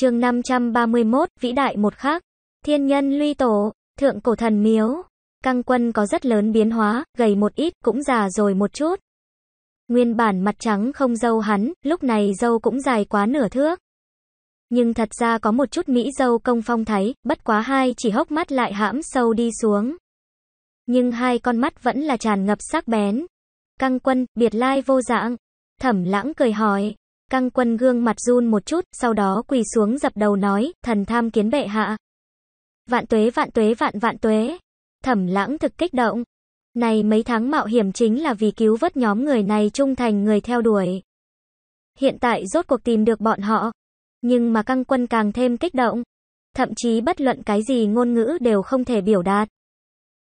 chương 531, vĩ đại một khác. Thiên nhân luy tổ, thượng cổ thần miếu. Căng quân có rất lớn biến hóa, gầy một ít, cũng già rồi một chút. Nguyên bản mặt trắng không dâu hắn, lúc này dâu cũng dài quá nửa thước. Nhưng thật ra có một chút mỹ dâu công phong thấy, bất quá hai chỉ hốc mắt lại hãm sâu đi xuống. Nhưng hai con mắt vẫn là tràn ngập sắc bén. Căng quân, biệt lai vô dạng. Thẩm lãng cười hỏi, Căng quân gương mặt run một chút, sau đó quỳ xuống dập đầu nói, thần tham kiến bệ hạ. Vạn tuế vạn tuế vạn vạn tuế. Thẩm lãng thực kích động. Này mấy tháng mạo hiểm chính là vì cứu vớt nhóm người này trung thành người theo đuổi. Hiện tại rốt cuộc tìm được bọn họ. Nhưng mà căng quân càng thêm kích động. Thậm chí bất luận cái gì ngôn ngữ đều không thể biểu đạt.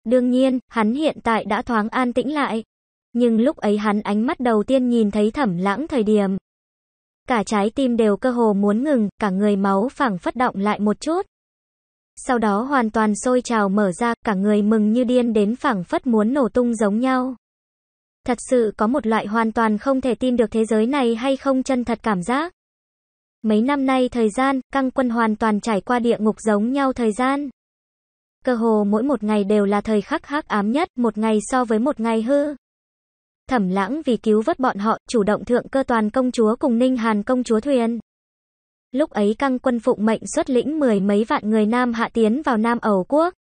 Đương nhiên, hắn hiện tại đã thoáng an tĩnh lại. Nhưng lúc ấy hắn ánh mắt đầu tiên nhìn thấy thẩm lãng thời điểm. Cả trái tim đều cơ hồ muốn ngừng, cả người máu phẳng phất động lại một chút. Sau đó hoàn toàn sôi trào mở ra, cả người mừng như điên đến phẳng phất muốn nổ tung giống nhau. Thật sự có một loại hoàn toàn không thể tin được thế giới này hay không chân thật cảm giác. Mấy năm nay thời gian, căng quân hoàn toàn trải qua địa ngục giống nhau thời gian. Cơ hồ mỗi một ngày đều là thời khắc hắc ám nhất, một ngày so với một ngày hư. Thẩm lãng vì cứu vớt bọn họ, chủ động thượng cơ toàn công chúa cùng Ninh Hàn công chúa thuyền. Lúc ấy căng quân phụng mệnh xuất lĩnh mười mấy vạn người Nam hạ tiến vào Nam Ẩu quốc.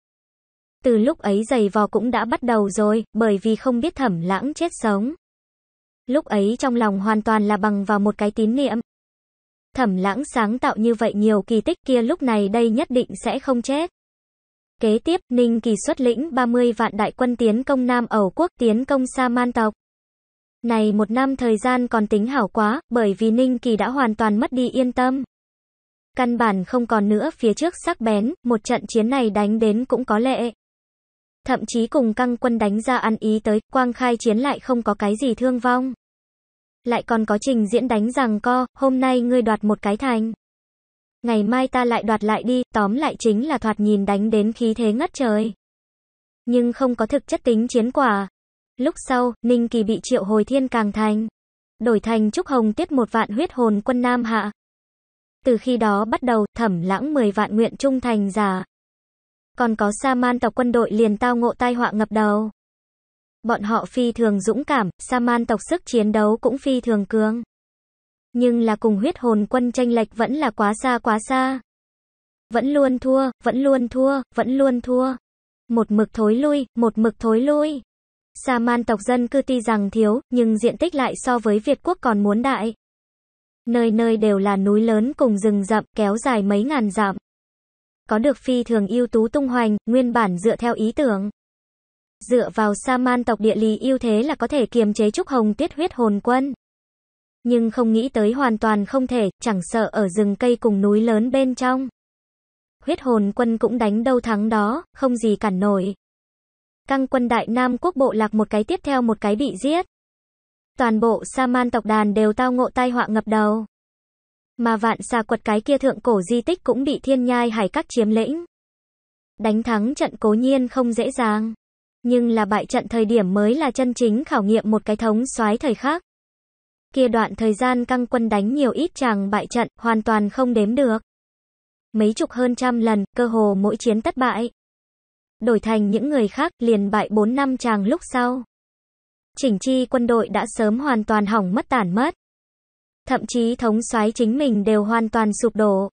Từ lúc ấy giày vò cũng đã bắt đầu rồi, bởi vì không biết thẩm lãng chết sống. Lúc ấy trong lòng hoàn toàn là bằng vào một cái tín niệm. Thẩm lãng sáng tạo như vậy nhiều kỳ tích kia lúc này đây nhất định sẽ không chết. Kế tiếp, Ninh Kỳ xuất lĩnh 30 vạn đại quân tiến công Nam Ẩu quốc tiến công Sa Man tộc. Này một năm thời gian còn tính hảo quá, bởi vì Ninh Kỳ đã hoàn toàn mất đi yên tâm. Căn bản không còn nữa phía trước sắc bén, một trận chiến này đánh đến cũng có lệ. Thậm chí cùng căng quân đánh ra ăn ý tới, quang khai chiến lại không có cái gì thương vong. Lại còn có trình diễn đánh rằng co, hôm nay ngươi đoạt một cái thành. Ngày mai ta lại đoạt lại đi, tóm lại chính là thoạt nhìn đánh đến khí thế ngất trời. Nhưng không có thực chất tính chiến quả, Lúc sau, Ninh Kỳ bị triệu hồi thiên càng thành. Đổi thành Trúc Hồng tiết một vạn huyết hồn quân Nam Hạ. Từ khi đó bắt đầu, thẩm lãng 10 vạn nguyện trung thành giả. Còn có sa man tộc quân đội liền tao ngộ tai họa ngập đầu. Bọn họ phi thường dũng cảm, sa man tộc sức chiến đấu cũng phi thường cường. Nhưng là cùng huyết hồn quân tranh lệch vẫn là quá xa quá xa. Vẫn luôn thua, vẫn luôn thua, vẫn luôn thua. Một mực thối lui, một mực thối lui. Sa man tộc dân cư ti rằng thiếu, nhưng diện tích lại so với Việt quốc còn muốn đại. Nơi nơi đều là núi lớn cùng rừng rậm, kéo dài mấy ngàn dặm. Có được phi thường ưu tú tung hoành, nguyên bản dựa theo ý tưởng. Dựa vào sa man tộc địa lý ưu thế là có thể kiềm chế trúc hồng tiết huyết hồn quân. Nhưng không nghĩ tới hoàn toàn không thể, chẳng sợ ở rừng cây cùng núi lớn bên trong. Huyết hồn quân cũng đánh đâu thắng đó, không gì cản nổi căng quân đại Nam quốc bộ lạc một cái tiếp theo một cái bị giết. Toàn bộ sa man tộc đàn đều tao ngộ tai họa ngập đầu. Mà vạn xa quật cái kia thượng cổ di tích cũng bị thiên nhai hải các chiếm lĩnh. Đánh thắng trận cố nhiên không dễ dàng. Nhưng là bại trận thời điểm mới là chân chính khảo nghiệm một cái thống soái thời khắc. Kia đoạn thời gian căng quân đánh nhiều ít chàng bại trận, hoàn toàn không đếm được. Mấy chục hơn trăm lần, cơ hồ mỗi chiến tất bại đổi thành những người khác liền bại 4 năm chàng lúc sau. Chỉnh chi quân đội đã sớm hoàn toàn hỏng mất tản mất. Thậm chí thống soái chính mình đều hoàn toàn sụp đổ.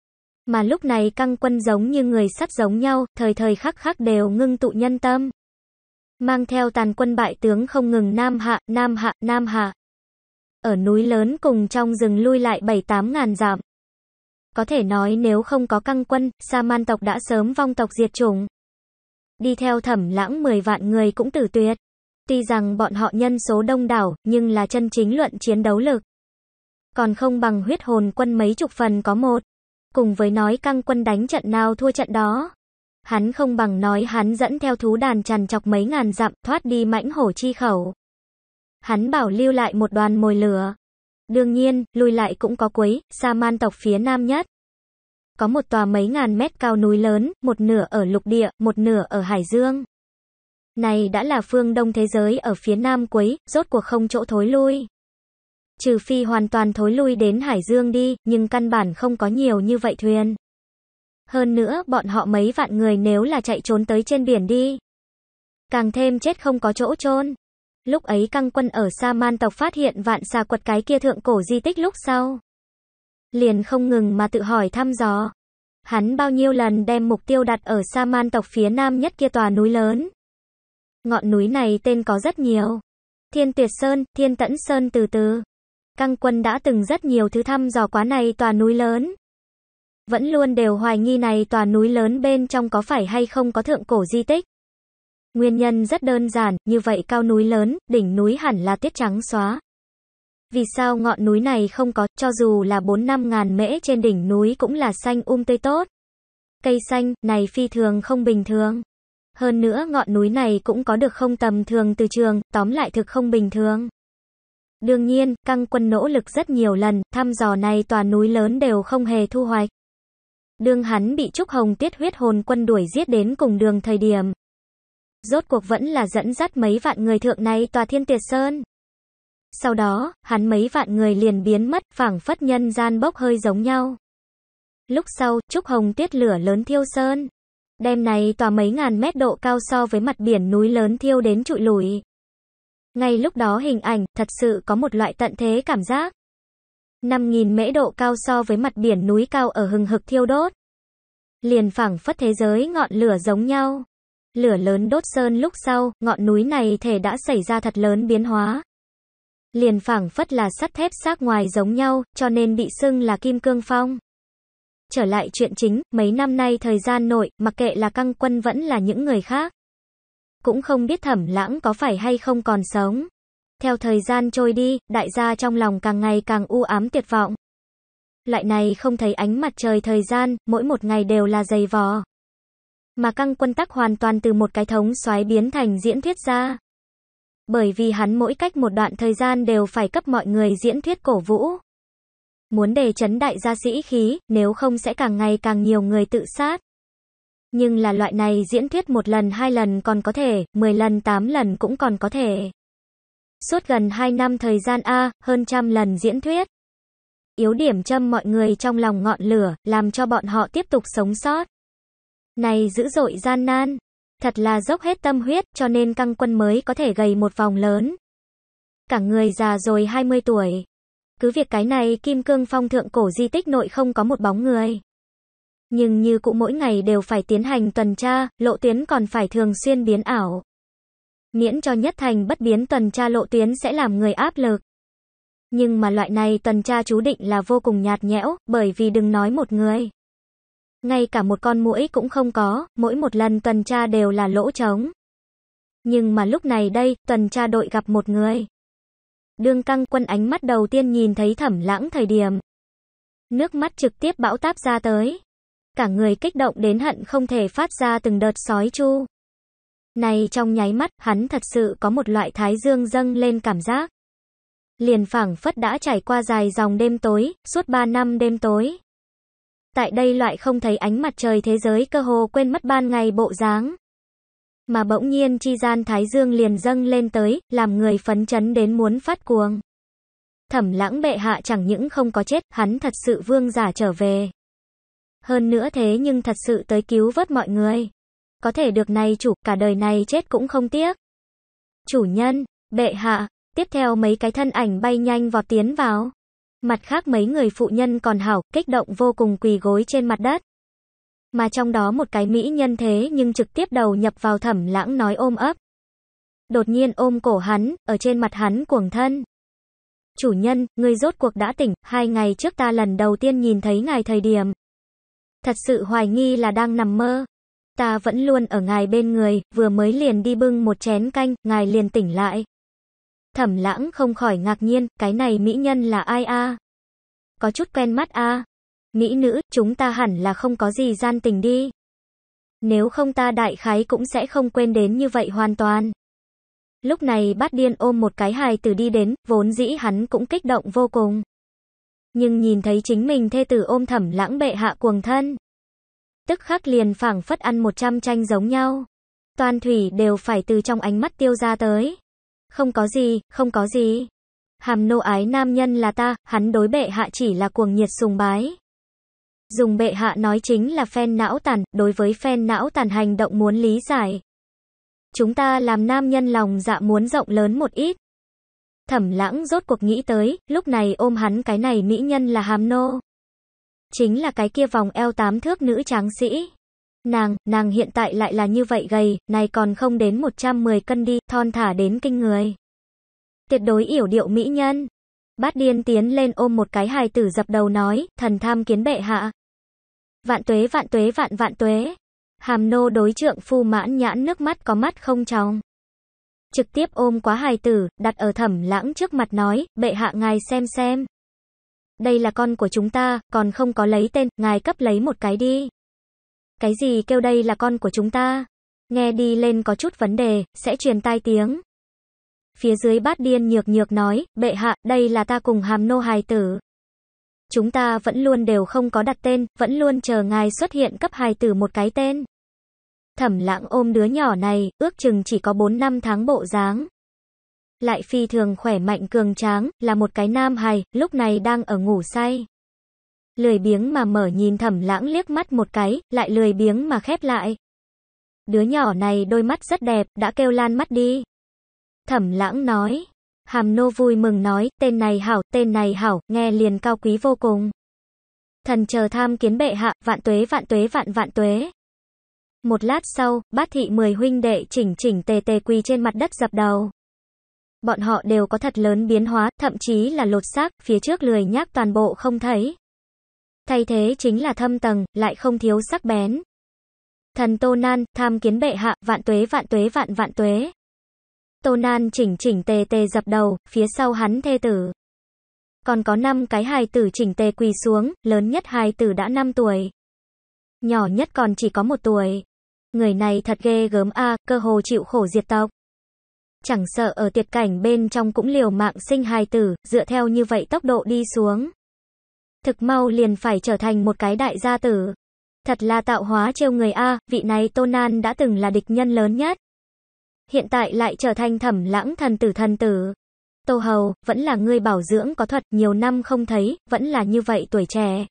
Mà lúc này căng quân giống như người sắt giống nhau, thời thời khắc khắc đều ngưng tụ nhân tâm. Mang theo tàn quân bại tướng không ngừng Nam Hạ, Nam Hạ, Nam Hạ. Ở núi lớn cùng trong rừng lui lại 7-8 ngàn giảm. Có thể nói nếu không có căng quân, sa man tộc đã sớm vong tộc diệt chủng đi theo thẩm lãng 10 vạn người cũng tử tuyệt. Tuy rằng bọn họ nhân số đông đảo, nhưng là chân chính luận chiến đấu lực. Còn không bằng huyết hồn quân mấy chục phần có một. Cùng với nói căng quân đánh trận nào thua trận đó. Hắn không bằng nói hắn dẫn theo thú đàn tràn chọc mấy ngàn dặm thoát đi mãnh hổ chi khẩu. Hắn bảo lưu lại một đoàn mồi lửa. Đương nhiên, lui lại cũng có quấy, sa man tộc phía nam nhất có một tòa mấy ngàn mét cao núi lớn, một nửa ở lục địa, một nửa ở hải dương. Này đã là phương đông thế giới ở phía nam quấy, rốt cuộc không chỗ thối lui. Trừ phi hoàn toàn thối lui đến hải dương đi, nhưng căn bản không có nhiều như vậy thuyền. Hơn nữa, bọn họ mấy vạn người nếu là chạy trốn tới trên biển đi. Càng thêm chết không có chỗ chôn. Lúc ấy căng quân ở Sa Man tộc phát hiện vạn xà quật cái kia thượng cổ di tích lúc sau liền không ngừng mà tự hỏi thăm dò. Hắn bao nhiêu lần đem mục tiêu đặt ở sa man tộc phía nam nhất kia tòa núi lớn. Ngọn núi này tên có rất nhiều. Thiên Tuyệt Sơn, Thiên Tẫn Sơn từ từ. Căng quân đã từng rất nhiều thứ thăm dò quá này tòa núi lớn. Vẫn luôn đều hoài nghi này tòa núi lớn bên trong có phải hay không có thượng cổ di tích. Nguyên nhân rất đơn giản, như vậy cao núi lớn, đỉnh núi hẳn là tiết trắng xóa. Vì sao ngọn núi này không có, cho dù là 4 năm ngàn mễ trên đỉnh núi cũng là xanh um tươi tốt. Cây xanh, này phi thường không bình thường. Hơn nữa ngọn núi này cũng có được không tầm thường từ trường, tóm lại thực không bình thường. Đương nhiên, căng quân nỗ lực rất nhiều lần, thăm dò này tòa núi lớn đều không hề thu hoạch. đương hắn bị Trúc Hồng tiết huyết hồn quân đuổi giết đến cùng đường thời điểm. Rốt cuộc vẫn là dẫn dắt mấy vạn người thượng này tòa thiên tiệt sơn. Sau đó, hắn mấy vạn người liền biến mất, phảng phất nhân gian bốc hơi giống nhau. Lúc sau, Trúc Hồng tuyết lửa lớn thiêu sơn. Đêm này tòa mấy ngàn mét độ cao so với mặt biển núi lớn thiêu đến trụi lùi. Ngay lúc đó hình ảnh, thật sự có một loại tận thế cảm giác. 5.000 mễ độ cao so với mặt biển núi cao ở hừng hực thiêu đốt. Liền phảng phất thế giới ngọn lửa giống nhau. Lửa lớn đốt sơn lúc sau, ngọn núi này thể đã xảy ra thật lớn biến hóa liền phảng phất là sắt thép xác ngoài giống nhau, cho nên bị xưng là kim cương phong. Trở lại chuyện chính, mấy năm nay thời gian nội, mặc kệ là căng quân vẫn là những người khác. Cũng không biết thẩm lãng có phải hay không còn sống. Theo thời gian trôi đi, đại gia trong lòng càng ngày càng u ám tuyệt vọng. Loại này không thấy ánh mặt trời thời gian, mỗi một ngày đều là dày vò. Mà căng quân tắc hoàn toàn từ một cái thống xoáy biến thành diễn thuyết ra bởi vì hắn mỗi cách một đoạn thời gian đều phải cấp mọi người diễn thuyết cổ vũ. Muốn đề chấn đại gia sĩ khí, nếu không sẽ càng ngày càng nhiều người tự sát. Nhưng là loại này diễn thuyết một lần hai lần còn có thể, mười lần tám lần cũng còn có thể. Suốt gần hai năm thời gian A, hơn trăm lần diễn thuyết. Yếu điểm châm mọi người trong lòng ngọn lửa, làm cho bọn họ tiếp tục sống sót. Này dữ dội gian nan. Thật là dốc hết tâm huyết, cho nên căng quân mới có thể gầy một vòng lớn. Cả người già rồi 20 tuổi. Cứ việc cái này kim cương phong thượng cổ di tích nội không có một bóng người. Nhưng như cụ mỗi ngày đều phải tiến hành tuần tra, lộ tuyến còn phải thường xuyên biến ảo. Miễn cho nhất thành bất biến tuần tra lộ tuyến sẽ làm người áp lực. Nhưng mà loại này tuần tra chú định là vô cùng nhạt nhẽo, bởi vì đừng nói một người. Ngay cả một con muỗi cũng không có, mỗi một lần tuần tra đều là lỗ trống. Nhưng mà lúc này đây, tuần tra đội gặp một người. Đương căng quân ánh mắt đầu tiên nhìn thấy thẩm lãng thời điểm. Nước mắt trực tiếp bão táp ra tới. Cả người kích động đến hận không thể phát ra từng đợt sói chu. Này trong nháy mắt, hắn thật sự có một loại thái dương dâng lên cảm giác. Liền phảng phất đã trải qua dài dòng đêm tối, suốt ba năm đêm tối. Tại đây loại không thấy ánh mặt trời thế giới cơ hồ quên mất ban ngày bộ dáng. Mà bỗng nhiên chi gian thái dương liền dâng lên tới, làm người phấn chấn đến muốn phát cuồng. Thẩm lãng bệ hạ chẳng những không có chết, hắn thật sự vương giả trở về. Hơn nữa thế nhưng thật sự tới cứu vớt mọi người. Có thể được này chủ, cả đời này chết cũng không tiếc. Chủ nhân, bệ hạ, tiếp theo mấy cái thân ảnh bay nhanh vọt tiến vào. Mặt khác mấy người phụ nhân còn hảo, kích động vô cùng quỳ gối trên mặt đất. Mà trong đó một cái mỹ nhân thế nhưng trực tiếp đầu nhập vào thẩm lãng nói ôm ấp. Đột nhiên ôm cổ hắn, ở trên mặt hắn cuồng thân. Chủ nhân, ngươi rốt cuộc đã tỉnh, hai ngày trước ta lần đầu tiên nhìn thấy ngài thời điểm. Thật sự hoài nghi là đang nằm mơ. Ta vẫn luôn ở ngài bên người, vừa mới liền đi bưng một chén canh, ngài liền tỉnh lại. Thẩm lãng không khỏi ngạc nhiên, cái này mỹ nhân là ai a? Có chút quen mắt a. Mỹ nữ, chúng ta hẳn là không có gì gian tình đi. Nếu không ta đại khái cũng sẽ không quên đến như vậy hoàn toàn. Lúc này bát điên ôm một cái hài tử đi đến, vốn dĩ hắn cũng kích động vô cùng. Nhưng nhìn thấy chính mình thê tử ôm thẩm lãng bệ hạ cuồng thân. Tức khắc liền phảng phất ăn một trăm tranh giống nhau. Toàn thủy đều phải từ trong ánh mắt tiêu ra tới. Không có gì, không có gì. Hàm nô ái nam nhân là ta, hắn đối bệ hạ chỉ là cuồng nhiệt sùng bái. Dùng bệ hạ nói chính là phen não tàn, đối với phen não tàn hành động muốn lý giải. Chúng ta làm nam nhân lòng dạ muốn rộng lớn một ít. Thẩm lãng rốt cuộc nghĩ tới, lúc này ôm hắn cái này mỹ nhân là hàm nô. Chính là cái kia vòng eo tám thước nữ tráng sĩ. Nàng, nàng hiện tại lại là như vậy gầy, này còn không đến 110 cân đi, thon thả đến kinh người. Tuyệt đối yểu điệu mỹ nhân. Bát điên tiến lên ôm một cái hài tử dập đầu nói, thần tham kiến bệ hạ. Vạn tuế vạn tuế vạn vạn tuế. Hàm nô đối trượng phu mãn nhãn nước mắt có mắt không trong. Trực tiếp ôm quá hài tử, đặt ở thẩm lãng trước mặt nói, bệ hạ ngài xem xem. Đây là con của chúng ta, còn không có lấy tên, ngài cấp lấy một cái đi. Cái gì kêu đây là con của chúng ta? Nghe đi lên có chút vấn đề, sẽ truyền tai tiếng. Phía dưới bát điên nhược nhược nói, bệ hạ, đây là ta cùng hàm nô hài tử. Chúng ta vẫn luôn đều không có đặt tên, vẫn luôn chờ ngài xuất hiện cấp hài tử một cái tên. Thẩm lãng ôm đứa nhỏ này, ước chừng chỉ có 4 năm tháng bộ dáng. Lại phi thường khỏe mạnh cường tráng, là một cái nam hài, lúc này đang ở ngủ say lười biếng mà mở nhìn thẩm lãng liếc mắt một cái, lại lười biếng mà khép lại. Đứa nhỏ này đôi mắt rất đẹp, đã kêu lan mắt đi. Thẩm lãng nói. Hàm nô vui mừng nói, tên này hảo, tên này hảo, nghe liền cao quý vô cùng. Thần chờ tham kiến bệ hạ, vạn tuế vạn tuế vạn vạn tuế. Một lát sau, bát thị mười huynh đệ chỉnh chỉnh tề tề quỳ trên mặt đất dập đầu. Bọn họ đều có thật lớn biến hóa, thậm chí là lột xác, phía trước lười nhác toàn bộ không thấy thay thế chính là thâm tầng, lại không thiếu sắc bén. Thần Tô Nan, tham kiến bệ hạ, vạn tuế vạn tuế vạn vạn tuế. Tô Nan chỉnh chỉnh tề tề dập đầu, phía sau hắn thê tử. Còn có năm cái hài tử chỉnh tề quỳ xuống, lớn nhất hài tử đã 5 tuổi. Nhỏ nhất còn chỉ có một tuổi. Người này thật ghê gớm a, cơ hồ chịu khổ diệt tộc. Chẳng sợ ở tuyệt cảnh bên trong cũng liều mạng sinh hài tử, dựa theo như vậy tốc độ đi xuống thực mau liền phải trở thành một cái đại gia tử. Thật là tạo hóa trêu người A, vị này Tô Nan đã từng là địch nhân lớn nhất. Hiện tại lại trở thành thẩm lãng thần tử thần tử. Tô Hầu, vẫn là người bảo dưỡng có thuật, nhiều năm không thấy, vẫn là như vậy tuổi trẻ.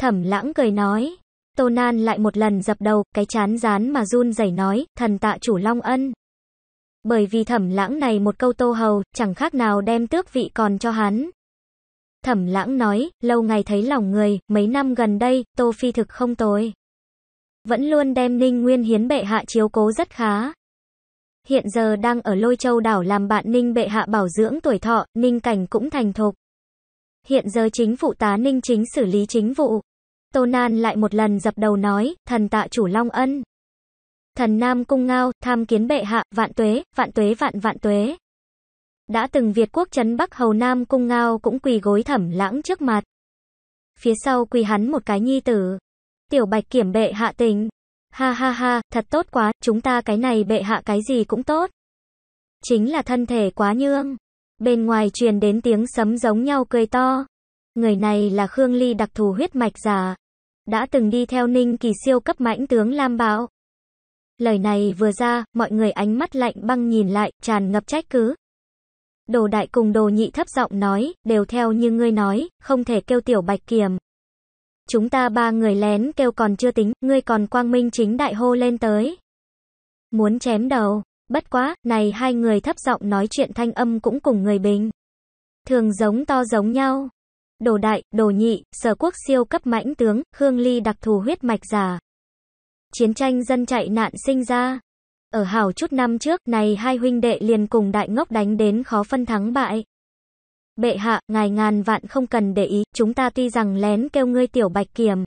Thẩm lãng cười nói. Tô Nan lại một lần dập đầu, cái chán rán mà run rẩy nói, thần tạ chủ Long Ân. Bởi vì thẩm lãng này một câu Tô Hầu, chẳng khác nào đem tước vị còn cho hắn. Thẩm lãng nói, lâu ngày thấy lòng người, mấy năm gần đây, tô phi thực không tồi. Vẫn luôn đem ninh nguyên hiến bệ hạ chiếu cố rất khá. Hiện giờ đang ở lôi châu đảo làm bạn ninh bệ hạ bảo dưỡng tuổi thọ, ninh cảnh cũng thành thục. Hiện giờ chính phụ tá ninh chính xử lý chính vụ. Tô Nan lại một lần dập đầu nói, thần tạ chủ Long Ân. Thần Nam Cung Ngao, tham kiến bệ hạ, vạn tuế, vạn tuế vạn vạn tuế đã từng Việt quốc chấn Bắc Hầu Nam Cung Ngao cũng quỳ gối thẩm lãng trước mặt. Phía sau quỳ hắn một cái nhi tử. Tiểu bạch kiểm bệ hạ tình. Ha ha ha, thật tốt quá, chúng ta cái này bệ hạ cái gì cũng tốt. Chính là thân thể quá nhương. Bên ngoài truyền đến tiếng sấm giống nhau cười to. Người này là Khương Ly đặc thù huyết mạch giả. Đã từng đi theo ninh kỳ siêu cấp mãnh tướng Lam Bảo. Lời này vừa ra, mọi người ánh mắt lạnh băng nhìn lại, tràn ngập trách cứ. Đồ đại cùng đồ nhị thấp giọng nói, đều theo như ngươi nói, không thể kêu tiểu bạch kiềm. Chúng ta ba người lén kêu còn chưa tính, ngươi còn quang minh chính đại hô lên tới. Muốn chém đầu, bất quá, này hai người thấp giọng nói chuyện thanh âm cũng cùng người bình. Thường giống to giống nhau. Đồ đại, đồ nhị, sở quốc siêu cấp mãnh tướng, Khương Ly đặc thù huyết mạch giả. Chiến tranh dân chạy nạn sinh ra, ở hào chút năm trước này hai huynh đệ liền cùng đại ngốc đánh đến khó phân thắng bại. Bệ hạ, ngài ngàn vạn không cần để ý, chúng ta tuy rằng lén kêu ngươi tiểu bạch kiềm.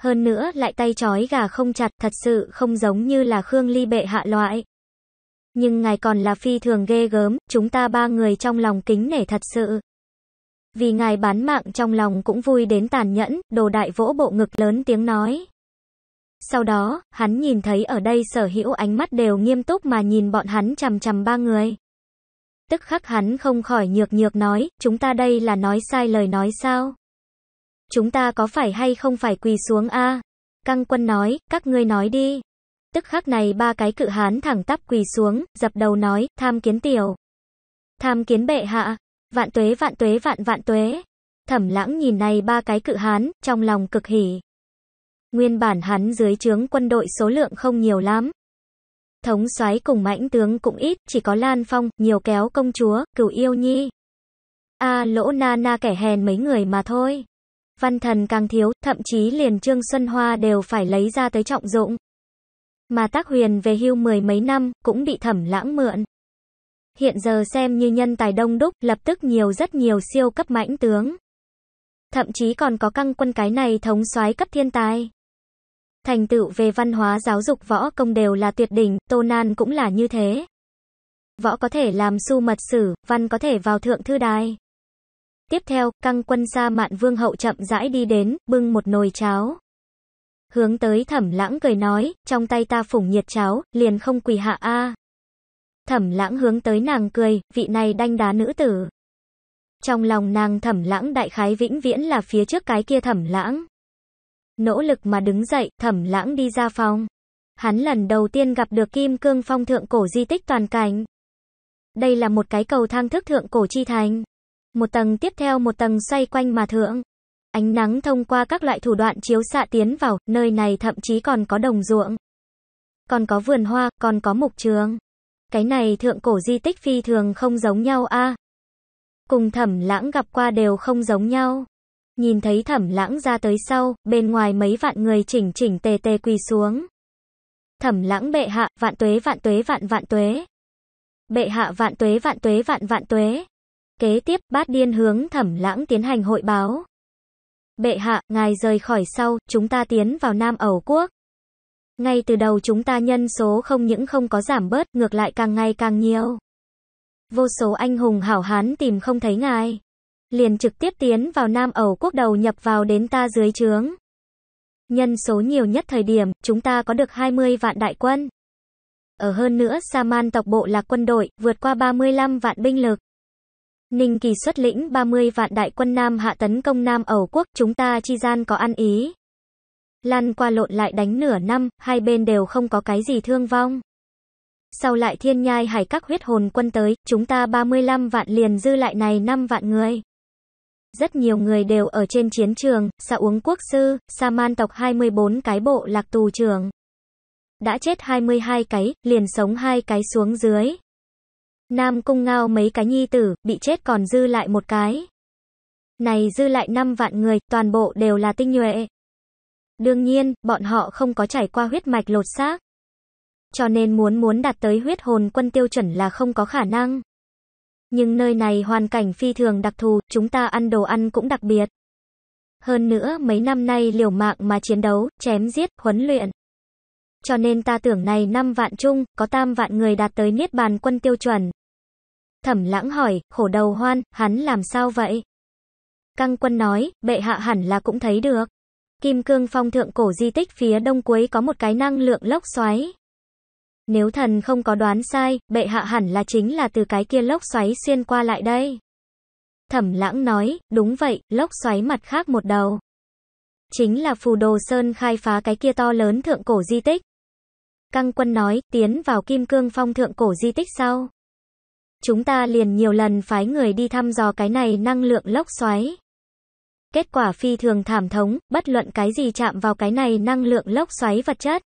Hơn nữa lại tay chói gà không chặt thật sự không giống như là Khương Ly bệ hạ loại. Nhưng ngài còn là phi thường ghê gớm, chúng ta ba người trong lòng kính nể thật sự. Vì ngài bán mạng trong lòng cũng vui đến tàn nhẫn, đồ đại vỗ bộ ngực lớn tiếng nói. Sau đó, hắn nhìn thấy ở đây sở hữu ánh mắt đều nghiêm túc mà nhìn bọn hắn chằm chằm ba người. Tức khắc hắn không khỏi nhược nhược nói, chúng ta đây là nói sai lời nói sao? Chúng ta có phải hay không phải quỳ xuống a? À? Căng quân nói, các ngươi nói đi. Tức khắc này ba cái cự hán thẳng tắp quỳ xuống, dập đầu nói, tham kiến tiểu. Tham kiến bệ hạ, vạn tuế vạn tuế vạn vạn tuế. Thẩm lãng nhìn này ba cái cự hán, trong lòng cực hỉ. Nguyên bản hắn dưới trướng quân đội số lượng không nhiều lắm. Thống soái cùng mãnh tướng cũng ít, chỉ có Lan Phong, nhiều kéo công chúa, cửu yêu nhi. A lỗ na na kẻ hèn mấy người mà thôi. Văn thần càng thiếu, thậm chí liền Trương Xuân Hoa đều phải lấy ra tới trọng dụng. Mà tác huyền về hưu mười mấy năm, cũng bị thẩm lãng mượn. Hiện giờ xem như nhân tài đông đúc, lập tức nhiều rất nhiều siêu cấp mãnh tướng. Thậm chí còn có căng quân cái này thống soái cấp thiên tài. Thành tựu về văn hóa giáo dục võ công đều là tuyệt đỉnh, Tô Nan cũng là như thế. Võ có thể làm su mật sử, văn có thể vào thượng thư đài. Tiếp theo, căng quân sa mạn vương hậu chậm rãi đi đến, bưng một nồi cháo. Hướng tới thẩm lãng cười nói, trong tay ta phủng nhiệt cháo, liền không quỳ hạ a. Thẩm lãng hướng tới nàng cười, vị này đanh đá nữ tử. Trong lòng nàng thẩm lãng đại khái vĩnh viễn là phía trước cái kia thẩm lãng nỗ lực mà đứng dậy, thẩm lãng đi ra phòng. Hắn lần đầu tiên gặp được kim cương phong thượng cổ di tích toàn cảnh. Đây là một cái cầu thang thức thượng cổ chi thành. Một tầng tiếp theo một tầng xoay quanh mà thượng. Ánh nắng thông qua các loại thủ đoạn chiếu xạ tiến vào, nơi này thậm chí còn có đồng ruộng. Còn có vườn hoa, còn có mục trường. Cái này thượng cổ di tích phi thường không giống nhau a. Cùng thẩm lãng gặp qua đều không giống nhau. Nhìn thấy thẩm lãng ra tới sau, bên ngoài mấy vạn người chỉnh chỉnh tề tề quỳ xuống. Thẩm lãng bệ hạ, vạn tuế vạn tuế vạn vạn tuế. Bệ hạ vạn tuế vạn tuế vạn vạn tuế. Kế tiếp, bát điên hướng thẩm lãng tiến hành hội báo. Bệ hạ, ngài rời khỏi sau, chúng ta tiến vào Nam Ẩu Quốc. Ngay từ đầu chúng ta nhân số không những không có giảm bớt, ngược lại càng ngày càng nhiều. Vô số anh hùng hảo hán tìm không thấy ngài liền trực tiếp tiến vào Nam Ẩu quốc đầu nhập vào đến ta dưới trướng. Nhân số nhiều nhất thời điểm, chúng ta có được 20 vạn đại quân. Ở hơn nữa, Saman tộc bộ là quân đội, vượt qua 35 vạn binh lực. Ninh Kỳ xuất lĩnh 30 vạn đại quân Nam hạ tấn công Nam Ẩu quốc, chúng ta chi gian có ăn ý. Lan qua lộn lại đánh nửa năm, hai bên đều không có cái gì thương vong. Sau lại thiên nhai hải các huyết hồn quân tới, chúng ta 35 vạn liền dư lại này 5 vạn người rất nhiều người đều ở trên chiến trường, xạ uống quốc sư, xà man tộc 24 cái bộ lạc tù trường Đã chết 22 cái, liền sống hai cái xuống dưới. Nam cung ngao mấy cái nhi tử, bị chết còn dư lại một cái. Này dư lại 5 vạn người, toàn bộ đều là tinh nhuệ. Đương nhiên, bọn họ không có trải qua huyết mạch lột xác. Cho nên muốn muốn đạt tới huyết hồn quân tiêu chuẩn là không có khả năng. Nhưng nơi này hoàn cảnh phi thường đặc thù, chúng ta ăn đồ ăn cũng đặc biệt. Hơn nữa, mấy năm nay liều mạng mà chiến đấu, chém giết, huấn luyện. Cho nên ta tưởng này năm vạn chung, có tam vạn người đạt tới niết bàn quân tiêu chuẩn. Thẩm lãng hỏi, khổ đầu hoan, hắn làm sao vậy? Căng quân nói, bệ hạ hẳn là cũng thấy được. Kim cương phong thượng cổ di tích phía đông cuối có một cái năng lượng lốc xoáy. Nếu thần không có đoán sai, bệ hạ hẳn là chính là từ cái kia lốc xoáy xuyên qua lại đây. Thẩm lãng nói, đúng vậy, lốc xoáy mặt khác một đầu. Chính là phù đồ sơn khai phá cái kia to lớn thượng cổ di tích. Căng quân nói, tiến vào kim cương phong thượng cổ di tích sau. Chúng ta liền nhiều lần phái người đi thăm dò cái này năng lượng lốc xoáy. Kết quả phi thường thảm thống, bất luận cái gì chạm vào cái này năng lượng lốc xoáy vật chất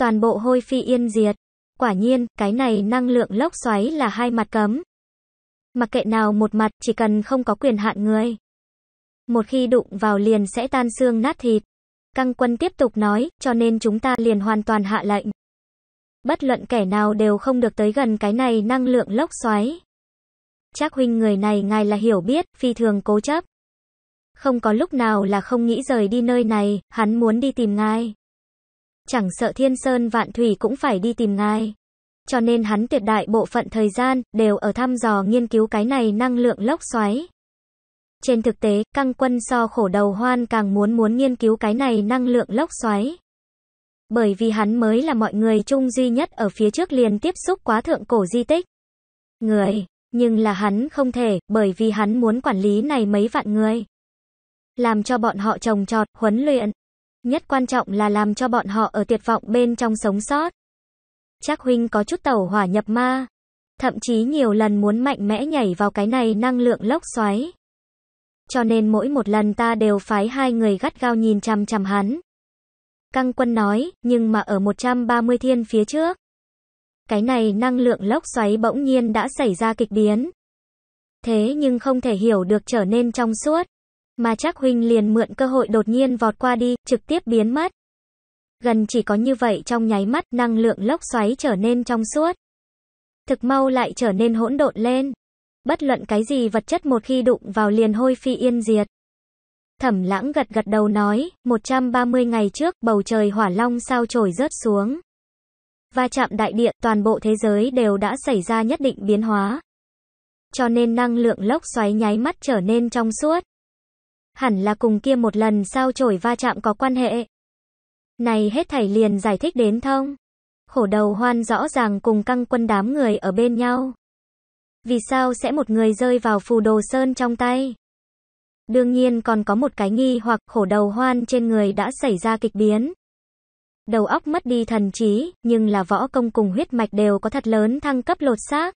toàn bộ hôi phi yên diệt. Quả nhiên, cái này năng lượng lốc xoáy là hai mặt cấm. Mặc kệ nào một mặt, chỉ cần không có quyền hạn người. Một khi đụng vào liền sẽ tan xương nát thịt. Căng quân tiếp tục nói, cho nên chúng ta liền hoàn toàn hạ lệnh. Bất luận kẻ nào đều không được tới gần cái này năng lượng lốc xoáy. Chắc huynh người này ngài là hiểu biết, phi thường cố chấp. Không có lúc nào là không nghĩ rời đi nơi này, hắn muốn đi tìm ngài chẳng sợ thiên sơn vạn thủy cũng phải đi tìm ngài. Cho nên hắn tuyệt đại bộ phận thời gian đều ở thăm dò nghiên cứu cái này năng lượng lốc xoáy. Trên thực tế, căng quân so khổ đầu hoan càng muốn muốn nghiên cứu cái này năng lượng lốc xoáy. Bởi vì hắn mới là mọi người chung duy nhất ở phía trước liền tiếp xúc quá thượng cổ di tích. Người, nhưng là hắn không thể, bởi vì hắn muốn quản lý này mấy vạn người. Làm cho bọn họ trồng trọt, huấn luyện, Nhất quan trọng là làm cho bọn họ ở tuyệt vọng bên trong sống sót. Chắc huynh có chút tẩu hỏa nhập ma. Thậm chí nhiều lần muốn mạnh mẽ nhảy vào cái này năng lượng lốc xoáy. Cho nên mỗi một lần ta đều phái hai người gắt gao nhìn chằm chằm hắn. Căng quân nói, nhưng mà ở 130 thiên phía trước. Cái này năng lượng lốc xoáy bỗng nhiên đã xảy ra kịch biến. Thế nhưng không thể hiểu được trở nên trong suốt mà chắc Huynh liền mượn cơ hội đột nhiên vọt qua đi, trực tiếp biến mất. Gần chỉ có như vậy trong nháy mắt, năng lượng lốc xoáy trở nên trong suốt. Thực mau lại trở nên hỗn độn lên. Bất luận cái gì vật chất một khi đụng vào liền hôi phi yên diệt. Thẩm lãng gật gật đầu nói, 130 ngày trước, bầu trời hỏa long sao trồi rớt xuống. và chạm đại địa, toàn bộ thế giới đều đã xảy ra nhất định biến hóa. Cho nên năng lượng lốc xoáy nháy mắt trở nên trong suốt hẳn là cùng kia một lần sao trổi va chạm có quan hệ. Này hết thảy liền giải thích đến thông. Khổ đầu hoan rõ ràng cùng căng quân đám người ở bên nhau. Vì sao sẽ một người rơi vào phù đồ sơn trong tay? Đương nhiên còn có một cái nghi hoặc khổ đầu hoan trên người đã xảy ra kịch biến. Đầu óc mất đi thần trí, nhưng là võ công cùng huyết mạch đều có thật lớn thăng cấp lột xác.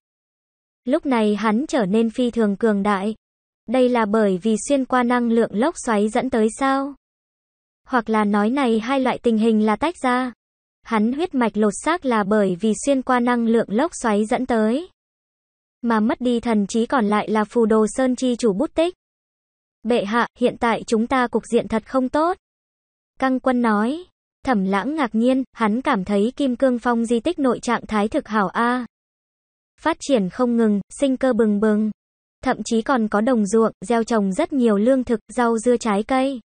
Lúc này hắn trở nên phi thường cường đại, đây là bởi vì xuyên qua năng lượng lốc xoáy dẫn tới sao? Hoặc là nói này hai loại tình hình là tách ra. Hắn huyết mạch lột xác là bởi vì xuyên qua năng lượng lốc xoáy dẫn tới. Mà mất đi thần trí còn lại là phù đồ sơn chi chủ bút tích. Bệ hạ, hiện tại chúng ta cục diện thật không tốt. Căng quân nói. Thẩm lãng ngạc nhiên, hắn cảm thấy kim cương phong di tích nội trạng thái thực hảo A. Phát triển không ngừng, sinh cơ bừng bừng. Thậm chí còn có đồng ruộng, gieo trồng rất nhiều lương thực, rau dưa trái cây.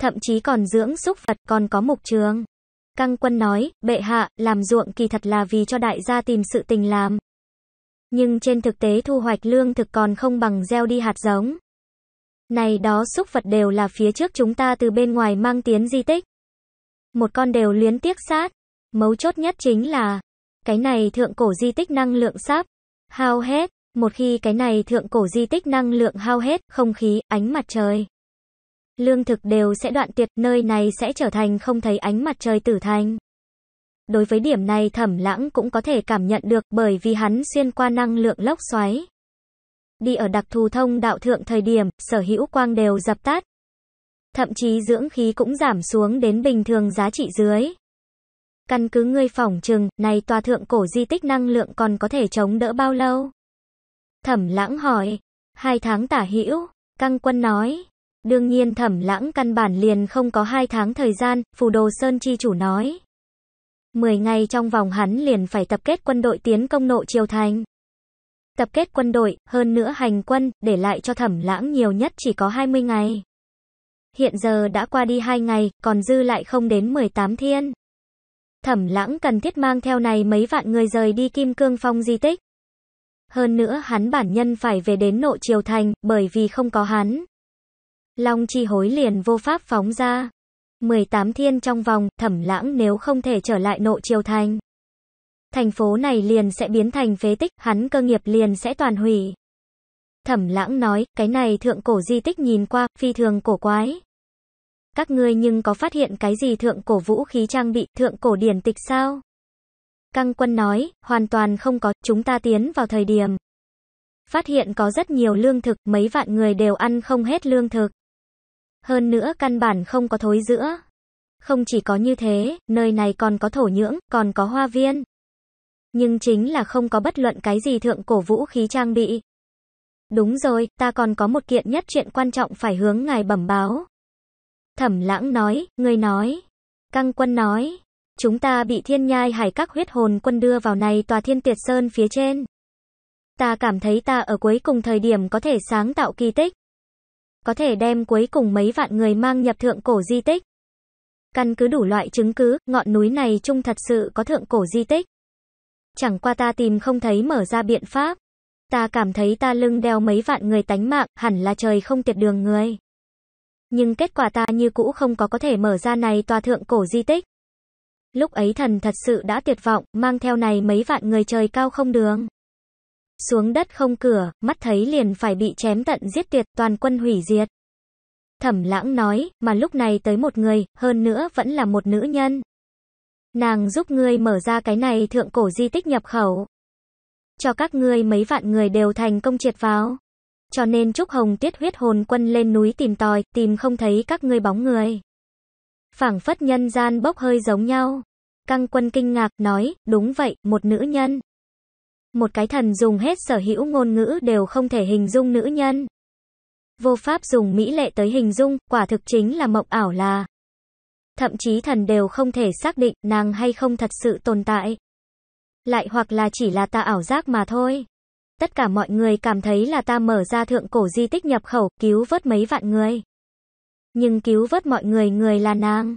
Thậm chí còn dưỡng súc vật, còn có mục trường. Căng quân nói, bệ hạ, làm ruộng kỳ thật là vì cho đại gia tìm sự tình làm. Nhưng trên thực tế thu hoạch lương thực còn không bằng gieo đi hạt giống. Này đó súc vật đều là phía trước chúng ta từ bên ngoài mang tiến di tích. Một con đều luyến tiếc sát. Mấu chốt nhất chính là, cái này thượng cổ di tích năng lượng sáp, hao hết, một khi cái này thượng cổ di tích năng lượng hao hết, không khí, ánh mặt trời, lương thực đều sẽ đoạn tuyệt, nơi này sẽ trở thành không thấy ánh mặt trời tử thành. Đối với điểm này thẩm lãng cũng có thể cảm nhận được bởi vì hắn xuyên qua năng lượng lốc xoáy. Đi ở đặc thù thông đạo thượng thời điểm, sở hữu quang đều dập tắt. Thậm chí dưỡng khí cũng giảm xuống đến bình thường giá trị dưới. Căn cứ ngươi phỏng chừng, này tòa thượng cổ di tích năng lượng còn có thể chống đỡ bao lâu? Thẩm lãng hỏi, hai tháng tả hữu căng quân nói. Đương nhiên thẩm lãng căn bản liền không có hai tháng thời gian, phù đồ sơn chi chủ nói. Mười ngày trong vòng hắn liền phải tập kết quân đội tiến công nội triều thành. Tập kết quân đội, hơn nữa hành quân, để lại cho thẩm lãng nhiều nhất chỉ có 20 ngày. Hiện giờ đã qua đi 2 ngày, còn dư lại không đến 18 thiên. Thẩm lãng cần thiết mang theo này mấy vạn người rời đi kim cương phong di tích. Hơn nữa hắn bản nhân phải về đến nội triều thành, bởi vì không có hắn. Long chi hối liền vô pháp phóng ra. 18 thiên trong vòng, thẩm lãng nếu không thể trở lại nội triều thành. Thành phố này liền sẽ biến thành phế tích, hắn cơ nghiệp liền sẽ toàn hủy. Thẩm lãng nói, cái này thượng cổ di tích nhìn qua, phi thường cổ quái. Các ngươi nhưng có phát hiện cái gì thượng cổ vũ khí trang bị, thượng cổ điển tịch sao? Căng quân nói, hoàn toàn không có, chúng ta tiến vào thời điểm. Phát hiện có rất nhiều lương thực, mấy vạn người đều ăn không hết lương thực. Hơn nữa căn bản không có thối giữa. Không chỉ có như thế, nơi này còn có thổ nhưỡng, còn có hoa viên. Nhưng chính là không có bất luận cái gì thượng cổ vũ khí trang bị. Đúng rồi, ta còn có một kiện nhất chuyện quan trọng phải hướng ngài bẩm báo. Thẩm lãng nói, người nói. Căng quân nói, Chúng ta bị thiên nhai hải các huyết hồn quân đưa vào này tòa thiên tuyệt sơn phía trên. Ta cảm thấy ta ở cuối cùng thời điểm có thể sáng tạo kỳ tích. Có thể đem cuối cùng mấy vạn người mang nhập thượng cổ di tích. Căn cứ đủ loại chứng cứ, ngọn núi này chung thật sự có thượng cổ di tích. Chẳng qua ta tìm không thấy mở ra biện pháp. Ta cảm thấy ta lưng đeo mấy vạn người tánh mạng, hẳn là trời không tiệt đường người. Nhưng kết quả ta như cũ không có có thể mở ra này tòa thượng cổ di tích. Lúc ấy thần thật sự đã tuyệt vọng, mang theo này mấy vạn người trời cao không đường. Xuống đất không cửa, mắt thấy liền phải bị chém tận giết tuyệt toàn quân hủy diệt. Thẩm lãng nói, mà lúc này tới một người, hơn nữa vẫn là một nữ nhân. Nàng giúp ngươi mở ra cái này thượng cổ di tích nhập khẩu. Cho các ngươi mấy vạn người đều thành công triệt vào. Cho nên Trúc Hồng tiết huyết hồn quân lên núi tìm tòi, tìm không thấy các ngươi bóng người phảng phất nhân gian bốc hơi giống nhau. Căng quân kinh ngạc, nói, đúng vậy, một nữ nhân. Một cái thần dùng hết sở hữu ngôn ngữ đều không thể hình dung nữ nhân. Vô pháp dùng mỹ lệ tới hình dung, quả thực chính là mộng ảo là. Thậm chí thần đều không thể xác định nàng hay không thật sự tồn tại. Lại hoặc là chỉ là ta ảo giác mà thôi. Tất cả mọi người cảm thấy là ta mở ra thượng cổ di tích nhập khẩu, cứu vớt mấy vạn người nhưng cứu vớt mọi người người là nàng.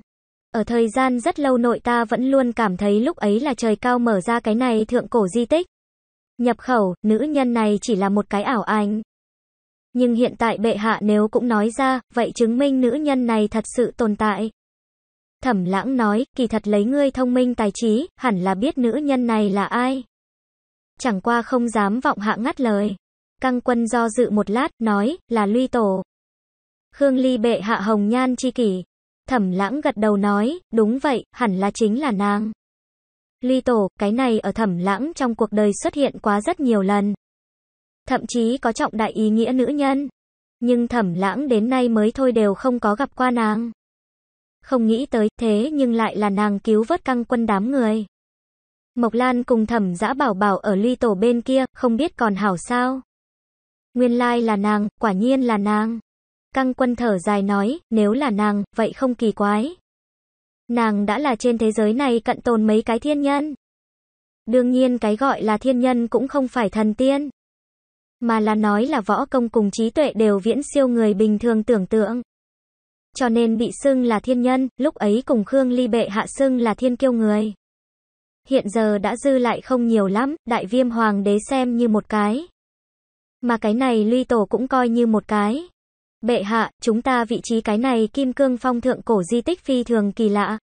Ở thời gian rất lâu nội ta vẫn luôn cảm thấy lúc ấy là trời cao mở ra cái này thượng cổ di tích. Nhập khẩu, nữ nhân này chỉ là một cái ảo ảnh. Nhưng hiện tại bệ hạ nếu cũng nói ra, vậy chứng minh nữ nhân này thật sự tồn tại. Thẩm lãng nói, kỳ thật lấy ngươi thông minh tài trí, hẳn là biết nữ nhân này là ai. Chẳng qua không dám vọng hạ ngắt lời. Căng quân do dự một lát, nói, là Luy Tổ. Khương Ly bệ hạ hồng nhan chi kỷ. Thẩm lãng gật đầu nói, đúng vậy, hẳn là chính là nàng. Ly tổ, cái này ở thẩm lãng trong cuộc đời xuất hiện quá rất nhiều lần. Thậm chí có trọng đại ý nghĩa nữ nhân. Nhưng thẩm lãng đến nay mới thôi đều không có gặp qua nàng. Không nghĩ tới thế nhưng lại là nàng cứu vớt căng quân đám người. Mộc Lan cùng thẩm giã bảo bảo ở ly tổ bên kia, không biết còn hảo sao. Nguyên lai là nàng, quả nhiên là nàng. Căng quân thở dài nói, nếu là nàng, vậy không kỳ quái. Nàng đã là trên thế giới này cận tồn mấy cái thiên nhân. Đương nhiên cái gọi là thiên nhân cũng không phải thần tiên. Mà là nói là võ công cùng trí tuệ đều viễn siêu người bình thường tưởng tượng. Cho nên bị xưng là thiên nhân, lúc ấy cùng Khương Ly Bệ hạ xưng là thiên kiêu người. Hiện giờ đã dư lại không nhiều lắm, đại viêm hoàng đế xem như một cái. Mà cái này Luy Tổ cũng coi như một cái. Bệ hạ, chúng ta vị trí cái này kim cương phong thượng cổ di tích phi thường kỳ lạ.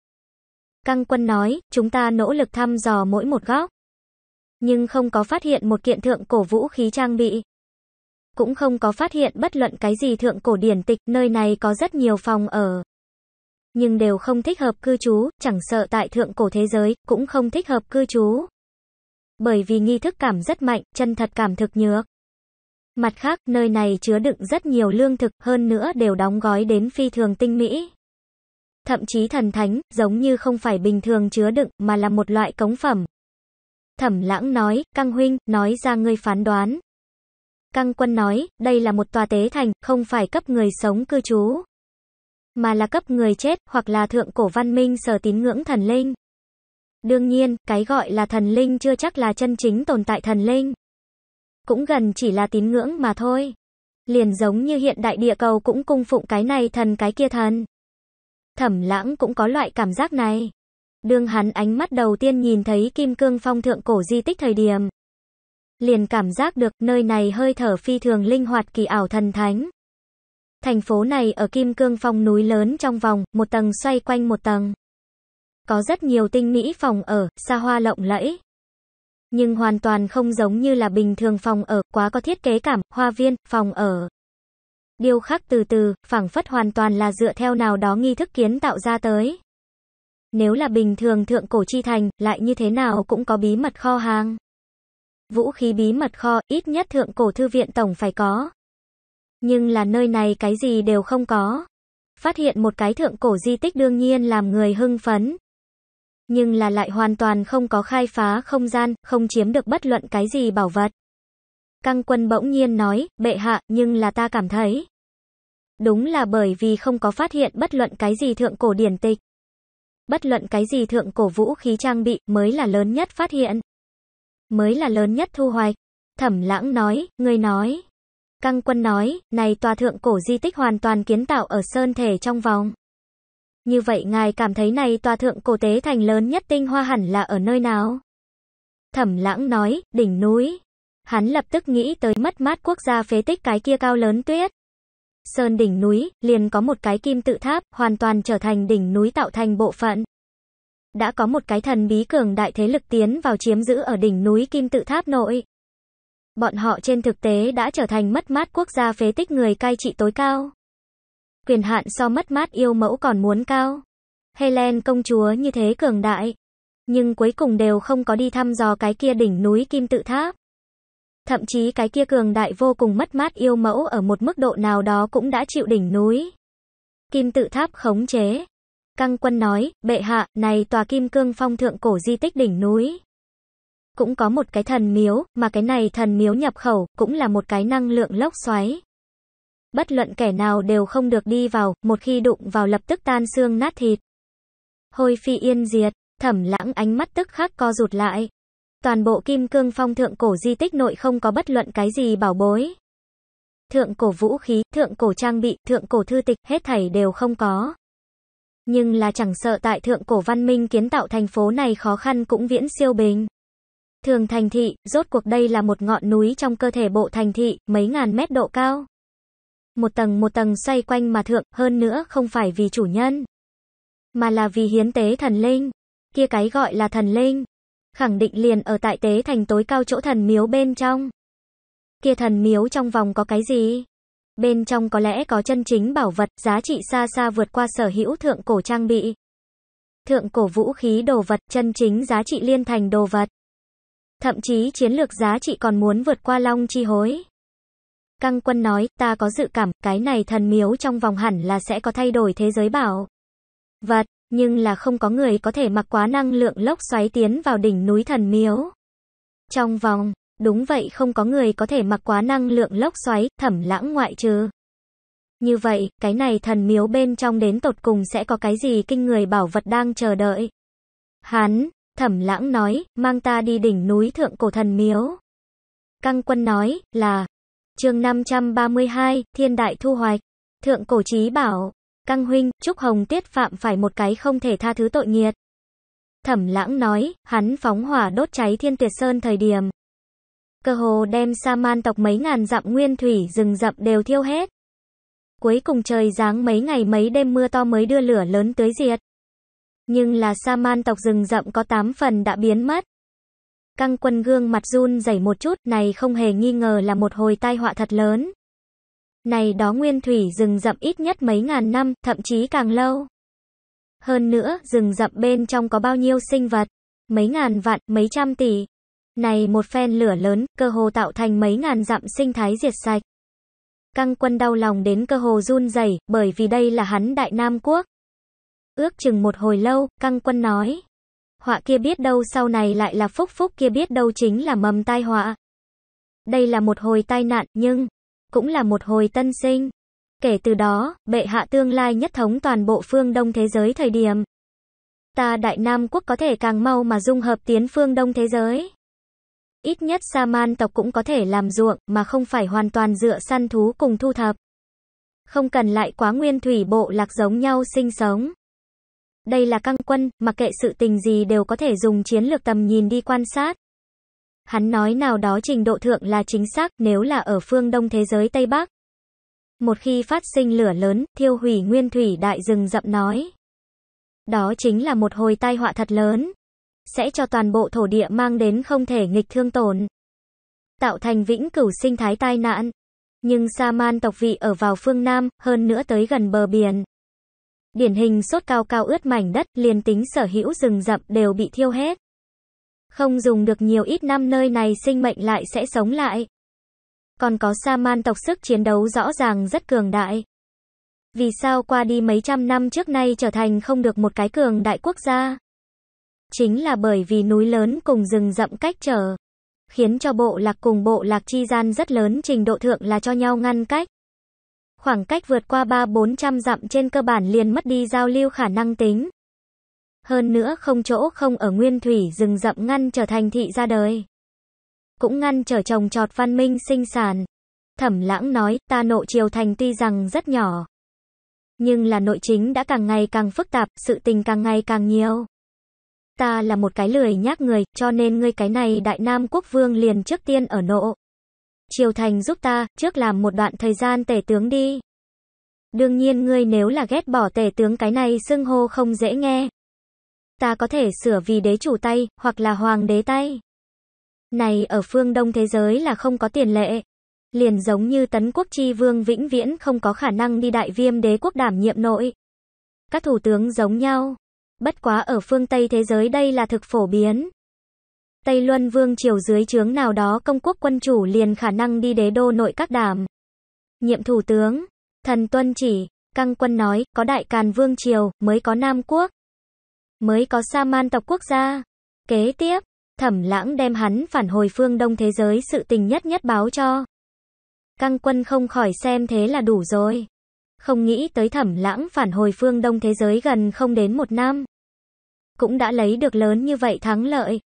Căng quân nói, chúng ta nỗ lực thăm dò mỗi một góc. Nhưng không có phát hiện một kiện thượng cổ vũ khí trang bị. Cũng không có phát hiện bất luận cái gì thượng cổ điển tịch, nơi này có rất nhiều phòng ở. Nhưng đều không thích hợp cư trú, chẳng sợ tại thượng cổ thế giới, cũng không thích hợp cư trú. Bởi vì nghi thức cảm rất mạnh, chân thật cảm thực nhược. Mặt khác, nơi này chứa đựng rất nhiều lương thực, hơn nữa đều đóng gói đến phi thường tinh mỹ. Thậm chí thần thánh, giống như không phải bình thường chứa đựng, mà là một loại cống phẩm. Thẩm lãng nói, căng huynh, nói ra ngươi phán đoán. Căng quân nói, đây là một tòa tế thành, không phải cấp người sống cư trú, mà là cấp người chết, hoặc là thượng cổ văn minh sở tín ngưỡng thần linh. Đương nhiên, cái gọi là thần linh chưa chắc là chân chính tồn tại thần linh cũng gần chỉ là tín ngưỡng mà thôi. Liền giống như hiện đại địa cầu cũng cung phụng cái này thần cái kia thần. Thẩm lãng cũng có loại cảm giác này. Đương hắn ánh mắt đầu tiên nhìn thấy kim cương phong thượng cổ di tích thời điểm. Liền cảm giác được nơi này hơi thở phi thường linh hoạt kỳ ảo thần thánh. Thành phố này ở kim cương phong núi lớn trong vòng, một tầng xoay quanh một tầng. Có rất nhiều tinh mỹ phòng ở, xa hoa lộng lẫy nhưng hoàn toàn không giống như là bình thường phòng ở, quá có thiết kế cảm, hoa viên, phòng ở. Điêu khắc từ từ, phảng phất hoàn toàn là dựa theo nào đó nghi thức kiến tạo ra tới. Nếu là bình thường thượng cổ chi thành, lại như thế nào cũng có bí mật kho hàng. Vũ khí bí mật kho, ít nhất thượng cổ thư viện tổng phải có. Nhưng là nơi này cái gì đều không có. Phát hiện một cái thượng cổ di tích đương nhiên làm người hưng phấn, nhưng là lại hoàn toàn không có khai phá không gian, không chiếm được bất luận cái gì bảo vật. Căng quân bỗng nhiên nói, bệ hạ, nhưng là ta cảm thấy. Đúng là bởi vì không có phát hiện bất luận cái gì thượng cổ điển tịch. Bất luận cái gì thượng cổ vũ khí trang bị mới là lớn nhất phát hiện. Mới là lớn nhất thu hoạch. Thẩm lãng nói, người nói. Căng quân nói, này tòa thượng cổ di tích hoàn toàn kiến tạo ở sơn thể trong vòng. Như vậy ngài cảm thấy này tòa thượng cổ tế thành lớn nhất tinh hoa hẳn là ở nơi nào? Thẩm lãng nói, đỉnh núi. Hắn lập tức nghĩ tới mất mát quốc gia phế tích cái kia cao lớn tuyết. Sơn đỉnh núi, liền có một cái kim tự tháp, hoàn toàn trở thành đỉnh núi tạo thành bộ phận. Đã có một cái thần bí cường đại thế lực tiến vào chiếm giữ ở đỉnh núi kim tự tháp nội. Bọn họ trên thực tế đã trở thành mất mát quốc gia phế tích người cai trị tối cao quyền hạn so mất mát yêu mẫu còn muốn cao. Helen công chúa như thế cường đại, nhưng cuối cùng đều không có đi thăm dò cái kia đỉnh núi kim tự tháp. Thậm chí cái kia cường đại vô cùng mất mát yêu mẫu ở một mức độ nào đó cũng đã chịu đỉnh núi. Kim tự tháp khống chế. Căng quân nói, bệ hạ, này tòa kim cương phong thượng cổ di tích đỉnh núi. Cũng có một cái thần miếu, mà cái này thần miếu nhập khẩu, cũng là một cái năng lượng lốc xoáy. Bất luận kẻ nào đều không được đi vào, một khi đụng vào lập tức tan xương nát thịt. Hôi phi yên diệt, thẩm lãng ánh mắt tức khắc co rụt lại. Toàn bộ kim cương phong thượng cổ di tích nội không có bất luận cái gì bảo bối. Thượng cổ vũ khí, thượng cổ trang bị, thượng cổ thư tịch, hết thảy đều không có. Nhưng là chẳng sợ tại thượng cổ văn minh kiến tạo thành phố này khó khăn cũng viễn siêu bình. Thường thành thị, rốt cuộc đây là một ngọn núi trong cơ thể bộ thành thị, mấy ngàn mét độ cao một tầng một tầng xoay quanh mà thượng, hơn nữa không phải vì chủ nhân, mà là vì hiến tế thần linh. Kia cái gọi là thần linh, khẳng định liền ở tại tế thành tối cao chỗ thần miếu bên trong. Kia thần miếu trong vòng có cái gì? Bên trong có lẽ có chân chính bảo vật, giá trị xa xa vượt qua sở hữu thượng cổ trang bị. Thượng cổ vũ khí đồ vật, chân chính giá trị liên thành đồ vật. Thậm chí chiến lược giá trị còn muốn vượt qua long chi hối. Căng quân nói, ta có dự cảm, cái này thần miếu trong vòng hẳn là sẽ có thay đổi thế giới bảo. Vật, nhưng là không có người có thể mặc quá năng lượng lốc xoáy tiến vào đỉnh núi thần miếu. Trong vòng, đúng vậy không có người có thể mặc quá năng lượng lốc xoáy, thẩm lãng ngoại trừ. Như vậy, cái này thần miếu bên trong đến tột cùng sẽ có cái gì kinh người bảo vật đang chờ đợi. Hắn, thẩm lãng nói, mang ta đi đỉnh núi thượng cổ thần miếu. Căng quân nói, là, chương 532, thiên đại thu hoạch. Thượng cổ chí bảo, căng huynh, Trúc Hồng Tiết phạm phải một cái không thể tha thứ tội nghiệt. Thẩm lãng nói, hắn phóng hỏa đốt cháy thiên tuyệt sơn thời điểm. Cơ hồ đem sa man tộc mấy ngàn dặm nguyên thủy rừng rậm đều thiêu hết. Cuối cùng trời giáng mấy ngày mấy đêm mưa to mới đưa lửa lớn tới diệt. Nhưng là sa man tộc rừng rậm có 8 phần đã biến mất. Căng quân gương mặt run rẩy một chút, này không hề nghi ngờ là một hồi tai họa thật lớn. Này đó nguyên thủy rừng rậm ít nhất mấy ngàn năm, thậm chí càng lâu. Hơn nữa, rừng rậm bên trong có bao nhiêu sinh vật, mấy ngàn vạn, mấy trăm tỷ. Này một phen lửa lớn, cơ hồ tạo thành mấy ngàn dặm sinh thái diệt sạch. Căng quân đau lòng đến cơ hồ run rẩy, bởi vì đây là hắn Đại Nam Quốc. Ước chừng một hồi lâu, căng quân nói. Họa kia biết đâu sau này lại là phúc phúc kia biết đâu chính là mầm tai họa. Đây là một hồi tai nạn nhưng cũng là một hồi tân sinh. Kể từ đó, bệ hạ tương lai nhất thống toàn bộ phương đông thế giới thời điểm. Ta Đại Nam Quốc có thể càng mau mà dung hợp tiến phương đông thế giới. Ít nhất sa man tộc cũng có thể làm ruộng mà không phải hoàn toàn dựa săn thú cùng thu thập. Không cần lại quá nguyên thủy bộ lạc giống nhau sinh sống. Đây là căng quân, mặc kệ sự tình gì đều có thể dùng chiến lược tầm nhìn đi quan sát. Hắn nói nào đó trình độ thượng là chính xác nếu là ở phương đông thế giới Tây Bắc. Một khi phát sinh lửa lớn, thiêu hủy nguyên thủy đại rừng rậm nói. Đó chính là một hồi tai họa thật lớn. Sẽ cho toàn bộ thổ địa mang đến không thể nghịch thương tổn. Tạo thành vĩnh cửu sinh thái tai nạn. Nhưng sa man tộc vị ở vào phương Nam, hơn nữa tới gần bờ biển. Điển hình sốt cao cao ướt mảnh đất, liền tính sở hữu rừng rậm đều bị thiêu hết. Không dùng được nhiều ít năm nơi này sinh mệnh lại sẽ sống lại. Còn có sa man tộc sức chiến đấu rõ ràng rất cường đại. Vì sao qua đi mấy trăm năm trước nay trở thành không được một cái cường đại quốc gia? Chính là bởi vì núi lớn cùng rừng rậm cách trở khiến cho bộ lạc cùng bộ lạc chi gian rất lớn trình độ thượng là cho nhau ngăn cách. Khoảng cách vượt qua 3-400 dặm trên cơ bản liền mất đi giao lưu khả năng tính. Hơn nữa không chỗ không ở nguyên thủy rừng rậm ngăn trở thành thị ra đời. Cũng ngăn trở trồng trọt văn minh sinh sản. Thẩm lãng nói, ta nộ triều thành tuy rằng rất nhỏ. Nhưng là nội chính đã càng ngày càng phức tạp, sự tình càng ngày càng nhiều. Ta là một cái lười nhác người, cho nên ngươi cái này đại nam quốc vương liền trước tiên ở nộ. Triều Thành giúp ta, trước làm một đoạn thời gian tể tướng đi. Đương nhiên ngươi nếu là ghét bỏ tể tướng cái này xưng hô không dễ nghe. Ta có thể sửa vì đế chủ tay, hoặc là hoàng đế tay. Này ở phương đông thế giới là không có tiền lệ. Liền giống như tấn quốc chi vương vĩnh viễn không có khả năng đi đại viêm đế quốc đảm nhiệm nội. Các thủ tướng giống nhau. Bất quá ở phương Tây thế giới đây là thực phổ biến. Tây Luân Vương triều dưới trướng nào đó công quốc quân chủ liền khả năng đi đế đô nội các đảm. Nhiệm thủ tướng, thần tuân chỉ, căng quân nói, có đại càn vương triều, mới có Nam quốc, mới có sa man tộc quốc gia. Kế tiếp, thẩm lãng đem hắn phản hồi phương đông thế giới sự tình nhất nhất báo cho. Căng quân không khỏi xem thế là đủ rồi. Không nghĩ tới thẩm lãng phản hồi phương đông thế giới gần không đến một năm. Cũng đã lấy được lớn như vậy thắng lợi.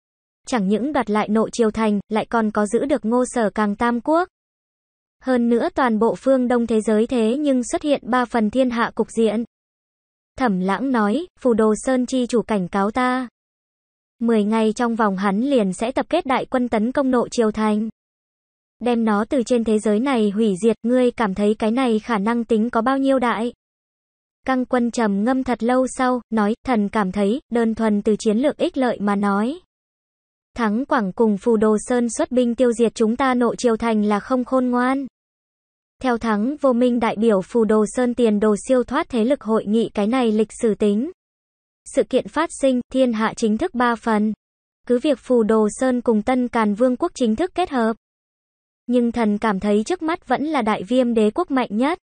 Chẳng những đoạt lại nội triều thành, lại còn có giữ được ngô sở càng tam quốc. Hơn nữa toàn bộ phương đông thế giới thế nhưng xuất hiện ba phần thiên hạ cục diện. Thẩm lãng nói, phù đồ sơn chi chủ cảnh cáo ta. Mười ngày trong vòng hắn liền sẽ tập kết đại quân tấn công nội triều thành. Đem nó từ trên thế giới này hủy diệt, ngươi cảm thấy cái này khả năng tính có bao nhiêu đại. Căng quân trầm ngâm thật lâu sau, nói, thần cảm thấy, đơn thuần từ chiến lược ích lợi mà nói. Thắng Quảng cùng Phù Đồ Sơn xuất binh tiêu diệt chúng ta nộ triều thành là không khôn ngoan. Theo thắng vô minh đại biểu Phù Đồ Sơn tiền đồ siêu thoát thế lực hội nghị cái này lịch sử tính. Sự kiện phát sinh, thiên hạ chính thức ba phần. Cứ việc Phù Đồ Sơn cùng Tân Càn Vương quốc chính thức kết hợp. Nhưng thần cảm thấy trước mắt vẫn là đại viêm đế quốc mạnh nhất.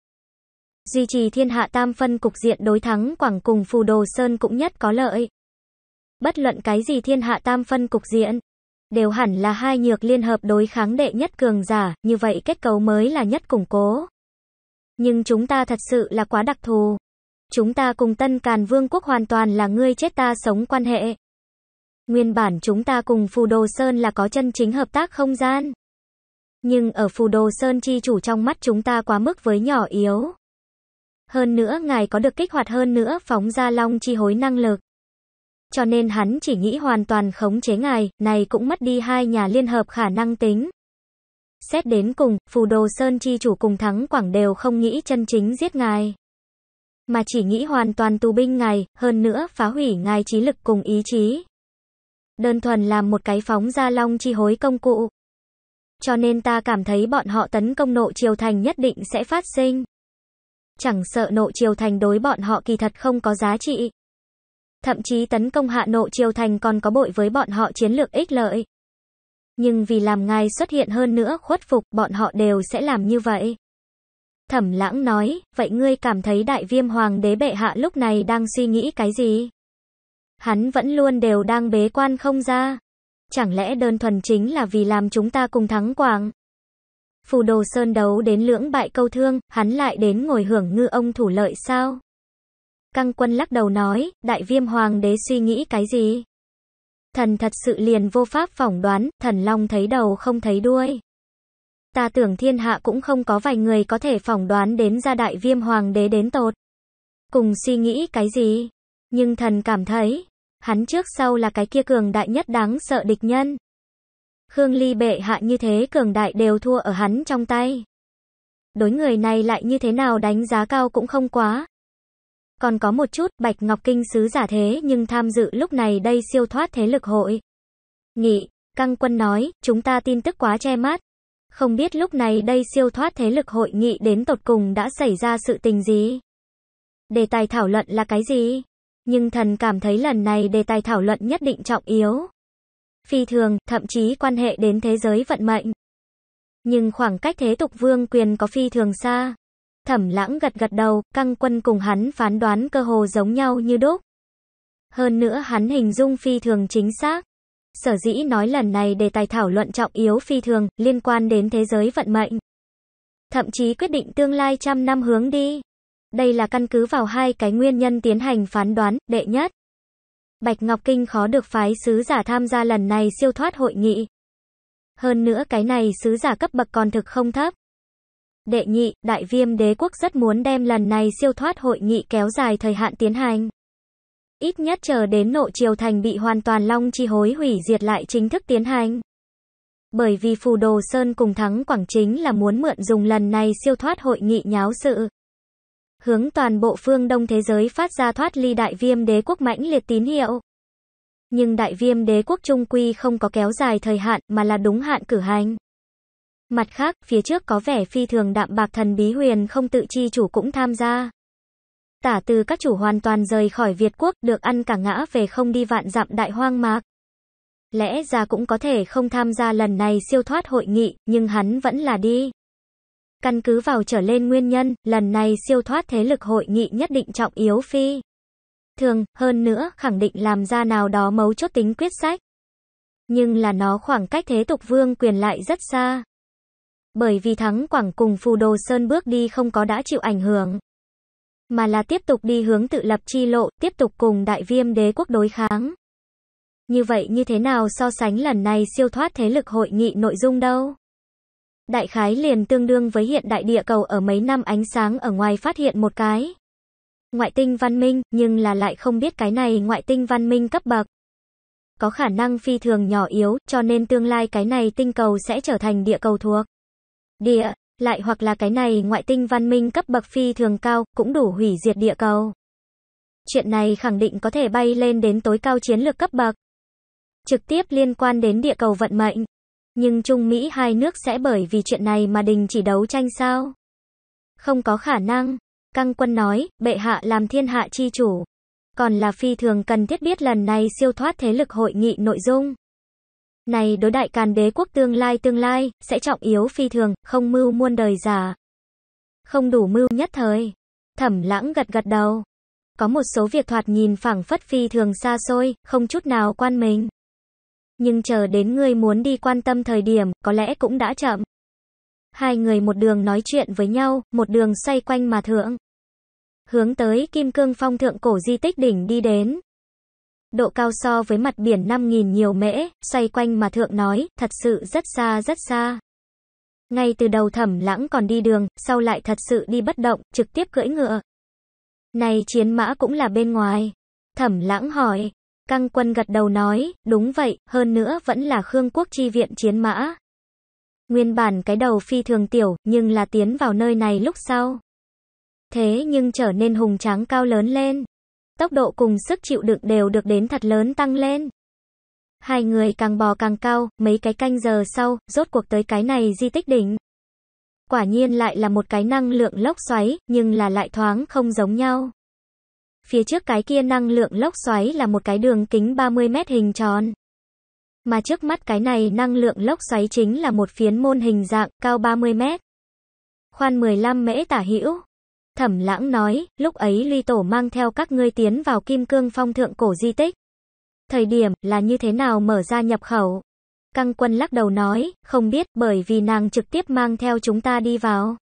Duy trì thiên hạ tam phân cục diện đối thắng Quảng cùng Phù Đồ Sơn cũng nhất có lợi. Bất luận cái gì thiên hạ tam phân cục diện, đều hẳn là hai nhược liên hợp đối kháng đệ nhất cường giả, như vậy kết cấu mới là nhất củng cố. Nhưng chúng ta thật sự là quá đặc thù. Chúng ta cùng Tân Càn Vương quốc hoàn toàn là ngươi chết ta sống quan hệ. Nguyên bản chúng ta cùng Phù Đồ Sơn là có chân chính hợp tác không gian. Nhưng ở Phù Đồ Sơn chi chủ trong mắt chúng ta quá mức với nhỏ yếu. Hơn nữa ngài có được kích hoạt hơn nữa phóng ra long chi hối năng lực cho nên hắn chỉ nghĩ hoàn toàn khống chế ngài, này cũng mất đi hai nhà liên hợp khả năng tính. Xét đến cùng, Phù Đồ Sơn chi chủ cùng thắng Quảng đều không nghĩ chân chính giết ngài. Mà chỉ nghĩ hoàn toàn tù binh ngài, hơn nữa phá hủy ngài trí lực cùng ý chí. Đơn thuần làm một cái phóng ra long chi hối công cụ. Cho nên ta cảm thấy bọn họ tấn công nộ triều thành nhất định sẽ phát sinh. Chẳng sợ nộ triều thành đối bọn họ kỳ thật không có giá trị. Thậm chí tấn công hạ nộ triều thành còn có bội với bọn họ chiến lược ích lợi. Nhưng vì làm ngài xuất hiện hơn nữa khuất phục bọn họ đều sẽ làm như vậy. Thẩm lãng nói, vậy ngươi cảm thấy đại viêm hoàng đế bệ hạ lúc này đang suy nghĩ cái gì? Hắn vẫn luôn đều đang bế quan không ra. Chẳng lẽ đơn thuần chính là vì làm chúng ta cùng thắng quảng? Phù đồ sơn đấu đến lưỡng bại câu thương, hắn lại đến ngồi hưởng ngư ông thủ lợi sao? Căng quân lắc đầu nói, đại viêm hoàng đế suy nghĩ cái gì? Thần thật sự liền vô pháp phỏng đoán, thần long thấy đầu không thấy đuôi. Ta tưởng thiên hạ cũng không có vài người có thể phỏng đoán đến ra đại viêm hoàng đế đến tột. Cùng suy nghĩ cái gì? Nhưng thần cảm thấy, hắn trước sau là cái kia cường đại nhất đáng sợ địch nhân. Khương Ly bệ hạ như thế cường đại đều thua ở hắn trong tay. Đối người này lại như thế nào đánh giá cao cũng không quá, còn có một chút, Bạch Ngọc Kinh sứ giả thế nhưng tham dự lúc này đây siêu thoát thế lực hội. Nghị, Căng Quân nói, chúng ta tin tức quá che mắt Không biết lúc này đây siêu thoát thế lực hội nghị đến tột cùng đã xảy ra sự tình gì? Đề tài thảo luận là cái gì? Nhưng thần cảm thấy lần này đề tài thảo luận nhất định trọng yếu. Phi thường, thậm chí quan hệ đến thế giới vận mệnh. Nhưng khoảng cách thế tục vương quyền có phi thường xa, Thẩm lãng gật gật đầu, căng quân cùng hắn phán đoán cơ hồ giống nhau như đúc. Hơn nữa hắn hình dung phi thường chính xác. Sở dĩ nói lần này đề tài thảo luận trọng yếu phi thường, liên quan đến thế giới vận mệnh. Thậm chí quyết định tương lai trăm năm hướng đi. Đây là căn cứ vào hai cái nguyên nhân tiến hành phán đoán, đệ nhất. Bạch Ngọc Kinh khó được phái sứ giả tham gia lần này siêu thoát hội nghị. Hơn nữa cái này sứ giả cấp bậc còn thực không thấp đệ nhị, Đại Viêm Đế quốc rất muốn đem lần này siêu thoát hội nghị kéo dài thời hạn tiến hành. Ít nhất chờ đến nộ triều thành bị hoàn toàn long chi hối hủy diệt lại chính thức tiến hành. Bởi vì Phù Đồ Sơn cùng thắng Quảng chính là muốn mượn dùng lần này siêu thoát hội nghị nháo sự. Hướng toàn bộ phương đông thế giới phát ra thoát ly đại viêm đế quốc mãnh liệt tín hiệu. Nhưng đại viêm đế quốc trung quy không có kéo dài thời hạn mà là đúng hạn cử hành. Mặt khác, phía trước có vẻ phi thường đạm bạc thần bí huyền không tự chi chủ cũng tham gia. Tả từ các chủ hoàn toàn rời khỏi Việt quốc, được ăn cả ngã về không đi vạn dặm đại hoang mạc. Lẽ ra cũng có thể không tham gia lần này siêu thoát hội nghị, nhưng hắn vẫn là đi. Căn cứ vào trở lên nguyên nhân, lần này siêu thoát thế lực hội nghị nhất định trọng yếu phi. Thường, hơn nữa, khẳng định làm ra nào đó mấu chốt tính quyết sách. Nhưng là nó khoảng cách thế tục vương quyền lại rất xa bởi vì thắng Quảng cùng Phù Đồ Sơn bước đi không có đã chịu ảnh hưởng, mà là tiếp tục đi hướng tự lập chi lộ, tiếp tục cùng đại viêm đế quốc đối kháng. Như vậy như thế nào so sánh lần này siêu thoát thế lực hội nghị nội dung đâu? Đại khái liền tương đương với hiện đại địa cầu ở mấy năm ánh sáng ở ngoài phát hiện một cái. Ngoại tinh văn minh, nhưng là lại không biết cái này ngoại tinh văn minh cấp bậc. Có khả năng phi thường nhỏ yếu, cho nên tương lai cái này tinh cầu sẽ trở thành địa cầu thuộc địa, lại hoặc là cái này ngoại tinh văn minh cấp bậc phi thường cao, cũng đủ hủy diệt địa cầu. Chuyện này khẳng định có thể bay lên đến tối cao chiến lược cấp bậc, trực tiếp liên quan đến địa cầu vận mệnh. Nhưng Trung Mỹ hai nước sẽ bởi vì chuyện này mà đình chỉ đấu tranh sao? Không có khả năng, Căng quân nói, bệ hạ làm thiên hạ chi chủ. Còn là phi thường cần thiết biết lần này siêu thoát thế lực hội nghị nội dung. Này đối đại càn đế quốc tương lai tương lai, sẽ trọng yếu phi thường, không mưu muôn đời giả. Không đủ mưu nhất thời. Thẩm lãng gật gật đầu. Có một số việc thoạt nhìn phẳng phất phi thường xa xôi, không chút nào quan mình. Nhưng chờ đến ngươi muốn đi quan tâm thời điểm, có lẽ cũng đã chậm. Hai người một đường nói chuyện với nhau, một đường xoay quanh mà thượng. Hướng tới Kim Cương Phong thượng cổ di tích đỉnh đi đến độ cao so với mặt biển 5.000 nhiều mễ, xoay quanh mà thượng nói, thật sự rất xa rất xa. Ngay từ đầu thẩm lãng còn đi đường, sau lại thật sự đi bất động, trực tiếp cưỡi ngựa. Này chiến mã cũng là bên ngoài. Thẩm lãng hỏi, căng quân gật đầu nói, đúng vậy, hơn nữa vẫn là Khương quốc chi viện chiến mã. Nguyên bản cái đầu phi thường tiểu, nhưng là tiến vào nơi này lúc sau. Thế nhưng trở nên hùng tráng cao lớn lên tốc độ cùng sức chịu đựng đều được đến thật lớn tăng lên. Hai người càng bò càng cao, mấy cái canh giờ sau, rốt cuộc tới cái này di tích đỉnh. Quả nhiên lại là một cái năng lượng lốc xoáy, nhưng là lại thoáng không giống nhau. Phía trước cái kia năng lượng lốc xoáy là một cái đường kính 30 mét hình tròn. Mà trước mắt cái này năng lượng lốc xoáy chính là một phiến môn hình dạng cao 30 mét. Khoan 15 mễ tả hữu, Thẩm lãng nói, lúc ấy ly tổ mang theo các ngươi tiến vào kim cương phong thượng cổ di tích. Thời điểm là như thế nào mở ra nhập khẩu? Căng quân lắc đầu nói, không biết bởi vì nàng trực tiếp mang theo chúng ta đi vào.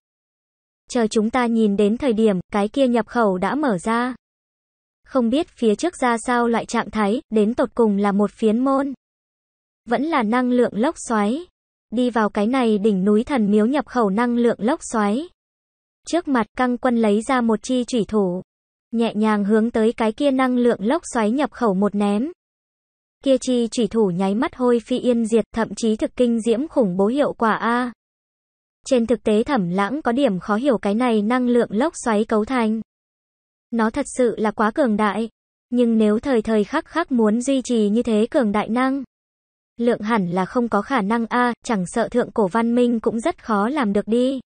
Chờ chúng ta nhìn đến thời điểm cái kia nhập khẩu đã mở ra. Không biết phía trước ra sao loại trạng thái, đến tột cùng là một phiến môn. Vẫn là năng lượng lốc xoáy. Đi vào cái này đỉnh núi thần miếu nhập khẩu năng lượng lốc xoáy trước mặt, căng quân lấy ra một chi chủy thủ. Nhẹ nhàng hướng tới cái kia năng lượng lốc xoáy nhập khẩu một ném. Kia chi chủy thủ nháy mắt hôi phi yên diệt, thậm chí thực kinh diễm khủng bố hiệu quả A. Trên thực tế thẩm lãng có điểm khó hiểu cái này năng lượng lốc xoáy cấu thành. Nó thật sự là quá cường đại. Nhưng nếu thời thời khắc khắc muốn duy trì như thế cường đại năng, lượng hẳn là không có khả năng a, chẳng sợ thượng cổ văn minh cũng rất khó làm được đi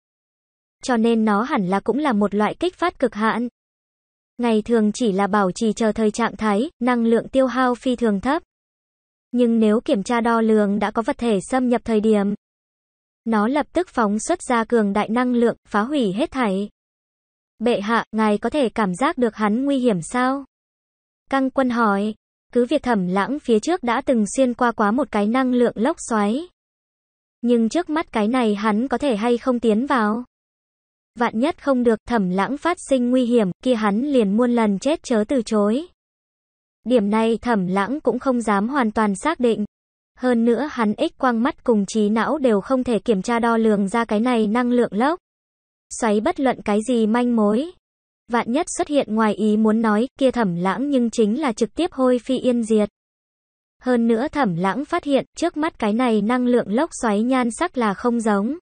cho nên nó hẳn là cũng là một loại kích phát cực hạn. Ngày thường chỉ là bảo trì chờ thời trạng thái, năng lượng tiêu hao phi thường thấp. Nhưng nếu kiểm tra đo lường đã có vật thể xâm nhập thời điểm, nó lập tức phóng xuất ra cường đại năng lượng, phá hủy hết thảy. Bệ hạ, ngài có thể cảm giác được hắn nguy hiểm sao? Căng quân hỏi, cứ việc thẩm lãng phía trước đã từng xuyên qua quá một cái năng lượng lốc xoáy. Nhưng trước mắt cái này hắn có thể hay không tiến vào? vạn nhất không được, thẩm lãng phát sinh nguy hiểm, kia hắn liền muôn lần chết chớ từ chối. Điểm này thẩm lãng cũng không dám hoàn toàn xác định. Hơn nữa hắn ích quang mắt cùng trí não đều không thể kiểm tra đo lường ra cái này năng lượng lốc. Xoáy bất luận cái gì manh mối. Vạn nhất xuất hiện ngoài ý muốn nói, kia thẩm lãng nhưng chính là trực tiếp hôi phi yên diệt. Hơn nữa thẩm lãng phát hiện, trước mắt cái này năng lượng lốc xoáy nhan sắc là không giống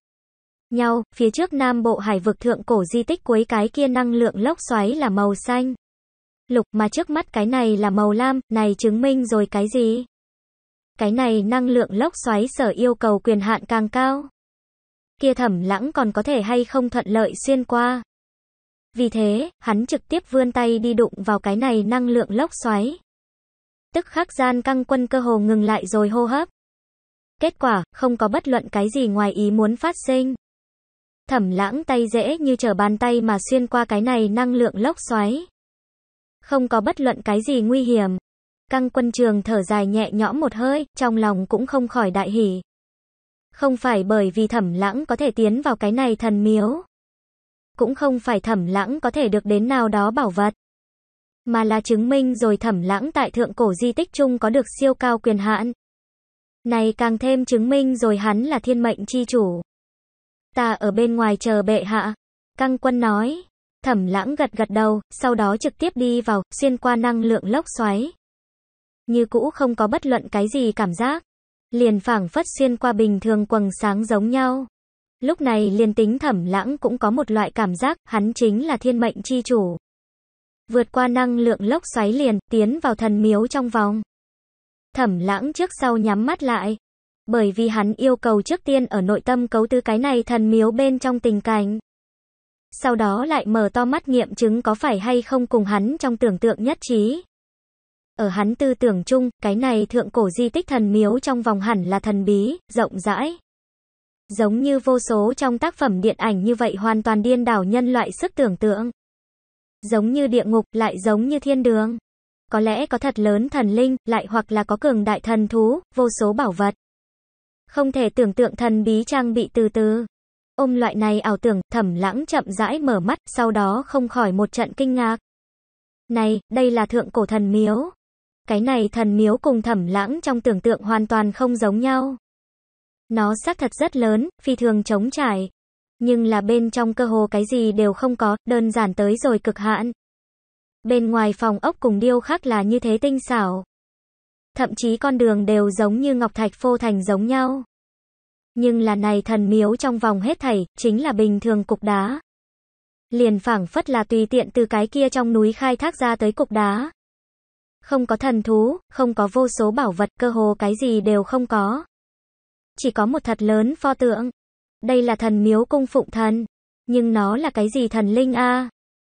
nhau, phía trước nam bộ hải vực thượng cổ di tích cuối cái kia năng lượng lốc xoáy là màu xanh. Lục mà trước mắt cái này là màu lam, này chứng minh rồi cái gì? Cái này năng lượng lốc xoáy sở yêu cầu quyền hạn càng cao. Kia thẩm lãng còn có thể hay không thuận lợi xuyên qua. Vì thế, hắn trực tiếp vươn tay đi đụng vào cái này năng lượng lốc xoáy. Tức khắc gian căng quân cơ hồ ngừng lại rồi hô hấp. Kết quả, không có bất luận cái gì ngoài ý muốn phát sinh. Thẩm lãng tay dễ như trở bàn tay mà xuyên qua cái này năng lượng lốc xoáy. Không có bất luận cái gì nguy hiểm. Căng quân trường thở dài nhẹ nhõm một hơi, trong lòng cũng không khỏi đại hỉ. Không phải bởi vì thẩm lãng có thể tiến vào cái này thần miếu. Cũng không phải thẩm lãng có thể được đến nào đó bảo vật. Mà là chứng minh rồi thẩm lãng tại thượng cổ di tích chung có được siêu cao quyền hạn. Này càng thêm chứng minh rồi hắn là thiên mệnh chi chủ ta ở bên ngoài chờ bệ hạ. Căng quân nói. Thẩm lãng gật gật đầu, sau đó trực tiếp đi vào, xuyên qua năng lượng lốc xoáy. Như cũ không có bất luận cái gì cảm giác. Liền phảng phất xuyên qua bình thường quầng sáng giống nhau. Lúc này liền tính thẩm lãng cũng có một loại cảm giác, hắn chính là thiên mệnh chi chủ. Vượt qua năng lượng lốc xoáy liền, tiến vào thần miếu trong vòng. Thẩm lãng trước sau nhắm mắt lại, bởi vì hắn yêu cầu trước tiên ở nội tâm cấu tứ cái này thần miếu bên trong tình cảnh. Sau đó lại mở to mắt nghiệm chứng có phải hay không cùng hắn trong tưởng tượng nhất trí. Ở hắn tư tưởng chung, cái này thượng cổ di tích thần miếu trong vòng hẳn là thần bí, rộng rãi. Giống như vô số trong tác phẩm điện ảnh như vậy hoàn toàn điên đảo nhân loại sức tưởng tượng. Giống như địa ngục, lại giống như thiên đường. Có lẽ có thật lớn thần linh, lại hoặc là có cường đại thần thú, vô số bảo vật. Không thể tưởng tượng thần bí trang bị từ từ. Ôm loại này ảo tưởng, thẩm lãng chậm rãi mở mắt, sau đó không khỏi một trận kinh ngạc. Này, đây là thượng cổ thần miếu. Cái này thần miếu cùng thẩm lãng trong tưởng tượng hoàn toàn không giống nhau. Nó xác thật rất lớn, phi thường trống trải. Nhưng là bên trong cơ hồ cái gì đều không có, đơn giản tới rồi cực hạn. Bên ngoài phòng ốc cùng điêu khắc là như thế tinh xảo thậm chí con đường đều giống như ngọc thạch phô thành giống nhau. Nhưng là này thần miếu trong vòng hết thảy, chính là bình thường cục đá. Liền phảng phất là tùy tiện từ cái kia trong núi khai thác ra tới cục đá. Không có thần thú, không có vô số bảo vật, cơ hồ cái gì đều không có. Chỉ có một thật lớn pho tượng. Đây là thần miếu cung phụng thần. Nhưng nó là cái gì thần linh a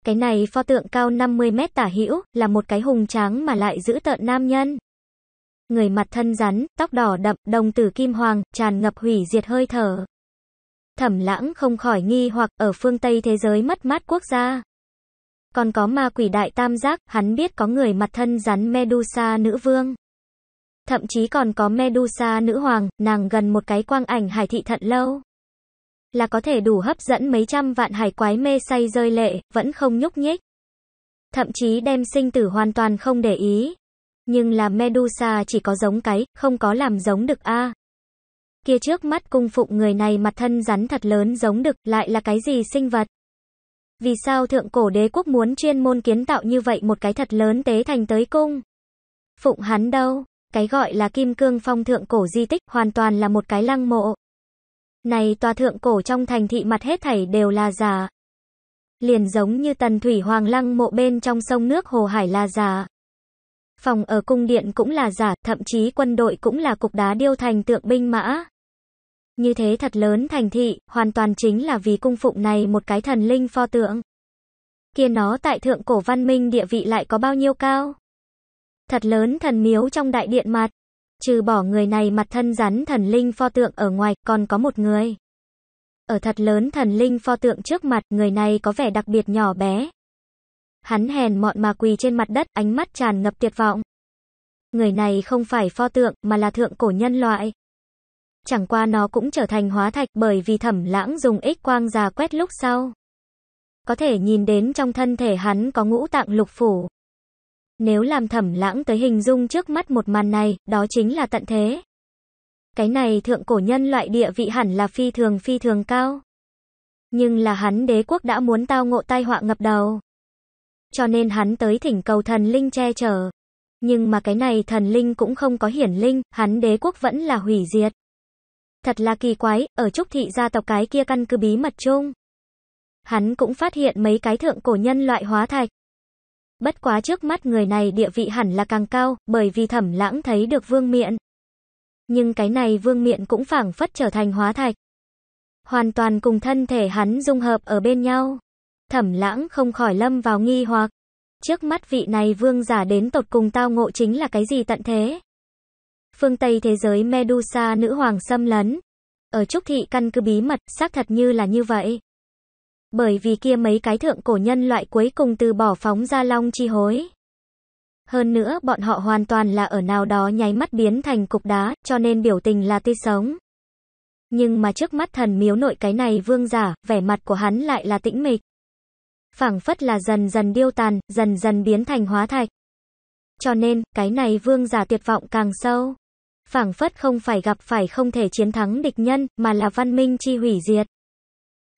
Cái này pho tượng cao 50 mét tả hữu là một cái hùng tráng mà lại giữ tợn nam nhân người mặt thân rắn, tóc đỏ đậm, đồng tử kim hoàng, tràn ngập hủy diệt hơi thở. Thẩm lãng không khỏi nghi hoặc ở phương Tây thế giới mất mát quốc gia. Còn có ma quỷ đại tam giác, hắn biết có người mặt thân rắn Medusa nữ vương. Thậm chí còn có Medusa nữ hoàng, nàng gần một cái quang ảnh hải thị thận lâu. Là có thể đủ hấp dẫn mấy trăm vạn hải quái mê say rơi lệ, vẫn không nhúc nhích. Thậm chí đem sinh tử hoàn toàn không để ý, nhưng là Medusa chỉ có giống cái, không có làm giống được a. Kia trước mắt cung phụng người này mặt thân rắn thật lớn giống được lại là cái gì sinh vật? Vì sao thượng cổ đế quốc muốn chuyên môn kiến tạo như vậy một cái thật lớn tế thành tới cung? Phụng hắn đâu? Cái gọi là kim cương phong thượng cổ di tích hoàn toàn là một cái lăng mộ. Này tòa thượng cổ trong thành thị mặt hết thảy đều là giả. Liền giống như tần thủy hoàng lăng mộ bên trong sông nước hồ hải là giả phòng ở cung điện cũng là giả, thậm chí quân đội cũng là cục đá điêu thành tượng binh mã. Như thế thật lớn thành thị, hoàn toàn chính là vì cung phụng này một cái thần linh pho tượng. Kia nó tại thượng cổ văn minh địa vị lại có bao nhiêu cao? Thật lớn thần miếu trong đại điện mặt. Trừ bỏ người này mặt thân rắn thần linh pho tượng ở ngoài, còn có một người. Ở thật lớn thần linh pho tượng trước mặt, người này có vẻ đặc biệt nhỏ bé, Hắn hèn mọn mà quỳ trên mặt đất, ánh mắt tràn ngập tuyệt vọng. Người này không phải pho tượng, mà là thượng cổ nhân loại. Chẳng qua nó cũng trở thành hóa thạch bởi vì thẩm lãng dùng ích quang già quét lúc sau. Có thể nhìn đến trong thân thể hắn có ngũ tạng lục phủ. Nếu làm thẩm lãng tới hình dung trước mắt một màn này, đó chính là tận thế. Cái này thượng cổ nhân loại địa vị hẳn là phi thường phi thường cao. Nhưng là hắn đế quốc đã muốn tao ngộ tai họa ngập đầu. Cho nên hắn tới thỉnh cầu thần linh che chở. Nhưng mà cái này thần linh cũng không có hiển linh, hắn đế quốc vẫn là hủy diệt. Thật là kỳ quái, ở Trúc Thị gia tộc cái kia căn cứ bí mật chung. Hắn cũng phát hiện mấy cái thượng cổ nhân loại hóa thạch. Bất quá trước mắt người này địa vị hẳn là càng cao, bởi vì thẩm lãng thấy được vương miện. Nhưng cái này vương miện cũng phảng phất trở thành hóa thạch. Hoàn toàn cùng thân thể hắn dung hợp ở bên nhau. Thẩm lãng không khỏi lâm vào nghi hoặc. Trước mắt vị này vương giả đến tột cùng tao ngộ chính là cái gì tận thế? Phương Tây thế giới Medusa nữ hoàng xâm lấn. Ở Trúc Thị căn cứ bí mật, xác thật như là như vậy. Bởi vì kia mấy cái thượng cổ nhân loại cuối cùng từ bỏ phóng ra long chi hối. Hơn nữa bọn họ hoàn toàn là ở nào đó nháy mắt biến thành cục đá, cho nên biểu tình là tươi sống. Nhưng mà trước mắt thần miếu nội cái này vương giả, vẻ mặt của hắn lại là tĩnh mịch phảng phất là dần dần điêu tàn, dần dần biến thành hóa thạch. Cho nên, cái này vương giả tuyệt vọng càng sâu. phảng phất không phải gặp phải không thể chiến thắng địch nhân, mà là văn minh chi hủy diệt.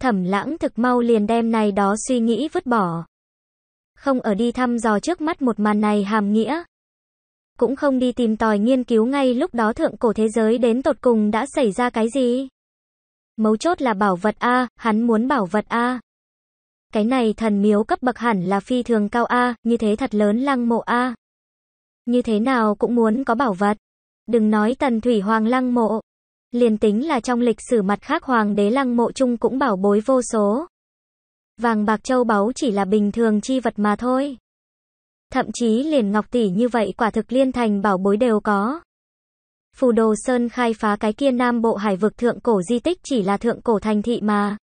Thẩm lãng thực mau liền đem này đó suy nghĩ vứt bỏ. Không ở đi thăm dò trước mắt một màn này hàm nghĩa. Cũng không đi tìm tòi nghiên cứu ngay lúc đó thượng cổ thế giới đến tột cùng đã xảy ra cái gì. Mấu chốt là bảo vật A, hắn muốn bảo vật A. Cái này thần miếu cấp bậc hẳn là phi thường cao A, như thế thật lớn lăng mộ A. Như thế nào cũng muốn có bảo vật. Đừng nói tần thủy hoàng lăng mộ. Liền tính là trong lịch sử mặt khác hoàng đế lăng mộ chung cũng bảo bối vô số. Vàng bạc châu báu chỉ là bình thường chi vật mà thôi. Thậm chí liền ngọc tỷ như vậy quả thực liên thành bảo bối đều có. Phù Đồ Sơn khai phá cái kia nam bộ hải vực thượng cổ di tích chỉ là thượng cổ thành thị mà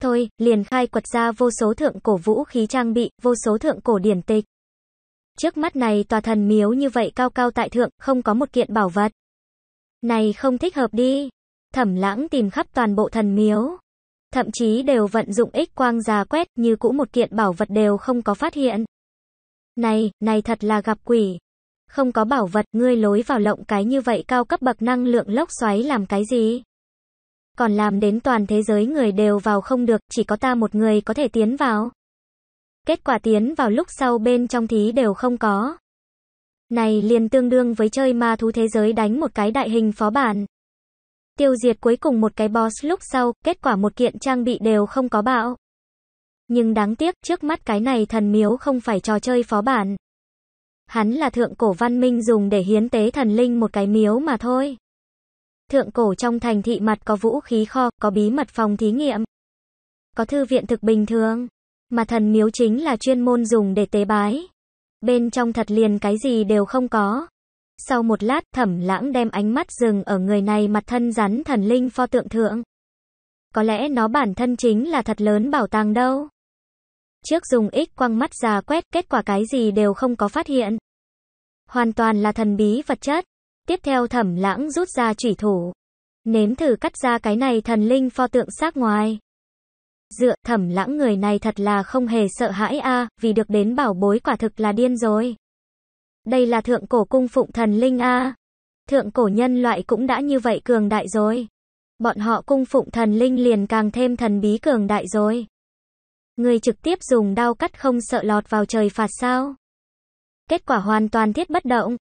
thôi, liền khai quật ra vô số thượng cổ vũ khí trang bị, vô số thượng cổ điển tịch. Trước mắt này tòa thần miếu như vậy cao cao tại thượng, không có một kiện bảo vật. Này không thích hợp đi. Thẩm lãng tìm khắp toàn bộ thần miếu. Thậm chí đều vận dụng ích quang già quét như cũ một kiện bảo vật đều không có phát hiện. Này, này thật là gặp quỷ. Không có bảo vật, ngươi lối vào lộng cái như vậy cao cấp bậc năng lượng lốc xoáy làm cái gì? còn làm đến toàn thế giới người đều vào không được, chỉ có ta một người có thể tiến vào. Kết quả tiến vào lúc sau bên trong thí đều không có. Này liền tương đương với chơi ma thú thế giới đánh một cái đại hình phó bản. Tiêu diệt cuối cùng một cái boss lúc sau, kết quả một kiện trang bị đều không có bạo. Nhưng đáng tiếc trước mắt cái này thần miếu không phải trò chơi phó bản. Hắn là thượng cổ văn minh dùng để hiến tế thần linh một cái miếu mà thôi. Thượng cổ trong thành thị mặt có vũ khí kho, có bí mật phòng thí nghiệm, có thư viện thực bình thường, mà thần miếu chính là chuyên môn dùng để tế bái. Bên trong thật liền cái gì đều không có. Sau một lát, Thẩm Lãng đem ánh mắt dừng ở người này mặt thân rắn thần linh pho tượng thượng. Có lẽ nó bản thân chính là thật lớn bảo tàng đâu. Trước dùng ít quăng mắt ra quét, kết quả cái gì đều không có phát hiện. Hoàn toàn là thần bí vật chất. Tiếp theo thẩm lãng rút ra chủy thủ. Nếm thử cắt ra cái này thần linh pho tượng xác ngoài. Dựa thẩm lãng người này thật là không hề sợ hãi a vì được đến bảo bối quả thực là điên rồi. Đây là thượng cổ cung phụng thần linh a Thượng cổ nhân loại cũng đã như vậy cường đại rồi. Bọn họ cung phụng thần linh liền càng thêm thần bí cường đại rồi. Người trực tiếp dùng đao cắt không sợ lọt vào trời phạt sao? Kết quả hoàn toàn thiết bất động,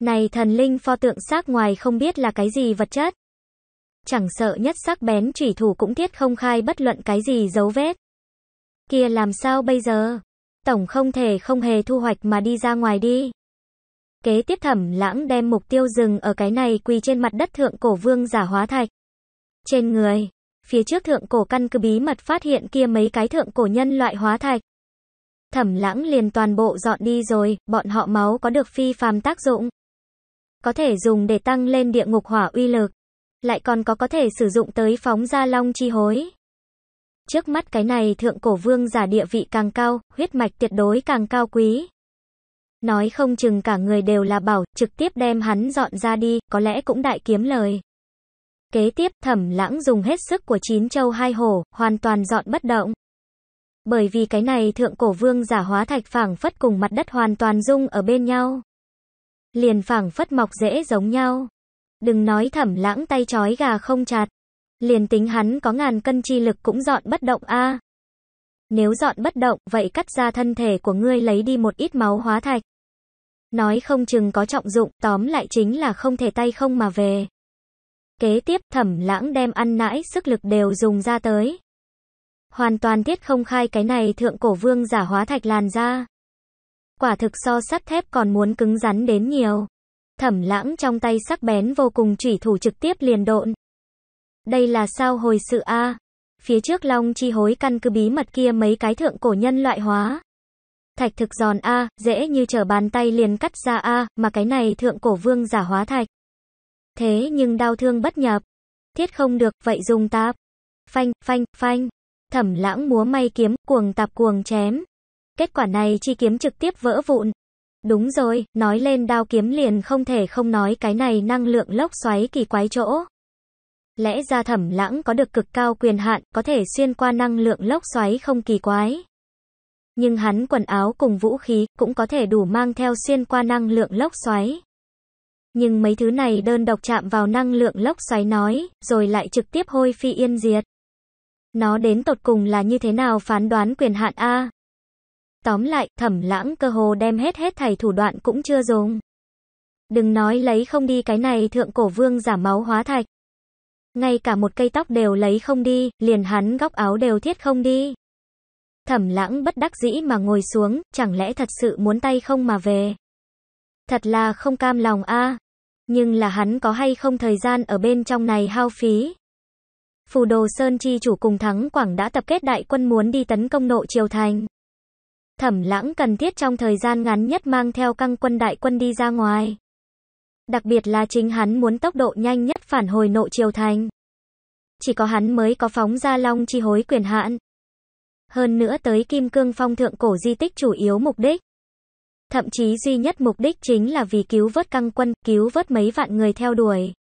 này thần linh pho tượng xác ngoài không biết là cái gì vật chất. Chẳng sợ nhất sắc bén chủy thủ cũng thiết không khai bất luận cái gì dấu vết. Kia làm sao bây giờ? Tổng không thể không hề thu hoạch mà đi ra ngoài đi. Kế tiếp thẩm lãng đem mục tiêu dừng ở cái này quỳ trên mặt đất thượng cổ vương giả hóa thạch. Trên người, phía trước thượng cổ căn cứ bí mật phát hiện kia mấy cái thượng cổ nhân loại hóa thạch. Thẩm lãng liền toàn bộ dọn đi rồi, bọn họ máu có được phi phàm tác dụng có thể dùng để tăng lên địa ngục hỏa uy lực, lại còn có có thể sử dụng tới phóng ra long chi hối. Trước mắt cái này thượng cổ vương giả địa vị càng cao, huyết mạch tuyệt đối càng cao quý. Nói không chừng cả người đều là bảo, trực tiếp đem hắn dọn ra đi, có lẽ cũng đại kiếm lời. Kế tiếp thẩm lãng dùng hết sức của chín châu hai hổ, hoàn toàn dọn bất động. Bởi vì cái này thượng cổ vương giả hóa thạch phẳng phất cùng mặt đất hoàn toàn dung ở bên nhau liền phảng phất mọc dễ giống nhau. Đừng nói thẩm lãng tay chói gà không chặt. Liền tính hắn có ngàn cân chi lực cũng dọn bất động a. Nếu dọn bất động, vậy cắt ra thân thể của ngươi lấy đi một ít máu hóa thạch. Nói không chừng có trọng dụng, tóm lại chính là không thể tay không mà về. Kế tiếp, thẩm lãng đem ăn nãi sức lực đều dùng ra tới. Hoàn toàn tiết không khai cái này thượng cổ vương giả hóa thạch làn ra quả thực so sắt thép còn muốn cứng rắn đến nhiều. Thẩm lãng trong tay sắc bén vô cùng chủy thủ trực tiếp liền độn. Đây là sao hồi sự A. Phía trước long chi hối căn cứ bí mật kia mấy cái thượng cổ nhân loại hóa. Thạch thực giòn A, dễ như trở bàn tay liền cắt ra A, mà cái này thượng cổ vương giả hóa thạch. Thế nhưng đau thương bất nhập. Thiết không được, vậy dùng tạp. Phanh, phanh, phanh. Thẩm lãng múa may kiếm, cuồng tạp cuồng chém. Kết quả này chi kiếm trực tiếp vỡ vụn. Đúng rồi, nói lên đao kiếm liền không thể không nói cái này năng lượng lốc xoáy kỳ quái chỗ. Lẽ ra thẩm lãng có được cực cao quyền hạn, có thể xuyên qua năng lượng lốc xoáy không kỳ quái. Nhưng hắn quần áo cùng vũ khí cũng có thể đủ mang theo xuyên qua năng lượng lốc xoáy. Nhưng mấy thứ này đơn độc chạm vào năng lượng lốc xoáy nói, rồi lại trực tiếp hôi phi yên diệt. Nó đến tột cùng là như thế nào phán đoán quyền hạn A, Tóm lại, thẩm lãng cơ hồ đem hết hết thầy thủ đoạn cũng chưa dùng. Đừng nói lấy không đi cái này thượng cổ vương giả máu hóa thạch. Ngay cả một cây tóc đều lấy không đi, liền hắn góc áo đều thiết không đi. Thẩm lãng bất đắc dĩ mà ngồi xuống, chẳng lẽ thật sự muốn tay không mà về. Thật là không cam lòng a. Nhưng là hắn có hay không thời gian ở bên trong này hao phí. Phù đồ Sơn Chi chủ cùng thắng Quảng đã tập kết đại quân muốn đi tấn công nộ triều thành. Thẩm lãng cần thiết trong thời gian ngắn nhất mang theo căng quân đại quân đi ra ngoài. Đặc biệt là chính hắn muốn tốc độ nhanh nhất phản hồi nội triều thành. Chỉ có hắn mới có phóng ra long chi hối quyền hạn. Hơn nữa tới kim cương phong thượng cổ di tích chủ yếu mục đích. Thậm chí duy nhất mục đích chính là vì cứu vớt căng quân, cứu vớt mấy vạn người theo đuổi.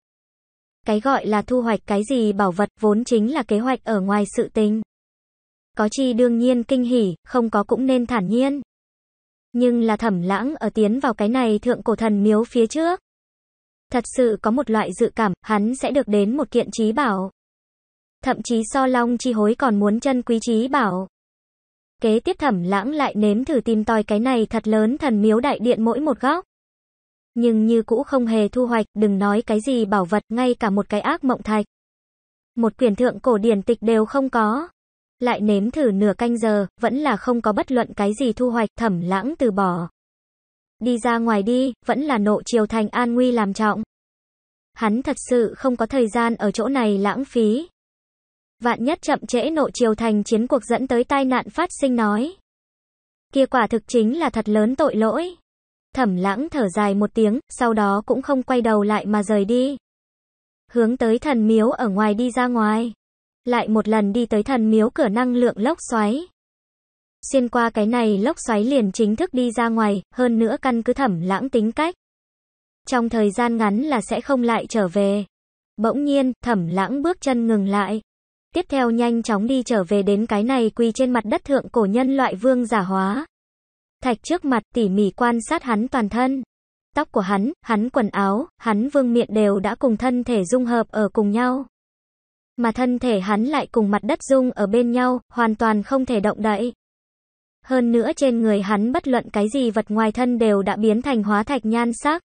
Cái gọi là thu hoạch cái gì bảo vật vốn chính là kế hoạch ở ngoài sự tình. Có chi đương nhiên kinh hỉ, không có cũng nên thản nhiên. Nhưng là thẩm lãng ở tiến vào cái này thượng cổ thần miếu phía trước. Thật sự có một loại dự cảm, hắn sẽ được đến một kiện trí bảo. Thậm chí so long chi hối còn muốn chân quý trí bảo. Kế tiếp thẩm lãng lại nếm thử tìm tòi cái này thật lớn thần miếu đại điện mỗi một góc. Nhưng như cũ không hề thu hoạch, đừng nói cái gì bảo vật, ngay cả một cái ác mộng thạch. Một quyển thượng cổ điển tịch đều không có lại nếm thử nửa canh giờ, vẫn là không có bất luận cái gì thu hoạch, thẩm lãng từ bỏ. Đi ra ngoài đi, vẫn là nộ triều thành an nguy làm trọng. Hắn thật sự không có thời gian ở chỗ này lãng phí. Vạn nhất chậm trễ nộ triều thành chiến cuộc dẫn tới tai nạn phát sinh nói. Kia quả thực chính là thật lớn tội lỗi. Thẩm lãng thở dài một tiếng, sau đó cũng không quay đầu lại mà rời đi. Hướng tới thần miếu ở ngoài đi ra ngoài lại một lần đi tới thần miếu cửa năng lượng lốc xoáy. Xuyên qua cái này lốc xoáy liền chính thức đi ra ngoài, hơn nữa căn cứ thẩm lãng tính cách. Trong thời gian ngắn là sẽ không lại trở về. Bỗng nhiên, thẩm lãng bước chân ngừng lại. Tiếp theo nhanh chóng đi trở về đến cái này quỳ trên mặt đất thượng cổ nhân loại vương giả hóa. Thạch trước mặt tỉ mỉ quan sát hắn toàn thân. Tóc của hắn, hắn quần áo, hắn vương miện đều đã cùng thân thể dung hợp ở cùng nhau mà thân thể hắn lại cùng mặt đất rung ở bên nhau, hoàn toàn không thể động đậy. Hơn nữa trên người hắn bất luận cái gì vật ngoài thân đều đã biến thành hóa thạch nhan sắc.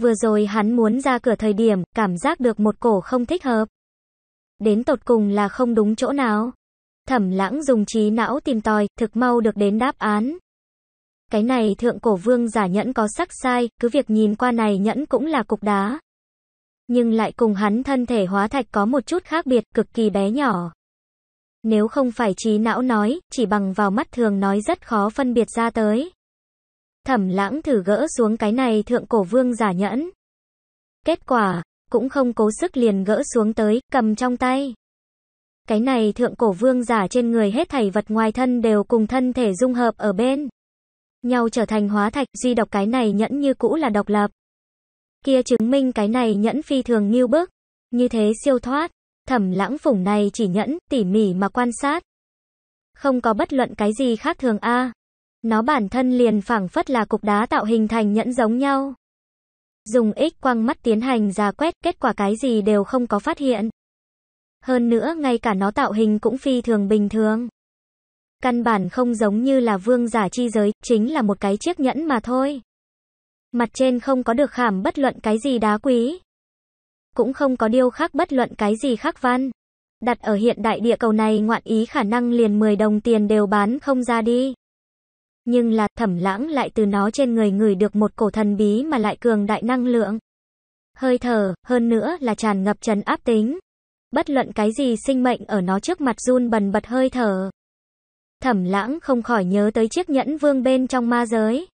Vừa rồi hắn muốn ra cửa thời điểm, cảm giác được một cổ không thích hợp. Đến tột cùng là không đúng chỗ nào. Thẩm lãng dùng trí não tìm tòi, thực mau được đến đáp án. Cái này thượng cổ vương giả nhẫn có sắc sai, cứ việc nhìn qua này nhẫn cũng là cục đá nhưng lại cùng hắn thân thể hóa thạch có một chút khác biệt, cực kỳ bé nhỏ. Nếu không phải trí não nói, chỉ bằng vào mắt thường nói rất khó phân biệt ra tới. Thẩm lãng thử gỡ xuống cái này thượng cổ vương giả nhẫn. Kết quả, cũng không cố sức liền gỡ xuống tới, cầm trong tay. Cái này thượng cổ vương giả trên người hết thảy vật ngoài thân đều cùng thân thể dung hợp ở bên. Nhau trở thành hóa thạch, duy độc cái này nhẫn như cũ là độc lập kia chứng minh cái này nhẫn phi thường nghiêu bức. Như thế siêu thoát, thẩm lãng phủng này chỉ nhẫn, tỉ mỉ mà quan sát. Không có bất luận cái gì khác thường a Nó bản thân liền phảng phất là cục đá tạo hình thành nhẫn giống nhau. Dùng ích quang mắt tiến hành ra quét, kết quả cái gì đều không có phát hiện. Hơn nữa ngay cả nó tạo hình cũng phi thường bình thường. Căn bản không giống như là vương giả chi giới, chính là một cái chiếc nhẫn mà thôi. Mặt trên không có được khảm bất luận cái gì đá quý. Cũng không có điêu khắc bất luận cái gì khắc văn. Đặt ở hiện đại địa cầu này ngoạn ý khả năng liền 10 đồng tiền đều bán không ra đi. Nhưng là thẩm lãng lại từ nó trên người người được một cổ thần bí mà lại cường đại năng lượng. Hơi thở, hơn nữa là tràn ngập trần áp tính. Bất luận cái gì sinh mệnh ở nó trước mặt run bần bật hơi thở. Thẩm lãng không khỏi nhớ tới chiếc nhẫn vương bên trong ma giới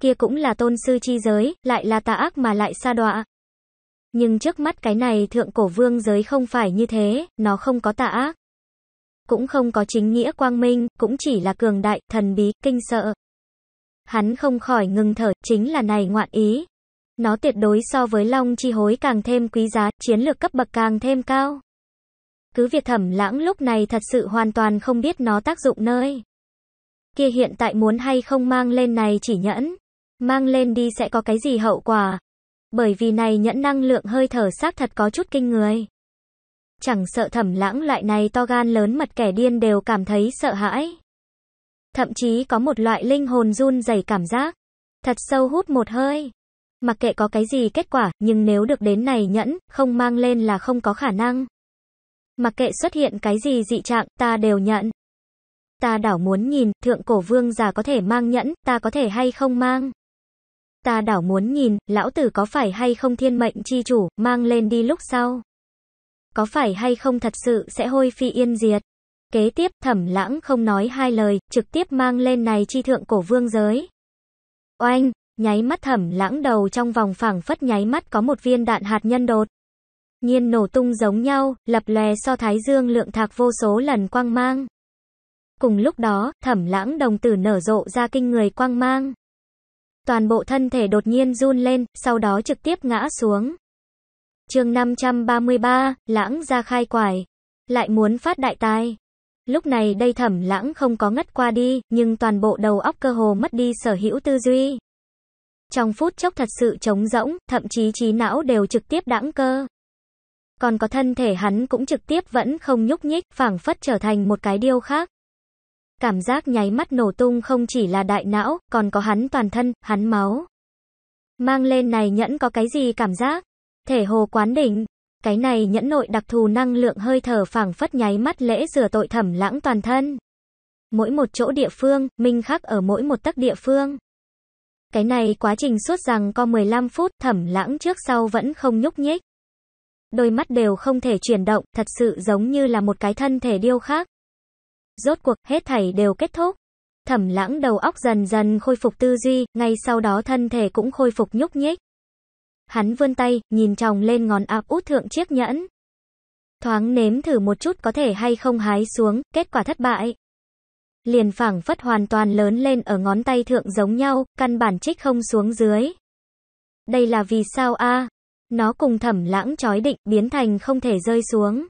kia cũng là tôn sư chi giới, lại là tà ác mà lại xa đọa. Nhưng trước mắt cái này thượng cổ vương giới không phải như thế, nó không có tà ác. Cũng không có chính nghĩa quang minh, cũng chỉ là cường đại, thần bí, kinh sợ. Hắn không khỏi ngừng thở, chính là này ngoạn ý. Nó tuyệt đối so với long chi hối càng thêm quý giá, chiến lược cấp bậc càng thêm cao. Cứ việc thẩm lãng lúc này thật sự hoàn toàn không biết nó tác dụng nơi. Kia hiện tại muốn hay không mang lên này chỉ nhẫn mang lên đi sẽ có cái gì hậu quả. Bởi vì này nhẫn năng lượng hơi thở xác thật có chút kinh người. Chẳng sợ thẩm lãng loại này to gan lớn mật kẻ điên đều cảm thấy sợ hãi. Thậm chí có một loại linh hồn run dày cảm giác. Thật sâu hút một hơi. Mặc kệ có cái gì kết quả, nhưng nếu được đến này nhẫn, không mang lên là không có khả năng. Mặc kệ xuất hiện cái gì dị trạng, ta đều nhận. Ta đảo muốn nhìn, thượng cổ vương già có thể mang nhẫn, ta có thể hay không mang ta đảo muốn nhìn, lão tử có phải hay không thiên mệnh chi chủ, mang lên đi lúc sau. Có phải hay không thật sự sẽ hôi phi yên diệt. Kế tiếp, thẩm lãng không nói hai lời, trực tiếp mang lên này chi thượng cổ vương giới. Oanh, nháy mắt thẩm lãng đầu trong vòng phẳng phất nháy mắt có một viên đạn hạt nhân đột. Nhiên nổ tung giống nhau, lập lè so thái dương lượng thạc vô số lần quang mang. Cùng lúc đó, thẩm lãng đồng tử nở rộ ra kinh người quang mang toàn bộ thân thể đột nhiên run lên, sau đó trực tiếp ngã xuống. chương 533, lãng ra khai quải. Lại muốn phát đại tài. Lúc này đây thẩm lãng không có ngất qua đi, nhưng toàn bộ đầu óc cơ hồ mất đi sở hữu tư duy. Trong phút chốc thật sự trống rỗng, thậm chí trí não đều trực tiếp đãng cơ. Còn có thân thể hắn cũng trực tiếp vẫn không nhúc nhích, phảng phất trở thành một cái điều khác. Cảm giác nháy mắt nổ tung không chỉ là đại não, còn có hắn toàn thân, hắn máu. Mang lên này nhẫn có cái gì cảm giác? Thể hồ quán đỉnh. Cái này nhẫn nội đặc thù năng lượng hơi thở phảng phất nháy mắt lễ rửa tội thẩm lãng toàn thân. Mỗi một chỗ địa phương, minh khắc ở mỗi một tấc địa phương. Cái này quá trình suốt rằng có 15 phút, thẩm lãng trước sau vẫn không nhúc nhích. Đôi mắt đều không thể chuyển động, thật sự giống như là một cái thân thể điêu khắc. Rốt cuộc, hết thảy đều kết thúc. Thẩm lãng đầu óc dần dần khôi phục tư duy, ngay sau đó thân thể cũng khôi phục nhúc nhích. Hắn vươn tay, nhìn chồng lên ngón áp út thượng chiếc nhẫn. Thoáng nếm thử một chút có thể hay không hái xuống, kết quả thất bại. Liền phẳng phất hoàn toàn lớn lên ở ngón tay thượng giống nhau, căn bản trích không xuống dưới. Đây là vì sao a? Nó cùng thẩm lãng chói định, biến thành không thể rơi xuống.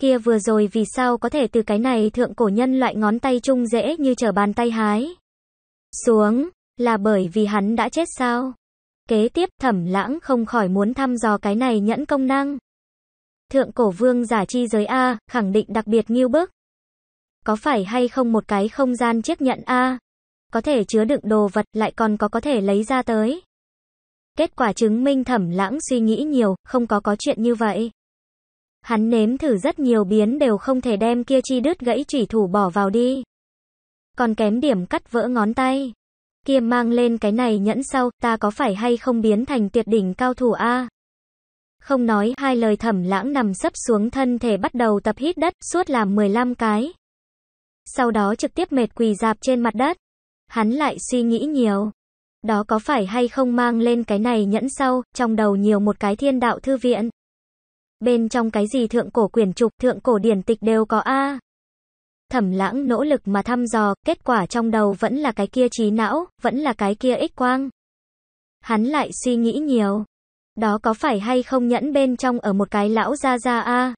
Kia vừa rồi vì sao có thể từ cái này thượng cổ nhân loại ngón tay chung dễ như trở bàn tay hái. Xuống, là bởi vì hắn đã chết sao? Kế tiếp thẩm lãng không khỏi muốn thăm dò cái này nhẫn công năng. Thượng cổ vương giả chi giới A, khẳng định đặc biệt nghiêu bức. Có phải hay không một cái không gian chiếc nhẫn A? Có thể chứa đựng đồ vật lại còn có có thể lấy ra tới. Kết quả chứng minh thẩm lãng suy nghĩ nhiều, không có có chuyện như vậy. Hắn nếm thử rất nhiều biến đều không thể đem kia chi đứt gãy chỉ thủ bỏ vào đi. Còn kém điểm cắt vỡ ngón tay. Kia mang lên cái này nhẫn sau, ta có phải hay không biến thành tuyệt đỉnh cao thủ a? Không nói hai lời thẩm lãng nằm sấp xuống thân thể bắt đầu tập hít đất suốt làm 15 cái. Sau đó trực tiếp mệt quỳ dạp trên mặt đất. Hắn lại suy nghĩ nhiều. Đó có phải hay không mang lên cái này nhẫn sau, trong đầu nhiều một cái thiên đạo thư viện. Bên trong cái gì thượng cổ quyển trục, thượng cổ điển tịch đều có A. Thẩm lãng nỗ lực mà thăm dò, kết quả trong đầu vẫn là cái kia trí não, vẫn là cái kia ích quang. Hắn lại suy nghĩ nhiều. Đó có phải hay không nhẫn bên trong ở một cái lão gia gia A.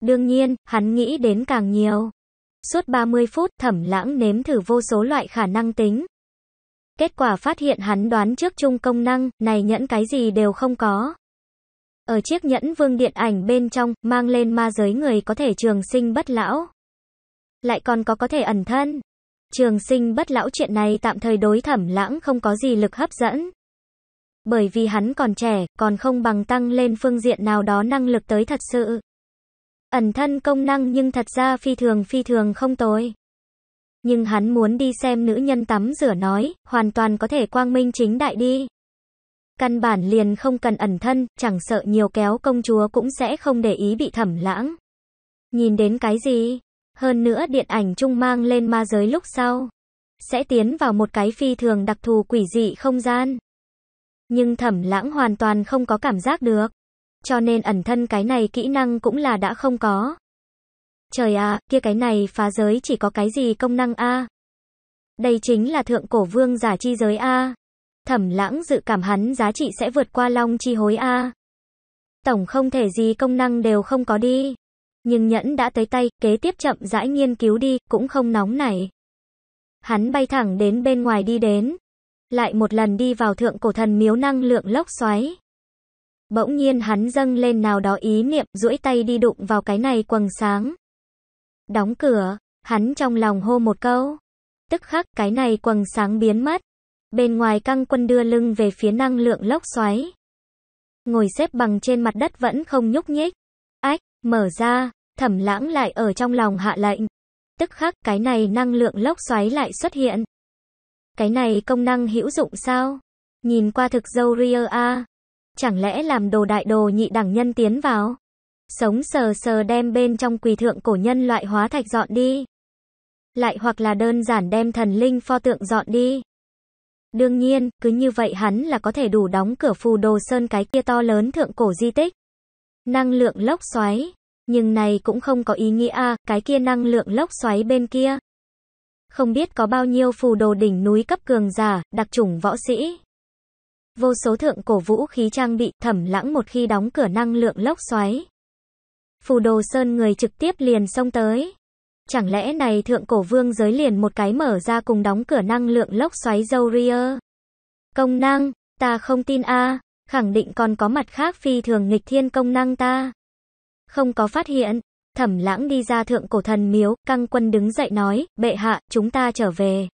Đương nhiên, hắn nghĩ đến càng nhiều. Suốt 30 phút, thẩm lãng nếm thử vô số loại khả năng tính. Kết quả phát hiện hắn đoán trước trung công năng, này nhẫn cái gì đều không có. Ở chiếc nhẫn vương điện ảnh bên trong, mang lên ma giới người có thể trường sinh bất lão. Lại còn có có thể ẩn thân. Trường sinh bất lão chuyện này tạm thời đối thẩm lãng không có gì lực hấp dẫn. Bởi vì hắn còn trẻ, còn không bằng tăng lên phương diện nào đó năng lực tới thật sự. Ẩn thân công năng nhưng thật ra phi thường phi thường không tối. Nhưng hắn muốn đi xem nữ nhân tắm rửa nói, hoàn toàn có thể quang minh chính đại đi. Căn bản liền không cần ẩn thân, chẳng sợ nhiều kéo công chúa cũng sẽ không để ý bị thẩm lãng. Nhìn đến cái gì? Hơn nữa điện ảnh trung mang lên ma giới lúc sau. Sẽ tiến vào một cái phi thường đặc thù quỷ dị không gian. Nhưng thẩm lãng hoàn toàn không có cảm giác được. Cho nên ẩn thân cái này kỹ năng cũng là đã không có. Trời ạ, à, kia cái này phá giới chỉ có cái gì công năng a? Đây chính là thượng cổ vương giả chi giới a. Thẩm lãng dự cảm hắn giá trị sẽ vượt qua long chi hối A. Tổng không thể gì công năng đều không có đi. Nhưng nhẫn đã tới tay, kế tiếp chậm rãi nghiên cứu đi, cũng không nóng nảy. Hắn bay thẳng đến bên ngoài đi đến. Lại một lần đi vào thượng cổ thần miếu năng lượng lốc xoáy. Bỗng nhiên hắn dâng lên nào đó ý niệm, duỗi tay đi đụng vào cái này quầng sáng. Đóng cửa, hắn trong lòng hô một câu. Tức khắc cái này quầng sáng biến mất. Bên ngoài căng quân đưa lưng về phía năng lượng lốc xoáy. Ngồi xếp bằng trên mặt đất vẫn không nhúc nhích. Ách, mở ra, thẩm lãng lại ở trong lòng hạ lệnh. Tức khắc cái này năng lượng lốc xoáy lại xuất hiện. Cái này công năng hữu dụng sao? Nhìn qua thực dâu Ria A. Chẳng lẽ làm đồ đại đồ nhị đẳng nhân tiến vào? Sống sờ sờ đem bên trong quỳ thượng cổ nhân loại hóa thạch dọn đi. Lại hoặc là đơn giản đem thần linh pho tượng dọn đi. Đương nhiên, cứ như vậy hắn là có thể đủ đóng cửa phù đồ sơn cái kia to lớn thượng cổ di tích. Năng lượng lốc xoáy. Nhưng này cũng không có ý nghĩa, à, cái kia năng lượng lốc xoáy bên kia. Không biết có bao nhiêu phù đồ đỉnh núi cấp cường giả, đặc chủng võ sĩ. Vô số thượng cổ vũ khí trang bị thẩm lãng một khi đóng cửa năng lượng lốc xoáy. Phù đồ sơn người trực tiếp liền xông tới. Chẳng lẽ này thượng cổ vương giới liền một cái mở ra cùng đóng cửa năng lượng lốc xoáy dâu ria? Công năng, ta không tin a khẳng định còn có mặt khác phi thường nghịch thiên công năng ta. Không có phát hiện, thẩm lãng đi ra thượng cổ thần miếu, căng quân đứng dậy nói, bệ hạ, chúng ta trở về.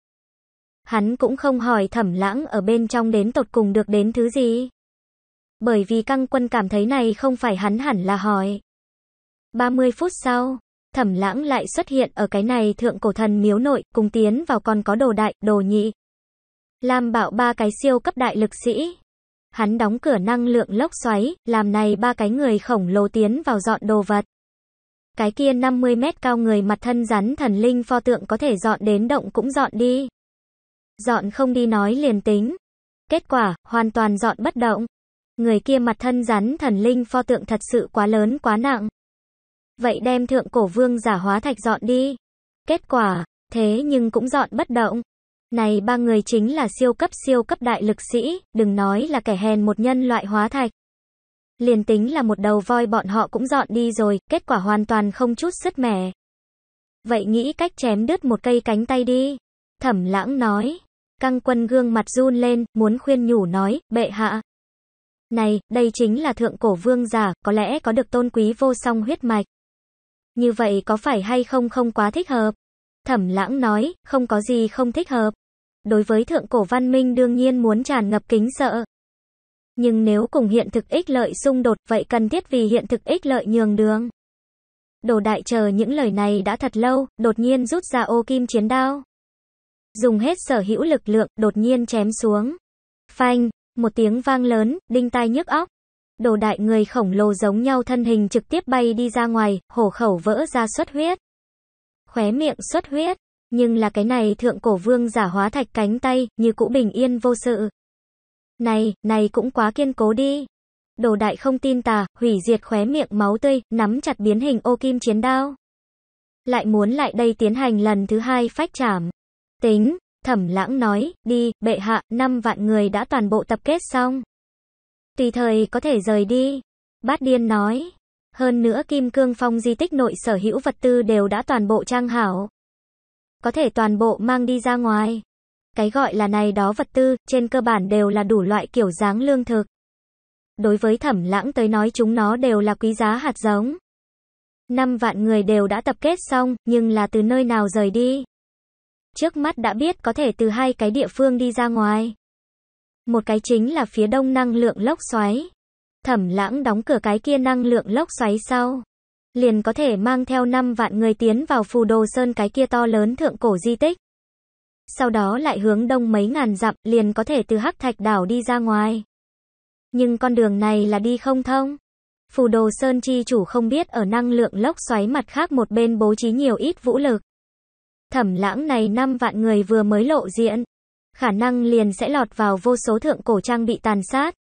Hắn cũng không hỏi thẩm lãng ở bên trong đến tột cùng được đến thứ gì. Bởi vì căng quân cảm thấy này không phải hắn hẳn là hỏi. 30 phút sau, Thẩm lãng lại xuất hiện ở cái này thượng cổ thần miếu nội, cùng tiến vào còn có đồ đại, đồ nhị. làm bảo ba cái siêu cấp đại lực sĩ. Hắn đóng cửa năng lượng lốc xoáy, làm này ba cái người khổng lồ tiến vào dọn đồ vật. Cái kia 50 mét cao người mặt thân rắn thần linh pho tượng có thể dọn đến động cũng dọn đi. Dọn không đi nói liền tính. Kết quả, hoàn toàn dọn bất động. Người kia mặt thân rắn thần linh pho tượng thật sự quá lớn quá nặng. Vậy đem thượng cổ vương giả hóa thạch dọn đi. Kết quả, thế nhưng cũng dọn bất động. Này ba người chính là siêu cấp siêu cấp đại lực sĩ, đừng nói là kẻ hèn một nhân loại hóa thạch. Liền tính là một đầu voi bọn họ cũng dọn đi rồi, kết quả hoàn toàn không chút sứt mẻ. Vậy nghĩ cách chém đứt một cây cánh tay đi. Thẩm lãng nói. Căng quân gương mặt run lên, muốn khuyên nhủ nói, bệ hạ. Này, đây chính là thượng cổ vương giả, có lẽ có được tôn quý vô song huyết mạch như vậy có phải hay không không quá thích hợp? Thẩm lãng nói, không có gì không thích hợp. Đối với thượng cổ văn minh đương nhiên muốn tràn ngập kính sợ. Nhưng nếu cùng hiện thực ích lợi xung đột vậy cần thiết vì hiện thực ích lợi nhường đường. Đồ đại chờ những lời này đã thật lâu, đột nhiên rút ra ô kim chiến đao. Dùng hết sở hữu lực lượng, đột nhiên chém xuống. Phanh, một tiếng vang lớn, đinh tai nhức óc đồ đại người khổng lồ giống nhau thân hình trực tiếp bay đi ra ngoài, hổ khẩu vỡ ra xuất huyết. Khóe miệng xuất huyết, nhưng là cái này thượng cổ vương giả hóa thạch cánh tay, như cũ bình yên vô sự. Này, này cũng quá kiên cố đi. Đồ đại không tin tà, hủy diệt khóe miệng máu tươi, nắm chặt biến hình ô kim chiến đao. Lại muốn lại đây tiến hành lần thứ hai phách trảm. Tính, thẩm lãng nói, đi, bệ hạ, 5 vạn người đã toàn bộ tập kết xong tùy thời có thể rời đi. Bát Điên nói. Hơn nữa Kim Cương Phong di tích nội sở hữu vật tư đều đã toàn bộ trang hảo. Có thể toàn bộ mang đi ra ngoài. Cái gọi là này đó vật tư, trên cơ bản đều là đủ loại kiểu dáng lương thực. Đối với thẩm lãng tới nói chúng nó đều là quý giá hạt giống. Năm vạn người đều đã tập kết xong, nhưng là từ nơi nào rời đi. Trước mắt đã biết có thể từ hai cái địa phương đi ra ngoài. Một cái chính là phía đông năng lượng lốc xoáy. Thẩm lãng đóng cửa cái kia năng lượng lốc xoáy sau. Liền có thể mang theo 5 vạn người tiến vào phù đồ sơn cái kia to lớn thượng cổ di tích. Sau đó lại hướng đông mấy ngàn dặm liền có thể từ hắc thạch đảo đi ra ngoài. Nhưng con đường này là đi không thông. Phù đồ sơn chi chủ không biết ở năng lượng lốc xoáy mặt khác một bên bố trí nhiều ít vũ lực. Thẩm lãng này 5 vạn người vừa mới lộ diện, khả năng liền sẽ lọt vào vô số thượng cổ trang bị tàn sát.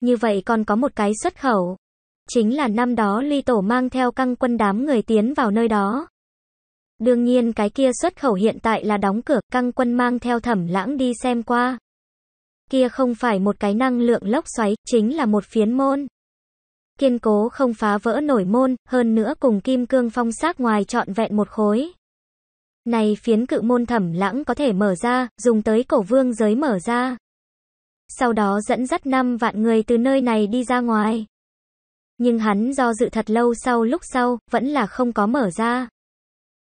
Như vậy còn có một cái xuất khẩu. Chính là năm đó ly tổ mang theo căng quân đám người tiến vào nơi đó. Đương nhiên cái kia xuất khẩu hiện tại là đóng cửa, căng quân mang theo thẩm lãng đi xem qua. Kia không phải một cái năng lượng lốc xoáy, chính là một phiến môn. Kiên cố không phá vỡ nổi môn, hơn nữa cùng kim cương phong sát ngoài trọn vẹn một khối. Này phiến cự môn thẩm lãng có thể mở ra, dùng tới cổ vương giới mở ra. Sau đó dẫn dắt 5 vạn người từ nơi này đi ra ngoài. Nhưng hắn do dự thật lâu sau lúc sau, vẫn là không có mở ra.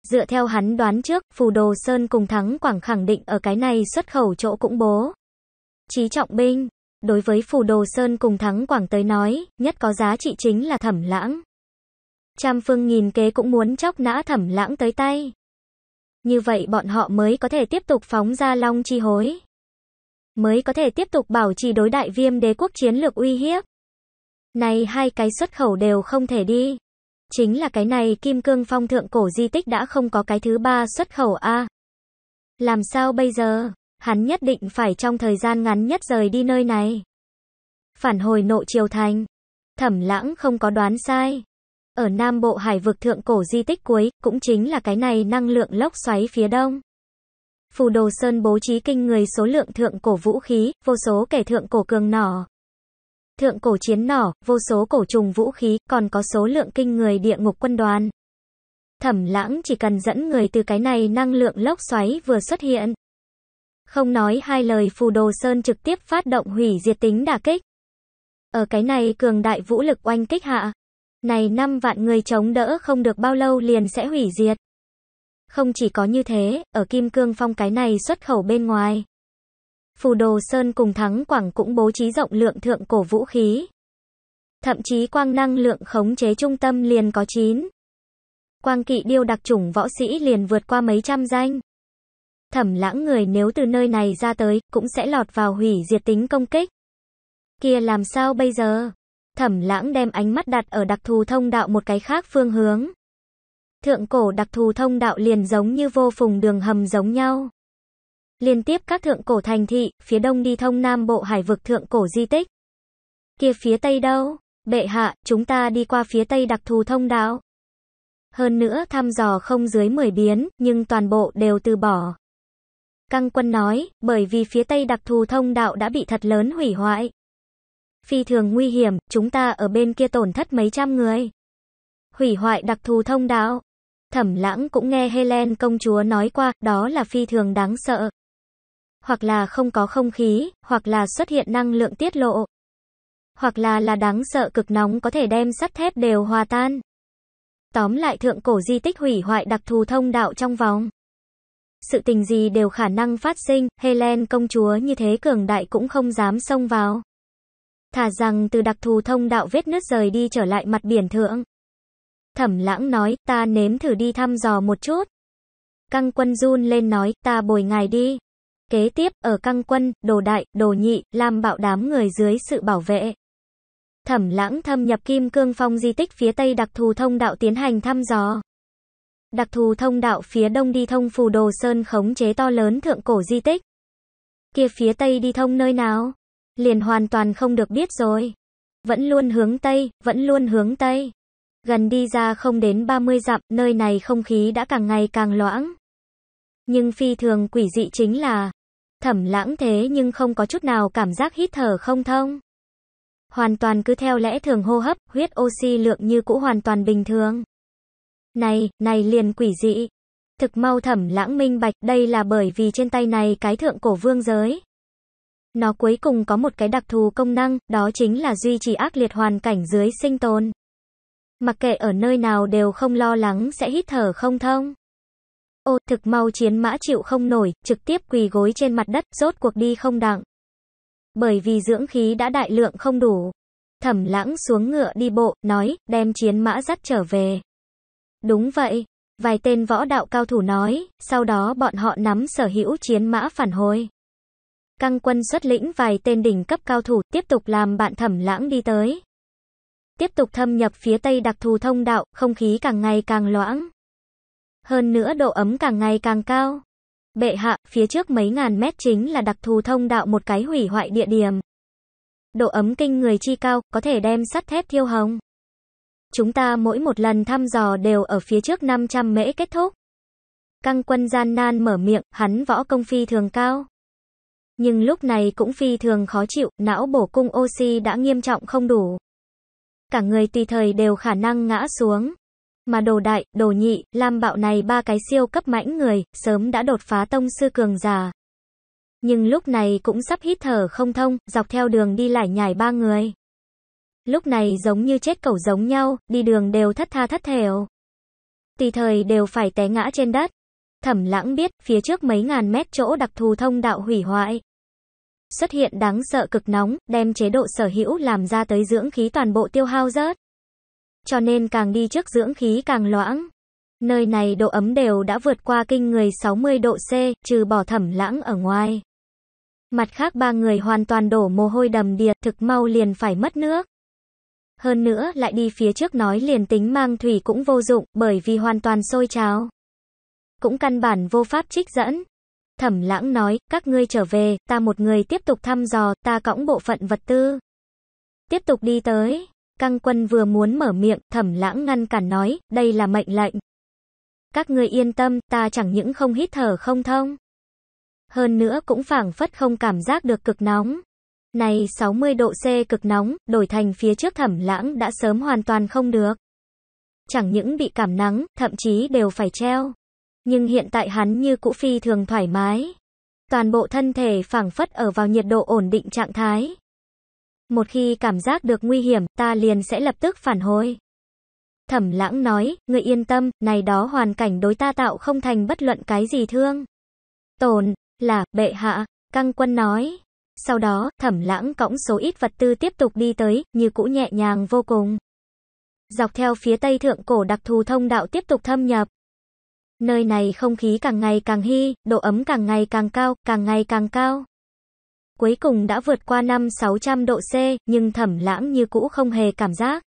Dựa theo hắn đoán trước, Phù Đồ Sơn cùng Thắng Quảng khẳng định ở cái này xuất khẩu chỗ cũng bố. Chí trọng binh, đối với Phù Đồ Sơn cùng Thắng Quảng tới nói, nhất có giá trị chính là thẩm lãng. Trăm phương nghìn kế cũng muốn chóc nã thẩm lãng tới tay. Như vậy bọn họ mới có thể tiếp tục phóng ra long chi hối. Mới có thể tiếp tục bảo trì đối đại viêm đế quốc chiến lược uy hiếp. Này hai cái xuất khẩu đều không thể đi. Chính là cái này kim cương phong thượng cổ di tích đã không có cái thứ ba xuất khẩu A. Làm sao bây giờ? Hắn nhất định phải trong thời gian ngắn nhất rời đi nơi này. Phản hồi nội triều thành. Thẩm lãng không có đoán sai. Ở Nam Bộ Hải vực thượng cổ di tích cuối, cũng chính là cái này năng lượng lốc xoáy phía đông. Phù Đồ Sơn bố trí kinh người số lượng thượng cổ vũ khí, vô số kẻ thượng cổ cường nỏ. Thượng cổ chiến nỏ, vô số cổ trùng vũ khí, còn có số lượng kinh người địa ngục quân đoàn. Thẩm lãng chỉ cần dẫn người từ cái này năng lượng lốc xoáy vừa xuất hiện. Không nói hai lời Phù Đồ Sơn trực tiếp phát động hủy diệt tính đả kích. Ở cái này cường đại vũ lực oanh kích hạ, này năm vạn người chống đỡ không được bao lâu liền sẽ hủy diệt. Không chỉ có như thế, ở Kim Cương Phong cái này xuất khẩu bên ngoài. Phù Đồ Sơn cùng Thắng Quảng cũng bố trí rộng lượng thượng cổ vũ khí. Thậm chí quang năng lượng khống chế trung tâm liền có 9. Quang kỵ điêu đặc chủng võ sĩ liền vượt qua mấy trăm danh. Thẩm lãng người nếu từ nơi này ra tới, cũng sẽ lọt vào hủy diệt tính công kích. Kia làm sao bây giờ? Thẩm lãng đem ánh mắt đặt ở đặc thù thông đạo một cái khác phương hướng. Thượng cổ đặc thù thông đạo liền giống như vô phùng đường hầm giống nhau. Liên tiếp các thượng cổ thành thị, phía đông đi thông nam bộ hải vực thượng cổ di tích. Kia phía tây đâu? Bệ hạ, chúng ta đi qua phía tây đặc thù thông đạo. Hơn nữa thăm dò không dưới 10 biến, nhưng toàn bộ đều từ bỏ. Căng quân nói, bởi vì phía tây đặc thù thông đạo đã bị thật lớn hủy hoại phi thường nguy hiểm, chúng ta ở bên kia tổn thất mấy trăm người. Hủy hoại đặc thù thông đạo. Thẩm lãng cũng nghe Helen công chúa nói qua, đó là phi thường đáng sợ. Hoặc là không có không khí, hoặc là xuất hiện năng lượng tiết lộ. Hoặc là là đáng sợ cực nóng có thể đem sắt thép đều hòa tan. Tóm lại thượng cổ di tích hủy hoại đặc thù thông đạo trong vòng. Sự tình gì đều khả năng phát sinh, Helen công chúa như thế cường đại cũng không dám xông vào. Thả rằng từ đặc thù thông đạo vết nứt rời đi trở lại mặt biển thượng. Thẩm lãng nói, ta nếm thử đi thăm dò một chút. Căng quân run lên nói, ta bồi ngài đi. Kế tiếp, ở căng quân, đồ đại, đồ nhị, làm bạo đám người dưới sự bảo vệ. Thẩm lãng thâm nhập kim cương phong di tích phía tây đặc thù thông đạo tiến hành thăm dò. Đặc thù thông đạo phía đông đi thông phù đồ sơn khống chế to lớn thượng cổ di tích. Kia phía tây đi thông nơi nào? liền hoàn toàn không được biết rồi. Vẫn luôn hướng Tây, vẫn luôn hướng Tây. Gần đi ra không đến 30 dặm, nơi này không khí đã càng ngày càng loãng. Nhưng phi thường quỷ dị chính là, thẩm lãng thế nhưng không có chút nào cảm giác hít thở không thông. Hoàn toàn cứ theo lẽ thường hô hấp, huyết oxy lượng như cũ hoàn toàn bình thường. Này, này liền quỷ dị. Thực mau thẩm lãng minh bạch đây là bởi vì trên tay này cái thượng cổ vương giới. Nó cuối cùng có một cái đặc thù công năng, đó chính là duy trì ác liệt hoàn cảnh dưới sinh tồn. Mặc kệ ở nơi nào đều không lo lắng sẽ hít thở không thông. Ô thực mau chiến mã chịu không nổi, trực tiếp quỳ gối trên mặt đất, rốt cuộc đi không đặng. Bởi vì dưỡng khí đã đại lượng không đủ. Thẩm lãng xuống ngựa đi bộ, nói, đem chiến mã dắt trở về. Đúng vậy, vài tên võ đạo cao thủ nói, sau đó bọn họ nắm sở hữu chiến mã phản hồi căng quân xuất lĩnh vài tên đỉnh cấp cao thủ tiếp tục làm bạn thẩm lãng đi tới. Tiếp tục thâm nhập phía tây đặc thù thông đạo, không khí càng ngày càng loãng. Hơn nữa độ ấm càng ngày càng cao. Bệ hạ, phía trước mấy ngàn mét chính là đặc thù thông đạo một cái hủy hoại địa điểm. Độ ấm kinh người chi cao, có thể đem sắt thép thiêu hồng. Chúng ta mỗi một lần thăm dò đều ở phía trước 500 mễ kết thúc. Căng quân gian nan mở miệng, hắn võ công phi thường cao nhưng lúc này cũng phi thường khó chịu, não bổ cung oxy đã nghiêm trọng không đủ. Cả người tùy thời đều khả năng ngã xuống. Mà đồ đại, đồ nhị, lam bạo này ba cái siêu cấp mãnh người, sớm đã đột phá tông sư cường già. Nhưng lúc này cũng sắp hít thở không thông, dọc theo đường đi lại nhảy ba người. Lúc này giống như chết cẩu giống nhau, đi đường đều thất tha thất thểu. Tùy thời đều phải té ngã trên đất. Thẩm lãng biết, phía trước mấy ngàn mét chỗ đặc thù thông đạo hủy hoại xuất hiện đáng sợ cực nóng, đem chế độ sở hữu làm ra tới dưỡng khí toàn bộ tiêu hao rớt. Cho nên càng đi trước dưỡng khí càng loãng. Nơi này độ ấm đều đã vượt qua kinh người 60 độ C, trừ bỏ thẩm lãng ở ngoài. Mặt khác ba người hoàn toàn đổ mồ hôi đầm đìa, thực mau liền phải mất nước. Hơn nữa lại đi phía trước nói liền tính mang thủy cũng vô dụng, bởi vì hoàn toàn sôi trào. Cũng căn bản vô pháp trích dẫn. Thẩm lãng nói, các ngươi trở về, ta một người tiếp tục thăm dò, ta cõng bộ phận vật tư. Tiếp tục đi tới. Căng quân vừa muốn mở miệng, thẩm lãng ngăn cản nói, đây là mệnh lệnh. Các ngươi yên tâm, ta chẳng những không hít thở không thông. Hơn nữa cũng phảng phất không cảm giác được cực nóng. Này 60 độ C cực nóng, đổi thành phía trước thẩm lãng đã sớm hoàn toàn không được. Chẳng những bị cảm nắng, thậm chí đều phải treo nhưng hiện tại hắn như cũ phi thường thoải mái. Toàn bộ thân thể phảng phất ở vào nhiệt độ ổn định trạng thái. Một khi cảm giác được nguy hiểm, ta liền sẽ lập tức phản hồi. Thẩm lãng nói, ngươi yên tâm, này đó hoàn cảnh đối ta tạo không thành bất luận cái gì thương. Tồn, là, bệ hạ, căng quân nói. Sau đó, thẩm lãng cõng số ít vật tư tiếp tục đi tới, như cũ nhẹ nhàng vô cùng. Dọc theo phía tây thượng cổ đặc thù thông đạo tiếp tục thâm nhập. Nơi này không khí càng ngày càng hy, độ ấm càng ngày càng cao, càng ngày càng cao. Cuối cùng đã vượt qua 5-600 độ C, nhưng thẩm lãng như cũ không hề cảm giác.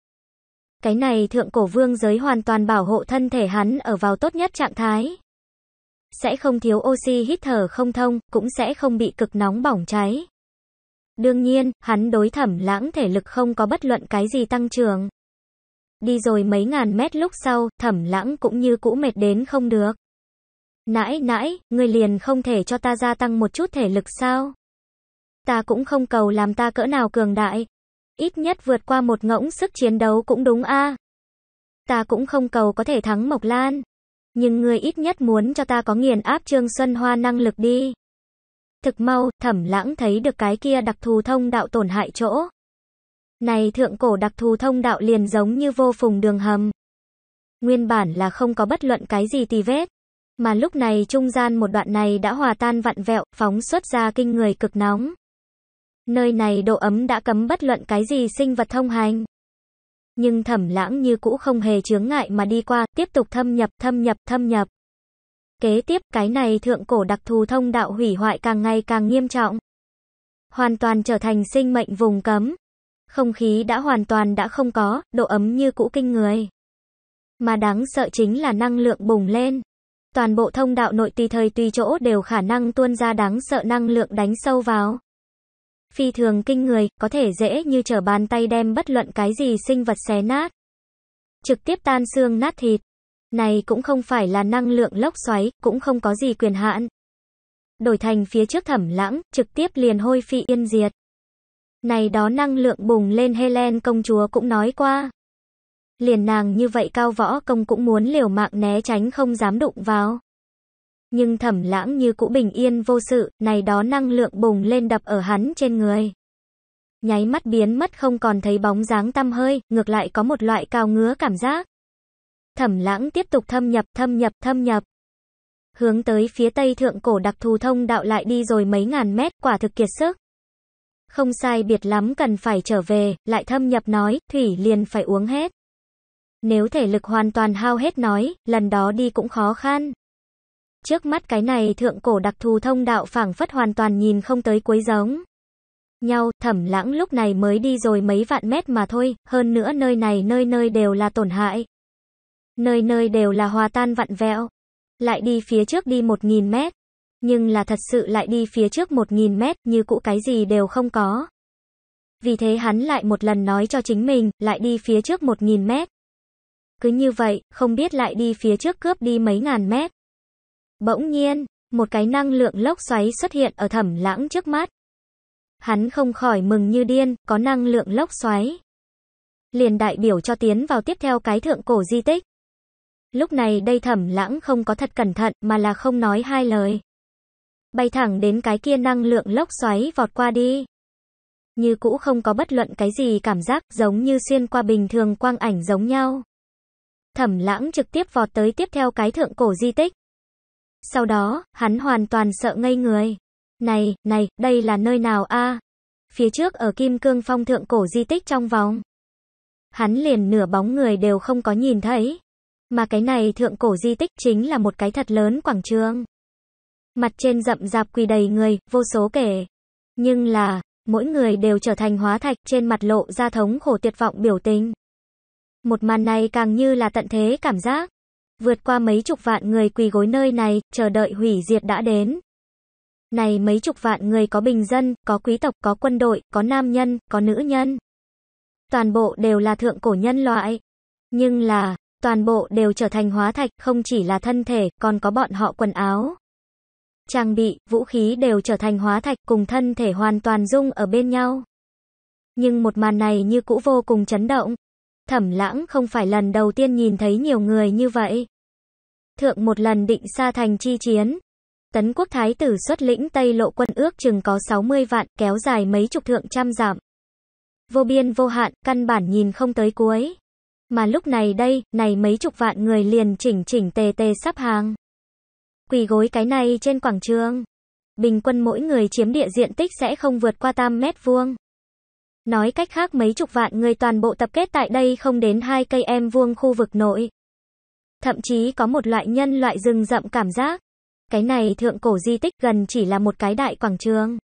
Cái này thượng cổ vương giới hoàn toàn bảo hộ thân thể hắn ở vào tốt nhất trạng thái. Sẽ không thiếu oxy hít thở không thông, cũng sẽ không bị cực nóng bỏng cháy. Đương nhiên, hắn đối thẩm lãng thể lực không có bất luận cái gì tăng trưởng. Đi rồi mấy ngàn mét lúc sau, thẩm lãng cũng như cũ mệt đến không được. Nãi nãi, người liền không thể cho ta gia tăng một chút thể lực sao? Ta cũng không cầu làm ta cỡ nào cường đại. Ít nhất vượt qua một ngỗng sức chiến đấu cũng đúng a. Ta cũng không cầu có thể thắng Mộc Lan. Nhưng người ít nhất muốn cho ta có nghiền áp Trương Xuân Hoa năng lực đi. Thực mau, thẩm lãng thấy được cái kia đặc thù thông đạo tổn hại chỗ. Này thượng cổ đặc thù thông đạo liền giống như vô phùng đường hầm. Nguyên bản là không có bất luận cái gì tì vết. Mà lúc này trung gian một đoạn này đã hòa tan vặn vẹo, phóng xuất ra kinh người cực nóng. Nơi này độ ấm đã cấm bất luận cái gì sinh vật thông hành. Nhưng thẩm lãng như cũ không hề chướng ngại mà đi qua, tiếp tục thâm nhập, thâm nhập, thâm nhập. Kế tiếp, cái này thượng cổ đặc thù thông đạo hủy hoại càng ngày càng nghiêm trọng. Hoàn toàn trở thành sinh mệnh vùng cấm. Không khí đã hoàn toàn đã không có, độ ấm như cũ kinh người. Mà đáng sợ chính là năng lượng bùng lên. Toàn bộ thông đạo nội tùy thời tùy chỗ đều khả năng tuôn ra đáng sợ năng lượng đánh sâu vào. Phi thường kinh người, có thể dễ như trở bàn tay đem bất luận cái gì sinh vật xé nát. Trực tiếp tan xương nát thịt. Này cũng không phải là năng lượng lốc xoáy, cũng không có gì quyền hạn. Đổi thành phía trước thẩm lãng, trực tiếp liền hôi phi yên diệt. Này đó năng lượng bùng lên Helen công chúa cũng nói qua. Liền nàng như vậy cao võ công cũng muốn liều mạng né tránh không dám đụng vào. Nhưng thẩm lãng như cũ bình yên vô sự, này đó năng lượng bùng lên đập ở hắn trên người. Nháy mắt biến mất không còn thấy bóng dáng tăm hơi, ngược lại có một loại cao ngứa cảm giác. Thẩm lãng tiếp tục thâm nhập, thâm nhập, thâm nhập. Hướng tới phía tây thượng cổ đặc thù thông đạo lại đi rồi mấy ngàn mét, quả thực kiệt sức. Không sai biệt lắm cần phải trở về, lại thâm nhập nói, thủy liền phải uống hết. Nếu thể lực hoàn toàn hao hết nói, lần đó đi cũng khó khăn. Trước mắt cái này thượng cổ đặc thù thông đạo phảng phất hoàn toàn nhìn không tới cuối giống. Nhau, thẩm lãng lúc này mới đi rồi mấy vạn mét mà thôi, hơn nữa nơi này nơi nơi đều là tổn hại. Nơi nơi đều là hòa tan vặn vẹo. Lại đi phía trước đi một nghìn mét, nhưng là thật sự lại đi phía trước 1.000 mét như cũ cái gì đều không có. Vì thế hắn lại một lần nói cho chính mình, lại đi phía trước 1.000 mét. Cứ như vậy, không biết lại đi phía trước cướp đi mấy ngàn mét. Bỗng nhiên, một cái năng lượng lốc xoáy xuất hiện ở thẩm lãng trước mắt. Hắn không khỏi mừng như điên, có năng lượng lốc xoáy. Liền đại biểu cho tiến vào tiếp theo cái thượng cổ di tích. Lúc này đây thẩm lãng không có thật cẩn thận mà là không nói hai lời bay thẳng đến cái kia năng lượng lốc xoáy vọt qua đi. Như cũ không có bất luận cái gì cảm giác giống như xuyên qua bình thường quang ảnh giống nhau. Thẩm lãng trực tiếp vọt tới tiếp theo cái thượng cổ di tích. Sau đó, hắn hoàn toàn sợ ngây người. Này, này, đây là nơi nào a? Phía trước ở Kim Cương Phong thượng cổ di tích trong vòng. Hắn liền nửa bóng người đều không có nhìn thấy. Mà cái này thượng cổ di tích chính là một cái thật lớn quảng trường mặt trên rậm rạp quỳ đầy người, vô số kể. Nhưng là, mỗi người đều trở thành hóa thạch trên mặt lộ ra thống khổ tuyệt vọng biểu tình. Một màn này càng như là tận thế cảm giác. Vượt qua mấy chục vạn người quỳ gối nơi này, chờ đợi hủy diệt đã đến. Này mấy chục vạn người có bình dân, có quý tộc, có quân đội, có nam nhân, có nữ nhân. Toàn bộ đều là thượng cổ nhân loại. Nhưng là, toàn bộ đều trở thành hóa thạch, không chỉ là thân thể, còn có bọn họ quần áo trang bị, vũ khí đều trở thành hóa thạch cùng thân thể hoàn toàn dung ở bên nhau. Nhưng một màn này như cũ vô cùng chấn động. Thẩm lãng không phải lần đầu tiên nhìn thấy nhiều người như vậy. Thượng một lần định xa thành chi chiến. Tấn quốc thái tử xuất lĩnh Tây lộ quân ước chừng có 60 vạn, kéo dài mấy chục thượng trăm giảm. Vô biên vô hạn, căn bản nhìn không tới cuối. Mà lúc này đây, này mấy chục vạn người liền chỉnh chỉnh tề tề sắp hàng. Quỳ gối cái này trên quảng trường. Bình quân mỗi người chiếm địa diện tích sẽ không vượt qua tam mét vuông. Nói cách khác mấy chục vạn người toàn bộ tập kết tại đây không đến hai cây em vuông khu vực nội. Thậm chí có một loại nhân loại rừng rậm cảm giác. Cái này thượng cổ di tích gần chỉ là một cái đại quảng trường.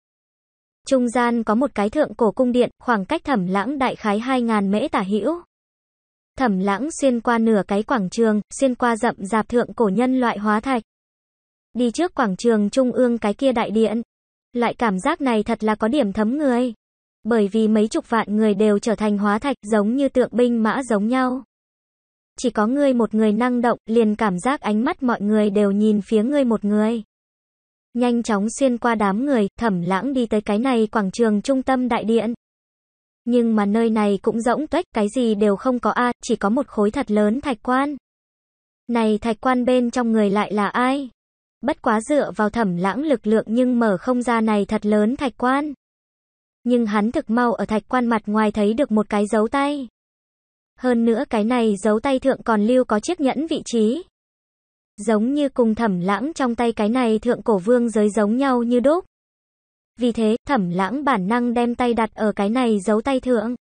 Trung gian có một cái thượng cổ cung điện, khoảng cách thẩm lãng đại khái 2.000 mễ tả hữu. Thẩm lãng xuyên qua nửa cái quảng trường, xuyên qua rậm rạp thượng cổ nhân loại hóa thạch. Đi trước quảng trường trung ương cái kia đại điện. Loại cảm giác này thật là có điểm thấm người. Bởi vì mấy chục vạn người đều trở thành hóa thạch giống như tượng binh mã giống nhau. Chỉ có ngươi một người năng động, liền cảm giác ánh mắt mọi người đều nhìn phía ngươi một người. Nhanh chóng xuyên qua đám người, thẩm lãng đi tới cái này quảng trường trung tâm đại điện. Nhưng mà nơi này cũng rỗng tuếch, cái gì đều không có a, chỉ có một khối thật lớn thạch quan. Này thạch quan bên trong người lại là ai? Bất quá dựa vào thẩm lãng lực lượng nhưng mở không ra này thật lớn thạch quan. Nhưng hắn thực mau ở thạch quan mặt ngoài thấy được một cái dấu tay. Hơn nữa cái này dấu tay thượng còn lưu có chiếc nhẫn vị trí. Giống như cùng thẩm lãng trong tay cái này thượng cổ vương giới giống nhau như đúc. Vì thế, thẩm lãng bản năng đem tay đặt ở cái này dấu tay thượng.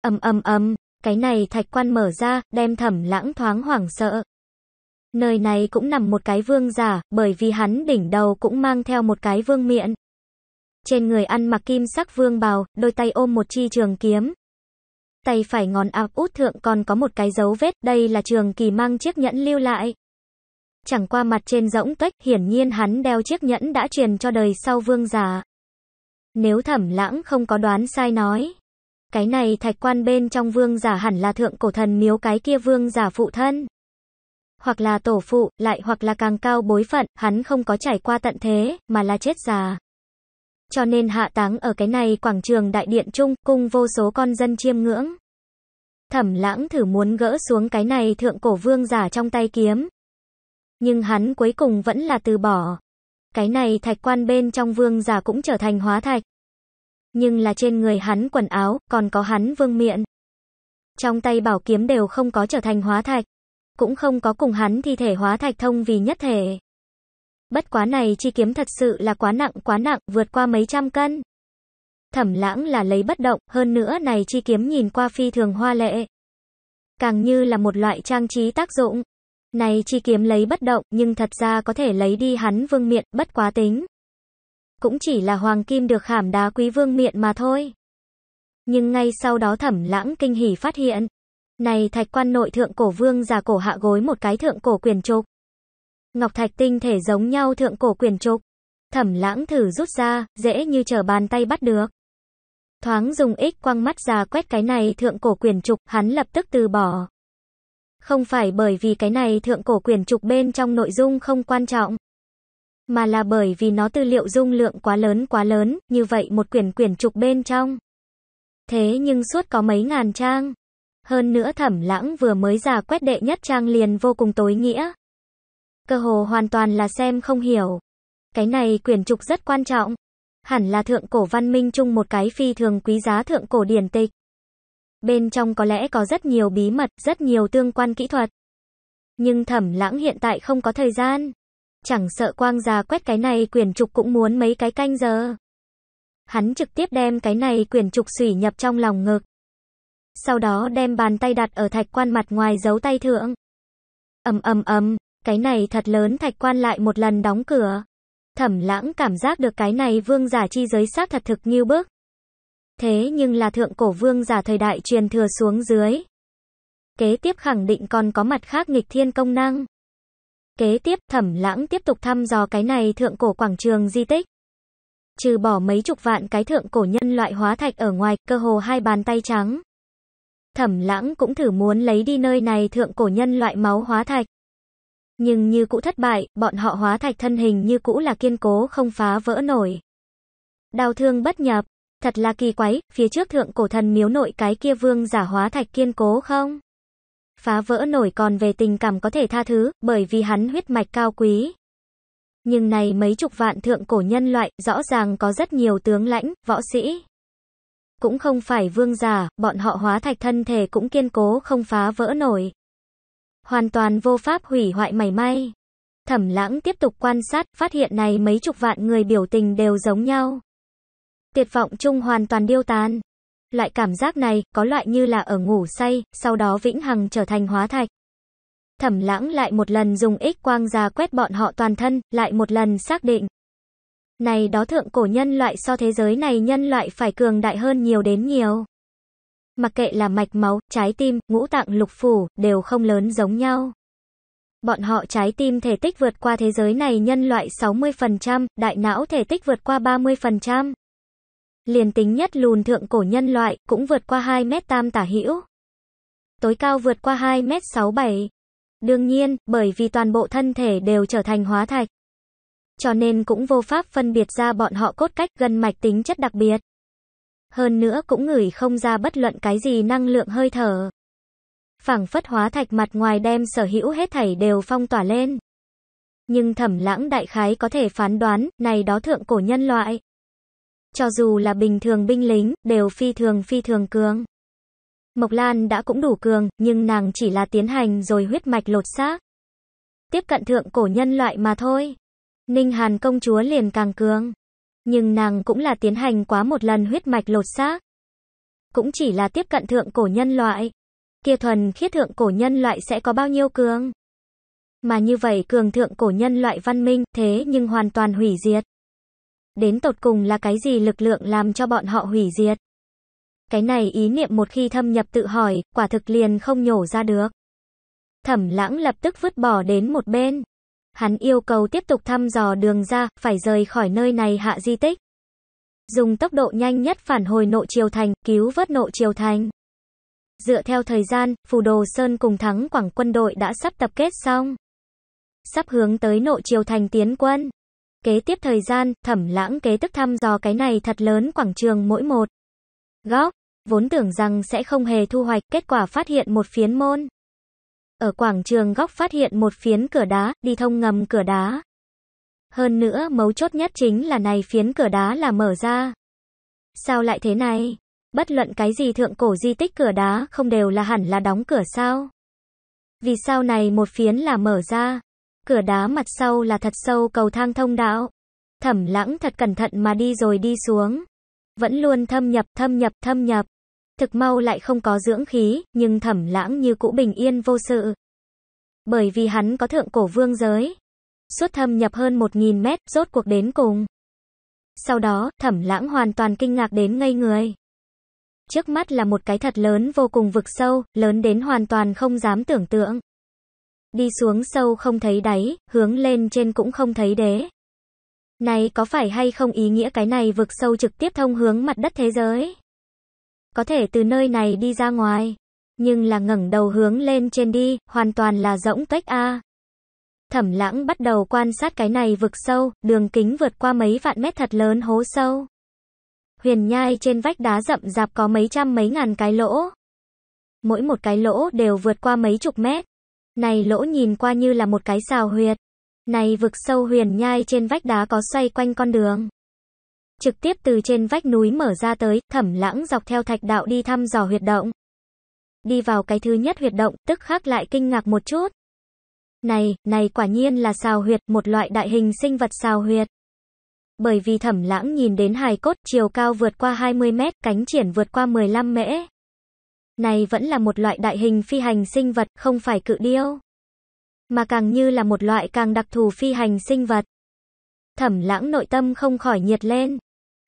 ầm ầm ầm, cái này thạch quan mở ra, đem thẩm lãng thoáng hoảng sợ. Nơi này cũng nằm một cái vương giả, bởi vì hắn đỉnh đầu cũng mang theo một cái vương miện. Trên người ăn mặc kim sắc vương bào, đôi tay ôm một chi trường kiếm. Tay phải ngón áp út thượng còn có một cái dấu vết, đây là trường kỳ mang chiếc nhẫn lưu lại. Chẳng qua mặt trên rỗng tuếch, hiển nhiên hắn đeo chiếc nhẫn đã truyền cho đời sau vương giả. Nếu thẩm lãng không có đoán sai nói. Cái này thạch quan bên trong vương giả hẳn là thượng cổ thần miếu cái kia vương giả phụ thân hoặc là tổ phụ, lại hoặc là càng cao bối phận, hắn không có trải qua tận thế, mà là chết già. Cho nên hạ táng ở cái này quảng trường đại điện trung, cung vô số con dân chiêm ngưỡng. Thẩm lãng thử muốn gỡ xuống cái này thượng cổ vương giả trong tay kiếm. Nhưng hắn cuối cùng vẫn là từ bỏ. Cái này thạch quan bên trong vương giả cũng trở thành hóa thạch. Nhưng là trên người hắn quần áo, còn có hắn vương miện. Trong tay bảo kiếm đều không có trở thành hóa thạch cũng không có cùng hắn thi thể hóa thạch thông vì nhất thể. Bất quá này chi kiếm thật sự là quá nặng quá nặng, vượt qua mấy trăm cân. Thẩm lãng là lấy bất động, hơn nữa này chi kiếm nhìn qua phi thường hoa lệ. Càng như là một loại trang trí tác dụng. Này chi kiếm lấy bất động, nhưng thật ra có thể lấy đi hắn vương miện, bất quá tính. Cũng chỉ là hoàng kim được khảm đá quý vương miện mà thôi. Nhưng ngay sau đó thẩm lãng kinh hỉ phát hiện, này thạch quan nội thượng cổ vương già cổ hạ gối một cái thượng cổ quyền trục. Ngọc thạch tinh thể giống nhau thượng cổ quyền trục. Thẩm lãng thử rút ra, dễ như trở bàn tay bắt được. Thoáng dùng ích quăng mắt ra quét cái này thượng cổ quyền trục, hắn lập tức từ bỏ. Không phải bởi vì cái này thượng cổ quyền trục bên trong nội dung không quan trọng, mà là bởi vì nó tư liệu dung lượng quá lớn quá lớn, như vậy một quyển quyển trục bên trong. Thế nhưng suốt có mấy ngàn trang. Hơn nữa thẩm lãng vừa mới già quét đệ nhất trang liền vô cùng tối nghĩa. Cơ hồ hoàn toàn là xem không hiểu. Cái này quyển trục rất quan trọng. Hẳn là thượng cổ văn minh chung một cái phi thường quý giá thượng cổ điển tịch. Bên trong có lẽ có rất nhiều bí mật, rất nhiều tương quan kỹ thuật. Nhưng thẩm lãng hiện tại không có thời gian. Chẳng sợ quang già quét cái này quyển trục cũng muốn mấy cái canh giờ. Hắn trực tiếp đem cái này quyển trục sủy nhập trong lòng ngực sau đó đem bàn tay đặt ở thạch quan mặt ngoài giấu tay thượng. Ầm ầm ầm, cái này thật lớn thạch quan lại một lần đóng cửa. Thẩm lãng cảm giác được cái này vương giả chi giới sát thật thực như bước. Thế nhưng là thượng cổ vương giả thời đại truyền thừa xuống dưới. Kế tiếp khẳng định còn có mặt khác nghịch thiên công năng. Kế tiếp thẩm lãng tiếp tục thăm dò cái này thượng cổ quảng trường di tích. Trừ bỏ mấy chục vạn cái thượng cổ nhân loại hóa thạch ở ngoài, cơ hồ hai bàn tay trắng. Thẩm lãng cũng thử muốn lấy đi nơi này thượng cổ nhân loại máu hóa thạch. Nhưng như cũ thất bại, bọn họ hóa thạch thân hình như cũ là kiên cố không phá vỡ nổi. Đau thương bất nhập, thật là kỳ quái, phía trước thượng cổ thần miếu nội cái kia vương giả hóa thạch kiên cố không? Phá vỡ nổi còn về tình cảm có thể tha thứ, bởi vì hắn huyết mạch cao quý. Nhưng này mấy chục vạn thượng cổ nhân loại, rõ ràng có rất nhiều tướng lãnh, võ sĩ cũng không phải vương giả, bọn họ hóa thạch thân thể cũng kiên cố không phá vỡ nổi. Hoàn toàn vô pháp hủy hoại mảy may. Thẩm lãng tiếp tục quan sát, phát hiện này mấy chục vạn người biểu tình đều giống nhau. Tuyệt vọng chung hoàn toàn điêu tàn. Loại cảm giác này, có loại như là ở ngủ say, sau đó vĩnh hằng trở thành hóa thạch. Thẩm lãng lại một lần dùng ích quang ra quét bọn họ toàn thân, lại một lần xác định, này đó thượng cổ nhân loại so thế giới này nhân loại phải cường đại hơn nhiều đến nhiều. Mặc kệ là mạch máu, trái tim, ngũ tạng lục phủ, đều không lớn giống nhau. Bọn họ trái tim thể tích vượt qua thế giới này nhân loại 60%, đại não thể tích vượt qua 30%. Liền tính nhất lùn thượng cổ nhân loại, cũng vượt qua 2 mét tam tả hữu Tối cao vượt qua 2 mét 67. Đương nhiên, bởi vì toàn bộ thân thể đều trở thành hóa thạch cho nên cũng vô pháp phân biệt ra bọn họ cốt cách gần mạch tính chất đặc biệt. Hơn nữa cũng ngửi không ra bất luận cái gì năng lượng hơi thở. Phảng phất hóa thạch mặt ngoài đem sở hữu hết thảy đều phong tỏa lên. Nhưng thẩm lãng đại khái có thể phán đoán, này đó thượng cổ nhân loại. Cho dù là bình thường binh lính, đều phi thường phi thường cường. Mộc Lan đã cũng đủ cường, nhưng nàng chỉ là tiến hành rồi huyết mạch lột xác. Tiếp cận thượng cổ nhân loại mà thôi. Ninh Hàn công chúa liền càng cường. Nhưng nàng cũng là tiến hành quá một lần huyết mạch lột xác. Cũng chỉ là tiếp cận thượng cổ nhân loại. Kia thuần khiết thượng cổ nhân loại sẽ có bao nhiêu cường? Mà như vậy cường thượng cổ nhân loại văn minh, thế nhưng hoàn toàn hủy diệt. Đến tột cùng là cái gì lực lượng làm cho bọn họ hủy diệt? Cái này ý niệm một khi thâm nhập tự hỏi, quả thực liền không nhổ ra được. Thẩm lãng lập tức vứt bỏ đến một bên. Hắn yêu cầu tiếp tục thăm dò đường ra, phải rời khỏi nơi này hạ di tích. Dùng tốc độ nhanh nhất phản hồi nội triều thành, cứu vớt nội triều thành. Dựa theo thời gian, Phù Đồ Sơn cùng thắng quảng quân đội đã sắp tập kết xong. Sắp hướng tới nội triều thành tiến quân. Kế tiếp thời gian, thẩm lãng kế tức thăm dò cái này thật lớn quảng trường mỗi một. Góc, vốn tưởng rằng sẽ không hề thu hoạch, kết quả phát hiện một phiến môn ở quảng trường góc phát hiện một phiến cửa đá, đi thông ngầm cửa đá. Hơn nữa mấu chốt nhất chính là này phiến cửa đá là mở ra. Sao lại thế này? Bất luận cái gì thượng cổ di tích cửa đá không đều là hẳn là đóng cửa sao? Vì sao này một phiến là mở ra? Cửa đá mặt sau là thật sâu cầu thang thông đạo. Thẩm lãng thật cẩn thận mà đi rồi đi xuống. Vẫn luôn thâm nhập, thâm nhập, thâm nhập thực mau lại không có dưỡng khí, nhưng thẩm lãng như cũ bình yên vô sự. Bởi vì hắn có thượng cổ vương giới. Suốt thâm nhập hơn 1.000 mét, rốt cuộc đến cùng. Sau đó, thẩm lãng hoàn toàn kinh ngạc đến ngây người. Trước mắt là một cái thật lớn vô cùng vực sâu, lớn đến hoàn toàn không dám tưởng tượng. Đi xuống sâu không thấy đáy, hướng lên trên cũng không thấy đế. Này có phải hay không ý nghĩa cái này vực sâu trực tiếp thông hướng mặt đất thế giới? có thể từ nơi này đi ra ngoài. Nhưng là ngẩng đầu hướng lên trên đi, hoàn toàn là rỗng tuếch a. Thẩm lãng bắt đầu quan sát cái này vực sâu, đường kính vượt qua mấy vạn mét thật lớn hố sâu. Huyền nhai trên vách đá rậm rạp có mấy trăm mấy ngàn cái lỗ. Mỗi một cái lỗ đều vượt qua mấy chục mét. Này lỗ nhìn qua như là một cái xào huyệt. Này vực sâu huyền nhai trên vách đá có xoay quanh con đường trực tiếp từ trên vách núi mở ra tới, thẩm lãng dọc theo thạch đạo đi thăm dò huyệt động. Đi vào cái thứ nhất huyệt động, tức khắc lại kinh ngạc một chút. Này, này quả nhiên là xào huyệt, một loại đại hình sinh vật xào huyệt. Bởi vì thẩm lãng nhìn đến hài cốt chiều cao vượt qua 20 mét, cánh triển vượt qua 15 mễ. Này vẫn là một loại đại hình phi hành sinh vật, không phải cự điêu. Mà càng như là một loại càng đặc thù phi hành sinh vật. Thẩm lãng nội tâm không khỏi nhiệt lên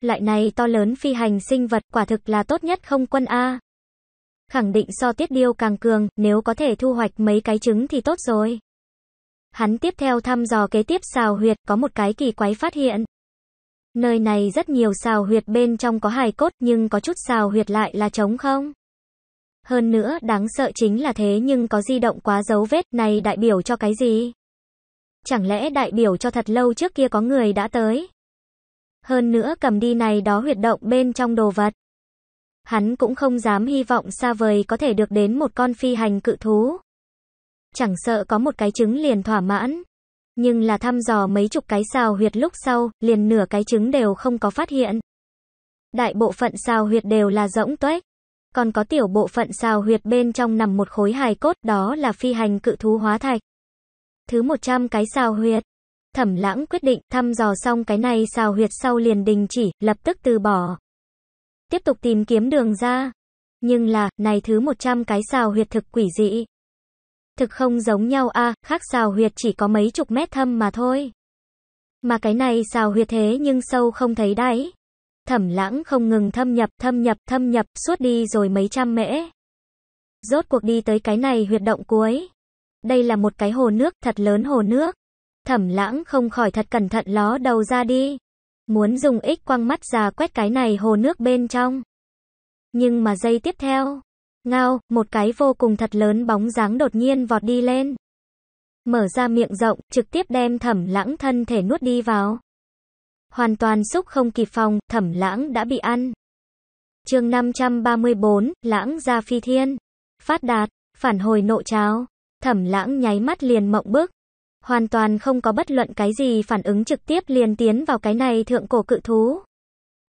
loại này to lớn phi hành sinh vật quả thực là tốt nhất không quân A. Khẳng định so tiết điêu càng cường, nếu có thể thu hoạch mấy cái trứng thì tốt rồi. Hắn tiếp theo thăm dò kế tiếp xào huyệt, có một cái kỳ quái phát hiện. Nơi này rất nhiều xào huyệt bên trong có hài cốt nhưng có chút xào huyệt lại là trống không. Hơn nữa, đáng sợ chính là thế nhưng có di động quá dấu vết này đại biểu cho cái gì? Chẳng lẽ đại biểu cho thật lâu trước kia có người đã tới? Hơn nữa cầm đi này đó huyệt động bên trong đồ vật. Hắn cũng không dám hy vọng xa vời có thể được đến một con phi hành cự thú. Chẳng sợ có một cái trứng liền thỏa mãn. Nhưng là thăm dò mấy chục cái sao huyệt lúc sau, liền nửa cái trứng đều không có phát hiện. Đại bộ phận sao huyệt đều là rỗng tuếch. Còn có tiểu bộ phận sao huyệt bên trong nằm một khối hài cốt, đó là phi hành cự thú hóa thạch. Thứ 100 cái sao huyệt. Thẩm lãng quyết định thăm dò xong cái này xào huyệt sau liền đình chỉ, lập tức từ bỏ. Tiếp tục tìm kiếm đường ra. Nhưng là, này thứ 100 cái xào huyệt thực quỷ dị. Thực không giống nhau a khác xào huyệt chỉ có mấy chục mét thâm mà thôi. Mà cái này xào huyệt thế nhưng sâu không thấy đáy. Thẩm lãng không ngừng thâm nhập, thâm nhập, thâm nhập, suốt đi rồi mấy trăm mễ. Rốt cuộc đi tới cái này huyệt động cuối. Đây là một cái hồ nước, thật lớn hồ nước. Thẩm lãng không khỏi thật cẩn thận ló đầu ra đi. Muốn dùng ích quăng mắt ra quét cái này hồ nước bên trong. Nhưng mà giây tiếp theo. Ngao, một cái vô cùng thật lớn bóng dáng đột nhiên vọt đi lên. Mở ra miệng rộng, trực tiếp đem thẩm lãng thân thể nuốt đi vào. Hoàn toàn xúc không kịp phòng, thẩm lãng đã bị ăn. chương 534, lãng ra phi thiên. Phát đạt, phản hồi nộ cháo. Thẩm lãng nháy mắt liền mộng bức hoàn toàn không có bất luận cái gì phản ứng trực tiếp liền tiến vào cái này thượng cổ cự thú.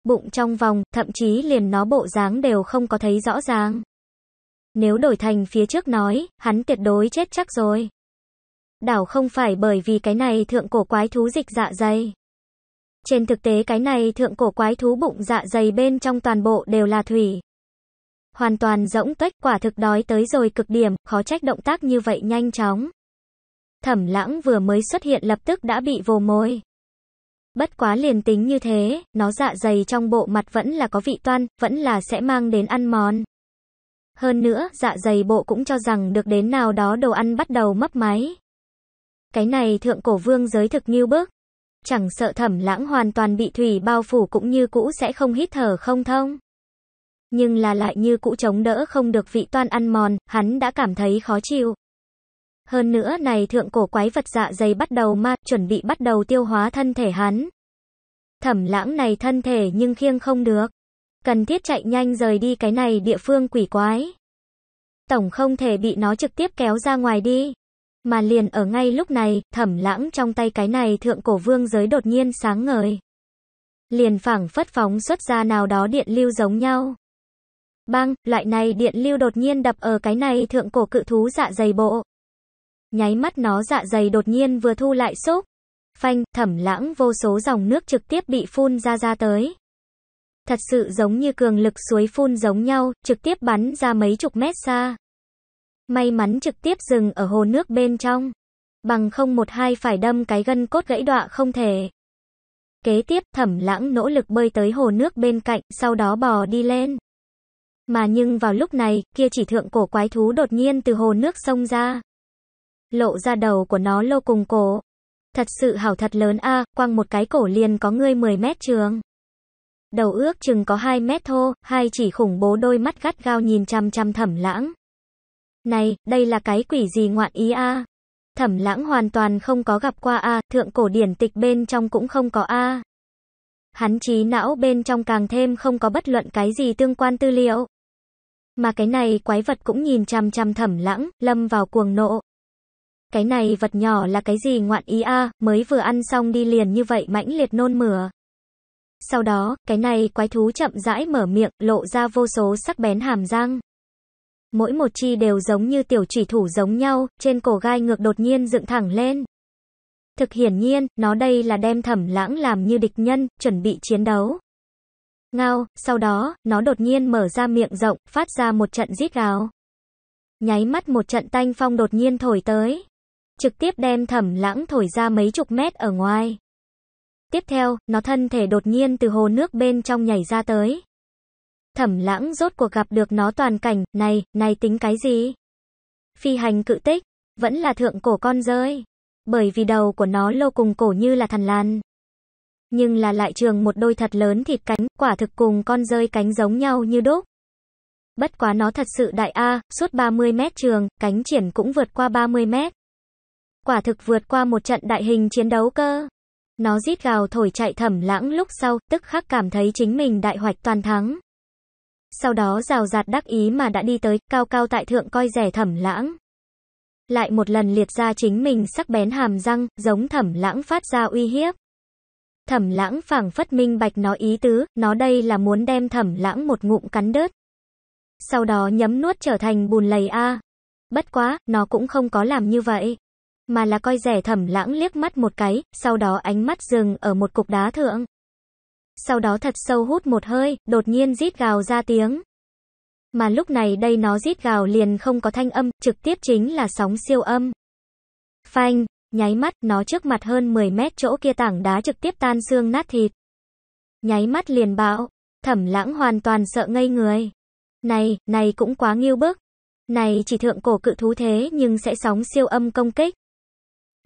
Bụng trong vòng, thậm chí liền nó bộ dáng đều không có thấy rõ ràng. Nếu đổi thành phía trước nói, hắn tuyệt đối chết chắc rồi. Đảo không phải bởi vì cái này thượng cổ quái thú dịch dạ dày. Trên thực tế cái này thượng cổ quái thú bụng dạ dày bên trong toàn bộ đều là thủy. Hoàn toàn rỗng tuếch quả thực đói tới rồi cực điểm, khó trách động tác như vậy nhanh chóng. Thẩm lãng vừa mới xuất hiện lập tức đã bị vồ môi. Bất quá liền tính như thế, nó dạ dày trong bộ mặt vẫn là có vị toan, vẫn là sẽ mang đến ăn mòn. Hơn nữa, dạ dày bộ cũng cho rằng được đến nào đó đồ ăn bắt đầu mấp máy. Cái này thượng cổ vương giới thực nghiêu bước, Chẳng sợ thẩm lãng hoàn toàn bị thủy bao phủ cũng như cũ sẽ không hít thở không thông. Nhưng là lại như cũ chống đỡ không được vị toan ăn mòn, hắn đã cảm thấy khó chịu. Hơn nữa này thượng cổ quái vật dạ dày bắt đầu ma, chuẩn bị bắt đầu tiêu hóa thân thể hắn. Thẩm lãng này thân thể nhưng khiêng không được. Cần thiết chạy nhanh rời đi cái này địa phương quỷ quái. Tổng không thể bị nó trực tiếp kéo ra ngoài đi. Mà liền ở ngay lúc này, thẩm lãng trong tay cái này thượng cổ vương giới đột nhiên sáng ngời. Liền phảng phất phóng xuất ra nào đó điện lưu giống nhau. Bang, loại này điện lưu đột nhiên đập ở cái này thượng cổ cự thú dạ dày bộ. Nháy mắt nó dạ dày đột nhiên vừa thu lại xúc Phanh, thẩm lãng vô số dòng nước trực tiếp bị phun ra ra tới. Thật sự giống như cường lực suối phun giống nhau, trực tiếp bắn ra mấy chục mét xa. May mắn trực tiếp dừng ở hồ nước bên trong. Bằng không một hai phải đâm cái gân cốt gãy đọa không thể. Kế tiếp thẩm lãng nỗ lực bơi tới hồ nước bên cạnh, sau đó bò đi lên. Mà nhưng vào lúc này, kia chỉ thượng cổ quái thú đột nhiên từ hồ nước sông ra lộ ra đầu của nó lô cùng cổ. Thật sự hảo thật lớn a, quăng một cái cổ liền có ngươi 10 mét trường. Đầu ước chừng có 2 mét thô, hai chỉ khủng bố đôi mắt gắt gao nhìn chăm chăm thẩm lãng. Này, đây là cái quỷ gì ngoạn ý a? Thẩm lãng hoàn toàn không có gặp qua a, thượng cổ điển tịch bên trong cũng không có a. Hắn trí não bên trong càng thêm không có bất luận cái gì tương quan tư liệu. Mà cái này quái vật cũng nhìn chăm chăm thẩm lãng, lâm vào cuồng nộ, cái này vật nhỏ là cái gì ngoạn ý a, mới vừa ăn xong đi liền như vậy mãnh liệt nôn mửa. Sau đó, cái này quái thú chậm rãi mở miệng, lộ ra vô số sắc bén hàm răng. Mỗi một chi đều giống như tiểu chỉ thủ giống nhau, trên cổ gai ngược đột nhiên dựng thẳng lên. Thực hiển nhiên, nó đây là đem thẩm lãng làm như địch nhân, chuẩn bị chiến đấu. Ngao, sau đó, nó đột nhiên mở ra miệng rộng, phát ra một trận rít gào. Nháy mắt một trận tanh phong đột nhiên thổi tới trực tiếp đem thẩm lãng thổi ra mấy chục mét ở ngoài. Tiếp theo, nó thân thể đột nhiên từ hồ nước bên trong nhảy ra tới. Thẩm lãng rốt cuộc gặp được nó toàn cảnh, này, này tính cái gì? Phi hành cự tích, vẫn là thượng cổ con rơi. Bởi vì đầu của nó lô cùng cổ như là thần lan. Nhưng là lại trường một đôi thật lớn thịt cánh, quả thực cùng con rơi cánh giống nhau như đúc. Bất quá nó thật sự đại A, suốt 30 mét trường, cánh triển cũng vượt qua 30 mét quả thực vượt qua một trận đại hình chiến đấu cơ. Nó rít gào thổi chạy thẩm lãng lúc sau, tức khắc cảm thấy chính mình đại hoạch toàn thắng. Sau đó rào rạt đắc ý mà đã đi tới, cao cao tại thượng coi rẻ thẩm lãng. Lại một lần liệt ra chính mình sắc bén hàm răng, giống thẩm lãng phát ra uy hiếp. Thẩm lãng phảng phất minh bạch nó ý tứ, nó đây là muốn đem thẩm lãng một ngụm cắn đứt. Sau đó nhấm nuốt trở thành bùn lầy a. Bất quá, nó cũng không có làm như vậy mà là coi rẻ thẩm lãng liếc mắt một cái, sau đó ánh mắt dừng ở một cục đá thượng. Sau đó thật sâu hút một hơi, đột nhiên rít gào ra tiếng. Mà lúc này đây nó rít gào liền không có thanh âm, trực tiếp chính là sóng siêu âm. Phanh, nháy mắt, nó trước mặt hơn 10 mét chỗ kia tảng đá trực tiếp tan xương nát thịt. Nháy mắt liền bạo thẩm lãng hoàn toàn sợ ngây người. Này, này cũng quá nghiêu bức. Này chỉ thượng cổ cự thú thế nhưng sẽ sóng siêu âm công kích.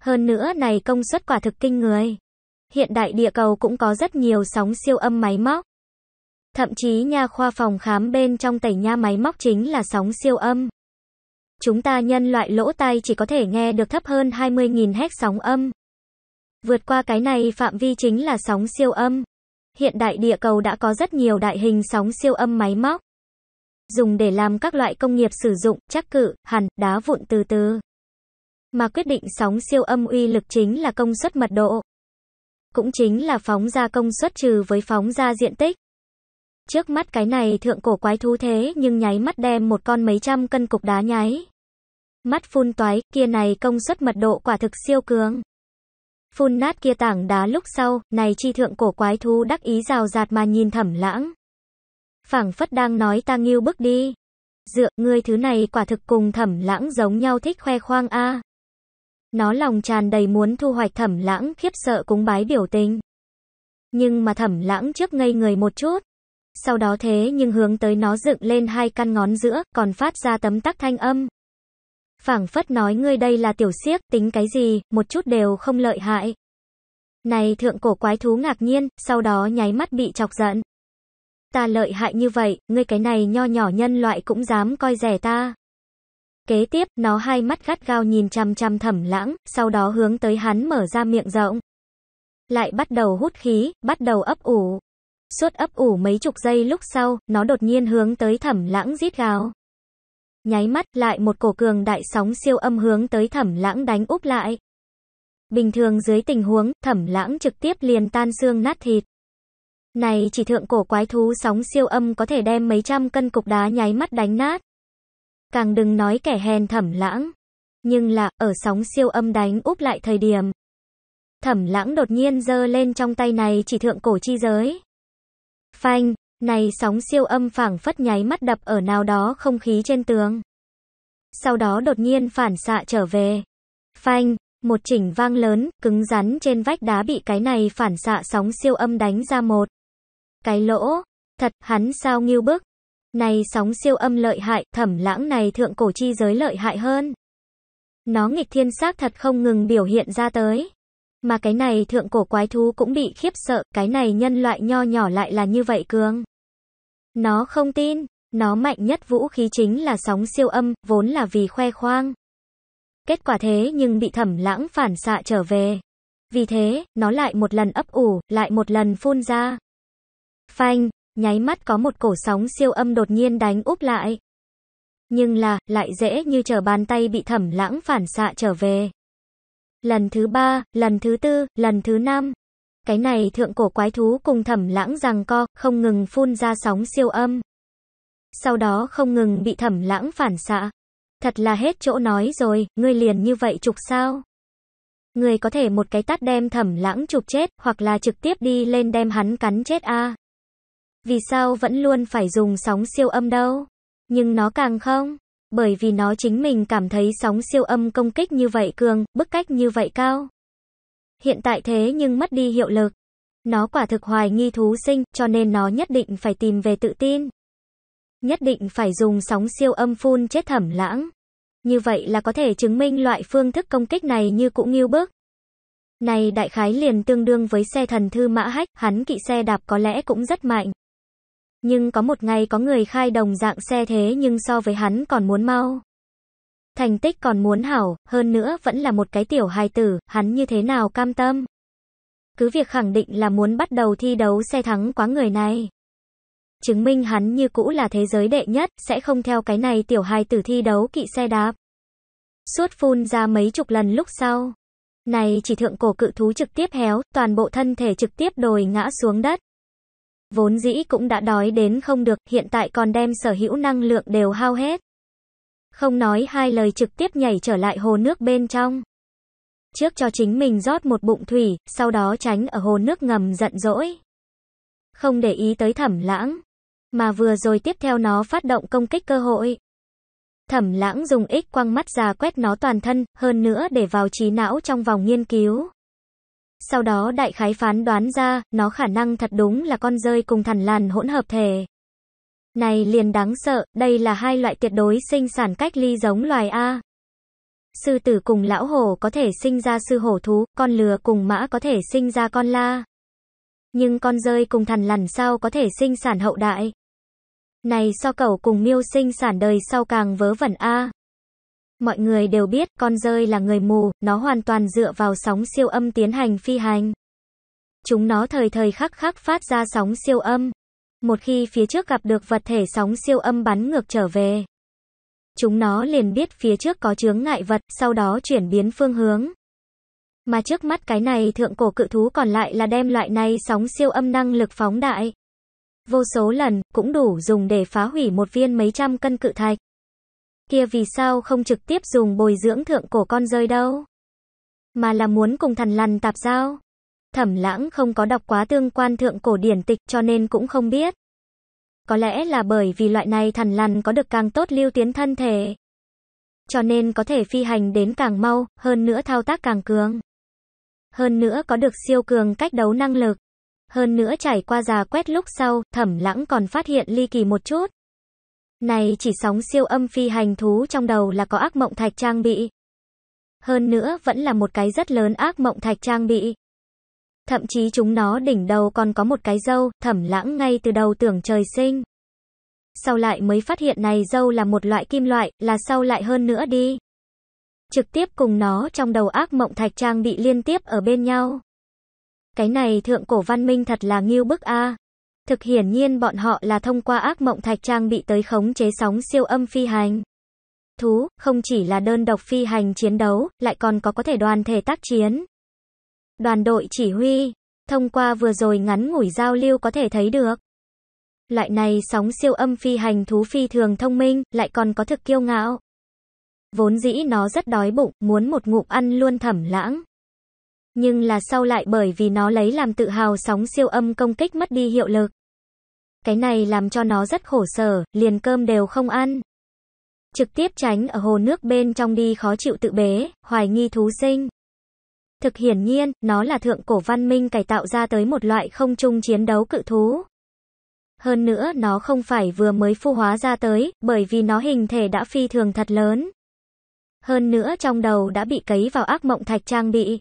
Hơn nữa này công suất quả thực kinh người. Hiện đại địa cầu cũng có rất nhiều sóng siêu âm máy móc. Thậm chí nha khoa phòng khám bên trong tẩy nha máy móc chính là sóng siêu âm. Chúng ta nhân loại lỗ tai chỉ có thể nghe được thấp hơn 20.000 Hz sóng âm. Vượt qua cái này phạm vi chính là sóng siêu âm. Hiện đại địa cầu đã có rất nhiều đại hình sóng siêu âm máy móc. Dùng để làm các loại công nghiệp sử dụng, chắc cự, hàn, đá vụn từ từ. Mà quyết định sóng siêu âm uy lực chính là công suất mật độ. Cũng chính là phóng ra công suất trừ với phóng ra diện tích. Trước mắt cái này thượng cổ quái thú thế nhưng nháy mắt đem một con mấy trăm cân cục đá nháy. Mắt phun toái, kia này công suất mật độ quả thực siêu cường. Phun nát kia tảng đá lúc sau, này chi thượng cổ quái thú đắc ý rào rạt mà nhìn thẩm lãng. phảng phất đang nói ta nghiêu bước đi. Dựa, ngươi thứ này quả thực cùng thẩm lãng giống nhau thích khoe khoang a. Nó lòng tràn đầy muốn thu hoạch thẩm lãng khiếp sợ cúng bái biểu tình. Nhưng mà thẩm lãng trước ngây người một chút. Sau đó thế nhưng hướng tới nó dựng lên hai căn ngón giữa, còn phát ra tấm tắc thanh âm. phảng phất nói ngươi đây là tiểu siếc, tính cái gì, một chút đều không lợi hại. Này thượng cổ quái thú ngạc nhiên, sau đó nháy mắt bị chọc giận. Ta lợi hại như vậy, ngươi cái này nho nhỏ nhân loại cũng dám coi rẻ ta. Kế tiếp, nó hai mắt gắt gao nhìn chằm chằm thẩm lãng, sau đó hướng tới hắn mở ra miệng rộng. Lại bắt đầu hút khí, bắt đầu ấp ủ. Suốt ấp ủ mấy chục giây lúc sau, nó đột nhiên hướng tới thẩm lãng rít gào. Nháy mắt lại một cổ cường đại sóng siêu âm hướng tới thẩm lãng đánh úp lại. Bình thường dưới tình huống, thẩm lãng trực tiếp liền tan xương nát thịt. Này chỉ thượng cổ quái thú sóng siêu âm có thể đem mấy trăm cân cục đá nháy mắt đánh nát. Càng đừng nói kẻ hèn thẩm lãng. Nhưng là, ở sóng siêu âm đánh úp lại thời điểm. Thẩm lãng đột nhiên giơ lên trong tay này chỉ thượng cổ chi giới. Phanh, này sóng siêu âm phảng phất nháy mắt đập ở nào đó không khí trên tường. Sau đó đột nhiên phản xạ trở về. Phanh, một chỉnh vang lớn, cứng rắn trên vách đá bị cái này phản xạ sóng siêu âm đánh ra một. Cái lỗ, thật hắn sao nghiêu bức, này sóng siêu âm lợi hại, thẩm lãng này thượng cổ chi giới lợi hại hơn. Nó nghịch thiên xác thật không ngừng biểu hiện ra tới. Mà cái này thượng cổ quái thú cũng bị khiếp sợ, cái này nhân loại nho nhỏ lại là như vậy cường. Nó không tin, nó mạnh nhất vũ khí chính là sóng siêu âm, vốn là vì khoe khoang. Kết quả thế nhưng bị thẩm lãng phản xạ trở về. Vì thế, nó lại một lần ấp ủ, lại một lần phun ra. Phanh, Nháy mắt có một cổ sóng siêu âm đột nhiên đánh úp lại. Nhưng là, lại dễ như trở bàn tay bị thẩm lãng phản xạ trở về. Lần thứ ba, lần thứ tư, lần thứ năm. Cái này thượng cổ quái thú cùng thẩm lãng rằng co, không ngừng phun ra sóng siêu âm. Sau đó không ngừng bị thẩm lãng phản xạ. Thật là hết chỗ nói rồi, ngươi liền như vậy trục sao? Người có thể một cái tát đem thẩm lãng chụp chết, hoặc là trực tiếp đi lên đem hắn cắn chết a. Vì sao vẫn luôn phải dùng sóng siêu âm đâu? Nhưng nó càng không. Bởi vì nó chính mình cảm thấy sóng siêu âm công kích như vậy cường, bức cách như vậy cao. Hiện tại thế nhưng mất đi hiệu lực. Nó quả thực hoài nghi thú sinh, cho nên nó nhất định phải tìm về tự tin. Nhất định phải dùng sóng siêu âm phun chết thẩm lãng. Như vậy là có thể chứng minh loại phương thức công kích này như cũng nghiêu bước. Này đại khái liền tương đương với xe thần thư mã hách, hắn kỵ xe đạp có lẽ cũng rất mạnh. Nhưng có một ngày có người khai đồng dạng xe thế nhưng so với hắn còn muốn mau. Thành tích còn muốn hảo, hơn nữa vẫn là một cái tiểu hài tử, hắn như thế nào cam tâm. Cứ việc khẳng định là muốn bắt đầu thi đấu xe thắng quá người này. Chứng minh hắn như cũ là thế giới đệ nhất, sẽ không theo cái này tiểu hài tử thi đấu kỵ xe đạp. Suốt phun ra mấy chục lần lúc sau. Này chỉ thượng cổ cự thú trực tiếp héo, toàn bộ thân thể trực tiếp đồi ngã xuống đất vốn dĩ cũng đã đói đến không được, hiện tại còn đem sở hữu năng lượng đều hao hết. Không nói hai lời trực tiếp nhảy trở lại hồ nước bên trong. Trước cho chính mình rót một bụng thủy, sau đó tránh ở hồ nước ngầm giận dỗi. Không để ý tới thẩm lãng. Mà vừa rồi tiếp theo nó phát động công kích cơ hội. Thẩm lãng dùng ích quăng mắt ra quét nó toàn thân, hơn nữa để vào trí não trong vòng nghiên cứu sau đó đại khái phán đoán ra, nó khả năng thật đúng là con rơi cùng thần lằn hỗn hợp thể. Này liền đáng sợ, đây là hai loại tuyệt đối sinh sản cách ly giống loài A. Sư tử cùng lão hổ có thể sinh ra sư hổ thú, con lừa cùng mã có thể sinh ra con la. Nhưng con rơi cùng thần lằn sao có thể sinh sản hậu đại. Này so cẩu cùng miêu sinh sản đời sau càng vớ vẩn A. Mọi người đều biết, con rơi là người mù, nó hoàn toàn dựa vào sóng siêu âm tiến hành phi hành. Chúng nó thời thời khắc khắc phát ra sóng siêu âm. Một khi phía trước gặp được vật thể sóng siêu âm bắn ngược trở về. Chúng nó liền biết phía trước có chướng ngại vật, sau đó chuyển biến phương hướng. Mà trước mắt cái này thượng cổ cự thú còn lại là đem loại này sóng siêu âm năng lực phóng đại. Vô số lần, cũng đủ dùng để phá hủy một viên mấy trăm cân cự thạch kia vì sao không trực tiếp dùng bồi dưỡng thượng cổ con rơi đâu? Mà là muốn cùng thần lằn tạp giao. Thẩm lãng không có đọc quá tương quan thượng cổ điển tịch cho nên cũng không biết. Có lẽ là bởi vì loại này thần lằn có được càng tốt lưu tiến thân thể. Cho nên có thể phi hành đến càng mau, hơn nữa thao tác càng cường. Hơn nữa có được siêu cường cách đấu năng lực. Hơn nữa trải qua già quét lúc sau, thẩm lãng còn phát hiện ly kỳ một chút. Này chỉ sóng siêu âm phi hành thú trong đầu là có ác mộng thạch trang bị. Hơn nữa vẫn là một cái rất lớn ác mộng thạch trang bị. Thậm chí chúng nó đỉnh đầu còn có một cái dâu, thẩm lãng ngay từ đầu tưởng trời sinh. Sau lại mới phát hiện này dâu là một loại kim loại, là sau lại hơn nữa đi. Trực tiếp cùng nó trong đầu ác mộng thạch trang bị liên tiếp ở bên nhau. Cái này thượng cổ văn minh thật là nghiêu bức a. Thực hiển nhiên bọn họ là thông qua ác mộng thạch trang bị tới khống chế sóng siêu âm phi hành. Thú, không chỉ là đơn độc phi hành chiến đấu, lại còn có có thể đoàn thể tác chiến. Đoàn đội chỉ huy, thông qua vừa rồi ngắn ngủi giao lưu có thể thấy được. Loại này sóng siêu âm phi hành thú phi thường thông minh, lại còn có thực kiêu ngạo. Vốn dĩ nó rất đói bụng, muốn một ngụm ăn luôn thẩm lãng nhưng là sau lại bởi vì nó lấy làm tự hào sóng siêu âm công kích mất đi hiệu lực. Cái này làm cho nó rất khổ sở, liền cơm đều không ăn. Trực tiếp tránh ở hồ nước bên trong đi khó chịu tự bế, hoài nghi thú sinh. Thực hiển nhiên, nó là thượng cổ văn minh cải tạo ra tới một loại không chung chiến đấu cự thú. Hơn nữa nó không phải vừa mới phu hóa ra tới, bởi vì nó hình thể đã phi thường thật lớn. Hơn nữa trong đầu đã bị cấy vào ác mộng thạch trang bị,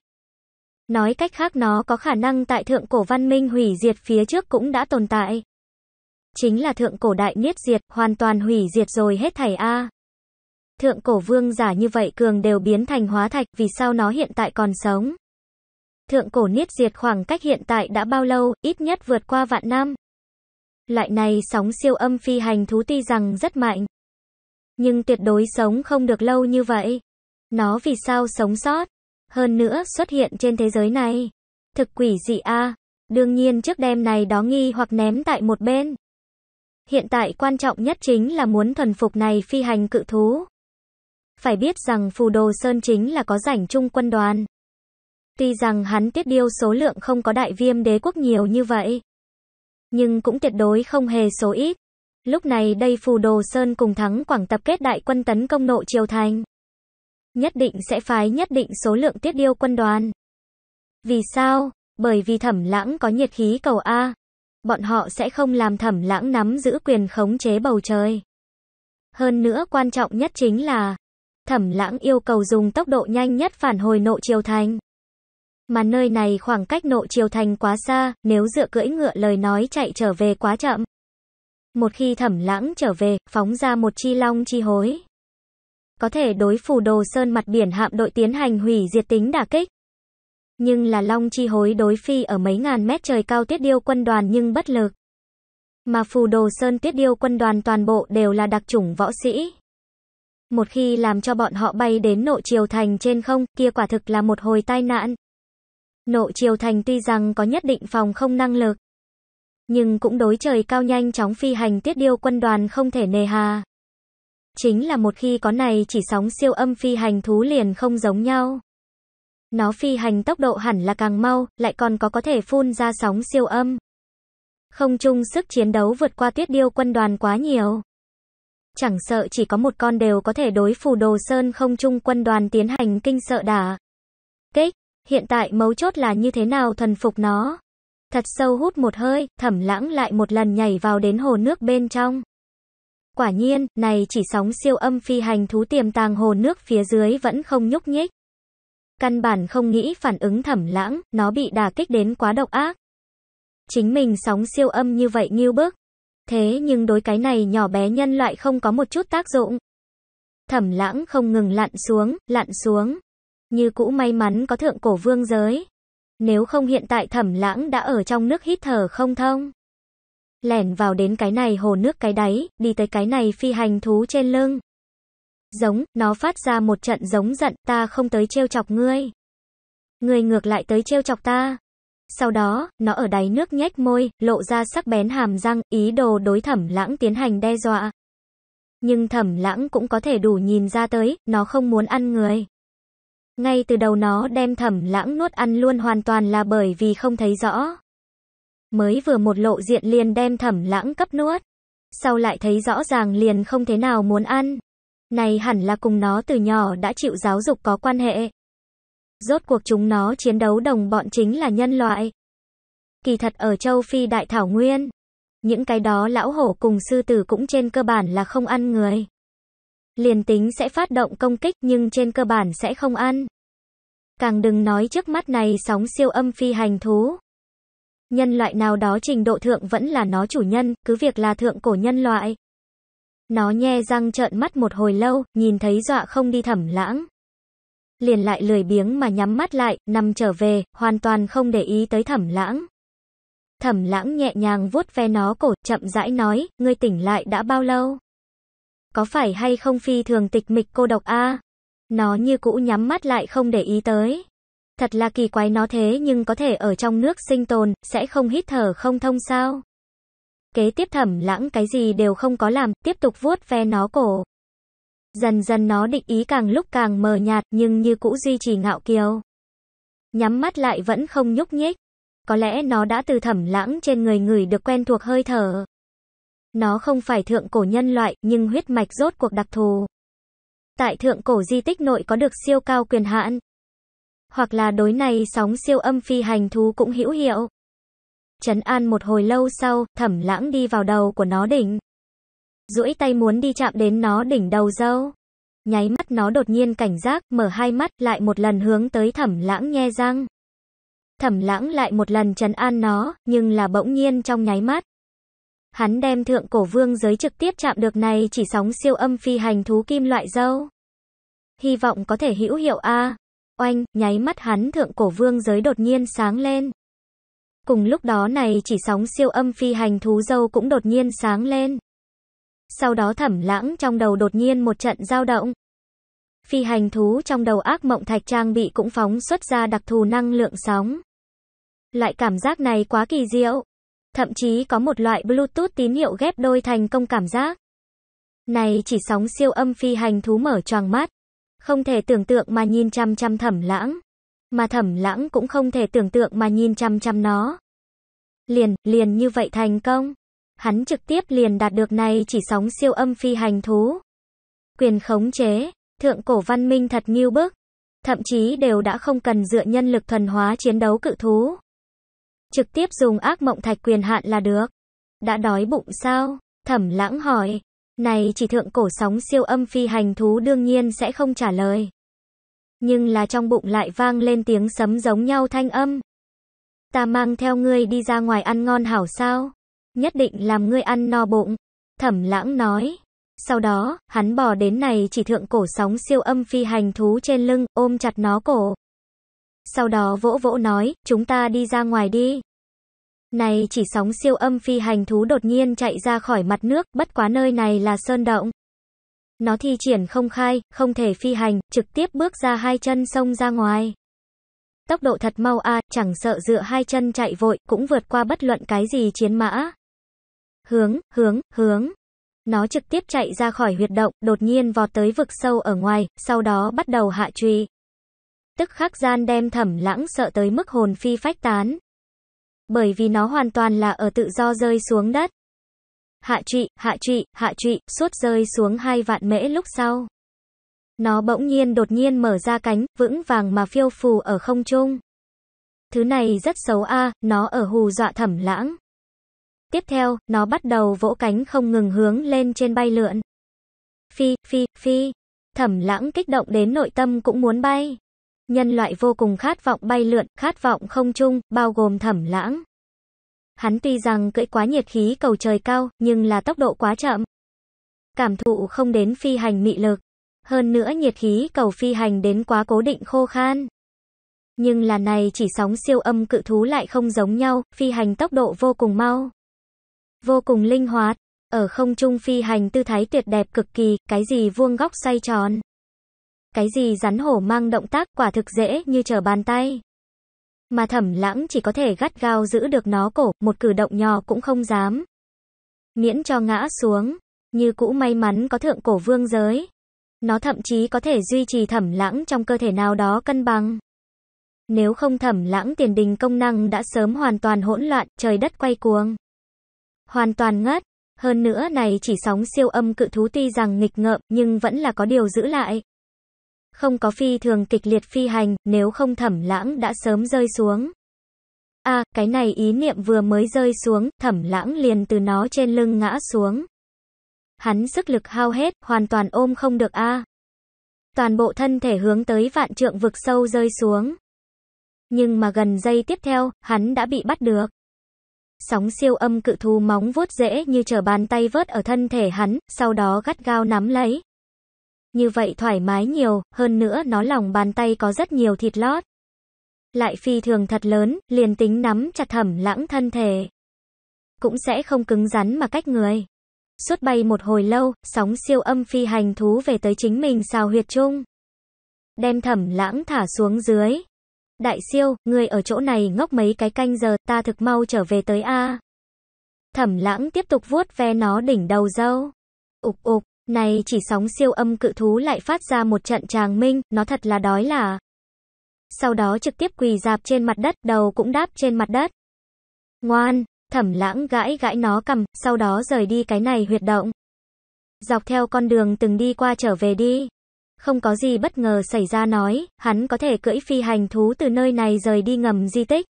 Nói cách khác nó có khả năng tại thượng cổ văn minh hủy diệt phía trước cũng đã tồn tại. Chính là thượng cổ đại niết diệt, hoàn toàn hủy diệt rồi hết thảy A. Thượng cổ vương giả như vậy cường đều biến thành hóa thạch, vì sao nó hiện tại còn sống? Thượng cổ niết diệt khoảng cách hiện tại đã bao lâu, ít nhất vượt qua vạn năm. Loại này sóng siêu âm phi hành thú ti rằng rất mạnh, nhưng tuyệt đối sống không được lâu như vậy. Nó vì sao sống sót? hơn nữa xuất hiện trên thế giới này. Thực quỷ dị a. Đương nhiên trước đêm này đó nghi hoặc ném tại một bên. Hiện tại quan trọng nhất chính là muốn thuần phục này phi hành cự thú. Phải biết rằng phù đồ sơn chính là có rảnh trung quân đoàn. Tuy rằng hắn tiết điêu số lượng không có đại viêm đế quốc nhiều như vậy. Nhưng cũng tuyệt đối không hề số ít. Lúc này đây phù đồ sơn cùng thắng quảng tập kết đại quân tấn công nội triều thành nhất định sẽ phái nhất định số lượng tiết điêu quân đoàn. Vì sao? Bởi vì thẩm lãng có nhiệt khí cầu A. Bọn họ sẽ không làm thẩm lãng nắm giữ quyền khống chế bầu trời. Hơn nữa quan trọng nhất chính là thẩm lãng yêu cầu dùng tốc độ nhanh nhất phản hồi nộ triều thành. Mà nơi này khoảng cách nộ triều thành quá xa, nếu dựa cưỡi ngựa lời nói chạy trở về quá chậm. Một khi thẩm lãng trở về, phóng ra một chi long chi hối có thể đối phủ đồ sơn mặt biển hạm đội tiến hành hủy diệt tính đả kích. Nhưng là Long Chi hối đối phi ở mấy ngàn mét trời cao tiết điêu quân đoàn nhưng bất lực. Mà phù đồ sơn tiết điêu quân đoàn toàn bộ đều là đặc chủng võ sĩ. Một khi làm cho bọn họ bay đến nộ triều thành trên không, kia quả thực là một hồi tai nạn. nộ triều thành tuy rằng có nhất định phòng không năng lực, nhưng cũng đối trời cao nhanh chóng phi hành tiết điêu quân đoàn không thể nề hà. Chính là một khi có này chỉ sóng siêu âm phi hành thú liền không giống nhau. Nó phi hành tốc độ hẳn là càng mau, lại còn có có thể phun ra sóng siêu âm. Không chung sức chiến đấu vượt qua tuyết điêu quân đoàn quá nhiều. Chẳng sợ chỉ có một con đều có thể đối phủ đồ sơn không chung quân đoàn tiến hành kinh sợ đả. Kích, hiện tại mấu chốt là như thế nào thuần phục nó. Thật sâu hút một hơi, thẩm lãng lại một lần nhảy vào đến hồ nước bên trong. Quả nhiên, này chỉ sóng siêu âm phi hành thú tiềm tàng hồ nước phía dưới vẫn không nhúc nhích. Căn bản không nghĩ phản ứng thẩm lãng, nó bị đả kích đến quá độc ác. Chính mình sóng siêu âm như vậy nghiêu bức. Thế nhưng đối cái này nhỏ bé nhân loại không có một chút tác dụng. Thẩm lãng không ngừng lặn xuống, lặn xuống. Như cũ may mắn có thượng cổ vương giới. Nếu không hiện tại thẩm lãng đã ở trong nước hít thở không thông lẻn vào đến cái này hồ nước cái đáy, đi tới cái này phi hành thú trên lưng. Giống, nó phát ra một trận giống giận, ta không tới trêu chọc ngươi. Ngươi ngược lại tới trêu chọc ta. Sau đó, nó ở đáy nước nhếch môi, lộ ra sắc bén hàm răng, ý đồ đối thẩm lãng tiến hành đe dọa. Nhưng thẩm lãng cũng có thể đủ nhìn ra tới, nó không muốn ăn người. Ngay từ đầu nó đem thẩm lãng nuốt ăn luôn hoàn toàn là bởi vì không thấy rõ mới vừa một lộ diện liền đem thẩm lãng cấp nuốt. Sau lại thấy rõ ràng liền không thế nào muốn ăn. Này hẳn là cùng nó từ nhỏ đã chịu giáo dục có quan hệ. Rốt cuộc chúng nó chiến đấu đồng bọn chính là nhân loại. Kỳ thật ở châu Phi Đại Thảo Nguyên, những cái đó lão hổ cùng sư tử cũng trên cơ bản là không ăn người. Liền tính sẽ phát động công kích nhưng trên cơ bản sẽ không ăn. Càng đừng nói trước mắt này sóng siêu âm phi hành thú. Nhân loại nào đó trình độ thượng vẫn là nó chủ nhân, cứ việc là thượng cổ nhân loại. Nó nhe răng trợn mắt một hồi lâu, nhìn thấy dọa không đi thẩm lãng. Liền lại lười biếng mà nhắm mắt lại, nằm trở về, hoàn toàn không để ý tới thẩm lãng. Thẩm lãng nhẹ nhàng vuốt ve nó cổ, chậm rãi nói, ngươi tỉnh lại đã bao lâu? Có phải hay không phi thường tịch mịch cô độc a Nó như cũ nhắm mắt lại không để ý tới. Thật là kỳ quái nó thế nhưng có thể ở trong nước sinh tồn, sẽ không hít thở không thông sao? Kế tiếp thẩm lãng cái gì đều không có làm, tiếp tục vuốt ve nó cổ. Dần dần nó định ý càng lúc càng mờ nhạt nhưng như cũ duy trì ngạo kiều. Nhắm mắt lại vẫn không nhúc nhích. Có lẽ nó đã từ thẩm lãng trên người người được quen thuộc hơi thở. Nó không phải thượng cổ nhân loại nhưng huyết mạch rốt cuộc đặc thù. Tại thượng cổ di tích nội có được siêu cao quyền hạn, hoặc là đối này sóng siêu âm phi hành thú cũng hữu hiệu. Trấn an một hồi lâu sau, thẩm lãng đi vào đầu của nó đỉnh. duỗi tay muốn đi chạm đến nó đỉnh đầu dâu. Nháy mắt nó đột nhiên cảnh giác, mở hai mắt lại một lần hướng tới thẩm lãng nhe răng. Thẩm lãng lại một lần trấn an nó, nhưng là bỗng nhiên trong nháy mắt. Hắn đem thượng cổ vương giới trực tiếp chạm được này chỉ sóng siêu âm phi hành thú kim loại dâu. Hy vọng có thể hữu hiệu A, Oanh, nháy mắt hắn thượng cổ vương giới đột nhiên sáng lên. Cùng lúc đó này chỉ sóng siêu âm phi hành thú dâu cũng đột nhiên sáng lên. Sau đó thẩm lãng trong đầu đột nhiên một trận giao động. Phi hành thú trong đầu ác mộng thạch trang bị cũng phóng xuất ra đặc thù năng lượng sóng. Lại cảm giác này quá kỳ diệu. Thậm chí có một loại Bluetooth tín hiệu ghép đôi thành công cảm giác. Này chỉ sóng siêu âm phi hành thú mở choàng mắt. Không thể tưởng tượng mà nhìn chăm chăm thẩm lãng. Mà thẩm lãng cũng không thể tưởng tượng mà nhìn chăm chăm nó. Liền, liền như vậy thành công. Hắn trực tiếp liền đạt được này chỉ sóng siêu âm phi hành thú. Quyền khống chế, thượng cổ văn minh thật nghiêu bức. Thậm chí đều đã không cần dựa nhân lực thuần hóa chiến đấu cự thú. Trực tiếp dùng ác mộng thạch quyền hạn là được. Đã đói bụng sao? Thẩm lãng hỏi. Này chỉ thượng cổ sóng siêu âm phi hành thú đương nhiên sẽ không trả lời. Nhưng là trong bụng lại vang lên tiếng sấm giống nhau thanh âm. Ta mang theo ngươi đi ra ngoài ăn ngon hảo sao? Nhất định làm ngươi ăn no bụng. Thẩm lãng nói. Sau đó, hắn bò đến này chỉ thượng cổ sóng siêu âm phi hành thú trên lưng, ôm chặt nó cổ. Sau đó vỗ vỗ nói, chúng ta đi ra ngoài đi. Này chỉ sóng siêu âm phi hành thú đột nhiên chạy ra khỏi mặt nước, bất quá nơi này là sơn động. Nó thi triển không khai, không thể phi hành, trực tiếp bước ra hai chân sông ra ngoài. Tốc độ thật mau a, chẳng sợ dựa hai chân chạy vội, cũng vượt qua bất luận cái gì chiến mã. Hướng, hướng, hướng. Nó trực tiếp chạy ra khỏi huyệt động, đột nhiên vọt tới vực sâu ở ngoài, sau đó bắt đầu hạ truy. Tức khắc gian đem thẩm lãng sợ tới mức hồn phi phách tán bởi vì nó hoàn toàn là ở tự do rơi xuống đất. Hạ trụy, hạ trụy, hạ trụy, suốt rơi xuống hai vạn mễ lúc sau. Nó bỗng nhiên đột nhiên mở ra cánh, vững vàng mà phiêu phù ở không trung. Thứ này rất xấu a, nó ở hù dọa thẩm lãng. Tiếp theo, nó bắt đầu vỗ cánh không ngừng hướng lên trên bay lượn. Phi, phi, phi. Thẩm lãng kích động đến nội tâm cũng muốn bay. Nhân loại vô cùng khát vọng bay lượn, khát vọng không chung, bao gồm thẩm lãng. Hắn tuy rằng cưỡi quá nhiệt khí cầu trời cao, nhưng là tốc độ quá chậm. Cảm thụ không đến phi hành mị lực. Hơn nữa nhiệt khí cầu phi hành đến quá cố định khô khan. Nhưng là này chỉ sóng siêu âm cự thú lại không giống nhau, phi hành tốc độ vô cùng mau. Vô cùng linh hoạt, ở không trung phi hành tư thái tuyệt đẹp cực kỳ, cái gì vuông góc xoay tròn. Cái gì rắn hổ mang động tác quả thực dễ như trở bàn tay. Mà thẩm lãng chỉ có thể gắt gao giữ được nó cổ, một cử động nhỏ cũng không dám. Miễn cho ngã xuống, như cũ may mắn có thượng cổ vương giới. Nó thậm chí có thể duy trì thẩm lãng trong cơ thể nào đó cân bằng. Nếu không thẩm lãng tiền đình công năng đã sớm hoàn toàn hỗn loạn, trời đất quay cuồng. Hoàn toàn ngất. Hơn nữa này chỉ sóng siêu âm cự thú tuy rằng nghịch ngợm nhưng vẫn là có điều giữ lại không có phi thường kịch liệt phi hành, nếu không thẩm lãng đã sớm rơi xuống. a à, cái này ý niệm vừa mới rơi xuống, thẩm lãng liền từ nó trên lưng ngã xuống. Hắn sức lực hao hết, hoàn toàn ôm không được a Toàn bộ thân thể hướng tới vạn trượng vực sâu rơi xuống. Nhưng mà gần giây tiếp theo, hắn đã bị bắt được. Sóng siêu âm cự thú móng vuốt dễ như trở bàn tay vớt ở thân thể hắn, sau đó gắt gao nắm lấy. Như vậy thoải mái nhiều, hơn nữa nó lòng bàn tay có rất nhiều thịt lót. Lại phi thường thật lớn, liền tính nắm chặt thẩm lãng thân thể. Cũng sẽ không cứng rắn mà cách người. Suốt bay một hồi lâu, sóng siêu âm phi hành thú về tới chính mình sao huyệt chung. Đem thẩm lãng thả xuống dưới. Đại siêu, người ở chỗ này ngốc mấy cái canh giờ, ta thực mau trở về tới A. Thẩm lãng tiếp tục vuốt ve nó đỉnh đầu dâu. Ục ục, này chỉ sóng siêu âm cự thú lại phát ra một trận tràng minh, nó thật là đói là. Sau đó trực tiếp quỳ dạp trên mặt đất, đầu cũng đáp trên mặt đất. Ngoan, thẩm lãng gãi gãi nó cầm, sau đó rời đi cái này huyệt động. Dọc theo con đường từng đi qua trở về đi. Không có gì bất ngờ xảy ra nói, hắn có thể cưỡi phi hành thú từ nơi này rời đi ngầm di tích.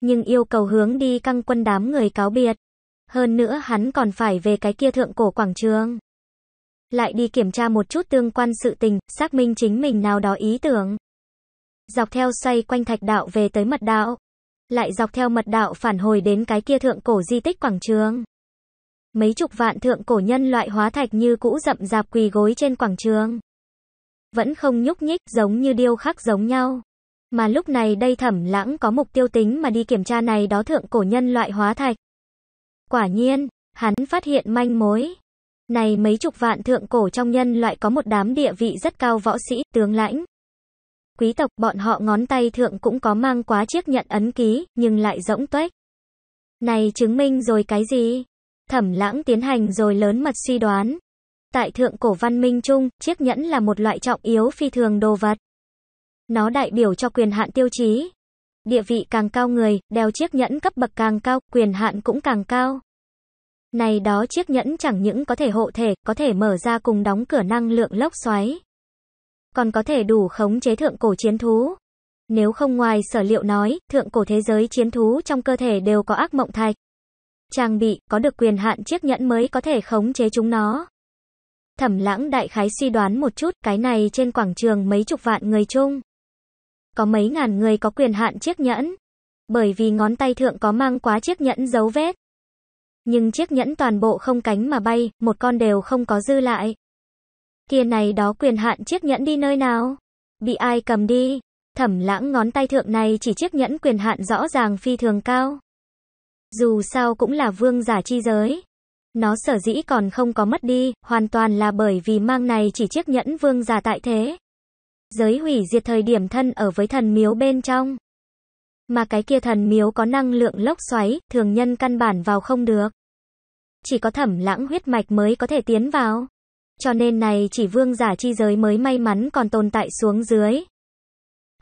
Nhưng yêu cầu hướng đi căng quân đám người cáo biệt. Hơn nữa hắn còn phải về cái kia thượng cổ quảng trường lại đi kiểm tra một chút tương quan sự tình, xác minh chính mình nào đó ý tưởng. Dọc theo xoay quanh thạch đạo về tới mật đạo, lại dọc theo mật đạo phản hồi đến cái kia thượng cổ di tích quảng trường. Mấy chục vạn thượng cổ nhân loại hóa thạch như cũ rậm rạp quỳ gối trên quảng trường. Vẫn không nhúc nhích giống như điêu khắc giống nhau. Mà lúc này đây thẩm lãng có mục tiêu tính mà đi kiểm tra này đó thượng cổ nhân loại hóa thạch. Quả nhiên, hắn phát hiện manh mối. Này mấy chục vạn thượng cổ trong nhân loại có một đám địa vị rất cao võ sĩ, tướng lãnh. Quý tộc bọn họ ngón tay thượng cũng có mang quá chiếc nhận ấn ký, nhưng lại rỗng tuếch. Này chứng minh rồi cái gì? Thẩm lãng tiến hành rồi lớn mật suy đoán. Tại thượng cổ văn minh chung, chiếc nhẫn là một loại trọng yếu phi thường đồ vật. Nó đại biểu cho quyền hạn tiêu chí. Địa vị càng cao người, đeo chiếc nhẫn cấp bậc càng cao, quyền hạn cũng càng cao. Này đó chiếc nhẫn chẳng những có thể hộ thể, có thể mở ra cùng đóng cửa năng lượng lốc xoáy. Còn có thể đủ khống chế thượng cổ chiến thú. Nếu không ngoài sở liệu nói, thượng cổ thế giới chiến thú trong cơ thể đều có ác mộng thạch. Trang bị, có được quyền hạn chiếc nhẫn mới có thể khống chế chúng nó. Thẩm lãng đại khái suy đoán một chút, cái này trên quảng trường mấy chục vạn người chung. Có mấy ngàn người có quyền hạn chiếc nhẫn. Bởi vì ngón tay thượng có mang quá chiếc nhẫn dấu vết. Nhưng chiếc nhẫn toàn bộ không cánh mà bay, một con đều không có dư lại. Kia này đó quyền hạn chiếc nhẫn đi nơi nào? Bị ai cầm đi? Thẩm lãng ngón tay thượng này chỉ chiếc nhẫn quyền hạn rõ ràng phi thường cao. Dù sao cũng là vương giả chi giới. Nó sở dĩ còn không có mất đi, hoàn toàn là bởi vì mang này chỉ chiếc nhẫn vương giả tại thế. Giới hủy diệt thời điểm thân ở với thần miếu bên trong. Mà cái kia thần miếu có năng lượng lốc xoáy, thường nhân căn bản vào không được chỉ có thẩm lãng huyết mạch mới có thể tiến vào. Cho nên này chỉ vương giả chi giới mới may mắn còn tồn tại xuống dưới.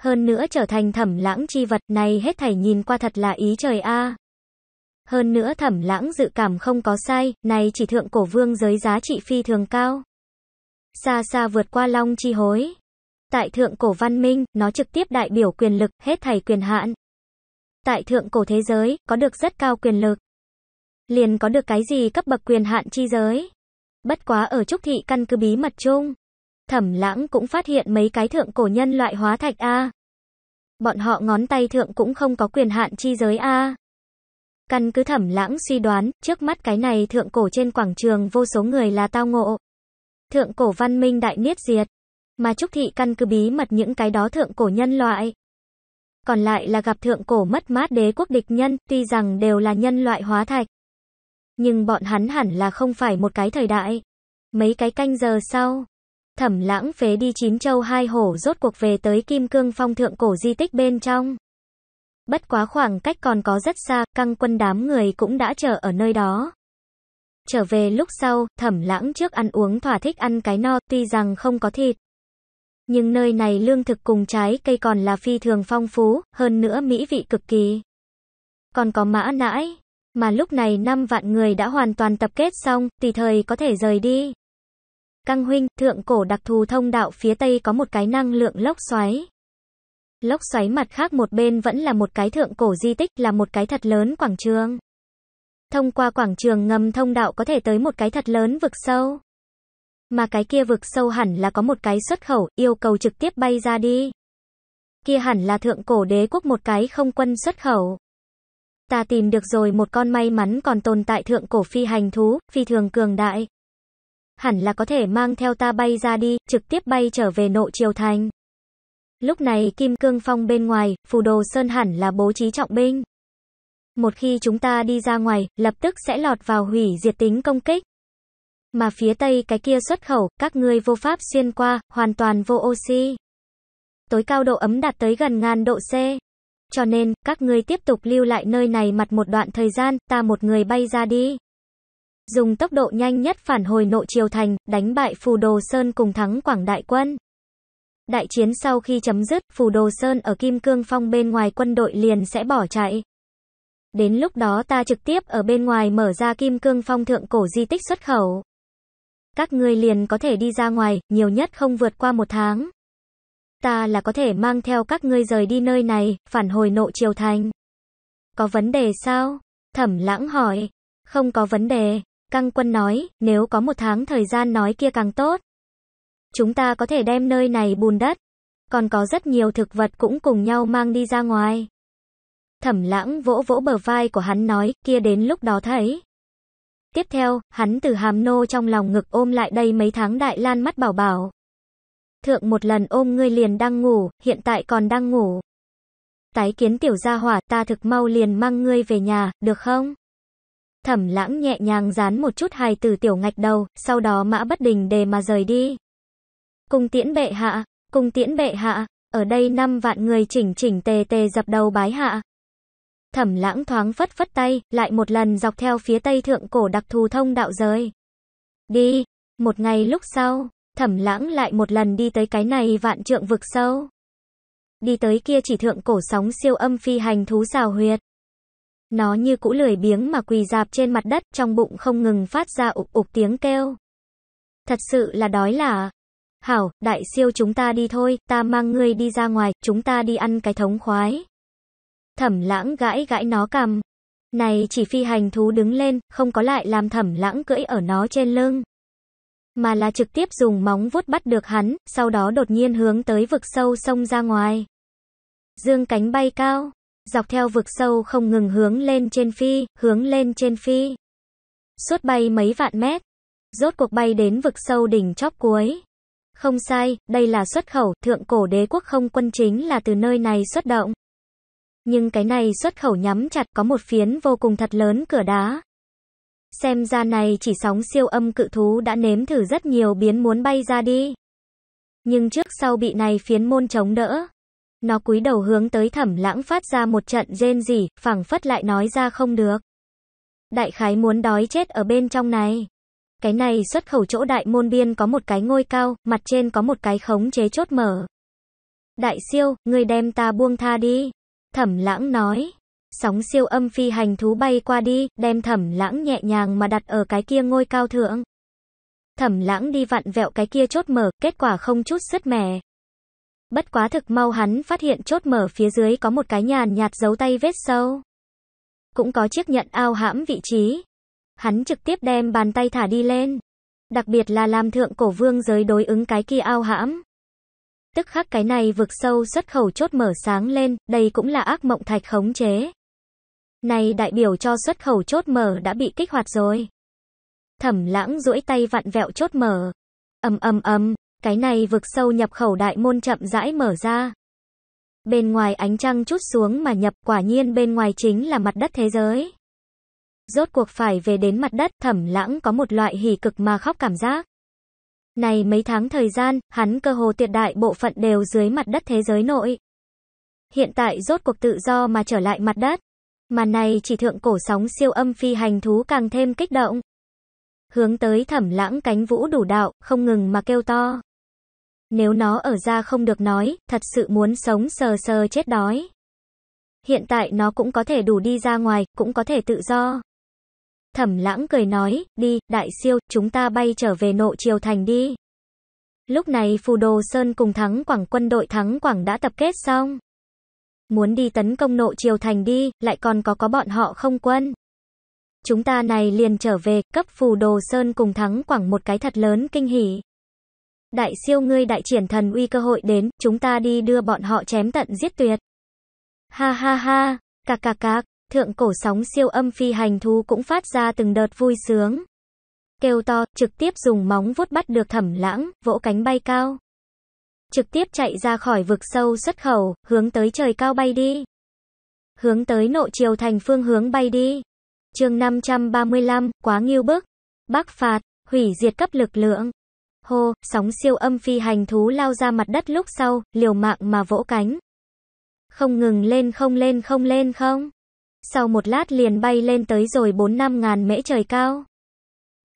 Hơn nữa trở thành thẩm lãng chi vật này hết thảy nhìn qua thật là ý trời a. Hơn nữa thẩm lãng dự cảm không có sai, này chỉ thượng cổ vương giới giá trị phi thường cao. Xa xa vượt qua long chi hối. Tại thượng cổ văn minh, nó trực tiếp đại biểu quyền lực, hết thảy quyền hạn. Tại thượng cổ thế giới, có được rất cao quyền lực liền có được cái gì cấp bậc quyền hạn chi giới. Bất quá ở Trúc Thị căn cứ bí mật chung, Thẩm Lãng cũng phát hiện mấy cái thượng cổ nhân loại hóa thạch A. Bọn họ ngón tay thượng cũng không có quyền hạn chi giới A. Căn cứ Thẩm Lãng suy đoán, trước mắt cái này thượng cổ trên quảng trường vô số người là tao ngộ. Thượng cổ văn minh đại niết diệt, mà Trúc Thị căn cứ bí mật những cái đó thượng cổ nhân loại. Còn lại là gặp thượng cổ mất mát đế quốc địch nhân, tuy rằng đều là nhân loại hóa thạch. Nhưng bọn hắn hẳn là không phải một cái thời đại. Mấy cái canh giờ sau, thẩm lãng phế đi chín châu hai hổ rốt cuộc về tới kim cương phong thượng cổ di tích bên trong. Bất quá khoảng cách còn có rất xa, căng quân đám người cũng đã chờ ở nơi đó. Trở về lúc sau, thẩm lãng trước ăn uống thỏa thích ăn cái no, tuy rằng không có thịt. Nhưng nơi này lương thực cùng trái cây còn là phi thường phong phú, hơn nữa mỹ vị cực kỳ. Còn có mã nãi, mà lúc này 5 vạn người đã hoàn toàn tập kết xong, tùy thời có thể rời đi. Căng huynh, thượng cổ đặc thù thông đạo phía tây có một cái năng lượng lốc xoáy. Lốc xoáy mặt khác một bên vẫn là một cái thượng cổ di tích, là một cái thật lớn quảng trường. Thông qua quảng trường ngầm thông đạo có thể tới một cái thật lớn vực sâu. Mà cái kia vực sâu hẳn là có một cái xuất khẩu, yêu cầu trực tiếp bay ra đi. Kia hẳn là thượng cổ đế quốc một cái không quân xuất khẩu ta tìm được rồi một con may mắn còn tồn tại thượng cổ phi hành thú, phi thường cường đại. Hẳn là có thể mang theo ta bay ra đi, trực tiếp bay trở về nội triều thành. Lúc này kim cương phong bên ngoài, phù đồ sơn hẳn là bố trí trọng binh. Một khi chúng ta đi ra ngoài, lập tức sẽ lọt vào hủy diệt tính công kích. Mà phía tây cái kia xuất khẩu, các ngươi vô pháp xuyên qua, hoàn toàn vô oxy. Tối cao độ ấm đạt tới gần ngàn độ C cho nên, các ngươi tiếp tục lưu lại nơi này mặt một đoạn thời gian, ta một người bay ra đi. Dùng tốc độ nhanh nhất phản hồi nội triều thành, đánh bại Phù Đồ Sơn cùng thắng Quảng Đại Quân. Đại chiến sau khi chấm dứt, Phù Đồ Sơn ở Kim Cương Phong bên ngoài quân đội liền sẽ bỏ chạy. Đến lúc đó ta trực tiếp ở bên ngoài mở ra Kim Cương Phong thượng cổ di tích xuất khẩu. Các ngươi liền có thể đi ra ngoài, nhiều nhất không vượt qua một tháng ta là có thể mang theo các ngươi rời đi nơi này, phản hồi nộ triều thành. Có vấn đề sao? Thẩm lãng hỏi. Không có vấn đề, căng quân nói, nếu có một tháng thời gian nói kia càng tốt. Chúng ta có thể đem nơi này bùn đất. Còn có rất nhiều thực vật cũng cùng nhau mang đi ra ngoài. Thẩm lãng vỗ vỗ bờ vai của hắn nói, kia đến lúc đó thấy. Tiếp theo, hắn từ hàm nô trong lòng ngực ôm lại đây mấy tháng đại lan mắt bảo bảo thượng một lần ôm ngươi liền đang ngủ, hiện tại còn đang ngủ. Tái kiến tiểu gia hỏa, ta thực mau liền mang ngươi về nhà, được không? Thẩm lãng nhẹ nhàng dán một chút hài từ tiểu ngạch đầu, sau đó mã bất đình đề mà rời đi. Cung tiễn bệ hạ, cung tiễn bệ hạ, ở đây năm vạn người chỉnh chỉnh tề tề dập đầu bái hạ. Thẩm lãng thoáng phất phất tay, lại một lần dọc theo phía tây thượng cổ đặc thù thông đạo rời. Đi, một ngày lúc sau. Thẩm lãng lại một lần đi tới cái này vạn trượng vực sâu. Đi tới kia chỉ thượng cổ sóng siêu âm phi hành thú rào huyệt. Nó như cũ lười biếng mà quỳ dạp trên mặt đất trong bụng không ngừng phát ra ục ục tiếng kêu. Thật sự là đói là. Hảo, đại siêu chúng ta đi thôi, ta mang ngươi đi ra ngoài, chúng ta đi ăn cái thống khoái. Thẩm lãng gãi gãi nó cầm. Này chỉ phi hành thú đứng lên, không có lại làm thẩm lãng cưỡi ở nó trên lưng mà là trực tiếp dùng móng vuốt bắt được hắn, sau đó đột nhiên hướng tới vực sâu sông ra ngoài. Dương cánh bay cao, dọc theo vực sâu không ngừng hướng lên trên phi, hướng lên trên phi. Suốt bay mấy vạn mét, rốt cuộc bay đến vực sâu đỉnh chóp cuối. Không sai, đây là xuất khẩu, thượng cổ đế quốc không quân chính là từ nơi này xuất động. Nhưng cái này xuất khẩu nhắm chặt có một phiến vô cùng thật lớn cửa đá, Xem ra này chỉ sóng siêu âm cự thú đã nếm thử rất nhiều biến muốn bay ra đi. Nhưng trước sau bị này phiến môn chống đỡ. Nó cúi đầu hướng tới thẩm lãng phát ra một trận rên rỉ, phẳng phất lại nói ra không được. Đại khái muốn đói chết ở bên trong này. Cái này xuất khẩu chỗ đại môn biên có một cái ngôi cao, mặt trên có một cái khống chế chốt mở. Đại siêu, người đem ta buông tha đi. Thẩm lãng nói, sóng siêu âm phi hành thú bay qua đi, đem thẩm lãng nhẹ nhàng mà đặt ở cái kia ngôi cao thượng. Thẩm lãng đi vặn vẹo cái kia chốt mở, kết quả không chút sứt mẻ. Bất quá thực mau hắn phát hiện chốt mở phía dưới có một cái nhàn nhạt dấu tay vết sâu. Cũng có chiếc nhận ao hãm vị trí. Hắn trực tiếp đem bàn tay thả đi lên. Đặc biệt là làm thượng cổ vương giới đối ứng cái kia ao hãm. Tức khắc cái này vực sâu xuất khẩu chốt mở sáng lên, đây cũng là ác mộng thạch khống chế. Này đại biểu cho xuất khẩu chốt mở đã bị kích hoạt rồi. Thẩm lãng duỗi tay vặn vẹo chốt mở. ầm ầm ầm, cái này vực sâu nhập khẩu đại môn chậm rãi mở ra. Bên ngoài ánh trăng chút xuống mà nhập quả nhiên bên ngoài chính là mặt đất thế giới. Rốt cuộc phải về đến mặt đất thẩm lãng có một loại hỉ cực mà khóc cảm giác. Này mấy tháng thời gian, hắn cơ hồ tuyệt đại bộ phận đều dưới mặt đất thế giới nội. Hiện tại rốt cuộc tự do mà trở lại mặt đất. Màn này chỉ thượng cổ sóng siêu âm phi hành thú càng thêm kích động. Hướng tới thẩm lãng cánh vũ đủ đạo, không ngừng mà kêu to. Nếu nó ở ra không được nói, thật sự muốn sống sờ sờ chết đói. Hiện tại nó cũng có thể đủ đi ra ngoài, cũng có thể tự do. Thẩm lãng cười nói, đi, đại siêu, chúng ta bay trở về nộ triều thành đi. Lúc này Phù Đồ Sơn cùng thắng Quảng quân đội thắng Quảng đã tập kết xong. Muốn đi tấn công nộ triều thành đi, lại còn có có bọn họ không quân. Chúng ta này liền trở về, cấp phù đồ sơn cùng thắng quảng một cái thật lớn kinh hỉ. Đại siêu ngươi đại triển thần uy cơ hội đến, chúng ta đi đưa bọn họ chém tận giết tuyệt. Ha ha ha, cạc cạc cạc, thượng cổ sóng siêu âm phi hành thú cũng phát ra từng đợt vui sướng. Kêu to, trực tiếp dùng móng vuốt bắt được thẩm lãng, vỗ cánh bay cao trực tiếp chạy ra khỏi vực sâu xuất khẩu, hướng tới trời cao bay đi. Hướng tới nội chiều thành phương hướng bay đi. chương 535, quá nghiêu bức. Bắc phạt, hủy diệt cấp lực lượng. Hô, sóng siêu âm phi hành thú lao ra mặt đất lúc sau, liều mạng mà vỗ cánh. Không ngừng lên không lên không lên không. Sau một lát liền bay lên tới rồi 4 năm ngàn mễ trời cao.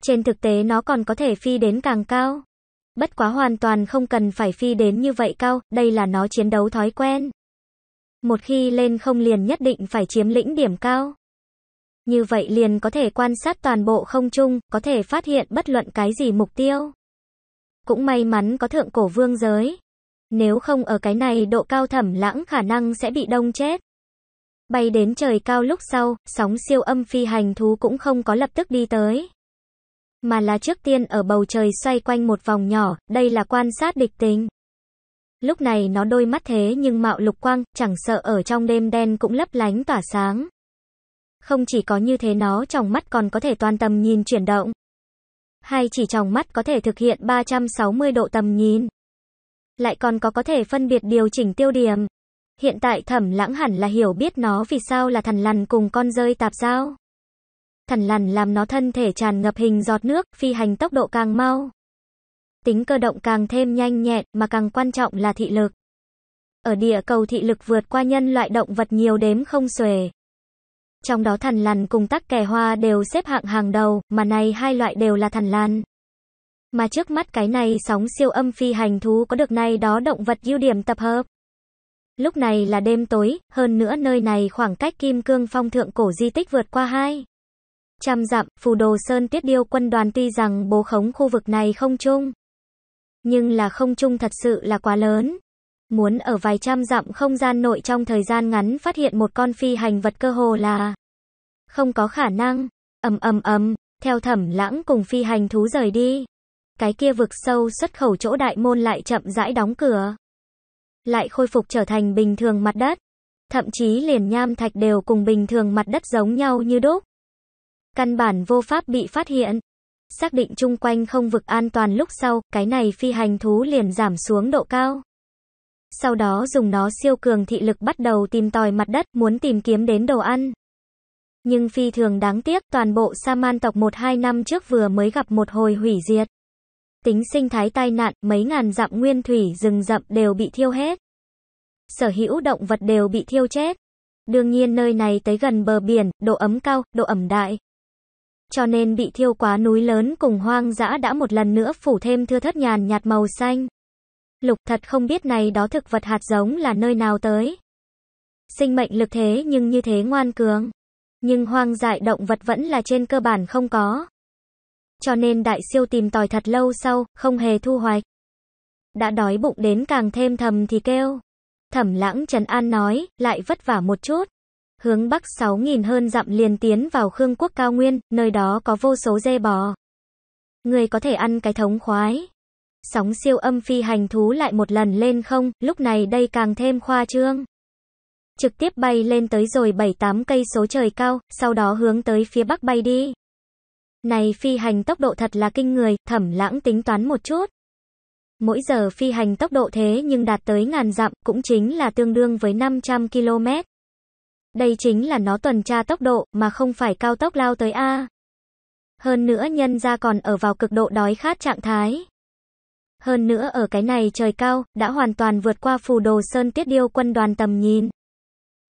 Trên thực tế nó còn có thể phi đến càng cao. Bất quá hoàn toàn không cần phải phi đến như vậy cao, đây là nó chiến đấu thói quen. Một khi lên không liền nhất định phải chiếm lĩnh điểm cao. Như vậy liền có thể quan sát toàn bộ không trung, có thể phát hiện bất luận cái gì mục tiêu. Cũng may mắn có thượng cổ vương giới. Nếu không ở cái này độ cao thẩm lãng khả năng sẽ bị đông chết. Bay đến trời cao lúc sau, sóng siêu âm phi hành thú cũng không có lập tức đi tới mà là trước tiên ở bầu trời xoay quanh một vòng nhỏ, đây là quan sát địch tình. Lúc này nó đôi mắt thế nhưng mạo lục quang, chẳng sợ ở trong đêm đen cũng lấp lánh tỏa sáng. Không chỉ có như thế nó trong mắt còn có thể toàn tầm nhìn chuyển động. hay chỉ trong mắt có thể thực hiện 360 độ tầm nhìn. Lại còn có có thể phân biệt điều chỉnh tiêu điểm. Hiện tại thẩm lãng hẳn là hiểu biết nó vì sao là thằn lằn cùng con rơi tạp sao thần lằn làm nó thân thể tràn ngập hình giọt nước, phi hành tốc độ càng mau. Tính cơ động càng thêm nhanh nhẹn, mà càng quan trọng là thị lực. Ở địa cầu thị lực vượt qua nhân loại động vật nhiều đếm không xuể. Trong đó thần lằn cùng tắc kè hoa đều xếp hạng hàng đầu, mà này hai loại đều là thần lằn. Mà trước mắt cái này sóng siêu âm phi hành thú có được này đó động vật ưu điểm tập hợp. Lúc này là đêm tối, hơn nữa nơi này khoảng cách kim cương phong thượng cổ di tích vượt qua hai Trăm dặm, Phù Đồ Sơn Tiết Điêu quân đoàn tuy rằng bố khống khu vực này không chung, nhưng là không chung thật sự là quá lớn. Muốn ở vài trăm dặm không gian nội trong thời gian ngắn phát hiện một con phi hành vật cơ hồ là không có khả năng. Ầm ầm ầm, theo Thẩm Lãng cùng phi hành thú rời đi. Cái kia vực sâu xuất khẩu chỗ đại môn lại chậm rãi đóng cửa, lại khôi phục trở thành bình thường mặt đất, thậm chí liền nham thạch đều cùng bình thường mặt đất giống nhau như đúc. Căn bản vô pháp bị phát hiện. Xác định chung quanh không vực an toàn lúc sau, cái này phi hành thú liền giảm xuống độ cao. Sau đó dùng nó siêu cường thị lực bắt đầu tìm tòi mặt đất, muốn tìm kiếm đến đồ ăn. Nhưng phi thường đáng tiếc, toàn bộ sa man tộc 1-2 năm trước vừa mới gặp một hồi hủy diệt. Tính sinh thái tai nạn, mấy ngàn dặm nguyên thủy rừng rậm đều bị thiêu hết. Sở hữu động vật đều bị thiêu chết. Đương nhiên nơi này tới gần bờ biển, độ ấm cao, độ ẩm đại cho nên bị thiêu quá núi lớn cùng hoang dã đã một lần nữa phủ thêm thưa thất nhàn nhạt màu xanh. Lục thật không biết này đó thực vật hạt giống là nơi nào tới. Sinh mệnh lực thế nhưng như thế ngoan cường. Nhưng hoang dại động vật vẫn là trên cơ bản không có. Cho nên đại siêu tìm tòi thật lâu sau, không hề thu hoạch. Đã đói bụng đến càng thêm thầm thì kêu. Thẩm lãng trần an nói, lại vất vả một chút hướng bắc 6.000 hơn dặm liền tiến vào Khương quốc cao nguyên, nơi đó có vô số dê bò. Người có thể ăn cái thống khoái. Sóng siêu âm phi hành thú lại một lần lên không, lúc này đây càng thêm khoa trương. Trực tiếp bay lên tới rồi 7-8 cây số trời cao, sau đó hướng tới phía bắc bay đi. Này phi hành tốc độ thật là kinh người, thẩm lãng tính toán một chút. Mỗi giờ phi hành tốc độ thế nhưng đạt tới ngàn dặm, cũng chính là tương đương với 500 km. Đây chính là nó tuần tra tốc độ, mà không phải cao tốc lao tới A. Hơn nữa nhân ra còn ở vào cực độ đói khát trạng thái. Hơn nữa ở cái này trời cao, đã hoàn toàn vượt qua phù đồ sơn tiết điêu quân đoàn tầm nhìn.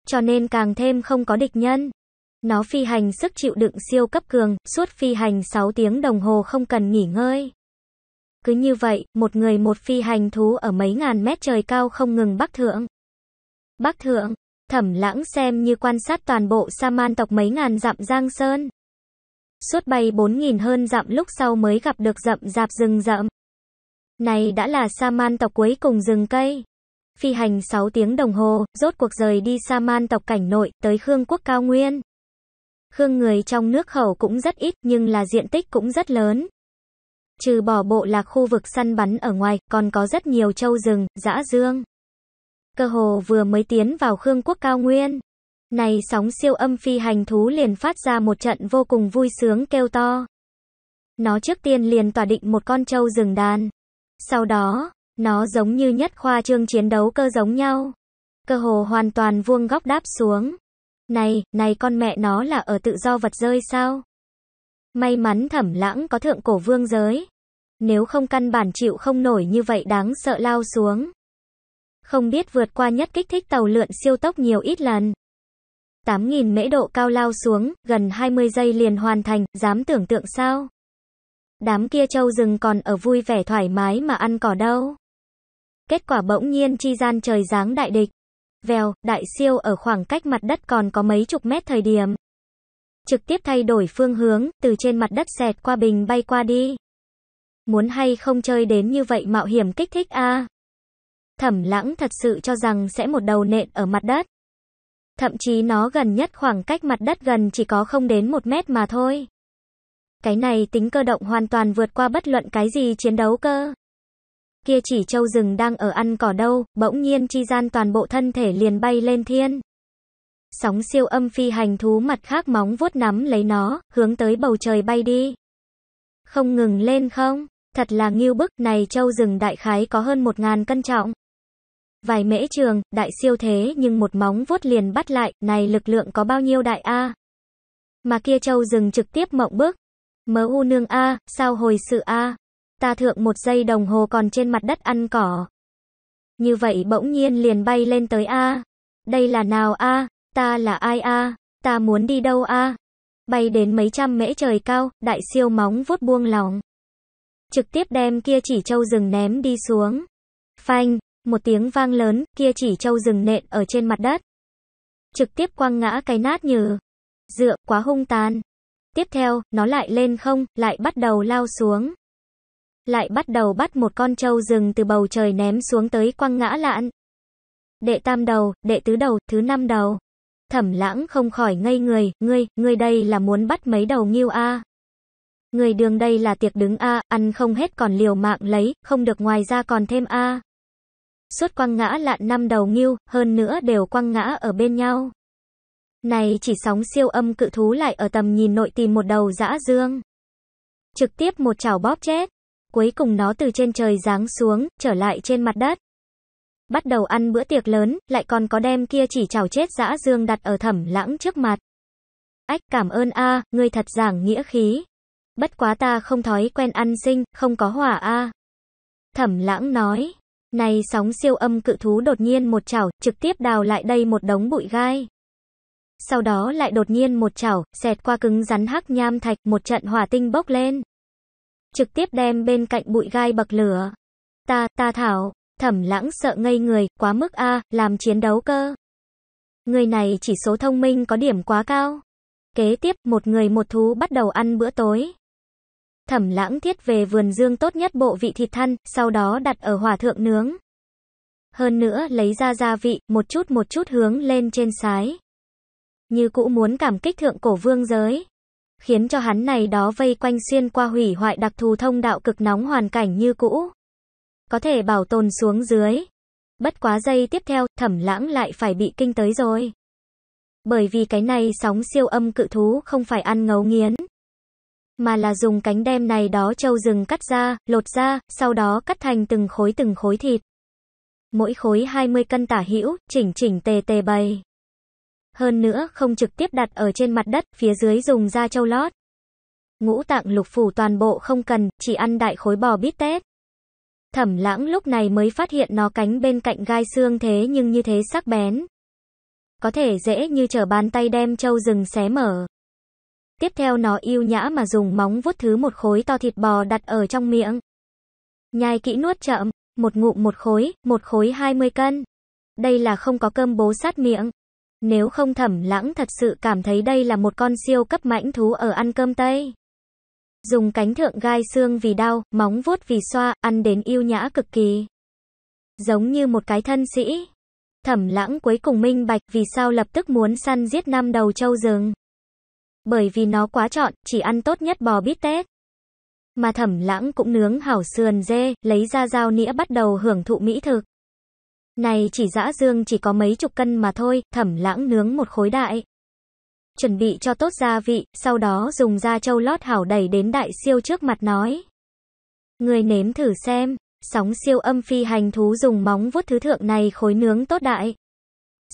Cho nên càng thêm không có địch nhân. Nó phi hành sức chịu đựng siêu cấp cường, suốt phi hành 6 tiếng đồng hồ không cần nghỉ ngơi. Cứ như vậy, một người một phi hành thú ở mấy ngàn mét trời cao không ngừng bắc thượng. Bắc thượng, thẩm lãng xem như quan sát toàn bộ sa man tộc mấy ngàn dặm giang sơn. Suốt bay 4.000 hơn dặm lúc sau mới gặp được dặm dạp rừng rậm. Này đã là sa man tộc cuối cùng rừng cây. Phi hành 6 tiếng đồng hồ, rốt cuộc rời đi sa man tộc cảnh nội, tới Khương quốc cao nguyên. Khương người trong nước khẩu cũng rất ít nhưng là diện tích cũng rất lớn. Trừ bỏ bộ là khu vực săn bắn ở ngoài, còn có rất nhiều châu rừng, dã dương. Cơ hồ vừa mới tiến vào Khương quốc cao nguyên. Này sóng siêu âm phi hành thú liền phát ra một trận vô cùng vui sướng kêu to. Nó trước tiên liền tỏa định một con trâu rừng đàn. Sau đó, nó giống như nhất khoa trương chiến đấu cơ giống nhau. Cơ hồ hoàn toàn vuông góc đáp xuống. Này, này con mẹ nó là ở tự do vật rơi sao? May mắn thẩm lãng có thượng cổ vương giới. Nếu không căn bản chịu không nổi như vậy đáng sợ lao xuống không biết vượt qua nhất kích thích tàu lượn siêu tốc nhiều ít lần. 8.000 mễ độ cao lao xuống, gần 20 giây liền hoàn thành, dám tưởng tượng sao? Đám kia châu rừng còn ở vui vẻ thoải mái mà ăn cỏ đâu. Kết quả bỗng nhiên chi gian trời giáng đại địch. Vèo, đại siêu ở khoảng cách mặt đất còn có mấy chục mét thời điểm. Trực tiếp thay đổi phương hướng, từ trên mặt đất xẹt qua bình bay qua đi. Muốn hay không chơi đến như vậy mạo hiểm kích thích a à? Thẩm lãng thật sự cho rằng sẽ một đầu nện ở mặt đất. Thậm chí nó gần nhất khoảng cách mặt đất gần chỉ có không đến một mét mà thôi. Cái này tính cơ động hoàn toàn vượt qua bất luận cái gì chiến đấu cơ. Kia chỉ châu rừng đang ở ăn cỏ đâu, bỗng nhiên chi gian toàn bộ thân thể liền bay lên thiên. Sóng siêu âm phi hành thú mặt khác móng vuốt nắm lấy nó, hướng tới bầu trời bay đi. Không ngừng lên không, thật là nghiêu bức này châu rừng đại khái có hơn một ngàn cân trọng. Vài mễ trường, đại siêu thế nhưng một móng vuốt liền bắt lại, này lực lượng có bao nhiêu đại A. Mà kia châu rừng trực tiếp mộng bức. Mớ u nương A, sao hồi sự A. Ta thượng một giây đồng hồ còn trên mặt đất ăn cỏ. Như vậy bỗng nhiên liền bay lên tới A. Đây là nào A, ta là ai A, ta muốn đi đâu A. Bay đến mấy trăm mễ trời cao, đại siêu móng vuốt buông lỏng. Trực tiếp đem kia chỉ châu rừng ném đi xuống. Phanh, một tiếng vang lớn, kia chỉ trâu rừng nện ở trên mặt đất. Trực tiếp quăng ngã cái nát nhừ. Dựa, quá hung tàn. Tiếp theo, nó lại lên không, lại bắt đầu lao xuống. Lại bắt đầu bắt một con trâu rừng từ bầu trời ném xuống tới quăng ngã lạn. Đệ tam đầu, đệ tứ đầu, thứ năm đầu. Thẩm lãng không khỏi ngây người, ngươi, ngươi đây là muốn bắt mấy đầu nghiêu a Người đường đây là tiệc đứng a, ăn không hết còn liều mạng lấy, không được ngoài ra còn thêm a suốt quăng ngã lạn năm đầu nghiêu, hơn nữa đều quăng ngã ở bên nhau. Này chỉ sóng siêu âm cự thú lại ở tầm nhìn nội tìm một đầu dã dương. Trực tiếp một chảo bóp chết. Cuối cùng nó từ trên trời giáng xuống, trở lại trên mặt đất. Bắt đầu ăn bữa tiệc lớn, lại còn có đem kia chỉ chảo chết dã dương đặt ở thẩm lãng trước mặt. Ách cảm ơn a, ngươi thật giảng nghĩa khí. Bất quá ta không thói quen ăn sinh, không có hỏa a. Thẩm lãng nói, này sóng siêu âm cự thú đột nhiên một chảo, trực tiếp đào lại đây một đống bụi gai. Sau đó lại đột nhiên một chảo, xẹt qua cứng rắn hắc nham thạch, một trận hỏa tinh bốc lên. Trực tiếp đem bên cạnh bụi gai bậc lửa. Ta, ta thảo, thẩm lãng sợ ngây người, quá mức A, làm chiến đấu cơ. Người này chỉ số thông minh có điểm quá cao. Kế tiếp, một người một thú bắt đầu ăn bữa tối. Thẩm lãng thiết về vườn dương tốt nhất bộ vị thịt thăn, sau đó đặt ở hỏa thượng nướng. Hơn nữa lấy ra gia vị, một chút một chút hướng lên trên sái. Như cũ muốn cảm kích thượng cổ vương giới. Khiến cho hắn này đó vây quanh xuyên qua hủy hoại đặc thù thông đạo cực nóng hoàn cảnh như cũ. Có thể bảo tồn xuống dưới. Bất quá giây tiếp theo, thẩm lãng lại phải bị kinh tới rồi. Bởi vì cái này sóng siêu âm cự thú không phải ăn ngấu nghiến, mà là dùng cánh đem này đó trâu rừng cắt ra, lột ra, sau đó cắt thành từng khối từng khối thịt. Mỗi khối 20 cân tả hữu, chỉnh chỉnh tề tề bày. Hơn nữa, không trực tiếp đặt ở trên mặt đất, phía dưới dùng da trâu lót. Ngũ tạng lục phủ toàn bộ không cần, chỉ ăn đại khối bò bít tết. Thẩm lãng lúc này mới phát hiện nó cánh bên cạnh gai xương thế nhưng như thế sắc bén. Có thể dễ như trở bàn tay đem trâu rừng xé mở. Tiếp theo nó yêu nhã mà dùng móng vuốt thứ một khối to thịt bò đặt ở trong miệng. Nhai kỹ nuốt chậm, một ngụm một khối, một khối 20 cân. Đây là không có cơm bố sát miệng. Nếu không thẩm lãng thật sự cảm thấy đây là một con siêu cấp mãnh thú ở ăn cơm Tây. Dùng cánh thượng gai xương vì đau, móng vuốt vì xoa, ăn đến yêu nhã cực kỳ. Giống như một cái thân sĩ. Thẩm lãng cuối cùng minh bạch vì sao lập tức muốn săn giết năm đầu châu rừng. Bởi vì nó quá chọn, chỉ ăn tốt nhất bò bít tết. Mà thẩm lãng cũng nướng hảo sườn dê, lấy ra dao nĩa bắt đầu hưởng thụ mỹ thực. Này chỉ dã dương chỉ có mấy chục cân mà thôi, thẩm lãng nướng một khối đại. Chuẩn bị cho tốt gia vị, sau đó dùng da trâu lót hảo đẩy đến đại siêu trước mặt nói. Người nếm thử xem, sóng siêu âm phi hành thú dùng móng vuốt thứ thượng này khối nướng tốt đại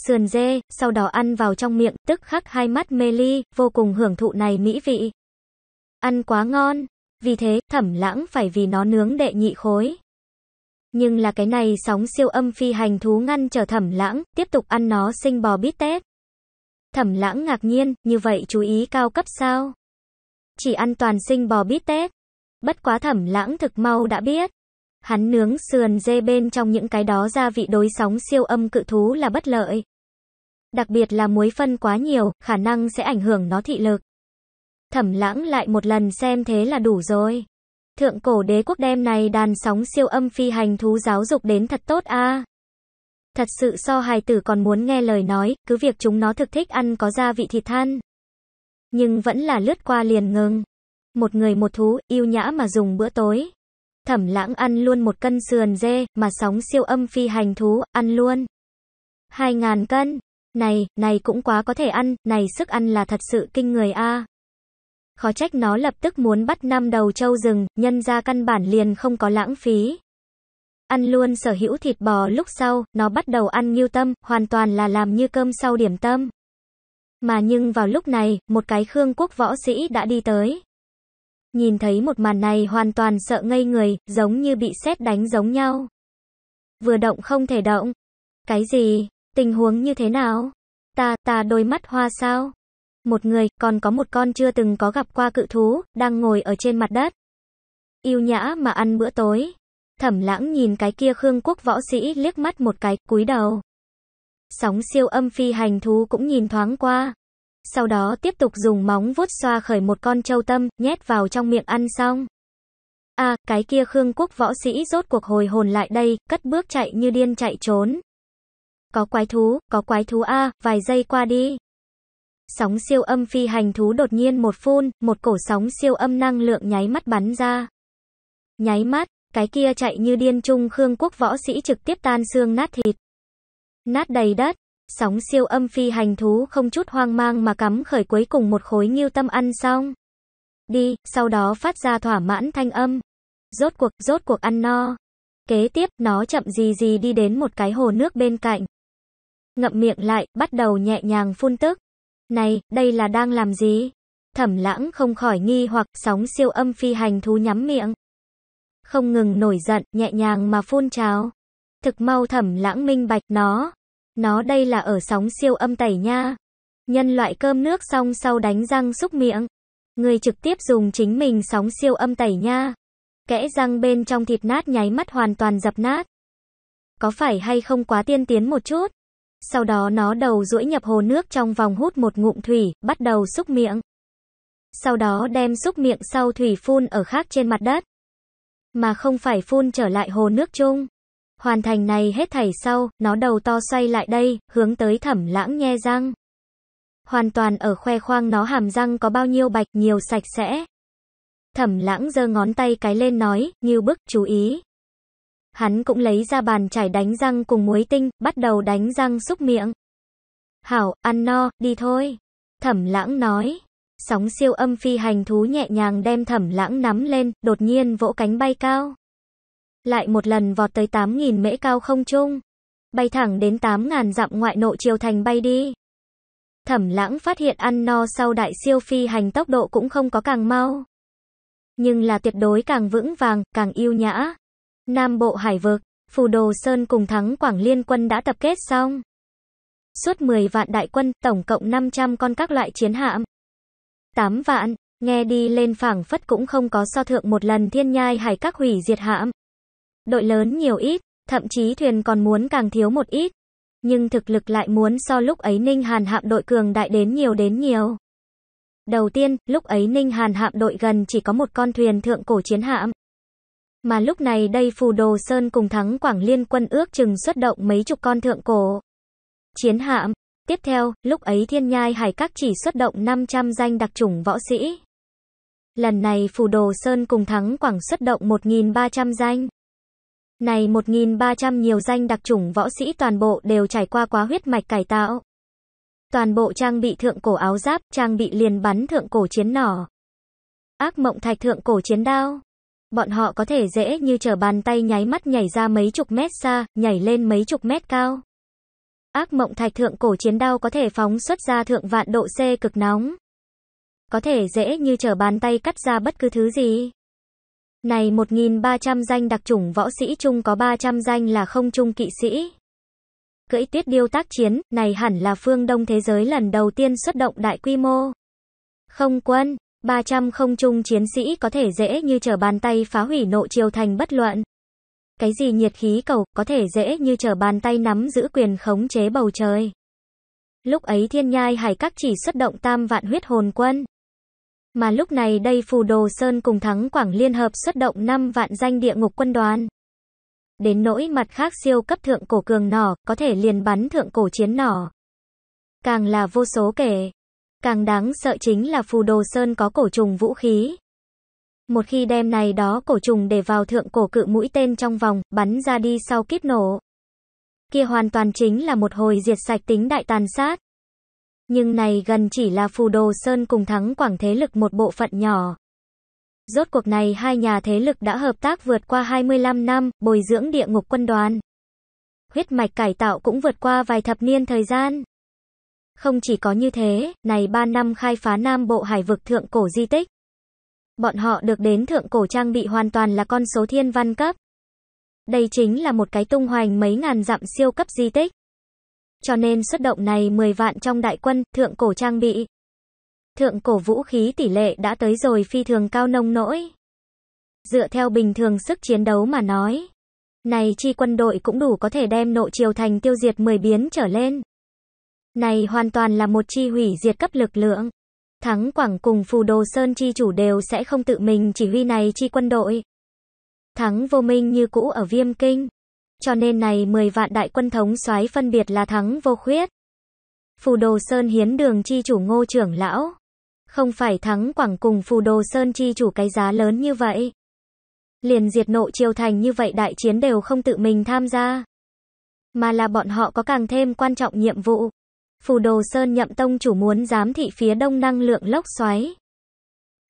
sườn dê, sau đó ăn vào trong miệng, tức khắc hai mắt mê ly, vô cùng hưởng thụ này mỹ vị. Ăn quá ngon, vì thế thẩm lãng phải vì nó nướng đệ nhị khối. Nhưng là cái này sóng siêu âm phi hành thú ngăn trở thẩm lãng, tiếp tục ăn nó sinh bò bít tết. Thẩm lãng ngạc nhiên, như vậy chú ý cao cấp sao? Chỉ ăn toàn sinh bò bít tết. Bất quá thẩm lãng thực mau đã biết. Hắn nướng sườn dê bên trong những cái đó gia vị đối sóng siêu âm cự thú là bất lợi. Đặc biệt là muối phân quá nhiều, khả năng sẽ ảnh hưởng nó thị lực. Thẩm lãng lại một lần xem thế là đủ rồi. Thượng cổ đế quốc đem này đàn sóng siêu âm phi hành thú giáo dục đến thật tốt a. Thật sự so hài tử còn muốn nghe lời nói, cứ việc chúng nó thực thích ăn có gia vị thịt than. Nhưng vẫn là lướt qua liền ngừng. Một người một thú, yêu nhã mà dùng bữa tối. Thẩm lãng ăn luôn một cân sườn dê, mà sóng siêu âm phi hành thú, ăn luôn. Hai ngàn cân, này, này cũng quá có thể ăn, này sức ăn là thật sự kinh người a. Khó trách nó lập tức muốn bắt năm đầu trâu rừng, nhân ra căn bản liền không có lãng phí. Ăn luôn sở hữu thịt bò lúc sau, nó bắt đầu ăn nghiêu tâm, hoàn toàn là làm như cơm sau điểm tâm. Mà nhưng vào lúc này, một cái Khương quốc võ sĩ đã đi tới. Nhìn thấy một màn này hoàn toàn sợ ngây người, giống như bị sét đánh giống nhau. Vừa động không thể động. Cái gì? Tình huống như thế nào? Ta, ta đôi mắt hoa sao? Một người, còn có một con chưa từng có gặp qua cự thú, đang ngồi ở trên mặt đất. Yêu nhã mà ăn bữa tối. Thẩm lãng nhìn cái kia Khương Quốc võ sĩ liếc mắt một cái, cúi đầu. Sóng siêu âm phi hành thú cũng nhìn thoáng qua. Sau đó tiếp tục dùng móng vuốt xoa khởi một con trâu tâm, nhét vào trong miệng ăn xong. À, cái kia Khương Quốc võ sĩ rốt cuộc hồi hồn lại đây, cất bước chạy như điên chạy trốn. Có quái thú, có quái thú a, vài giây qua đi. Sóng siêu âm phi hành thú đột nhiên một phun, một cổ sóng siêu âm năng lượng nháy mắt bắn ra. Nháy mắt, cái kia chạy như điên trung Khương Quốc võ sĩ trực tiếp tan xương nát thịt. Nát đầy đất, sóng siêu âm phi hành thú không chút hoang mang mà cắm khởi cuối cùng một khối nghiêu tâm ăn xong. Đi, sau đó phát ra thỏa mãn thanh âm. Rốt cuộc, rốt cuộc ăn no. Kế tiếp, nó chậm gì gì đi đến một cái hồ nước bên cạnh ngậm miệng lại, bắt đầu nhẹ nhàng phun tức. Này, đây là đang làm gì? Thẩm lãng không khỏi nghi hoặc sóng siêu âm phi hành thú nhắm miệng. Không ngừng nổi giận, nhẹ nhàng mà phun cháo Thực mau thẩm lãng minh bạch nó. Nó đây là ở sóng siêu âm tẩy nha. Nhân loại cơm nước xong sau đánh răng xúc miệng. Người trực tiếp dùng chính mình sóng siêu âm tẩy nha. Kẽ răng bên trong thịt nát nháy mắt hoàn toàn dập nát. Có phải hay không quá tiên tiến một chút? Sau đó nó đầu duỗi nhập hồ nước trong vòng hút một ngụm thủy, bắt đầu xúc miệng. Sau đó đem xúc miệng sau thủy phun ở khác trên mặt đất. Mà không phải phun trở lại hồ nước chung. Hoàn thành này hết thảy sau, nó đầu to xoay lại đây, hướng tới thẩm lãng nhe răng. Hoàn toàn ở khoe khoang nó hàm răng có bao nhiêu bạch nhiều sạch sẽ. Thẩm lãng giơ ngón tay cái lên nói, như bức chú ý hắn cũng lấy ra bàn chải đánh răng cùng muối tinh, bắt đầu đánh răng xúc miệng. Hảo, ăn no, đi thôi. Thẩm lãng nói. Sóng siêu âm phi hành thú nhẹ nhàng đem thẩm lãng nắm lên, đột nhiên vỗ cánh bay cao. Lại một lần vọt tới 8.000 mễ cao không trung. Bay thẳng đến 8.000 dặm ngoại nội chiều thành bay đi. Thẩm lãng phát hiện ăn no sau đại siêu phi hành tốc độ cũng không có càng mau. Nhưng là tuyệt đối càng vững vàng, càng yêu nhã. Nam Bộ Hải Vực, Phù Đồ Sơn cùng thắng Quảng Liên quân đã tập kết xong. Suốt 10 vạn đại quân, tổng cộng 500 con các loại chiến hạm. 8 vạn, nghe đi lên phảng phất cũng không có so thượng một lần thiên nhai hải các hủy diệt hạm. Đội lớn nhiều ít, thậm chí thuyền còn muốn càng thiếu một ít. Nhưng thực lực lại muốn so lúc ấy Ninh Hàn hạm đội cường đại đến nhiều đến nhiều. Đầu tiên, lúc ấy Ninh Hàn hạm đội gần chỉ có một con thuyền thượng cổ chiến hạm. Mà lúc này đây Phù Đồ Sơn cùng thắng Quảng Liên quân ước chừng xuất động mấy chục con thượng cổ. Chiến hạm. Tiếp theo, lúc ấy thiên nhai hải các chỉ xuất động 500 danh đặc chủng võ sĩ. Lần này Phù Đồ Sơn cùng thắng Quảng xuất động 1.300 danh. Này 1.300 nhiều danh đặc chủng võ sĩ toàn bộ đều trải qua quá huyết mạch cải tạo. Toàn bộ trang bị thượng cổ áo giáp, trang bị liền bắn thượng cổ chiến nỏ. Ác mộng thạch thượng cổ chiến đao. Bọn họ có thể dễ như trở bàn tay nháy mắt nhảy ra mấy chục mét xa, nhảy lên mấy chục mét cao. Ác mộng thạch thượng cổ chiến đao có thể phóng xuất ra thượng vạn độ C cực nóng. Có thể dễ như trở bàn tay cắt ra bất cứ thứ gì. Này 1.300 danh đặc chủng võ sĩ chung có 300 danh là không trung kỵ sĩ. Cưỡi tuyết điêu tác chiến, này hẳn là phương đông thế giới lần đầu tiên xuất động đại quy mô. Không quân, 300 không trung chiến sĩ có thể dễ như trở bàn tay phá hủy nội triều thành bất luận. Cái gì nhiệt khí cầu, có thể dễ như trở bàn tay nắm giữ quyền khống chế bầu trời. Lúc ấy thiên nhai hải các chỉ xuất động tam vạn huyết hồn quân. Mà lúc này đây phù đồ sơn cùng thắng quảng liên hợp xuất động 5 vạn danh địa ngục quân đoàn. Đến nỗi mặt khác siêu cấp thượng cổ cường nỏ, có thể liền bắn thượng cổ chiến nỏ. Càng là vô số kể. Càng đáng sợ chính là phù đồ sơn có cổ trùng vũ khí. Một khi đem này đó cổ trùng để vào thượng cổ cự mũi tên trong vòng, bắn ra đi sau kíp nổ. Kia hoàn toàn chính là một hồi diệt sạch tính đại tàn sát. Nhưng này gần chỉ là phù đồ sơn cùng thắng quảng thế lực một bộ phận nhỏ. Rốt cuộc này hai nhà thế lực đã hợp tác vượt qua 25 năm, bồi dưỡng địa ngục quân đoàn. Huyết mạch cải tạo cũng vượt qua vài thập niên thời gian. Không chỉ có như thế, này 3 năm khai phá Nam Bộ hải vực thượng cổ di tích. Bọn họ được đến thượng cổ trang bị hoàn toàn là con số thiên văn cấp. Đây chính là một cái tung hoành mấy ngàn dặm siêu cấp di tích. Cho nên xuất động này 10 vạn trong đại quân, thượng cổ trang bị. Thượng cổ vũ khí tỷ lệ đã tới rồi phi thường cao nông nỗi. Dựa theo bình thường sức chiến đấu mà nói. Này chi quân đội cũng đủ có thể đem nội triều thành tiêu diệt 10 biến trở lên. Này hoàn toàn là một chi hủy diệt cấp lực lượng. Thắng Quảng cùng Phù Đồ Sơn chi chủ đều sẽ không tự mình chỉ huy này chi quân đội. Thắng vô minh như cũ ở Viêm Kinh. Cho nên này 10 vạn đại quân thống soái phân biệt là thắng vô khuyết. Phù Đồ Sơn hiến đường chi chủ ngô trưởng lão. Không phải thắng quảng cùng Phù Đồ Sơn chi chủ cái giá lớn như vậy. Liền diệt nộ triều thành như vậy đại chiến đều không tự mình tham gia. Mà là bọn họ có càng thêm quan trọng nhiệm vụ. Phù Đồ Sơn Nhậm Tông chủ muốn giám thị phía đông năng lượng lốc xoáy.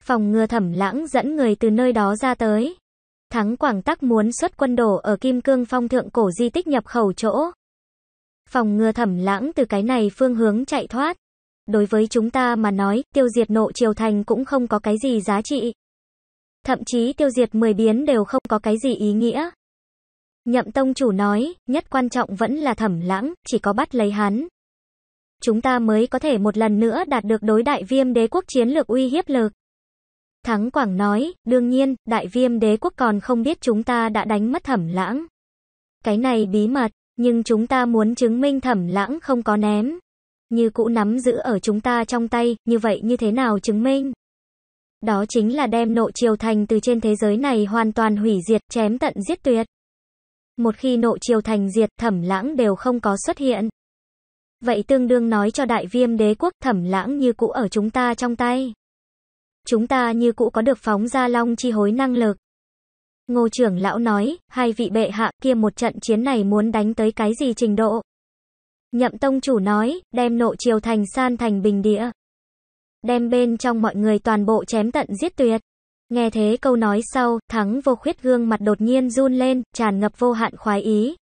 Phòng ngừa thẩm lãng dẫn người từ nơi đó ra tới. Thắng Quảng Tắc muốn xuất quân đổ ở Kim Cương Phong thượng cổ di tích nhập khẩu chỗ. Phòng ngừa thẩm lãng từ cái này phương hướng chạy thoát. Đối với chúng ta mà nói, tiêu diệt nộ triều thành cũng không có cái gì giá trị. Thậm chí tiêu diệt mười biến đều không có cái gì ý nghĩa. Nhậm tông chủ nói, nhất quan trọng vẫn là thẩm lãng, chỉ có bắt lấy hắn, chúng ta mới có thể một lần nữa đạt được đối đại viêm đế quốc chiến lược uy hiếp lực. Thắng Quảng nói, đương nhiên, đại viêm đế quốc còn không biết chúng ta đã đánh mất thẩm lãng. Cái này bí mật, nhưng chúng ta muốn chứng minh thẩm lãng không có ném. Như cũ nắm giữ ở chúng ta trong tay, như vậy như thế nào chứng minh? Đó chính là đem nộ triều thành từ trên thế giới này hoàn toàn hủy diệt, chém tận giết tuyệt. Một khi nộ triều thành diệt, thẩm lãng đều không có xuất hiện. Vậy tương đương nói cho đại viêm đế quốc thẩm lãng như cũ ở chúng ta trong tay. Chúng ta như cũ có được phóng ra long chi hối năng lực. Ngô trưởng lão nói, hai vị bệ hạ kia một trận chiến này muốn đánh tới cái gì trình độ. Nhậm tông chủ nói, đem nộ triều thành san thành bình địa. Đem bên trong mọi người toàn bộ chém tận giết tuyệt. Nghe thế câu nói sau, thắng vô khuyết gương mặt đột nhiên run lên, tràn ngập vô hạn khoái ý,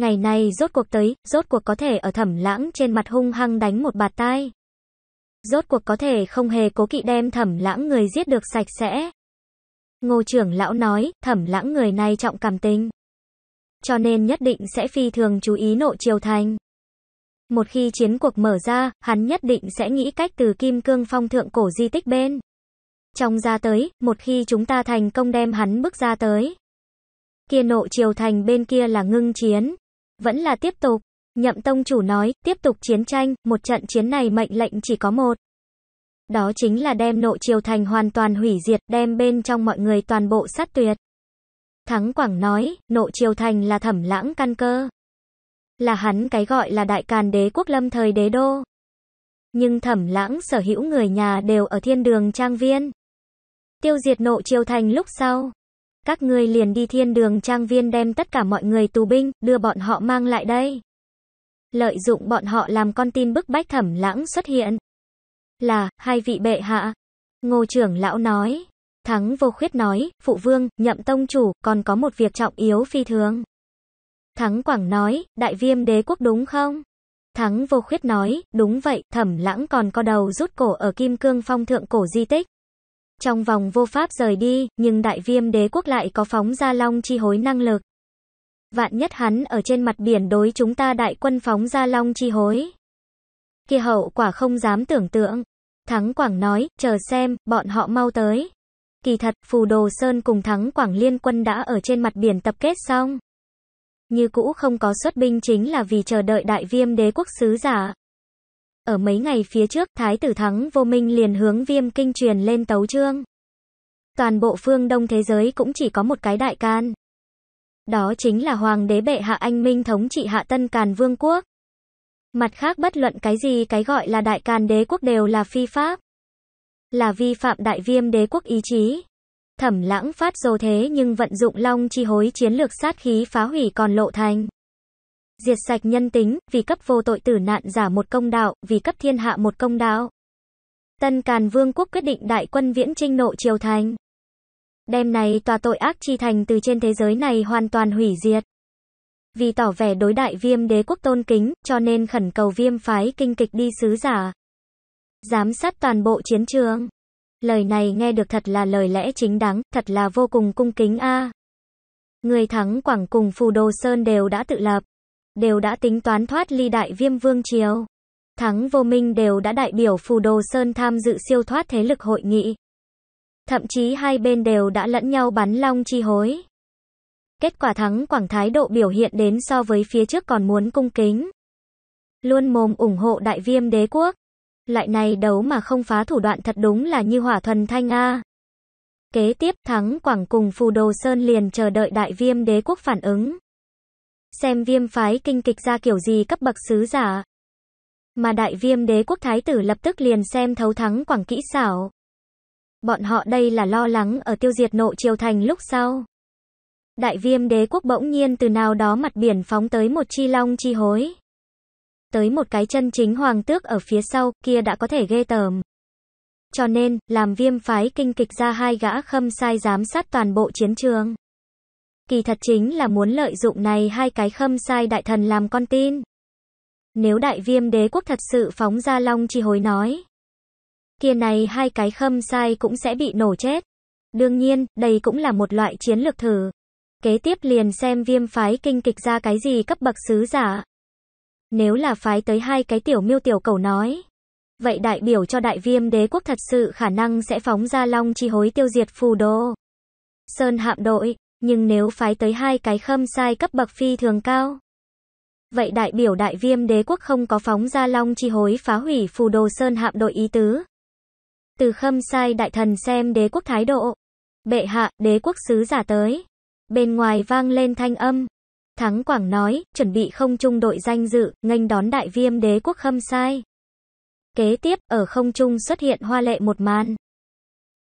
Ngày này rốt cuộc tới, rốt cuộc có thể ở thẩm lãng trên mặt hung hăng đánh một bạt tai. Rốt cuộc có thể không hề cố kỵ đem thẩm lãng người giết được sạch sẽ. Ngô trưởng lão nói, thẩm lãng người này trọng cảm tình. Cho nên nhất định sẽ phi thường chú ý nội triều thành. Một khi chiến cuộc mở ra, hắn nhất định sẽ nghĩ cách từ kim cương phong thượng cổ di tích bên. Trong ra tới, một khi chúng ta thành công đem hắn bước ra tới. Kia nộ triều thành bên kia là ngưng chiến, vẫn là tiếp tục. Nhậm Tông Chủ nói, tiếp tục chiến tranh, một trận chiến này mệnh lệnh chỉ có một. Đó chính là đem nội triều thành hoàn toàn hủy diệt, đem bên trong mọi người toàn bộ sát tuyệt. Thắng Quảng nói, nội triều thành là thẩm lãng căn cơ. Là hắn cái gọi là đại càn đế quốc lâm thời đế đô. Nhưng thẩm lãng sở hữu người nhà đều ở thiên đường trang viên. Tiêu diệt nội triều thành lúc sau, các ngươi liền đi thiên đường trang viên đem tất cả mọi người tù binh, đưa bọn họ mang lại đây. Lợi dụng bọn họ làm con tin bức bách thẩm lãng xuất hiện. Là, hai vị bệ hạ. Ngô trưởng lão nói. Thắng vô khuyết nói, phụ vương, nhậm tông chủ, còn có một việc trọng yếu phi thường. Thắng quảng nói, đại viêm đế quốc đúng không? Thắng vô khuyết nói, đúng vậy, thẩm lãng còn có đầu rút cổ ở kim cương phong thượng cổ di tích trong vòng vô pháp rời đi, nhưng đại viêm đế quốc lại có phóng ra long chi hối năng lực. Vạn nhất hắn ở trên mặt biển đối chúng ta đại quân phóng ra long chi hối. Kia hậu quả không dám tưởng tượng. Thắng Quảng nói, chờ xem, bọn họ mau tới. Kỳ thật, Phù Đồ Sơn cùng Thắng Quảng liên quân đã ở trên mặt biển tập kết xong. Như cũ không có xuất binh chính là vì chờ đợi đại viêm đế quốc sứ giả. Ở mấy ngày phía trước, Thái tử Thắng Vô Minh liền hướng viêm kinh truyền lên tấu trương Toàn bộ phương đông thế giới cũng chỉ có một cái đại can. Đó chính là Hoàng đế bệ hạ anh Minh thống trị hạ tân Càn Vương quốc. Mặt khác bất luận cái gì cái gọi là đại càn đế quốc đều là phi pháp. Là vi phạm đại viêm đế quốc ý chí. Thẩm lãng phát dồ thế nhưng vận dụng long chi hối chiến lược sát khí phá hủy còn lộ thành diệt sạch nhân tính, vì cấp vô tội tử nạn giả một công đạo, vì cấp thiên hạ một công đạo. Tân Càn Vương quốc quyết định đại quân viễn trinh nộ triều thành. Đêm này tòa tội ác chi thành từ trên thế giới này hoàn toàn hủy diệt. Vì tỏ vẻ đối đại viêm đế quốc tôn kính, cho nên khẩn cầu viêm phái kinh kịch đi sứ giả. Giám sát toàn bộ chiến trường. Lời này nghe được thật là lời lẽ chính đáng, thật là vô cùng cung kính a. Người thắng Quảng cùng Phù Đồ Sơn đều đã tự lập đều đã tính toán thoát ly đại viêm vương triều. Thắng vô minh đều đã đại biểu phù đồ sơn tham dự siêu thoát thế lực hội nghị. Thậm chí hai bên đều đã lẫn nhau bắn long chi hối. Kết quả thắng Quảng Thái độ biểu hiện đến so với phía trước còn muốn cung kính. Luôn mồm ủng hộ đại viêm đế quốc. Lại này đấu mà không phá thủ đoạn thật đúng là như hỏa thuần thanh A. Kế tiếp thắng Quảng cùng Phù Đồ Sơn liền chờ đợi đại viêm đế quốc phản ứng. Xem viêm phái kinh kịch ra kiểu gì cấp bậc sứ giả. Mà đại viêm đế quốc thái tử lập tức liền xem thấu thắng quảng kỹ xảo. Bọn họ đây là lo lắng ở tiêu diệt nộ triều thành lúc sau. Đại viêm đế quốc bỗng nhiên từ nào đó mặt biển phóng tới một chi long chi hối. Tới một cái chân chính hoàng tước ở phía sau, kia đã có thể ghê tởm. Cho nên, làm viêm phái kinh kịch ra hai gã khâm sai giám sát toàn bộ chiến trường kỳ thật chính là muốn lợi dụng này hai cái khâm sai đại thần làm con tin. Nếu đại viêm đế quốc thật sự phóng ra long chi hối nói, kia này hai cái khâm sai cũng sẽ bị nổ chết. Đương nhiên, đây cũng là một loại chiến lược thử. Kế tiếp liền xem viêm phái kinh kịch ra cái gì cấp bậc sứ giả. Nếu là phái tới hai cái tiểu miêu tiểu cầu nói. Vậy đại biểu cho đại viêm đế quốc thật sự khả năng sẽ phóng ra long chi hối tiêu diệt phù đô. Sơn hạm đội, nhưng nếu phái tới hai cái khâm sai cấp bậc phi thường cao, vậy đại biểu đại viêm đế quốc không có phóng ra long chi hối phá hủy phù đồ sơn hạm đội ý tứ. Từ khâm sai đại thần xem đế quốc thái độ, bệ hạ, đế quốc sứ giả tới. Bên ngoài vang lên thanh âm. Thắng Quảng nói, chuẩn bị không trung đội danh dự, nghênh đón đại viêm đế quốc khâm sai. Kế tiếp, ở không trung xuất hiện hoa lệ một màn.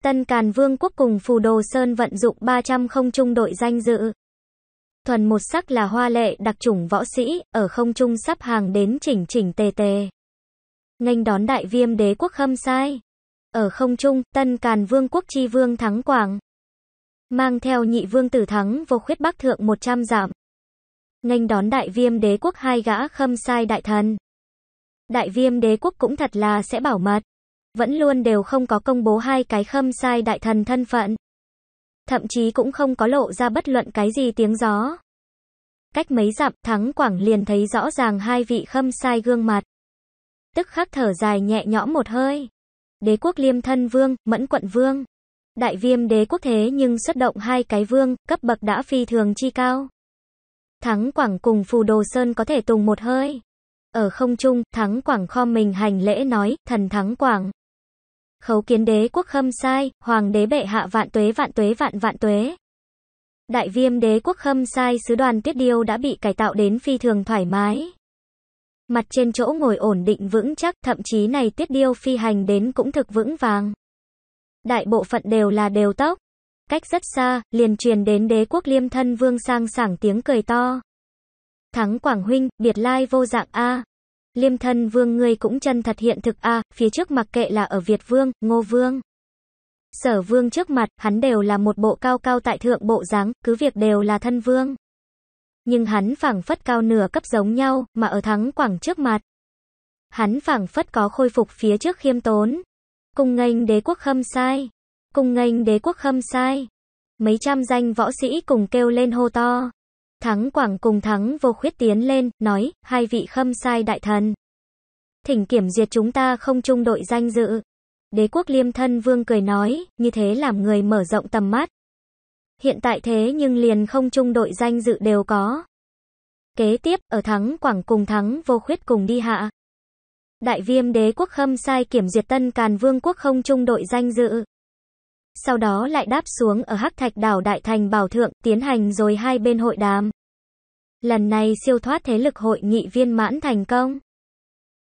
Tân Càn Vương quốc cùng Phù Đồ Sơn vận dụng 300 không trung đội danh dự. Thuần một sắc là hoa lệ đặc chủng võ sĩ, ở không trung sắp hàng đến chỉnh chỉnh tề tề. Nghênh đón đại viêm đế quốc khâm sai. Ở không trung, Tân Càn Vương quốc chi vương thắng quảng. Mang theo nhị vương tử thắng vô khuyết bắc thượng 100 giảm. Nghênh đón đại viêm đế quốc hai gã khâm sai đại thần. Đại viêm đế quốc cũng thật là sẽ bảo mật vẫn luôn đều không có công bố hai cái khâm sai đại thần thân phận. Thậm chí cũng không có lộ ra bất luận cái gì tiếng gió. Cách mấy dặm, Thắng Quảng liền thấy rõ ràng hai vị khâm sai gương mặt. Tức khắc thở dài nhẹ nhõm một hơi. Đế quốc liêm thân vương, mẫn quận vương. Đại viêm đế quốc thế nhưng xuất động hai cái vương, cấp bậc đã phi thường chi cao. Thắng Quảng cùng Phù Đồ Sơn có thể tùng một hơi. Ở không trung, Thắng Quảng kho mình hành lễ nói, thần Thắng Quảng khấu kiến đế quốc khâm sai, hoàng đế bệ hạ vạn tuế vạn tuế vạn vạn tuế. Đại viêm đế quốc khâm sai sứ đoàn tuyết điêu đã bị cải tạo đến phi thường thoải mái. Mặt trên chỗ ngồi ổn định vững chắc, thậm chí này tuyết điêu phi hành đến cũng thực vững vàng. Đại bộ phận đều là đều tóc. Cách rất xa, liền truyền đến đế quốc liêm thân vương sang sảng tiếng cười to. Thắng Quảng Huynh, biệt lai vô dạng A, Liêm thân vương ngươi cũng chân thật hiện thực a, phía trước mặc kệ là ở Việt vương, Ngô vương. Sở vương trước mặt, hắn đều là một bộ cao cao tại thượng bộ dáng, cứ việc đều là thân vương. Nhưng hắn phẳng phất cao nửa cấp giống nhau, mà ở thắng quảng trước mặt. Hắn phẳng phất có khôi phục phía trước khiêm tốn. cùng nghênh đế quốc khâm sai. cùng nghênh đế quốc khâm sai. Mấy trăm danh võ sĩ cùng kêu lên hô to. Thắng Quảng cùng Thắng Vô Khuyết tiến lên, nói, hai vị khâm sai đại thần. Thỉnh kiểm duyệt chúng ta không chung đội danh dự. Đế quốc liêm thân vương cười nói, như thế làm người mở rộng tầm mắt. Hiện tại thế nhưng liền không chung đội danh dự đều có. Kế tiếp, ở Thắng Quảng cùng Thắng Vô Khuyết cùng đi hạ. Đại viêm đế quốc khâm sai kiểm duyệt tân càn vương quốc không chung đội danh dự. Sau đó lại đáp xuống ở Hắc Thạch đảo Đại Thành Bảo Thượng, tiến hành rồi hai bên hội đàm lần này siêu thoát thế lực hội nghị viên mãn thành công.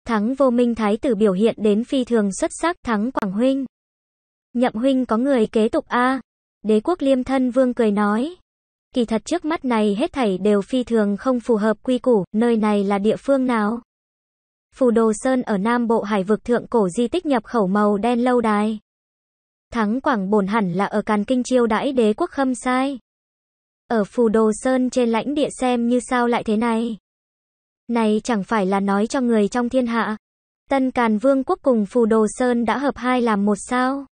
Thắng vô minh thái tử biểu hiện đến phi thường xuất sắc thắng Quảng Huynh. Nhậm Huynh có người kế tục A. Đế quốc liêm thân vương cười nói. Kỳ thật trước mắt này hết thảy đều phi thường không phù hợp quy củ, nơi này là địa phương nào? Phù Đồ Sơn ở Nam Bộ Hải vực thượng cổ di tích nhập khẩu màu đen lâu đài. Thắng Quảng bổn hẳn là ở Càn Kinh chiêu đãi đế quốc khâm sai. Ở phù đồ sơn trên lãnh địa xem như sao lại thế này. Này chẳng phải là nói cho người trong thiên hạ. Tân Càn Vương quốc cùng phù đồ sơn đã hợp hai làm một sao.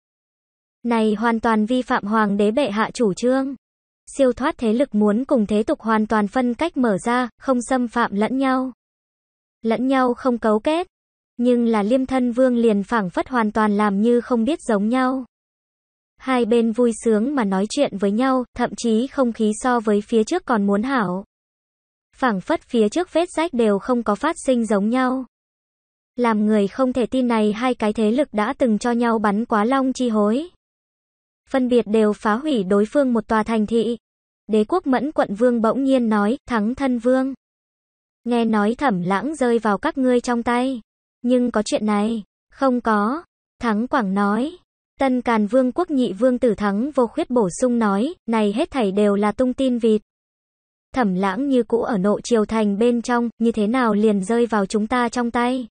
Này hoàn toàn vi phạm hoàng đế bệ hạ chủ trương. Siêu thoát thế lực muốn cùng thế tục hoàn toàn phân cách mở ra, không xâm phạm lẫn nhau. Lẫn nhau không cấu kết. Nhưng là liêm thân vương liền phảng phất hoàn toàn làm như không biết giống nhau hai bên vui sướng mà nói chuyện với nhau, thậm chí không khí so với phía trước còn muốn hảo. Phảng phất phía trước vết rách đều không có phát sinh giống nhau. Làm người không thể tin này hai cái thế lực đã từng cho nhau bắn quá long chi hối. Phân biệt đều phá hủy đối phương một tòa thành thị. Đế quốc mẫn quận vương bỗng nhiên nói, thắng thân vương. Nghe nói thẩm lãng rơi vào các ngươi trong tay. Nhưng có chuyện này, không có. Thắng quảng nói, Tân Càn Vương quốc nhị vương tử thắng vô khuyết bổ sung nói, này hết thảy đều là tung tin vịt. Thẩm lãng như cũ ở nội triều thành bên trong, như thế nào liền rơi vào chúng ta trong tay.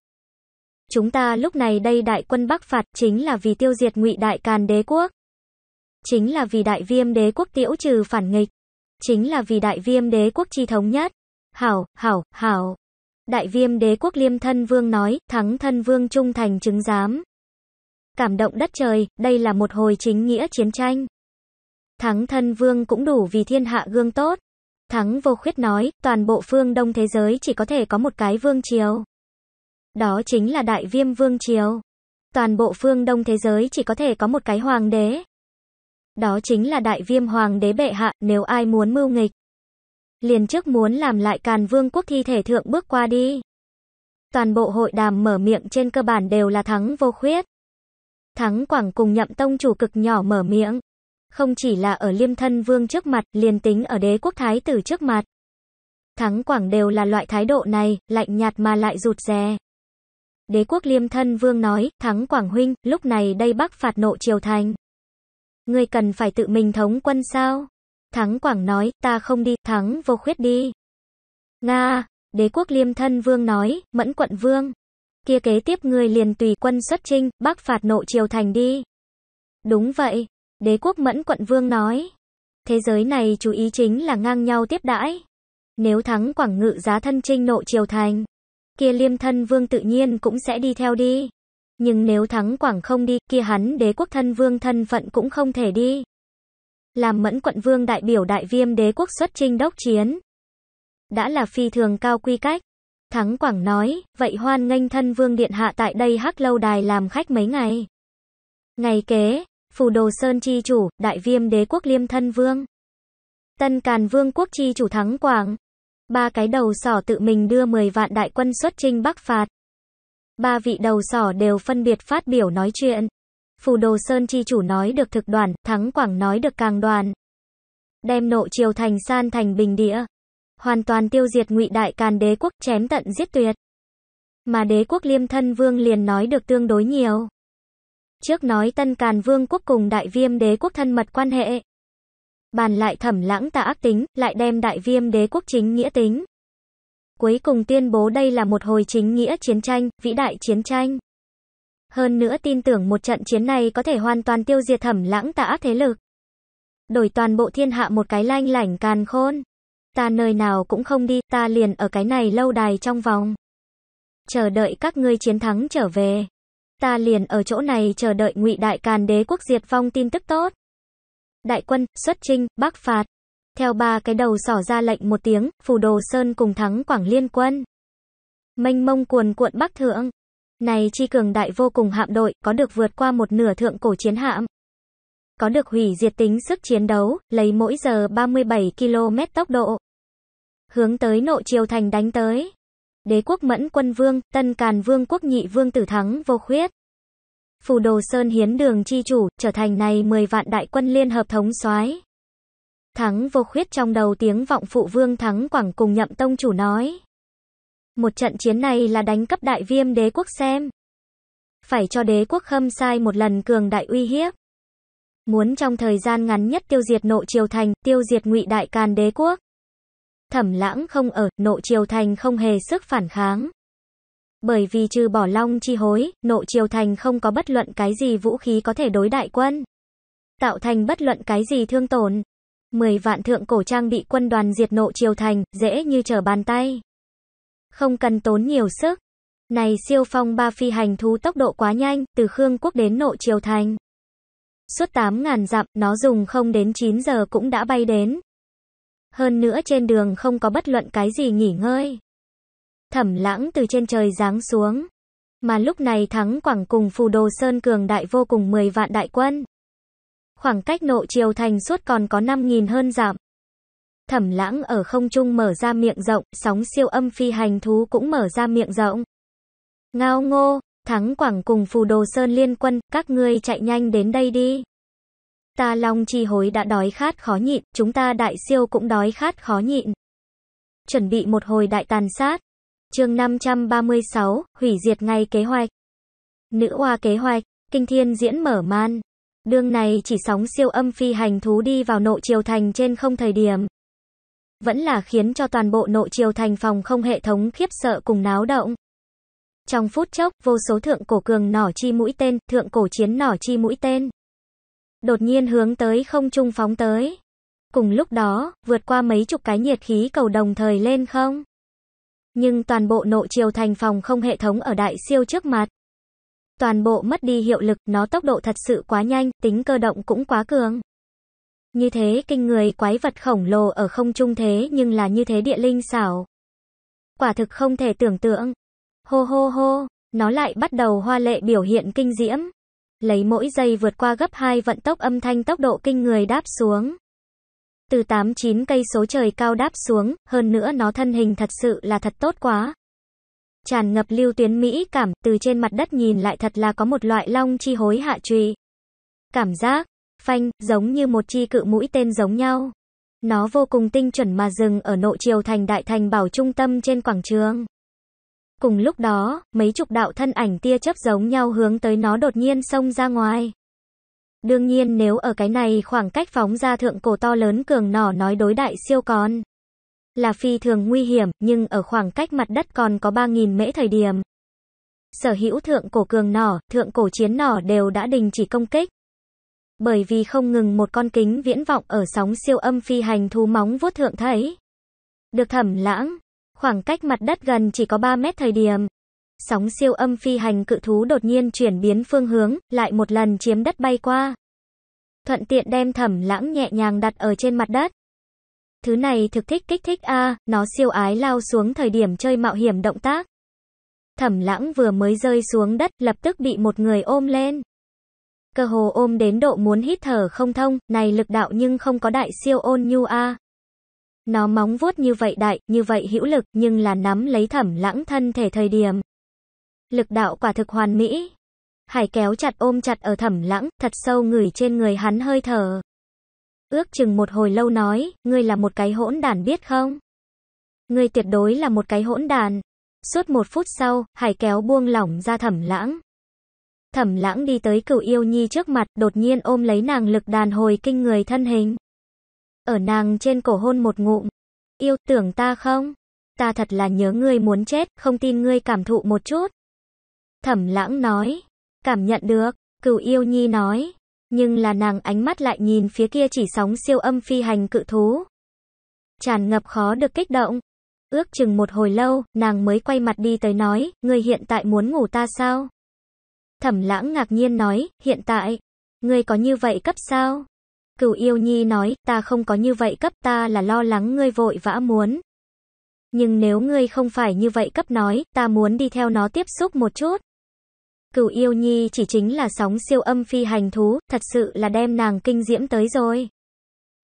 Chúng ta lúc này đây đại quân bắc phạt chính là vì tiêu diệt ngụy đại càn đế quốc. Chính là vì đại viêm đế quốc tiễu trừ phản nghịch. Chính là vì đại viêm đế quốc chi thống nhất. Hảo, hảo, hảo. Đại viêm đế quốc liêm thân vương nói, thắng thân vương trung thành chứng giám. Cảm động đất trời, đây là một hồi chính nghĩa chiến tranh. Thắng thân vương cũng đủ vì thiên hạ gương tốt. Thắng vô khuyết nói, toàn bộ phương đông thế giới chỉ có thể có một cái vương triều. Đó chính là đại viêm vương triều. Toàn bộ phương đông thế giới chỉ có thể có một cái hoàng đế. Đó chính là đại viêm hoàng đế bệ hạ, nếu ai muốn mưu nghịch. Liền trước muốn làm lại càn vương quốc thi thể thượng bước qua đi. Toàn bộ hội đàm mở miệng trên cơ bản đều là thắng vô khuyết. Thắng Quảng cùng nhậm tông chủ cực nhỏ mở miệng. Không chỉ là ở liêm thân vương trước mặt, liền tính ở đế quốc thái tử trước mặt. Thắng Quảng đều là loại thái độ này, lạnh nhạt mà lại rụt rè. Đế quốc liêm thân vương nói, Thắng Quảng huynh, lúc này đây bắc phạt nộ triều thành. Ngươi cần phải tự mình thống quân sao? Thắng Quảng nói, ta không đi, thắng vô khuyết đi. Nga, đế quốc liêm thân vương nói, mẫn quận vương kia kế tiếp ngươi liền tùy quân xuất chinh, bắc phạt nộ triều thành đi. Đúng vậy, đế quốc mẫn quận vương nói. Thế giới này chú ý chính là ngang nhau tiếp đãi. Nếu thắng quảng ngự giá thân trinh nộ triều thành, kia liêm thân vương tự nhiên cũng sẽ đi theo đi. Nhưng nếu thắng quảng không đi, kia hắn đế quốc thân vương thân phận cũng không thể đi. Làm mẫn quận vương đại biểu đại viêm đế quốc xuất chinh đốc chiến. Đã là phi thường cao quy cách. Thắng Quảng nói, vậy hoan nghênh thân vương điện hạ tại đây hắc lâu đài làm khách mấy ngày. Ngày kế, phù đồ sơn chi chủ, đại viêm đế quốc liêm thân vương. Tân Càn Vương quốc chi chủ thắng Quảng. Ba cái đầu sỏ tự mình đưa 10 vạn đại quân xuất chinh bắc phạt. Ba vị đầu sỏ đều phân biệt phát biểu nói chuyện. Phù Đồ Sơn chi chủ nói được thực đoàn, Thắng Quảng nói được càng đoàn. Đem nộ triều thành san thành bình địa hoàn toàn tiêu diệt ngụy đại càn đế quốc chém tận giết tuyệt. Mà đế quốc liêm thân vương liền nói được tương đối nhiều. Trước nói tân càn vương quốc cùng đại viêm đế quốc thân mật quan hệ. Bàn lại thẩm lãng tà ác tính, lại đem đại viêm đế quốc chính nghĩa tính. Cuối cùng tuyên bố đây là một hồi chính nghĩa chiến tranh, vĩ đại chiến tranh. Hơn nữa tin tưởng một trận chiến này có thể hoàn toàn tiêu diệt thẩm lãng tà ác thế lực. Đổi toàn bộ thiên hạ một cái lanh lảnh càn khôn ta nơi nào cũng không đi, ta liền ở cái này lâu đài trong vòng. Chờ đợi các ngươi chiến thắng trở về. Ta liền ở chỗ này chờ đợi ngụy đại càn đế quốc diệt vong tin tức tốt. Đại quân, xuất trinh, bắc phạt. Theo ba cái đầu sỏ ra lệnh một tiếng, phù đồ sơn cùng thắng quảng liên quân. Mênh mông cuồn cuộn bắc thượng. Này chi cường đại vô cùng hạm đội, có được vượt qua một nửa thượng cổ chiến hạm có được hủy diệt tính sức chiến đấu, lấy mỗi giờ 37 km tốc độ. Hướng tới nội triều thành đánh tới. Đế quốc Mẫn quân vương, Tân Càn vương quốc nhị vương tử thắng vô khuyết. Phù Đồ Sơn hiến đường chi chủ, trở thành này 10 vạn đại quân liên hợp thống soái. Thắng vô khuyết trong đầu tiếng vọng phụ vương thắng quảng cùng nhậm tông chủ nói. Một trận chiến này là đánh cấp đại viêm đế quốc xem. Phải cho đế quốc khâm sai một lần cường đại uy hiếp muốn trong thời gian ngắn nhất tiêu diệt nộ triều thành, tiêu diệt ngụy đại can đế quốc. Thẩm lãng không ở, nộ triều thành không hề sức phản kháng. Bởi vì trừ bỏ long chi hối, nộ triều thành không có bất luận cái gì vũ khí có thể đối đại quân. Tạo thành bất luận cái gì thương tổn. mười vạn thượng cổ trang bị quân đoàn diệt nộ triều thành, dễ như trở bàn tay. Không cần tốn nhiều sức. Này siêu phong ba phi hành thú tốc độ quá nhanh, từ Khương quốc đến nộ triều thành. Suốt 8.000 dặm, nó dùng không đến 9 giờ cũng đã bay đến. Hơn nữa trên đường không có bất luận cái gì nghỉ ngơi. Thẩm lãng từ trên trời giáng xuống. Mà lúc này thắng quảng cùng phù đồ sơn cường đại vô cùng 10 vạn đại quân. Khoảng cách nộ triều thành suốt còn có 5.000 hơn giảm. Thẩm lãng ở không trung mở ra miệng rộng, sóng siêu âm phi hành thú cũng mở ra miệng rộng. Ngao ngô, Thắng Quảng cùng Phù Đồ Sơn liên quân, các ngươi chạy nhanh đến đây đi. Ta Long Chi Hối đã đói khát khó nhịn, chúng ta Đại Siêu cũng đói khát khó nhịn. Chuẩn bị một hồi đại tàn sát. chương 536, hủy diệt ngay kế hoạch. Nữ hoa kế hoạch, kinh thiên diễn mở man. Đường này chỉ sóng siêu âm phi hành thú đi vào nội triều thành trên không thời điểm. Vẫn là khiến cho toàn bộ nội triều thành phòng không hệ thống khiếp sợ cùng náo động. Trong phút chốc, vô số thượng cổ cường nỏ chi mũi tên, thượng cổ chiến nỏ chi mũi tên. Đột nhiên hướng tới không trung phóng tới. Cùng lúc đó, vượt qua mấy chục cái nhiệt khí cầu đồng thời lên không. Nhưng toàn bộ nộ triều thành phòng không hệ thống ở đại siêu trước mặt. Toàn bộ mất đi hiệu lực, nó tốc độ thật sự quá nhanh, tính cơ động cũng quá cường. Như thế kinh người quái vật khổng lồ ở không trung thế nhưng là như thế địa linh xảo. Quả thực không thể tưởng tượng. Hô hô hô, nó lại bắt đầu hoa lệ biểu hiện kinh diễm. Lấy mỗi giây vượt qua gấp hai vận tốc âm thanh tốc độ kinh người đáp xuống. Từ 8-9 cây số trời cao đáp xuống, hơn nữa nó thân hình thật sự là thật tốt quá. Tràn ngập lưu tuyến Mỹ cảm, từ trên mặt đất nhìn lại thật là có một loại long chi hối hạ trùy. Cảm giác, phanh, giống như một chi cự mũi tên giống nhau. Nó vô cùng tinh chuẩn mà dừng ở nội triều thành đại thành bảo trung tâm trên quảng trường. Cùng lúc đó, mấy chục đạo thân ảnh tia chớp giống nhau hướng tới nó đột nhiên xông ra ngoài. Đương nhiên nếu ở cái này khoảng cách phóng ra thượng cổ to lớn cường nỏ nói đối đại siêu con. Là phi thường nguy hiểm, nhưng ở khoảng cách mặt đất còn có 3.000 mễ thời điểm. Sở hữu thượng cổ cường nỏ, thượng cổ chiến nỏ đều đã đình chỉ công kích. Bởi vì không ngừng một con kính viễn vọng ở sóng siêu âm phi hành thú móng vuốt thượng thấy. Được thẩm lãng, Khoảng cách mặt đất gần chỉ có 3 mét thời điểm. Sóng siêu âm phi hành cự thú đột nhiên chuyển biến phương hướng, lại một lần chiếm đất bay qua. Thuận tiện đem thẩm lãng nhẹ nhàng đặt ở trên mặt đất. Thứ này thực thích kích thích a, nó siêu ái lao xuống thời điểm chơi mạo hiểm động tác. Thẩm lãng vừa mới rơi xuống đất, lập tức bị một người ôm lên. Cơ hồ ôm đến độ muốn hít thở không thông, này lực đạo nhưng không có đại siêu ôn nhu a. Nó móng vuốt như vậy đại, như vậy hữu lực, nhưng là nắm lấy thẩm lãng thân thể thời điểm. Lực đạo quả thực hoàn mỹ. Hải kéo chặt ôm chặt ở thẩm lãng, thật sâu ngửi trên người hắn hơi thở. Ước chừng một hồi lâu nói, ngươi là một cái hỗn đàn biết không? Ngươi tuyệt đối là một cái hỗn đàn Suốt một phút sau, hải kéo buông lỏng ra thẩm lãng. Thẩm lãng đi tới cửu yêu nhi trước mặt, đột nhiên ôm lấy nàng lực đàn hồi kinh người thân hình. Ở nàng trên cổ hôn một ngụm. Yêu tưởng ta không? Ta thật là nhớ ngươi muốn chết, không tin ngươi cảm thụ một chút. Thẩm lãng nói. Cảm nhận được, cửu yêu nhi nói. Nhưng là nàng ánh mắt lại nhìn phía kia chỉ sóng siêu âm phi hành cự thú. Tràn ngập khó được kích động. Ước chừng một hồi lâu, nàng mới quay mặt đi tới nói, ngươi hiện tại muốn ngủ ta sao? Thẩm lãng ngạc nhiên nói, hiện tại, ngươi có như vậy cấp sao? Cửu yêu nhi nói, ta không có như vậy cấp ta là lo lắng ngươi vội vã muốn. Nhưng nếu ngươi không phải như vậy cấp nói, ta muốn đi theo nó tiếp xúc một chút. Cửu yêu nhi chỉ chính là sóng siêu âm phi hành thú, thật sự là đem nàng kinh diễm tới rồi.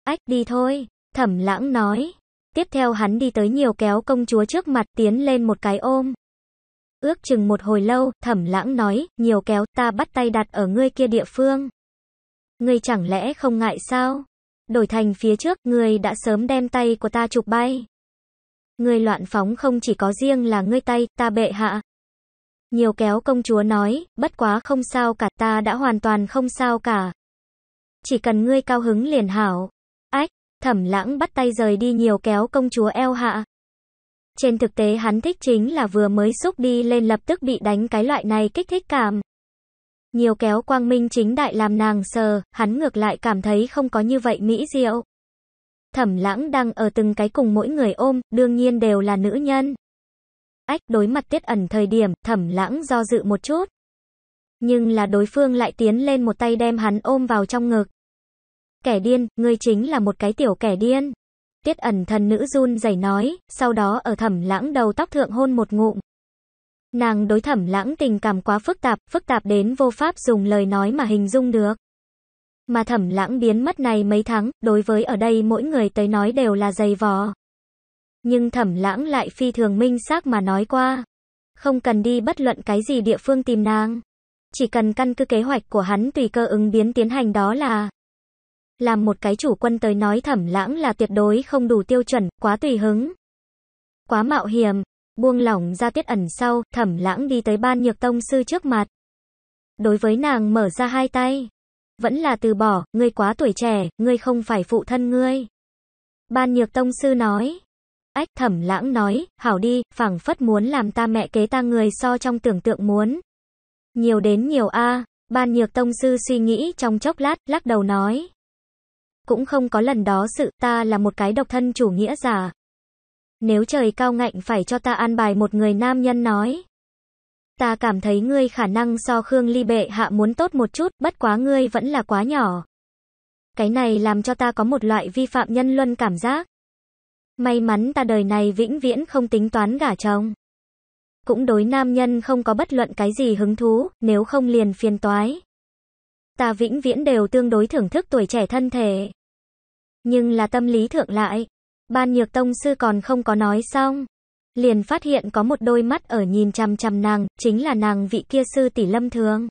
Ách đi thôi, thẩm lãng nói. Tiếp theo hắn đi tới nhiều kéo công chúa trước mặt tiến lên một cái ôm. Ước chừng một hồi lâu, thẩm lãng nói, nhiều kéo ta bắt tay đặt ở ngươi kia địa phương. Ngươi chẳng lẽ không ngại sao? Đổi thành phía trước, ngươi đã sớm đem tay của ta chụp bay. Ngươi loạn phóng không chỉ có riêng là ngươi tay, ta bệ hạ. Nhiều kéo công chúa nói, bất quá không sao cả, ta đã hoàn toàn không sao cả. Chỉ cần ngươi cao hứng liền hảo. Ách, thẩm lãng bắt tay rời đi nhiều kéo công chúa eo hạ. Trên thực tế hắn thích chính là vừa mới xúc đi lên lập tức bị đánh cái loại này kích thích cảm nhiều kéo quang minh chính đại làm nàng sờ, hắn ngược lại cảm thấy không có như vậy mỹ diệu. Thẩm lãng đang ở từng cái cùng mỗi người ôm, đương nhiên đều là nữ nhân. Ách đối mặt tiết ẩn thời điểm, thẩm lãng do dự một chút. Nhưng là đối phương lại tiến lên một tay đem hắn ôm vào trong ngực. Kẻ điên, ngươi chính là một cái tiểu kẻ điên. Tiết ẩn thần nữ run rẩy nói, sau đó ở thẩm lãng đầu tóc thượng hôn một ngụm. Nàng đối thẩm lãng tình cảm quá phức tạp, phức tạp đến vô pháp dùng lời nói mà hình dung được. Mà thẩm lãng biến mất này mấy tháng, đối với ở đây mỗi người tới nói đều là dày vò. Nhưng thẩm lãng lại phi thường minh xác mà nói qua. Không cần đi bất luận cái gì địa phương tìm nàng. Chỉ cần căn cứ kế hoạch của hắn tùy cơ ứng biến tiến hành đó là. Làm một cái chủ quân tới nói thẩm lãng là tuyệt đối không đủ tiêu chuẩn, quá tùy hứng. Quá mạo hiểm, Buông lỏng ra tiết ẩn sau, thẩm lãng đi tới ban nhược tông sư trước mặt. Đối với nàng mở ra hai tay. Vẫn là từ bỏ, ngươi quá tuổi trẻ, ngươi không phải phụ thân ngươi. Ban nhược tông sư nói. Ách thẩm lãng nói, hảo đi, phảng phất muốn làm ta mẹ kế ta người so trong tưởng tượng muốn. Nhiều đến nhiều a ban nhược tông sư suy nghĩ trong chốc lát, lắc đầu nói. Cũng không có lần đó sự ta là một cái độc thân chủ nghĩa giả, nếu trời cao ngạnh phải cho ta an bài một người nam nhân nói. Ta cảm thấy ngươi khả năng so Khương Ly Bệ hạ muốn tốt một chút, bất quá ngươi vẫn là quá nhỏ. Cái này làm cho ta có một loại vi phạm nhân luân cảm giác. May mắn ta đời này vĩnh viễn không tính toán gả chồng. Cũng đối nam nhân không có bất luận cái gì hứng thú, nếu không liền phiền toái. Ta vĩnh viễn đều tương đối thưởng thức tuổi trẻ thân thể. Nhưng là tâm lý thượng lại, Ban nhược tông sư còn không có nói xong. Liền phát hiện có một đôi mắt ở nhìn chằm chằm nàng, chính là nàng vị kia sư tỷ lâm thường.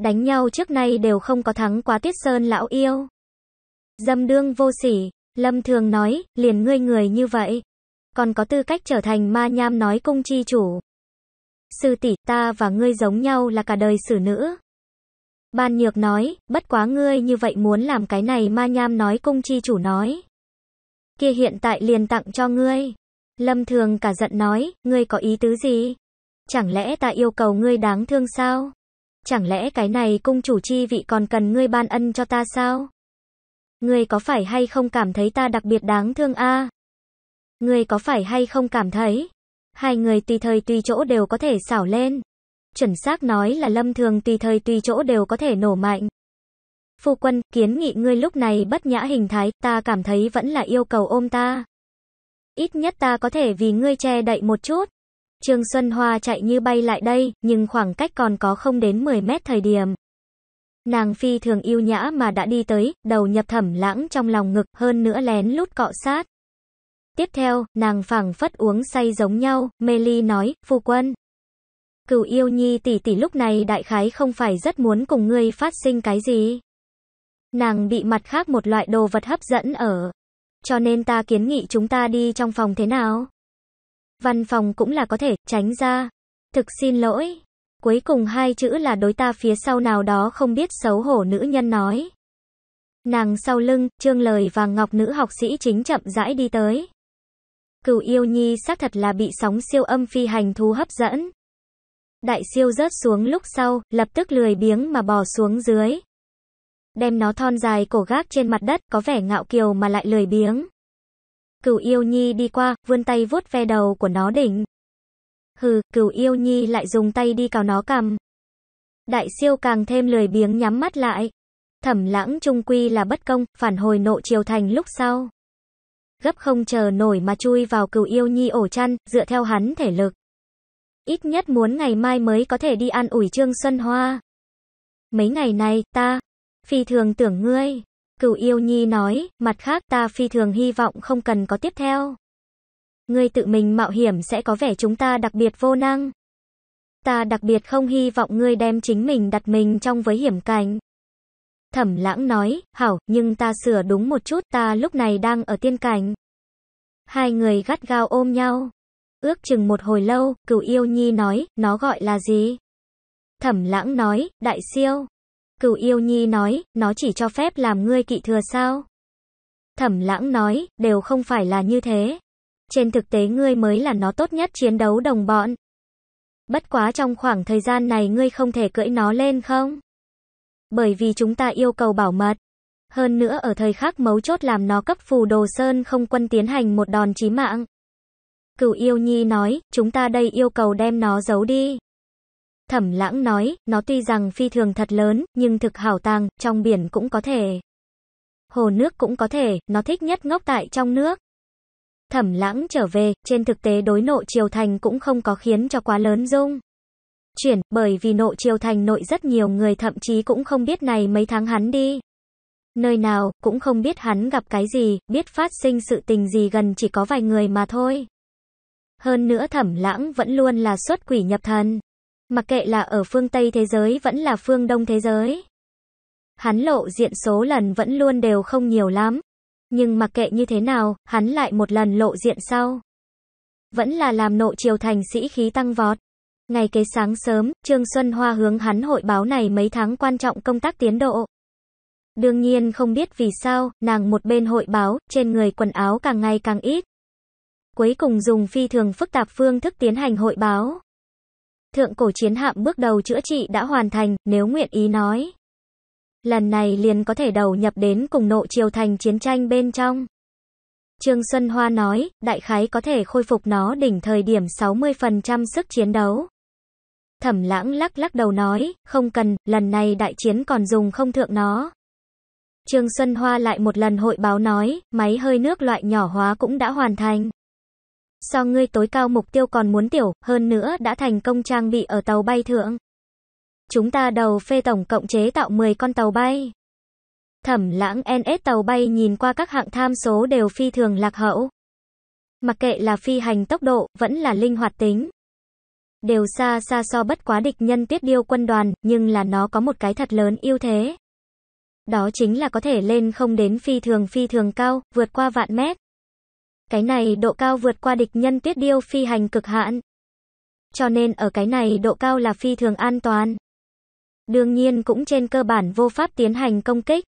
Đánh nhau trước nay đều không có thắng quá tuyết sơn lão yêu. Dâm đương vô sỉ, lâm thường nói, liền ngươi người như vậy. Còn có tư cách trở thành ma nham nói cung chi chủ. Sư tỷ ta và ngươi giống nhau là cả đời xử nữ. Ban nhược nói, bất quá ngươi như vậy muốn làm cái này ma nham nói cung chi chủ nói kia hiện tại liền tặng cho ngươi. Lâm Thường cả giận nói, ngươi có ý tứ gì? Chẳng lẽ ta yêu cầu ngươi đáng thương sao? Chẳng lẽ cái này cung chủ chi vị còn cần ngươi ban ân cho ta sao? Ngươi có phải hay không cảm thấy ta đặc biệt đáng thương a? Ngươi có phải hay không cảm thấy? Hai người tùy thời tùy chỗ đều có thể xảo lên. Chuẩn xác nói là Lâm Thường tùy thời tùy chỗ đều có thể nổ mạnh. Phu quân, kiến nghị ngươi lúc này bất nhã hình thái, ta cảm thấy vẫn là yêu cầu ôm ta. Ít nhất ta có thể vì ngươi che đậy một chút. Trương Xuân Hoa chạy như bay lại đây, nhưng khoảng cách còn có không đến 10 mét thời điểm. Nàng phi thường yêu nhã mà đã đi tới, đầu nhập thẩm lãng trong lòng ngực, hơn nữa lén lút cọ sát. Tiếp theo, nàng phẳng phất uống say giống nhau, mê ly nói, phu quân. cựu yêu nhi tỷ tỷ lúc này đại khái không phải rất muốn cùng ngươi phát sinh cái gì. Nàng bị mặt khác một loại đồ vật hấp dẫn ở. Cho nên ta kiến nghị chúng ta đi trong phòng thế nào? Văn phòng cũng là có thể, tránh ra. Thực xin lỗi. Cuối cùng hai chữ là đối ta phía sau nào đó không biết xấu hổ nữ nhân nói. Nàng sau lưng, trương lời và ngọc nữ học sĩ chính chậm rãi đi tới. Cửu yêu nhi xác thật là bị sóng siêu âm phi hành thu hấp dẫn. Đại siêu rớt xuống lúc sau, lập tức lười biếng mà bỏ xuống dưới đem nó thon dài cổ gác trên mặt đất, có vẻ ngạo kiều mà lại lười biếng. Cửu yêu nhi đi qua, vươn tay vuốt ve đầu của nó đỉnh. Hừ, cửu yêu nhi lại dùng tay đi cào nó cầm. Đại siêu càng thêm lười biếng nhắm mắt lại. Thẩm lãng trung quy là bất công, phản hồi nộ triều thành lúc sau. Gấp không chờ nổi mà chui vào cửu yêu nhi ổ chăn, dựa theo hắn thể lực. Ít nhất muốn ngày mai mới có thể đi ăn ủi trương xuân hoa. Mấy ngày này, ta, phi thường tưởng ngươi. Cửu yêu nhi nói, mặt khác ta phi thường hy vọng không cần có tiếp theo. Ngươi tự mình mạo hiểm sẽ có vẻ chúng ta đặc biệt vô năng. Ta đặc biệt không hy vọng ngươi đem chính mình đặt mình trong với hiểm cảnh. Thẩm lãng nói, hảo, nhưng ta sửa đúng một chút, ta lúc này đang ở tiên cảnh. Hai người gắt gao ôm nhau. Ước chừng một hồi lâu, cửu yêu nhi nói, nó gọi là gì? Thẩm lãng nói, đại siêu. Cửu yêu nhi nói, nó chỉ cho phép làm ngươi kỵ thừa sao? Thẩm lãng nói, đều không phải là như thế. Trên thực tế ngươi mới là nó tốt nhất chiến đấu đồng bọn. Bất quá trong khoảng thời gian này ngươi không thể cưỡi nó lên không? Bởi vì chúng ta yêu cầu bảo mật. Hơn nữa ở thời khắc mấu chốt làm nó cấp phù đồ sơn không quân tiến hành một đòn chí mạng. Cửu yêu nhi nói, chúng ta đây yêu cầu đem nó giấu đi. Thẩm lãng nói, nó tuy rằng phi thường thật lớn, nhưng thực hảo tàng, trong biển cũng có thể. Hồ nước cũng có thể, nó thích nhất ngốc tại trong nước. Thẩm lãng trở về, trên thực tế đối nội triều thành cũng không có khiến cho quá lớn dung. Chuyển, bởi vì nội triều thành nội rất nhiều người thậm chí cũng không biết này mấy tháng hắn đi. Nơi nào, cũng không biết hắn gặp cái gì, biết phát sinh sự tình gì gần chỉ có vài người mà thôi. Hơn nữa thẩm lãng vẫn luôn là xuất quỷ nhập thần. Mặc kệ là ở phương Tây thế giới vẫn là phương Đông thế giới. Hắn lộ diện số lần vẫn luôn đều không nhiều lắm. Nhưng mặc kệ như thế nào, hắn lại một lần lộ diện sau. Vẫn là làm nộ triều thành sĩ khí tăng vọt. Ngày kế sáng sớm, Trương Xuân Hoa hướng hắn hội báo này mấy tháng quan trọng công tác tiến độ. Đương nhiên không biết vì sao, nàng một bên hội báo, trên người quần áo càng ngày càng ít. Cuối cùng dùng phi thường phức tạp phương thức tiến hành hội báo. Thượng cổ chiến hạm bước đầu chữa trị đã hoàn thành, nếu nguyện ý nói. Lần này liền có thể đầu nhập đến cùng nộ triều thành chiến tranh bên trong. Trương Xuân Hoa nói, đại khái có thể khôi phục nó đỉnh thời điểm 60% sức chiến đấu. Thẩm lãng lắc lắc đầu nói, không cần, lần này đại chiến còn dùng không thượng nó. Trương Xuân Hoa lại một lần hội báo nói, máy hơi nước loại nhỏ hóa cũng đã hoàn thành. So ngươi tối cao mục tiêu còn muốn tiểu, hơn nữa đã thành công trang bị ở tàu bay thượng. Chúng ta đầu phê tổng cộng chế tạo 10 con tàu bay. Thẩm lãng NS tàu bay nhìn qua các hạng tham số đều phi thường lạc hậu. Mặc kệ là phi hành tốc độ, vẫn là linh hoạt tính. Đều xa xa so bất quá địch nhân tiết điêu quân đoàn, nhưng là nó có một cái thật lớn ưu thế. Đó chính là có thể lên không đến phi thường phi thường cao, vượt qua vạn mét. Cái này độ cao vượt qua địch nhân tiết điêu phi hành cực hạn. Cho nên ở cái này độ cao là phi thường an toàn. Đương nhiên cũng trên cơ bản vô pháp tiến hành công kích.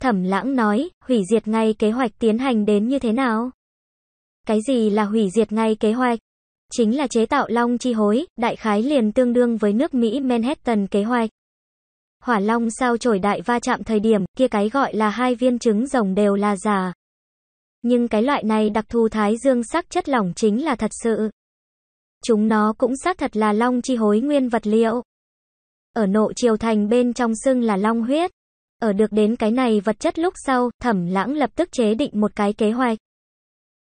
Thẩm lãng nói, hủy diệt ngay kế hoạch tiến hành đến như thế nào? Cái gì là hủy diệt ngay kế hoạch? Chính là chế tạo long chi hối, đại khái liền tương đương với nước Mỹ Manhattan kế hoạch. Hỏa long sao chổi đại va chạm thời điểm, kia cái gọi là hai viên trứng rồng đều là giả. Nhưng cái loại này đặc thù thái dương sắc chất lỏng chính là thật sự. Chúng nó cũng xác thật là long chi hối nguyên vật liệu. Ở nộ triều thành bên trong xưng là long huyết. Ở được đến cái này vật chất lúc sau, thẩm lãng lập tức chế định một cái kế hoạch.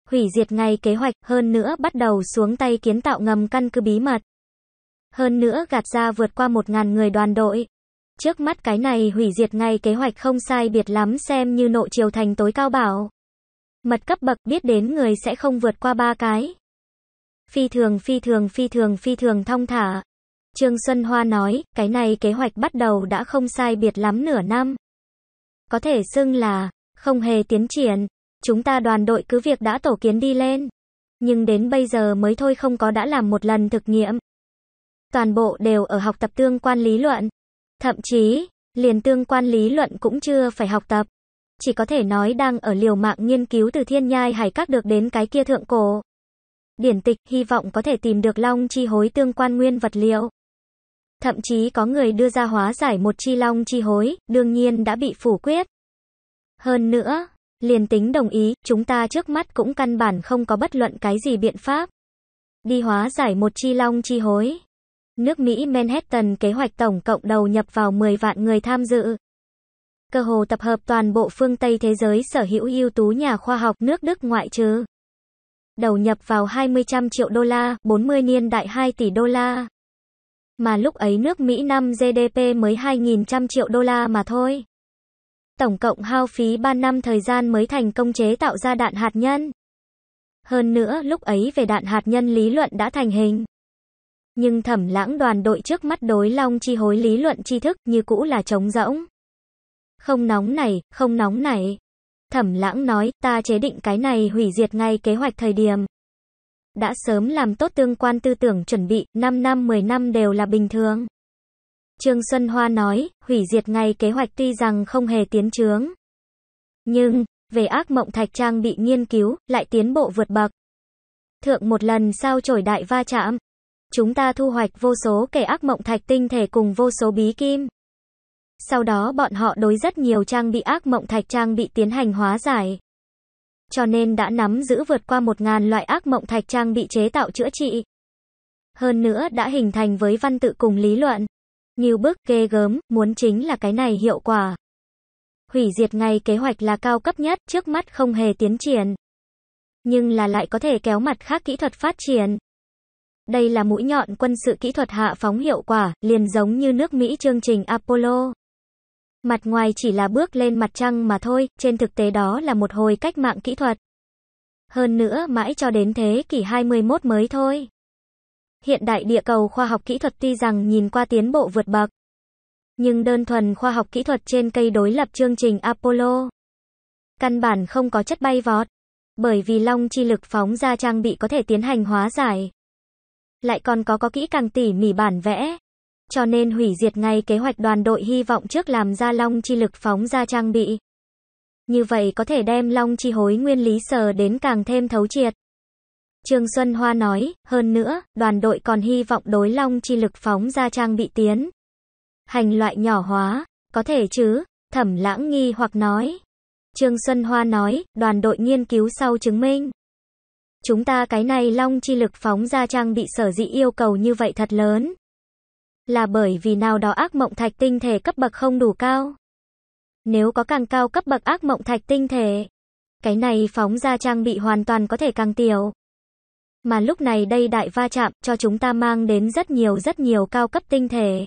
Hủy diệt ngay kế hoạch, hơn nữa bắt đầu xuống tay kiến tạo ngầm căn cứ bí mật. Hơn nữa gạt ra vượt qua một ngàn người đoàn đội. Trước mắt cái này hủy diệt ngay kế hoạch không sai biệt lắm xem như nộ triều thành tối cao bảo. Mật cấp bậc biết đến người sẽ không vượt qua ba cái. Phi thường phi thường phi thường phi thường thong thả. Trương Xuân Hoa nói, cái này kế hoạch bắt đầu đã không sai biệt lắm nửa năm. Có thể xưng là, không hề tiến triển, chúng ta đoàn đội cứ việc đã tổ kiến đi lên. Nhưng đến bây giờ mới thôi không có đã làm một lần thực nghiệm. Toàn bộ đều ở học tập tương quan lý luận. Thậm chí, liền tương quan lý luận cũng chưa phải học tập chỉ có thể nói đang ở liều mạng nghiên cứu từ thiên nhai hải các được đến cái kia thượng cổ. Điển tịch hy vọng có thể tìm được long chi hối tương quan nguyên vật liệu. Thậm chí có người đưa ra hóa giải một chi long chi hối, đương nhiên đã bị phủ quyết. Hơn nữa, liền tính đồng ý, chúng ta trước mắt cũng căn bản không có bất luận cái gì biện pháp. Đi hóa giải một chi long chi hối. Nước Mỹ Manhattan kế hoạch tổng cộng đầu nhập vào 10 vạn người tham dự, cơ hồ tập hợp toàn bộ phương Tây thế giới sở hữu ưu tú nhà khoa học nước Đức ngoại trừ. Đầu nhập vào 20 trăm triệu đô la, 40 niên đại 2 tỷ đô la. Mà lúc ấy nước Mỹ năm GDP mới 2.100 triệu đô la mà thôi. Tổng cộng hao phí 3 năm thời gian mới thành công chế tạo ra đạn hạt nhân. Hơn nữa lúc ấy về đạn hạt nhân lý luận đã thành hình. Nhưng thẩm lãng đoàn đội trước mắt đối long chi hối lý luận tri thức như cũ là trống rỗng. Không nóng này, không nóng này. Thẩm lãng nói, ta chế định cái này hủy diệt ngay kế hoạch thời điểm. Đã sớm làm tốt tương quan tư tưởng chuẩn bị, 5 năm 10 năm đều là bình thường. Trương Xuân Hoa nói, hủy diệt ngay kế hoạch tuy rằng không hề tiến trướng. Nhưng, về ác mộng thạch trang bị nghiên cứu, lại tiến bộ vượt bậc. Thượng một lần sau trổi đại va chạm. Chúng ta thu hoạch vô số kẻ ác mộng thạch tinh thể cùng vô số bí kim. Sau đó bọn họ đối rất nhiều trang bị ác mộng thạch trang bị tiến hành hóa giải. Cho nên đã nắm giữ vượt qua 1.000 loại ác mộng thạch trang bị chế tạo chữa trị. Hơn nữa đã hình thành với văn tự cùng lý luận. Như bước ghê gớm, muốn chính là cái này hiệu quả. Hủy diệt ngay kế hoạch là cao cấp nhất, trước mắt không hề tiến triển. Nhưng là lại có thể kéo mặt khác kỹ thuật phát triển. Đây là mũi nhọn quân sự kỹ thuật hạ phóng hiệu quả, liền giống như nước Mỹ chương trình Apollo. Mặt ngoài chỉ là bước lên mặt trăng mà thôi, trên thực tế đó là một hồi cách mạng kỹ thuật. Hơn nữa mãi cho đến thế kỷ 21 mới thôi. Hiện đại địa cầu khoa học kỹ thuật tuy rằng nhìn qua tiến bộ vượt bậc, nhưng đơn thuần khoa học kỹ thuật trên cây đối lập chương trình Apollo. Căn bản không có chất bay vọt, bởi vì long chi lực phóng ra trang bị có thể tiến hành hóa giải. Lại còn có có kỹ càng tỉ mỉ bản vẽ, cho nên hủy diệt ngay kế hoạch đoàn đội hy vọng trước làm ra long chi lực phóng ra trang bị. Như vậy có thể đem long chi hối nguyên lý sờ đến càng thêm thấu triệt. Trương Xuân Hoa nói, hơn nữa, đoàn đội còn hy vọng đối long chi lực phóng ra trang bị tiến. Hành loại nhỏ hóa, có thể chứ, thẩm lãng nghi hoặc nói. Trương Xuân Hoa nói, đoàn đội nghiên cứu sau chứng minh. Chúng ta cái này long chi lực phóng ra trang bị sở dĩ yêu cầu như vậy thật lớn là bởi vì nào đó ác mộng thạch tinh thể cấp bậc không đủ cao. Nếu có càng cao cấp bậc ác mộng thạch tinh thể, cái này phóng ra trang bị hoàn toàn có thể càng tiểu. Mà lúc này đây đại va chạm cho chúng ta mang đến rất nhiều rất nhiều cao cấp tinh thể.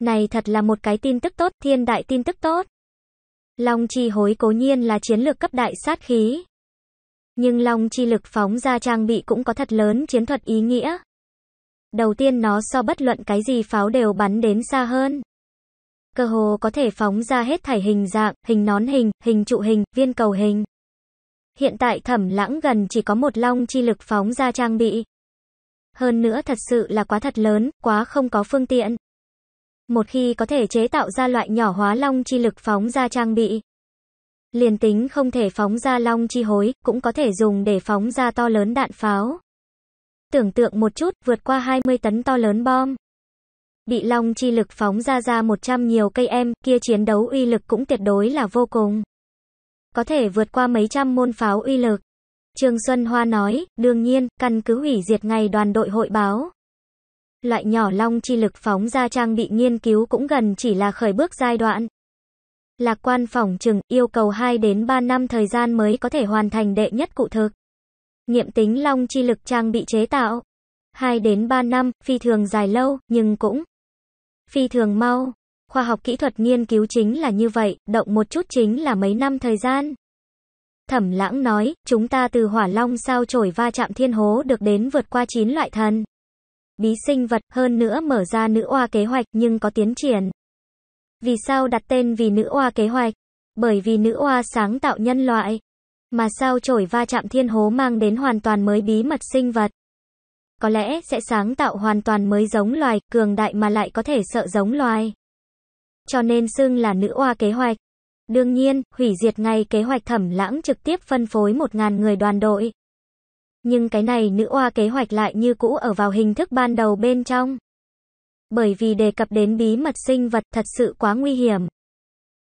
Này thật là một cái tin tức tốt, thiên đại tin tức tốt. Long chi hối cố nhiên là chiến lược cấp đại sát khí. Nhưng long chi lực phóng ra trang bị cũng có thật lớn chiến thuật ý nghĩa. Đầu tiên nó so bất luận cái gì pháo đều bắn đến xa hơn. Cơ hồ có thể phóng ra hết thảy hình dạng, hình nón hình, hình trụ hình, viên cầu hình. Hiện tại thẩm lãng gần chỉ có một long chi lực phóng ra trang bị. Hơn nữa thật sự là quá thật lớn, quá không có phương tiện. Một khi có thể chế tạo ra loại nhỏ hóa long chi lực phóng ra trang bị. Liền tính không thể phóng ra long chi hối, cũng có thể dùng để phóng ra to lớn đạn pháo. Tưởng tượng một chút, vượt qua 20 tấn to lớn bom. Bị long chi lực phóng ra ra 100 nhiều cây em, kia chiến đấu uy lực cũng tuyệt đối là vô cùng. Có thể vượt qua mấy trăm môn pháo uy lực. Trương Xuân Hoa nói, đương nhiên, căn cứ hủy diệt ngày đoàn đội hội báo. Loại nhỏ long chi lực phóng ra trang bị nghiên cứu cũng gần chỉ là khởi bước giai đoạn. Lạc quan phòng trừng, yêu cầu 2 đến 3 năm thời gian mới có thể hoàn thành đệ nhất cụ thực nghiệm tính long chi lực trang bị chế tạo. 2 đến 3 năm, phi thường dài lâu, nhưng cũng phi thường mau. Khoa học kỹ thuật nghiên cứu chính là như vậy, động một chút chính là mấy năm thời gian. Thẩm lãng nói, chúng ta từ hỏa long sao trổi va chạm thiên hố được đến vượt qua 9 loại thần. Bí sinh vật, hơn nữa mở ra nữ oa kế hoạch nhưng có tiến triển. Vì sao đặt tên vì nữ oa kế hoạch? Bởi vì nữ oa sáng tạo nhân loại, mà sao chổi va chạm thiên hố mang đến hoàn toàn mới bí mật sinh vật. Có lẽ sẽ sáng tạo hoàn toàn mới giống loài, cường đại mà lại có thể sợ giống loài. Cho nên xưng là nữ oa kế hoạch. Đương nhiên, hủy diệt ngay kế hoạch thẩm lãng trực tiếp phân phối 1.000 người đoàn đội. Nhưng cái này nữ oa kế hoạch lại như cũ ở vào hình thức ban đầu bên trong. Bởi vì đề cập đến bí mật sinh vật thật sự quá nguy hiểm.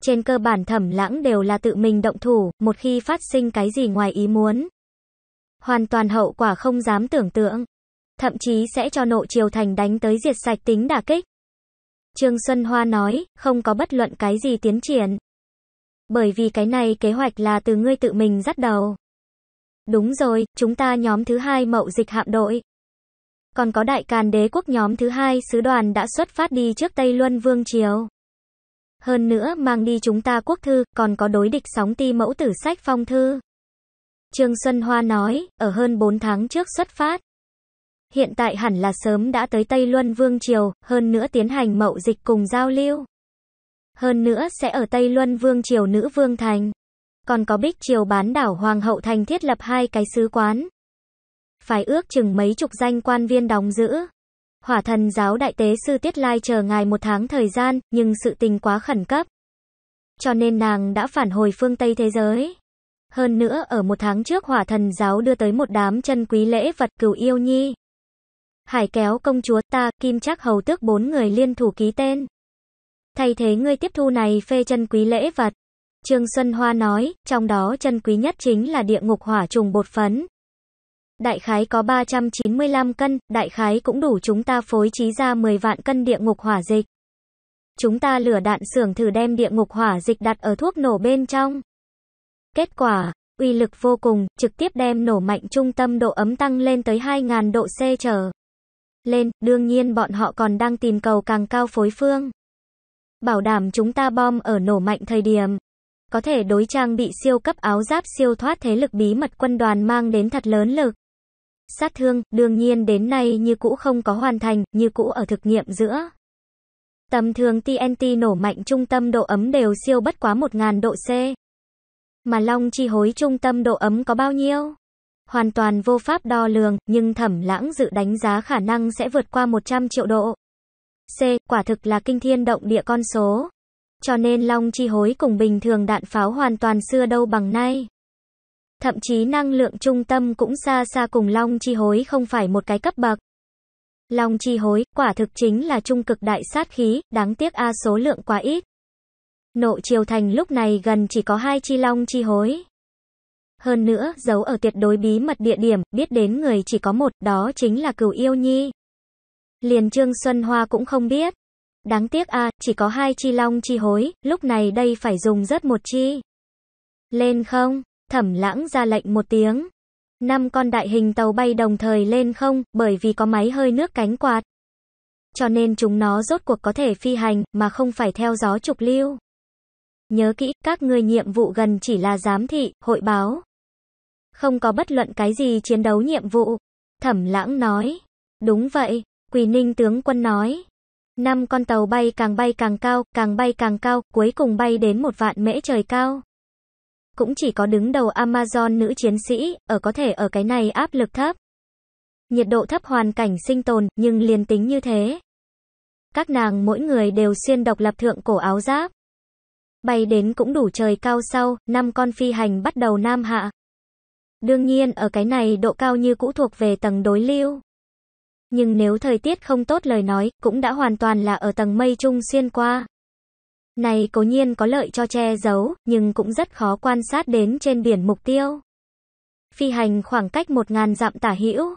Trên cơ bản thẩm lãng đều là tự mình động thủ, một khi phát sinh cái gì ngoài ý muốn. Hoàn toàn hậu quả không dám tưởng tượng. Thậm chí sẽ cho nộ triều thành đánh tới diệt sạch tính đả kích. Trương Xuân Hoa nói, không có bất luận cái gì tiến triển. Bởi vì cái này kế hoạch là từ ngươi tự mình dắt đầu. Đúng rồi, chúng ta nhóm thứ hai mậu dịch hạm đội. Còn có đại càn đế quốc nhóm thứ hai sứ đoàn đã xuất phát đi trước Tây Luân Vương Triều hơn nữa mang đi chúng ta quốc thư, còn có đối địch sóng ti mẫu tử sách phong thư. Trương Xuân Hoa nói, ở hơn 4 tháng trước xuất phát. Hiện tại hẳn là sớm đã tới Tây Luân Vương Triều, hơn nữa tiến hành mậu dịch cùng giao lưu. Hơn nữa sẽ ở Tây Luân Vương Triều Nữ Vương Thành. Còn có Bích Triều bán đảo Hoàng Hậu Thành thiết lập hai cái sứ quán. Phải ước chừng mấy chục danh quan viên đóng giữ. Hỏa thần giáo đại tế sư Tiết Lai chờ ngài một tháng thời gian, nhưng sự tình quá khẩn cấp. Cho nên nàng đã phản hồi phương Tây thế giới. Hơn nữa, ở một tháng trước hỏa thần giáo đưa tới một đám chân quý lễ vật cửu yêu nhi. Hải kéo công chúa ta, kim chắc hầu tước bốn người liên thủ ký tên. Thay thế ngươi tiếp thu này phê chân quý lễ vật. Trương Xuân Hoa nói, trong đó chân quý nhất chính là địa ngục hỏa trùng bột phấn, đại khái có 395 cân, đại khái cũng đủ chúng ta phối trí ra 10 vạn cân địa ngục hỏa dịch. Chúng ta lửa đạn xưởng thử đem địa ngục hỏa dịch đặt ở thuốc nổ bên trong. Kết quả, uy lực vô cùng, trực tiếp đem nổ mạnh trung tâm độ ấm tăng lên tới 2000 độ C trở. Lên, đương nhiên bọn họ còn đang tìm cầu càng cao phối phương. Bảo đảm chúng ta bom ở nổ mạnh thời điểm, có thể đối trang bị siêu cấp áo giáp siêu thoát thế lực bí mật quân đoàn mang đến thật lớn lực sát thương, đương nhiên đến nay như cũ không có hoàn thành, như cũ ở thực nghiệm giữa. Tầm thường TNT nổ mạnh trung tâm độ ấm đều siêu bất quá 1.000 độ C. Mà long chi hối trung tâm độ ấm có bao nhiêu? Hoàn toàn vô pháp đo lường, nhưng thẩm lãng dự đánh giá khả năng sẽ vượt qua 100 triệu độ. C. Quả thực là kinh thiên động địa con số. Cho nên long chi hối cùng bình thường đạn pháo hoàn toàn xưa đâu bằng nay. Thậm chí năng lượng trung tâm cũng xa xa cùng Long Chi Hối không phải một cái cấp bậc. Long Chi Hối, quả thực chính là trung cực đại sát khí, đáng tiếc A số lượng quá ít. Nộ Triều Thành lúc này gần chỉ có hai chi Long Chi Hối. Hơn nữa, giấu ở tuyệt đối bí mật địa điểm, biết đến người chỉ có một, đó chính là cửu yêu nhi. Liền Trương Xuân Hoa cũng không biết. Đáng tiếc a chỉ có hai chi long chi hối, lúc này đây phải dùng rất một chi. Lên không? Thẩm lãng ra lệnh một tiếng. Năm con đại hình tàu bay đồng thời lên không, bởi vì có máy hơi nước cánh quạt. Cho nên chúng nó rốt cuộc có thể phi hành, mà không phải theo gió trục lưu. Nhớ kỹ, các người nhiệm vụ gần chỉ là giám thị, hội báo. Không có bất luận cái gì chiến đấu nhiệm vụ. Thẩm lãng nói. Đúng vậy, Quỳ Ninh tướng quân nói. Năm con tàu bay càng bay càng cao, càng bay càng cao, cuối cùng bay đến một vạn mễ trời cao cũng chỉ có đứng đầu Amazon nữ chiến sĩ, ở có thể ở cái này áp lực thấp. Nhiệt độ thấp hoàn cảnh sinh tồn, nhưng liền tính như thế. Các nàng mỗi người đều xuyên độc lập thượng cổ áo giáp. Bay đến cũng đủ trời cao sau, năm con phi hành bắt đầu nam hạ. Đương nhiên ở cái này độ cao như cũ thuộc về tầng đối lưu. Nhưng nếu thời tiết không tốt lời nói, cũng đã hoàn toàn là ở tầng mây trung xuyên qua này cố nhiên có lợi cho che giấu, nhưng cũng rất khó quan sát đến trên biển mục tiêu. Phi hành khoảng cách 1.000 dặm tả hữu,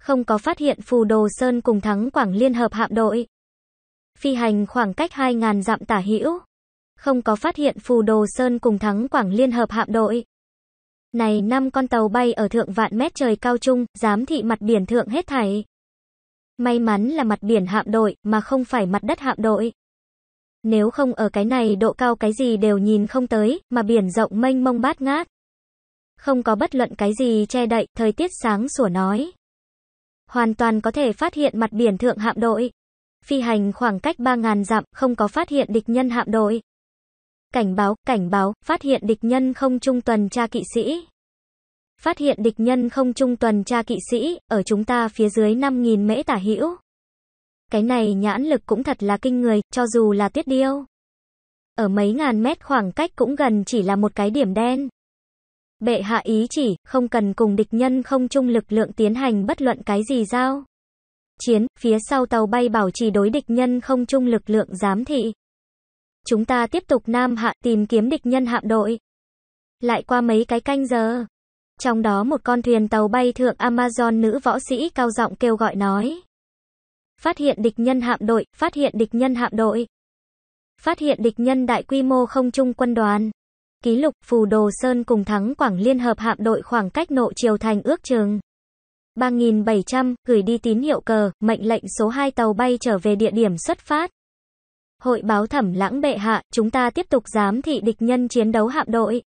không có phát hiện phù đồ sơn cùng thắng quảng liên hợp hạm đội. Phi hành khoảng cách 2.000 dặm tả hữu, không có phát hiện phù đồ sơn cùng thắng quảng liên hợp hạm đội. Này năm con tàu bay ở thượng vạn mét trời cao trung, dám thị mặt biển thượng hết thảy. May mắn là mặt biển hạm đội, mà không phải mặt đất hạm đội. Nếu không ở cái này độ cao cái gì đều nhìn không tới, mà biển rộng mênh mông bát ngát. Không có bất luận cái gì che đậy, thời tiết sáng sủa nói. Hoàn toàn có thể phát hiện mặt biển thượng hạm đội. Phi hành khoảng cách 3.000 dặm, không có phát hiện địch nhân hạm đội. Cảnh báo, cảnh báo, phát hiện địch nhân không trung tuần tra kỵ sĩ. Phát hiện địch nhân không trung tuần tra kỵ sĩ, ở chúng ta phía dưới 5.000 mễ tả hữu cái này nhãn lực cũng thật là kinh người, cho dù là tiết điêu. Ở mấy ngàn mét khoảng cách cũng gần chỉ là một cái điểm đen. Bệ hạ ý chỉ, không cần cùng địch nhân không chung lực lượng tiến hành bất luận cái gì giao. Chiến, phía sau tàu bay bảo trì đối địch nhân không chung lực lượng giám thị. Chúng ta tiếp tục nam hạ tìm kiếm địch nhân hạm đội. Lại qua mấy cái canh giờ. Trong đó một con thuyền tàu bay thượng Amazon nữ võ sĩ cao giọng kêu gọi nói. Phát hiện địch nhân hạm đội, phát hiện địch nhân hạm đội. Phát hiện địch nhân đại quy mô không trung quân đoàn. Ký lục Phù Đồ Sơn cùng thắng Quảng Liên Hợp hạm đội khoảng cách nộ chiều thành ước chừng 3.700, gửi đi tín hiệu cờ, mệnh lệnh số 2 tàu bay trở về địa điểm xuất phát. Hội báo thẩm lãng bệ hạ, chúng ta tiếp tục giám thị địch nhân chiến đấu hạm đội.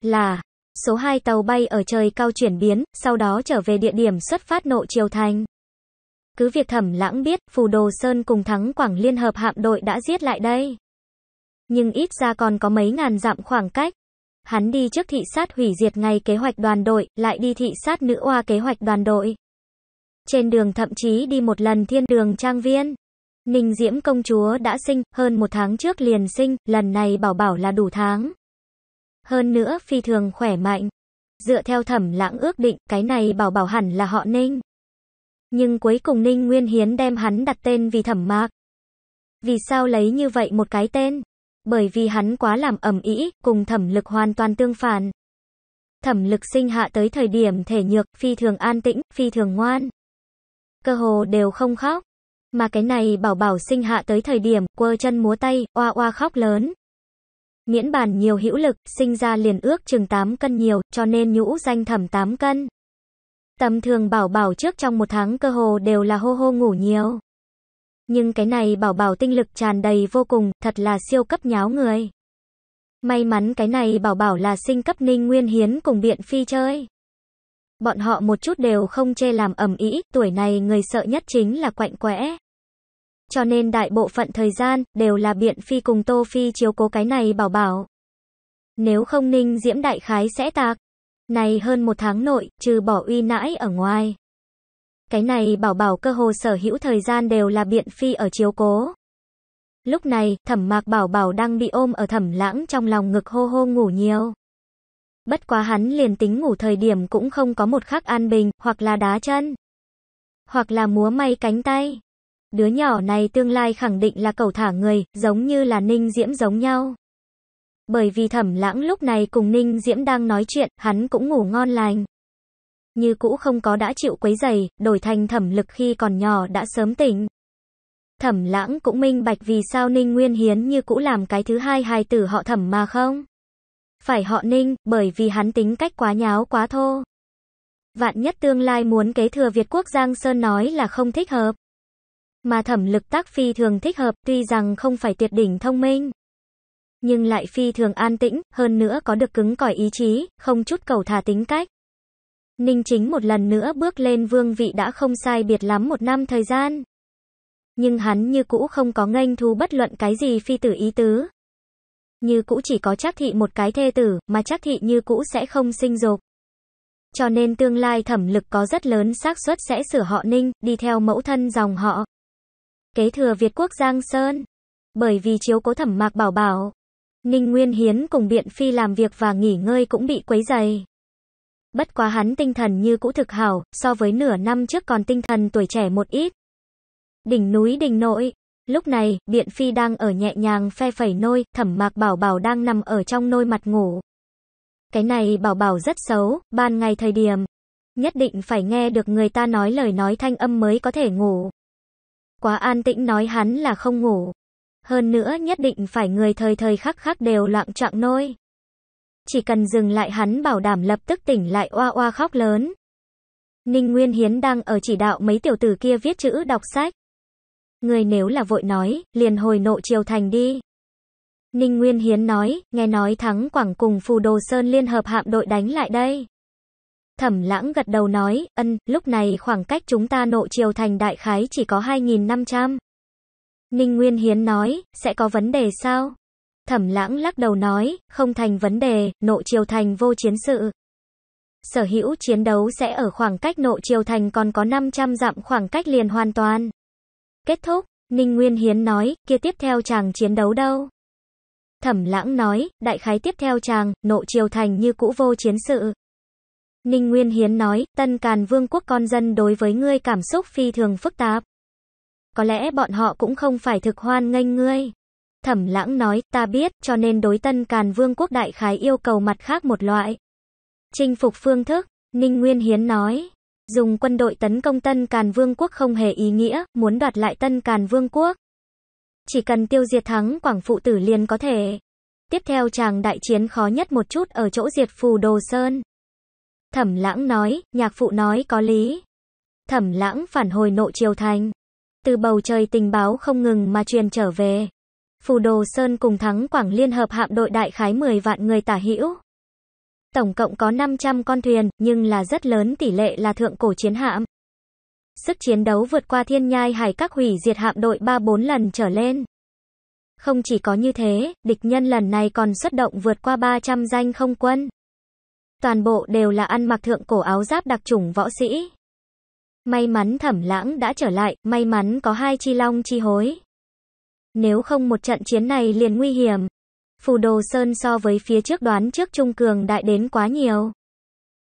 Là, số 2 tàu bay ở trời cao chuyển biến, sau đó trở về địa điểm xuất phát nộ chiều thành. Cứ việc thẩm lãng biết, Phù Đồ Sơn cùng thắng Quảng Liên Hợp hạm đội đã giết lại đây. Nhưng ít ra còn có mấy ngàn dặm khoảng cách. Hắn đi trước thị sát hủy diệt ngay kế hoạch đoàn đội, lại đi thị sát nữ oa kế hoạch đoàn đội. Trên đường thậm chí đi một lần thiên đường trang viên. Ninh Diễm công chúa đã sinh, hơn một tháng trước liền sinh, lần này bảo bảo là đủ tháng. Hơn nữa phi thường khỏe mạnh. Dựa theo thẩm lãng ước định, cái này bảo bảo hẳn là họ Ninh nhưng cuối cùng Ninh Nguyên Hiến đem hắn đặt tên vì Thẩm Mạc. Vì sao lấy như vậy một cái tên? Bởi vì hắn quá làm ẩm ý cùng Thẩm Lực hoàn toàn tương phản. Thẩm Lực sinh hạ tới thời điểm thể nhược, phi thường an tĩnh, phi thường ngoan. Cơ hồ đều không khóc, mà cái này bảo bảo sinh hạ tới thời điểm quơ chân múa tay, oa oa khóc lớn. Miễn bàn nhiều hữu lực, sinh ra liền ước chừng 8 cân nhiều, cho nên nhũ danh thẩm 8 cân. Tầm thường bảo bảo trước trong một tháng cơ hồ đều là hô hô ngủ nhiều. Nhưng cái này bảo bảo tinh lực tràn đầy vô cùng, thật là siêu cấp nháo người. May mắn cái này bảo bảo là sinh cấp ninh nguyên hiến cùng biện phi chơi. Bọn họ một chút đều không chê làm ẩm ý, tuổi này người sợ nhất chính là quạnh quẽ. Cho nên đại bộ phận thời gian, đều là biện phi cùng tô phi chiếu cố cái này bảo bảo. Nếu không ninh diễm đại khái sẽ tạc. Này hơn một tháng nội, trừ bỏ uy nãi ở ngoài. Cái này bảo bảo cơ hồ sở hữu thời gian đều là biện phi ở chiếu cố. Lúc này, thẩm mạc bảo bảo đang bị ôm ở thẩm lãng trong lòng ngực hô hô ngủ nhiều. Bất quá hắn liền tính ngủ thời điểm cũng không có một khắc an bình, hoặc là đá chân. Hoặc là múa may cánh tay. Đứa nhỏ này tương lai khẳng định là cầu thả người, giống như là ninh diễm giống nhau. Bởi vì thẩm lãng lúc này cùng Ninh Diễm đang nói chuyện, hắn cũng ngủ ngon lành. Như cũ không có đã chịu quấy giày, đổi thành thẩm lực khi còn nhỏ đã sớm tỉnh. Thẩm lãng cũng minh bạch vì sao Ninh Nguyên Hiến như cũ làm cái thứ hai hài tử họ thẩm mà không. Phải họ Ninh, bởi vì hắn tính cách quá nháo quá thô. Vạn nhất tương lai muốn kế thừa Việt Quốc Giang Sơn nói là không thích hợp. Mà thẩm lực tác phi thường thích hợp tuy rằng không phải tuyệt đỉnh thông minh nhưng lại phi thường an tĩnh, hơn nữa có được cứng cỏi ý chí, không chút cầu thả tính cách. Ninh chính một lần nữa bước lên vương vị đã không sai biệt lắm một năm thời gian. Nhưng hắn như cũ không có nghênh thu bất luận cái gì phi tử ý tứ. Như cũ chỉ có chắc thị một cái thê tử, mà chắc thị như cũ sẽ không sinh dục. Cho nên tương lai thẩm lực có rất lớn xác suất sẽ sửa họ Ninh, đi theo mẫu thân dòng họ. Kế thừa Việt quốc Giang Sơn. Bởi vì chiếu cố thẩm mạc bảo bảo, Ninh Nguyên Hiến cùng Biện Phi làm việc và nghỉ ngơi cũng bị quấy dày. Bất quá hắn tinh thần như cũ thực hảo, so với nửa năm trước còn tinh thần tuổi trẻ một ít. Đỉnh núi đỉnh nội, lúc này, Biện Phi đang ở nhẹ nhàng phe phẩy nôi, thẩm mạc bảo bảo đang nằm ở trong nôi mặt ngủ. Cái này bảo bảo rất xấu, ban ngày thời điểm. Nhất định phải nghe được người ta nói lời nói thanh âm mới có thể ngủ. Quá an tĩnh nói hắn là không ngủ. Hơn nữa nhất định phải người thời thời khắc khắc đều loạn trạng nôi. Chỉ cần dừng lại hắn bảo đảm lập tức tỉnh lại oa oa khóc lớn. Ninh Nguyên Hiến đang ở chỉ đạo mấy tiểu tử kia viết chữ đọc sách. Người nếu là vội nói, liền hồi nộ triều thành đi. Ninh Nguyên Hiến nói, nghe nói thắng Quảng cùng Phù Đồ Sơn liên hợp hạm đội đánh lại đây. Thẩm lãng gật đầu nói, ân, lúc này khoảng cách chúng ta nộ triều thành đại khái chỉ có 2.500. Ninh Nguyên Hiến nói, sẽ có vấn đề sao? Thẩm lãng lắc đầu nói, không thành vấn đề, Nộ triều thành vô chiến sự. Sở hữu chiến đấu sẽ ở khoảng cách Nộ triều thành còn có 500 dặm khoảng cách liền hoàn toàn. Kết thúc, Ninh Nguyên Hiến nói, kia tiếp theo chàng chiến đấu đâu? Thẩm lãng nói, đại khái tiếp theo chàng, Nộ triều thành như cũ vô chiến sự. Ninh Nguyên Hiến nói, Tân Càn Vương quốc con dân đối với ngươi cảm xúc phi thường phức tạp có lẽ bọn họ cũng không phải thực hoan nghênh ngươi. Thẩm lãng nói, ta biết, cho nên đối tân càn vương quốc đại khái yêu cầu mặt khác một loại. Chinh phục phương thức, Ninh Nguyên Hiến nói. Dùng quân đội tấn công Tân Càn Vương quốc không hề ý nghĩa, muốn đoạt lại Tân Càn Vương quốc. Chỉ cần tiêu diệt thắng Quảng Phụ Tử liền có thể. Tiếp theo chàng đại chiến khó nhất một chút ở chỗ diệt phù Đồ Sơn. Thẩm lãng nói, nhạc phụ nói có lý. Thẩm lãng phản hồi nội triều thành từ bầu trời tình báo không ngừng mà truyền trở về. Phù Đồ Sơn cùng thắng Quảng Liên Hợp hạm đội đại khái 10 vạn người tả hữu. Tổng cộng có 500 con thuyền, nhưng là rất lớn tỷ lệ là thượng cổ chiến hạm. Sức chiến đấu vượt qua thiên nhai hải các hủy diệt hạm đội 3-4 lần trở lên. Không chỉ có như thế, địch nhân lần này còn xuất động vượt qua 300 danh không quân. Toàn bộ đều là ăn mặc thượng cổ áo giáp đặc chủng võ sĩ. May mắn thẩm lãng đã trở lại, may mắn có hai chi long chi hối. Nếu không một trận chiến này liền nguy hiểm. Phù đồ sơn so với phía trước đoán trước trung cường đại đến quá nhiều.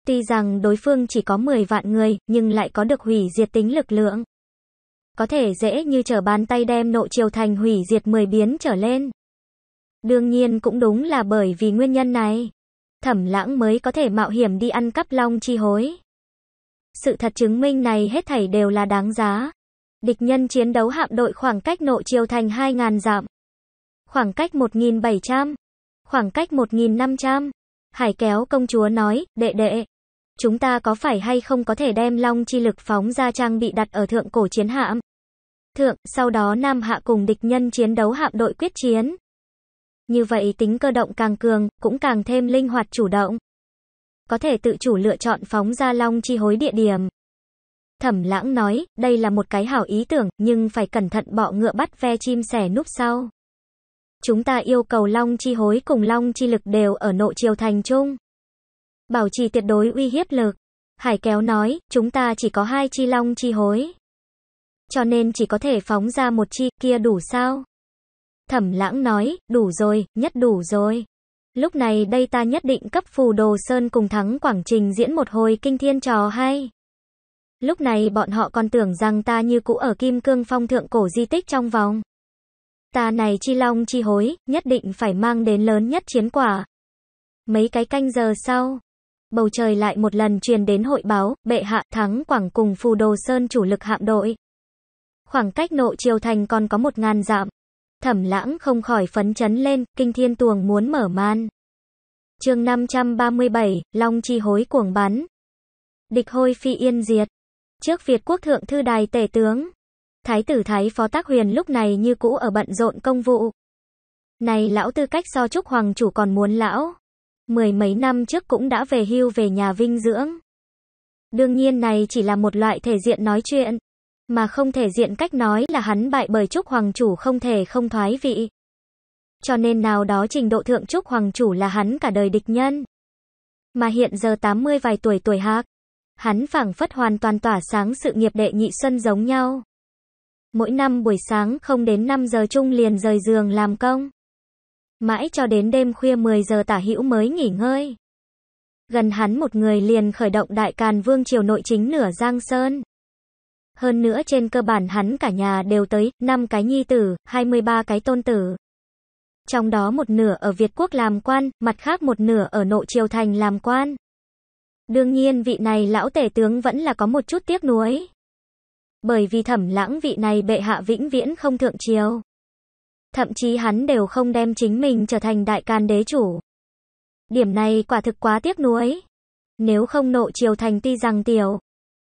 Tuy rằng đối phương chỉ có 10 vạn người, nhưng lại có được hủy diệt tính lực lượng. Có thể dễ như trở bàn tay đem nộ triều thành hủy diệt 10 biến trở lên. Đương nhiên cũng đúng là bởi vì nguyên nhân này. Thẩm lãng mới có thể mạo hiểm đi ăn cắp long chi hối. Sự thật chứng minh này hết thảy đều là đáng giá. Địch nhân chiến đấu hạm đội khoảng cách nội chiều thành 2.000 dặm. Khoảng cách 1.700. Khoảng cách 1.500. Hải kéo công chúa nói, đệ đệ. Chúng ta có phải hay không có thể đem long chi lực phóng ra trang bị đặt ở thượng cổ chiến hạm? Thượng, sau đó Nam Hạ cùng địch nhân chiến đấu hạm đội quyết chiến. Như vậy tính cơ động càng cường, cũng càng thêm linh hoạt chủ động có thể tự chủ lựa chọn phóng ra long chi hối địa điểm. Thẩm lãng nói, đây là một cái hảo ý tưởng, nhưng phải cẩn thận bọ ngựa bắt ve chim sẻ núp sau. Chúng ta yêu cầu long chi hối cùng long chi lực đều ở nội triều thành chung. Bảo trì tuyệt đối uy hiếp lực. Hải kéo nói, chúng ta chỉ có hai chi long chi hối. Cho nên chỉ có thể phóng ra một chi, kia đủ sao? Thẩm lãng nói, đủ rồi, nhất đủ rồi. Lúc này đây ta nhất định cấp phù đồ sơn cùng thắng Quảng Trình diễn một hồi kinh thiên trò hay. Lúc này bọn họ còn tưởng rằng ta như cũ ở Kim Cương Phong thượng cổ di tích trong vòng. Ta này chi long chi hối, nhất định phải mang đến lớn nhất chiến quả. Mấy cái canh giờ sau, bầu trời lại một lần truyền đến hội báo, bệ hạ thắng Quảng cùng phù đồ sơn chủ lực hạm đội. Khoảng cách nội triều thành còn có một ngàn dặm. Thẩm lãng không khỏi phấn chấn lên, kinh thiên tuồng muốn mở man. chương 537, Long chi hối cuồng bắn. Địch hôi phi yên diệt. Trước Việt quốc thượng thư đài tể tướng. Thái tử Thái Phó Tác Huyền lúc này như cũ ở bận rộn công vụ. Này lão tư cách so chúc hoàng chủ còn muốn lão. Mười mấy năm trước cũng đã về hưu về nhà vinh dưỡng. Đương nhiên này chỉ là một loại thể diện nói chuyện mà không thể diện cách nói là hắn bại bởi Trúc Hoàng Chủ không thể không thoái vị. Cho nên nào đó trình độ thượng Trúc Hoàng Chủ là hắn cả đời địch nhân. Mà hiện giờ 80 vài tuổi tuổi hạc, hắn phảng phất hoàn toàn tỏa sáng sự nghiệp đệ nhị xuân giống nhau. Mỗi năm buổi sáng không đến 5 giờ chung liền rời giường làm công. Mãi cho đến đêm khuya 10 giờ tả hữu mới nghỉ ngơi. Gần hắn một người liền khởi động đại càn vương triều nội chính nửa giang sơn. Hơn nữa trên cơ bản hắn cả nhà đều tới 5 cái nhi tử, 23 cái tôn tử. Trong đó một nửa ở Việt Quốc làm quan, mặt khác một nửa ở nội triều thành làm quan. Đương nhiên vị này lão tể tướng vẫn là có một chút tiếc nuối. Bởi vì thẩm lãng vị này bệ hạ vĩnh viễn không thượng triều. Thậm chí hắn đều không đem chính mình trở thành đại can đế chủ. Điểm này quả thực quá tiếc nuối. Nếu không nội triều thành tuy rằng tiểu,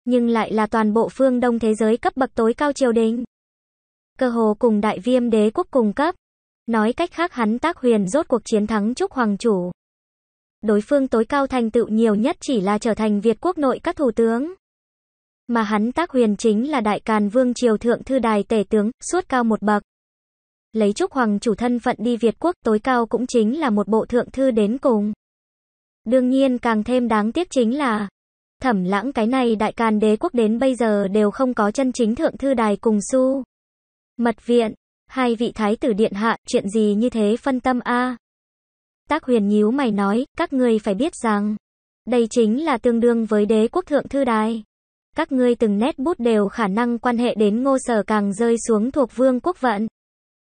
nhưng lại là toàn bộ phương Đông thế giới cấp bậc tối cao triều đình. Cơ hồ cùng đại viêm đế quốc cùng cấp. Nói cách khác hắn tác huyền rốt cuộc chiến thắng chúc Hoàng Chủ. Đối phương tối cao thành tựu nhiều nhất chỉ là trở thành Việt quốc nội các thủ tướng. Mà hắn tác huyền chính là đại càn vương triều thượng thư đài tể tướng, suốt cao một bậc. Lấy chúc Hoàng Chủ thân phận đi Việt quốc tối cao cũng chính là một bộ thượng thư đến cùng. Đương nhiên càng thêm đáng tiếc chính là, Thẩm lãng cái này đại càn đế quốc đến bây giờ đều không có chân chính thượng thư đài cùng su. Mật viện, hai vị thái tử điện hạ, chuyện gì như thế phân tâm a Tác huyền nhíu mày nói, các ngươi phải biết rằng, đây chính là tương đương với đế quốc thượng thư đài. Các ngươi từng nét bút đều khả năng quan hệ đến ngô sở càng rơi xuống thuộc vương quốc vận.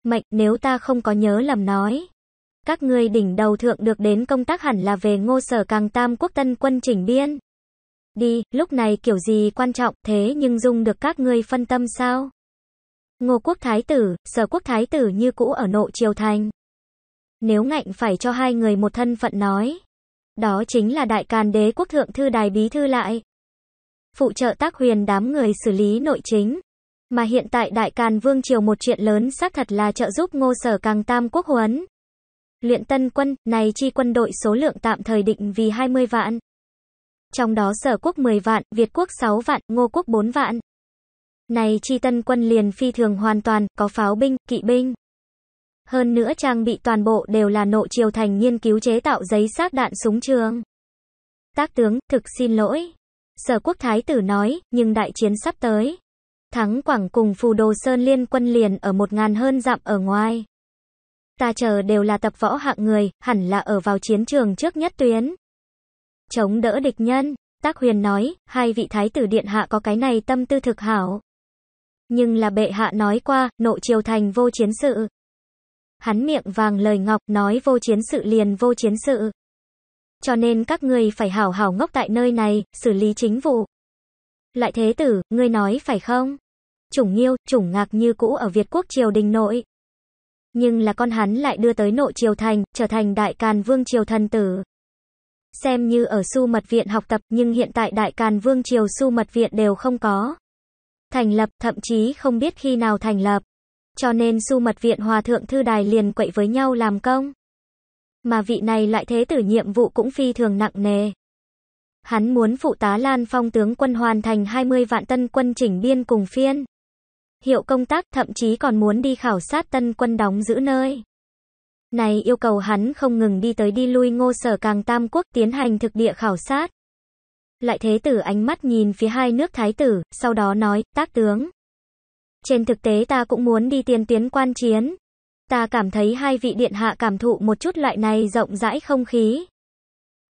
Mệnh nếu ta không có nhớ lầm nói. Các ngươi đỉnh đầu thượng được đến công tác hẳn là về ngô sở càng tam quốc tân quân chỉnh biên đi, lúc này kiểu gì quan trọng thế nhưng dung được các ngươi phân tâm sao? Ngô quốc thái tử, sở quốc thái tử như cũ ở nộ triều thành. Nếu ngạnh phải cho hai người một thân phận nói. Đó chính là đại càn đế quốc thượng thư đài bí thư lại. Phụ trợ tác huyền đám người xử lý nội chính. Mà hiện tại đại càn vương triều một chuyện lớn xác thật là trợ giúp ngô sở càng tam quốc huấn. Luyện tân quân, này chi quân đội số lượng tạm thời định vì 20 vạn. Trong đó sở quốc 10 vạn, Việt quốc 6 vạn, Ngô quốc 4 vạn. Này chi tân quân liền phi thường hoàn toàn, có pháo binh, kỵ binh. Hơn nữa trang bị toàn bộ đều là nội triều thành nghiên cứu chế tạo giấy xác đạn súng trường. Tác tướng, thực xin lỗi. Sở quốc thái tử nói, nhưng đại chiến sắp tới. Thắng Quảng cùng Phù Đồ Sơn liên quân liền ở một ngàn hơn dặm ở ngoài. Ta chờ đều là tập võ hạng người, hẳn là ở vào chiến trường trước nhất tuyến chống đỡ địch nhân. Tác huyền nói, hai vị thái tử điện hạ có cái này tâm tư thực hảo. Nhưng là bệ hạ nói qua, nộ triều thành vô chiến sự. Hắn miệng vàng lời ngọc nói vô chiến sự liền vô chiến sự. Cho nên các người phải hảo hảo ngốc tại nơi này, xử lý chính vụ. Lại thế tử, ngươi nói phải không? Chủng nghiêu, chủng ngạc như cũ ở Việt quốc triều đình nội. Nhưng là con hắn lại đưa tới nộ triều thành, trở thành đại càn vương triều thần tử xem như ở su mật viện học tập nhưng hiện tại Đại Càn Vương Triều su mật viện đều không có. Thành lập thậm chí không biết khi nào thành lập. Cho nên su mật viện hòa thượng thư đài liền quậy với nhau làm công. Mà vị này lại thế tử nhiệm vụ cũng phi thường nặng nề. Hắn muốn phụ tá Lan Phong tướng quân hoàn thành 20 vạn tân quân chỉnh biên cùng phiên. Hiệu công tác thậm chí còn muốn đi khảo sát tân quân đóng giữ nơi. Này yêu cầu hắn không ngừng đi tới đi lui ngô sở càng tam quốc tiến hành thực địa khảo sát. Lại thế tử ánh mắt nhìn phía hai nước thái tử, sau đó nói, tác tướng. Trên thực tế ta cũng muốn đi tiền tuyến quan chiến. Ta cảm thấy hai vị điện hạ cảm thụ một chút loại này rộng rãi không khí.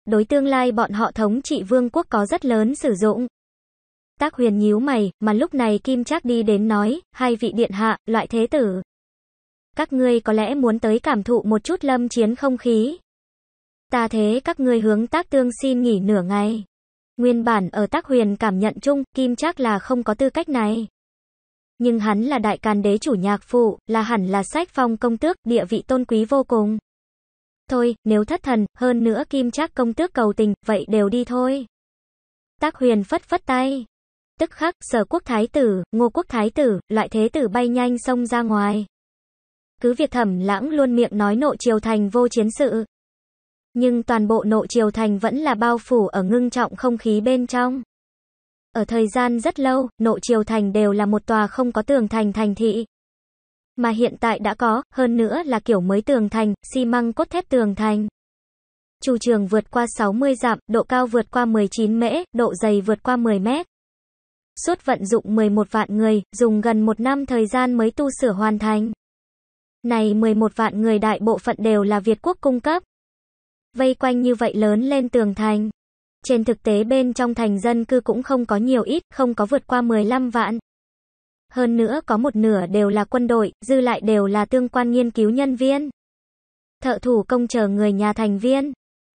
Đối tương lai bọn họ thống trị vương quốc có rất lớn sử dụng. Tác huyền nhíu mày, mà lúc này Kim Trác đi đến nói, hai vị điện hạ, loại thế tử các ngươi có lẽ muốn tới cảm thụ một chút lâm chiến không khí. Ta thế các ngươi hướng tác tương xin nghỉ nửa ngày. Nguyên bản ở tác huyền cảm nhận chung, kim chắc là không có tư cách này. Nhưng hắn là đại càn đế chủ nhạc phụ, là hẳn là sách phong công tước, địa vị tôn quý vô cùng. Thôi, nếu thất thần, hơn nữa kim chắc công tước cầu tình, vậy đều đi thôi. Tác huyền phất phất tay. Tức khắc, sở quốc thái tử, ngô quốc thái tử, loại thế tử bay nhanh xông ra ngoài cứ việc thẩm lãng luôn miệng nói nội triều thành vô chiến sự. Nhưng toàn bộ nội triều thành vẫn là bao phủ ở ngưng trọng không khí bên trong. Ở thời gian rất lâu, nội triều thành đều là một tòa không có tường thành thành thị. Mà hiện tại đã có, hơn nữa là kiểu mới tường thành, xi măng cốt thép tường thành. Chủ trường vượt qua 60 dặm, độ cao vượt qua 19 mễ, độ dày vượt qua 10 mét. Suốt vận dụng 11 vạn người, dùng gần một năm thời gian mới tu sửa hoàn thành. Này 11 vạn người đại bộ phận đều là Việt quốc cung cấp. Vây quanh như vậy lớn lên tường thành. Trên thực tế bên trong thành dân cư cũng không có nhiều ít, không có vượt qua 15 vạn. Hơn nữa có một nửa đều là quân đội, dư lại đều là tương quan nghiên cứu nhân viên. Thợ thủ công chờ người nhà thành viên.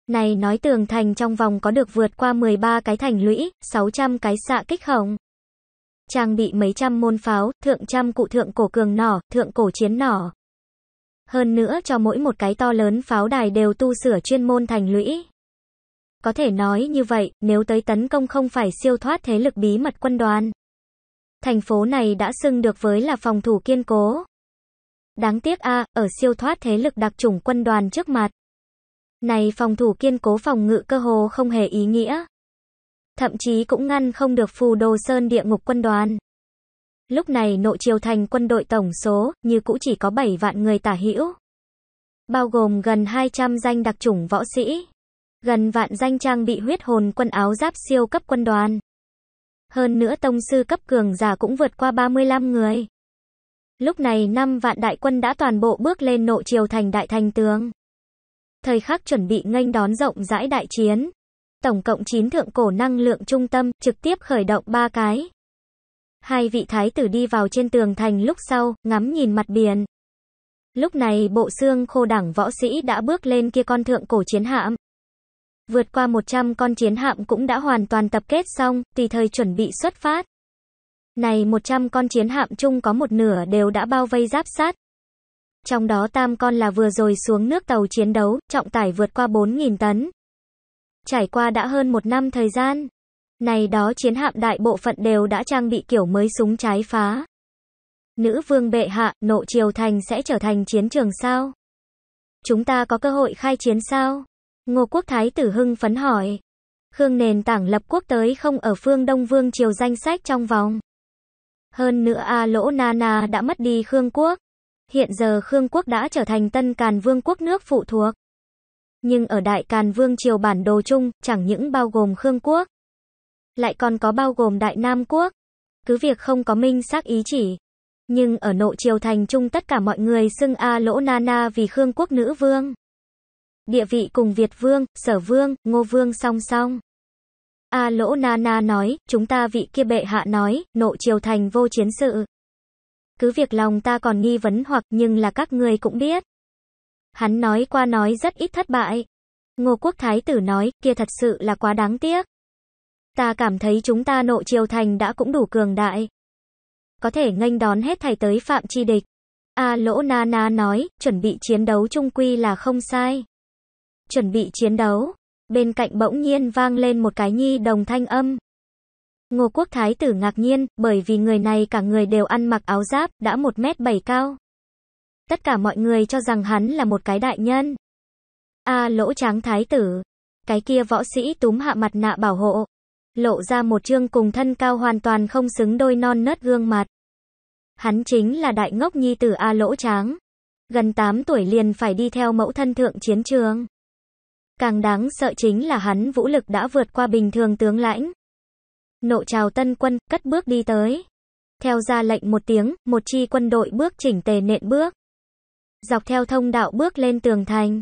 Này nói tường thành trong vòng có được vượt qua 13 cái thành lũy, 600 cái xạ kích hồng. Trang bị mấy trăm môn pháo, thượng trăm cụ thượng cổ cường nỏ, thượng cổ chiến nỏ. Hơn nữa cho mỗi một cái to lớn pháo đài đều tu sửa chuyên môn thành lũy. Có thể nói như vậy, nếu tới tấn công không phải siêu thoát thế lực bí mật quân đoàn. Thành phố này đã xưng được với là phòng thủ kiên cố. Đáng tiếc a, ở siêu thoát thế lực đặc chủng quân đoàn trước mặt. Này phòng thủ kiên cố phòng ngự cơ hồ không hề ý nghĩa. Thậm chí cũng ngăn không được phù đồ sơn địa ngục quân đoàn. Lúc này nội triều thành quân đội tổng số, như cũ chỉ có 7 vạn người tả hữu. Bao gồm gần 200 danh đặc chủng võ sĩ. Gần vạn danh trang bị huyết hồn quân áo giáp siêu cấp quân đoàn. Hơn nữa tông sư cấp cường giả cũng vượt qua 35 người. Lúc này 5 vạn đại quân đã toàn bộ bước lên nội triều thành đại thành tướng. Thời khắc chuẩn bị nghênh đón rộng rãi đại chiến. Tổng cộng 9 thượng cổ năng lượng trung tâm trực tiếp khởi động ba cái. Hai vị thái tử đi vào trên tường thành lúc sau, ngắm nhìn mặt biển. Lúc này bộ xương khô đẳng võ sĩ đã bước lên kia con thượng cổ chiến hạm. Vượt qua 100 con chiến hạm cũng đã hoàn toàn tập kết xong, tùy thời chuẩn bị xuất phát. Này 100 con chiến hạm chung có một nửa đều đã bao vây giáp sát. Trong đó tam con là vừa rồi xuống nước tàu chiến đấu, trọng tải vượt qua 4.000 tấn. Trải qua đã hơn một năm thời gian, này đó chiến hạm đại bộ phận đều đã trang bị kiểu mới súng trái phá. Nữ vương bệ hạ, nộ triều thành sẽ trở thành chiến trường sao? Chúng ta có cơ hội khai chiến sao? Ngô quốc thái tử hưng phấn hỏi. Khương nền tảng lập quốc tới không ở phương Đông Vương triều danh sách trong vòng. Hơn nữa A Lỗ Na Na đã mất đi Khương quốc. Hiện giờ Khương quốc đã trở thành Tân Càn Vương quốc nước phụ thuộc. Nhưng ở Đại Càn Vương triều bản đồ chung, chẳng những bao gồm Khương quốc, lại còn có bao gồm Đại Nam Quốc. Cứ việc không có minh xác ý chỉ, nhưng ở nội triều thành chung tất cả mọi người xưng A Lỗ na na vì Khương quốc nữ vương. Địa vị cùng Việt vương, Sở vương, Ngô vương song song. A Lỗ na na nói, chúng ta vị kia bệ hạ nói, nội triều thành vô chiến sự. Cứ việc lòng ta còn nghi vấn hoặc nhưng là các người cũng biết. Hắn nói qua nói rất ít thất bại. Ngô quốc thái tử nói, kia thật sự là quá đáng tiếc ta cảm thấy chúng ta nội triều thành đã cũng đủ cường đại. Có thể nghênh đón hết thầy tới phạm chi địch. A lỗ na na nói, chuẩn bị chiến đấu trung quy là không sai. Chuẩn bị chiến đấu. Bên cạnh bỗng nhiên vang lên một cái nhi đồng thanh âm. Ngô quốc thái tử ngạc nhiên, bởi vì người này cả người đều ăn mặc áo giáp, đã 1m7 cao. Tất cả mọi người cho rằng hắn là một cái đại nhân. A lỗ tráng thái tử. Cái kia võ sĩ túm hạ mặt nạ bảo hộ, lộ ra một trương cùng thân cao hoàn toàn không xứng đôi non nớt gương mặt. Hắn chính là đại ngốc nhi tử A Lỗ Tráng. Gần 8 tuổi liền phải đi theo mẫu thân thượng chiến trường. Càng đáng sợ chính là hắn vũ lực đã vượt qua bình thường tướng lãnh. Nộ trào tân quân, cất bước đi tới. Theo ra lệnh một tiếng, một chi quân đội bước chỉnh tề nện bước. Dọc theo thông đạo bước lên tường thành.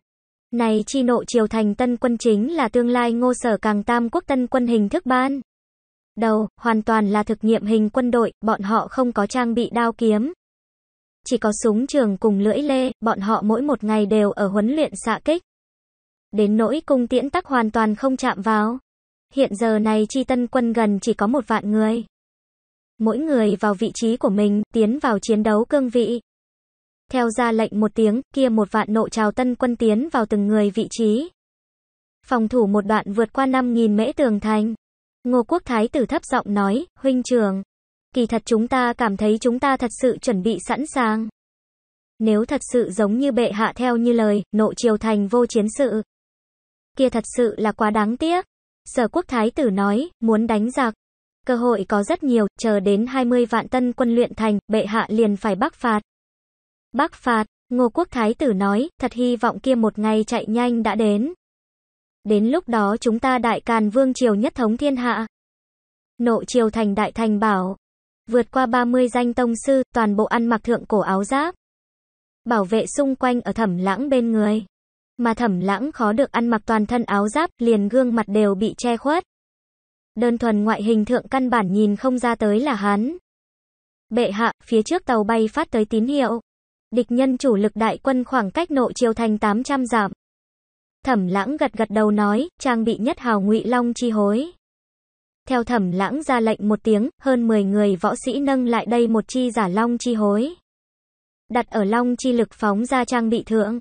Này chi nộ triều thành tân quân chính là tương lai ngô sở càng tam quốc tân quân hình thức ban. Đầu, hoàn toàn là thực nghiệm hình quân đội, bọn họ không có trang bị đao kiếm. Chỉ có súng trường cùng lưỡi lê, bọn họ mỗi một ngày đều ở huấn luyện xạ kích. Đến nỗi cung tiễn tắc hoàn toàn không chạm vào. Hiện giờ này chi tân quân gần chỉ có một vạn người. Mỗi người vào vị trí của mình, tiến vào chiến đấu cương vị. Theo ra lệnh một tiếng, kia một vạn nộ trào tân quân tiến vào từng người vị trí. Phòng thủ một đoạn vượt qua 5.000 mễ tường thành. Ngô Quốc Thái tử thấp giọng nói, huynh trường. Kỳ thật chúng ta cảm thấy chúng ta thật sự chuẩn bị sẵn sàng. Nếu thật sự giống như bệ hạ theo như lời, nộ triều thành vô chiến sự. Kia thật sự là quá đáng tiếc. Sở quốc thái tử nói, muốn đánh giặc. Cơ hội có rất nhiều, chờ đến 20 vạn tân quân luyện thành, bệ hạ liền phải bắc phạt. Bắc phạt, Ngô Quốc Thái tử nói, thật hy vọng kia một ngày chạy nhanh đã đến. Đến lúc đó chúng ta đại càn vương triều nhất thống thiên hạ. Nộ triều thành đại thành bảo. Vượt qua 30 danh tông sư, toàn bộ ăn mặc thượng cổ áo giáp. Bảo vệ xung quanh ở thẩm lãng bên người. Mà thẩm lãng khó được ăn mặc toàn thân áo giáp, liền gương mặt đều bị che khuất. Đơn thuần ngoại hình thượng căn bản nhìn không ra tới là hắn. Bệ hạ, phía trước tàu bay phát tới tín hiệu. Địch nhân chủ lực đại quân khoảng cách nội triều thành 800 giảm. Thẩm lãng gật gật đầu nói, trang bị nhất hào ngụy long chi hối. Theo thẩm lãng ra lệnh một tiếng, hơn 10 người võ sĩ nâng lại đây một chi giả long chi hối. Đặt ở long chi lực phóng ra trang bị thượng.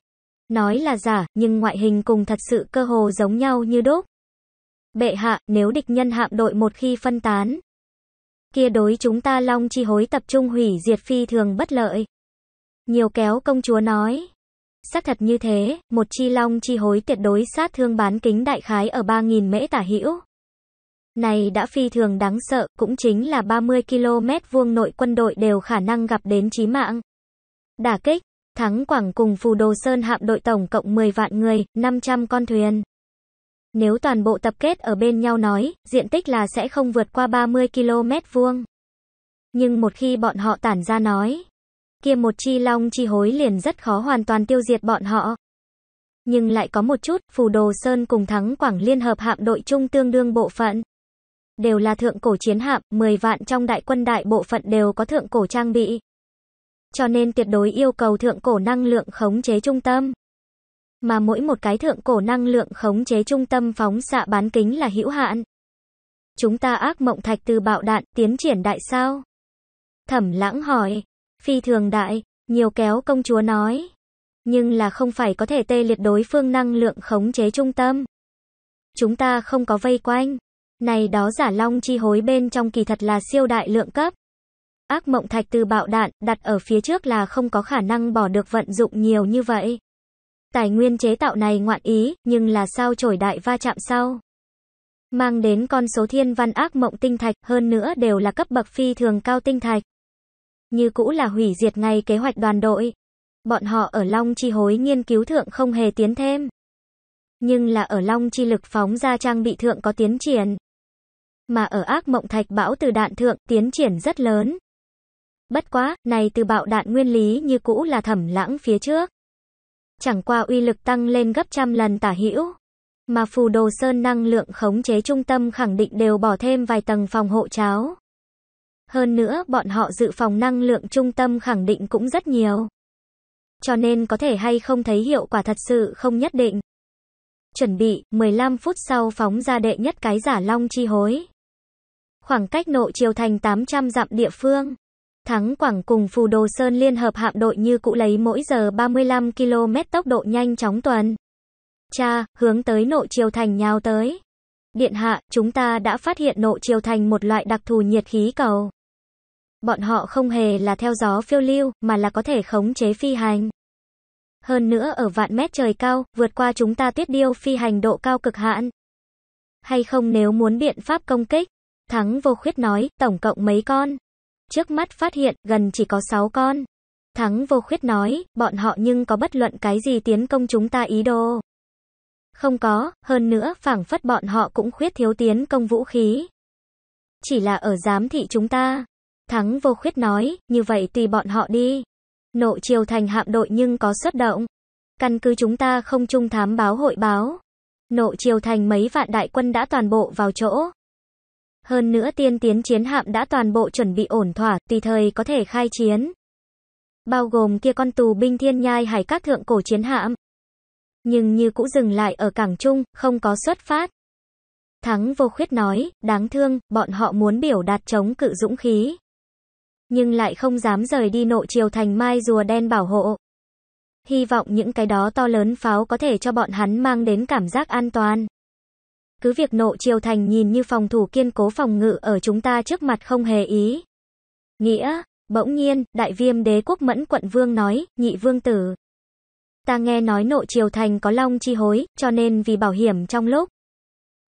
Nói là giả, nhưng ngoại hình cùng thật sự cơ hồ giống nhau như đúc. Bệ hạ, nếu địch nhân hạm đội một khi phân tán. Kia đối chúng ta long chi hối tập trung hủy diệt phi thường bất lợi. Nhiều kéo công chúa nói. Xác thật như thế, một chi long chi hối tuyệt đối sát thương bán kính đại khái ở 3.000 mễ tả hữu. Này đã phi thường đáng sợ, cũng chính là 30 km vuông nội quân đội đều khả năng gặp đến chí mạng. Đả kích, thắng Quảng cùng Phù Đồ Sơn hạm đội tổng cộng 10 vạn người, 500 con thuyền. Nếu toàn bộ tập kết ở bên nhau nói, diện tích là sẽ không vượt qua 30 km vuông. Nhưng một khi bọn họ tản ra nói, kia một chi long chi hối liền rất khó hoàn toàn tiêu diệt bọn họ. Nhưng lại có một chút, Phù Đồ Sơn cùng thắng Quảng Liên Hợp hạm đội chung tương đương bộ phận. Đều là thượng cổ chiến hạm, 10 vạn trong đại quân đại bộ phận đều có thượng cổ trang bị. Cho nên tuyệt đối yêu cầu thượng cổ năng lượng khống chế trung tâm. Mà mỗi một cái thượng cổ năng lượng khống chế trung tâm phóng xạ bán kính là hữu hạn. Chúng ta ác mộng thạch từ bạo đạn tiến triển đại sao? Thẩm lãng hỏi, phi thường đại, nhiều kéo công chúa nói. Nhưng là không phải có thể tê liệt đối phương năng lượng khống chế trung tâm. Chúng ta không có vây quanh. Này đó giả long chi hối bên trong kỳ thật là siêu đại lượng cấp. Ác mộng thạch từ bạo đạn đặt ở phía trước là không có khả năng bỏ được vận dụng nhiều như vậy. Tài nguyên chế tạo này ngoạn ý, nhưng là sao trổi đại va chạm sau. Mang đến con số thiên văn ác mộng tinh thạch hơn nữa đều là cấp bậc phi thường cao tinh thạch như cũ là hủy diệt ngay kế hoạch đoàn đội. Bọn họ ở Long Chi Hối nghiên cứu thượng không hề tiến thêm. Nhưng là ở Long Chi lực phóng ra trang bị thượng có tiến triển. Mà ở ác mộng thạch bão từ đạn thượng tiến triển rất lớn. Bất quá, này từ bạo đạn nguyên lý như cũ là thẩm lãng phía trước. Chẳng qua uy lực tăng lên gấp trăm lần tả hữu mà phù đồ sơn năng lượng khống chế trung tâm khẳng định đều bỏ thêm vài tầng phòng hộ cháo. Hơn nữa, bọn họ dự phòng năng lượng trung tâm khẳng định cũng rất nhiều. Cho nên có thể hay không thấy hiệu quả thật sự không nhất định. Chuẩn bị, 15 phút sau phóng ra đệ nhất cái giả long chi hối. Khoảng cách nội chiều thành 800 dặm địa phương. Thắng Quảng cùng Phù Đồ Sơn liên hợp hạm đội như cũ lấy mỗi giờ 35 km tốc độ nhanh chóng tuần. Cha, hướng tới nội chiều thành nhào tới. Điện hạ, chúng ta đã phát hiện nộ triều thành một loại đặc thù nhiệt khí cầu. Bọn họ không hề là theo gió phiêu lưu, mà là có thể khống chế phi hành. Hơn nữa ở vạn mét trời cao, vượt qua chúng ta tuyết điêu phi hành độ cao cực hạn. Hay không nếu muốn biện pháp công kích? Thắng vô khuyết nói, tổng cộng mấy con? Trước mắt phát hiện, gần chỉ có 6 con. Thắng vô khuyết nói, bọn họ nhưng có bất luận cái gì tiến công chúng ta ý đồ. Không có, hơn nữa, phảng phất bọn họ cũng khuyết thiếu tiến công vũ khí. Chỉ là ở giám thị chúng ta. Thắng vô khuyết nói, như vậy tùy bọn họ đi. Nộ triều thành hạm đội nhưng có xuất động. Căn cứ chúng ta không trung thám báo hội báo. Nộ triều thành mấy vạn đại quân đã toàn bộ vào chỗ. Hơn nữa tiên tiến chiến hạm đã toàn bộ chuẩn bị ổn thỏa, tùy thời có thể khai chiến. Bao gồm kia con tù binh thiên nhai hải các thượng cổ chiến hạm nhưng như cũ dừng lại ở cảng trung, không có xuất phát. Thắng vô khuyết nói, đáng thương, bọn họ muốn biểu đạt chống cự dũng khí. Nhưng lại không dám rời đi nội chiều thành mai rùa đen bảo hộ. Hy vọng những cái đó to lớn pháo có thể cho bọn hắn mang đến cảm giác an toàn. Cứ việc nộ triều thành nhìn như phòng thủ kiên cố phòng ngự ở chúng ta trước mặt không hề ý. Nghĩa, bỗng nhiên, đại viêm đế quốc mẫn quận vương nói, nhị vương tử, Ta nghe nói nội triều thành có long chi hối, cho nên vì bảo hiểm trong lúc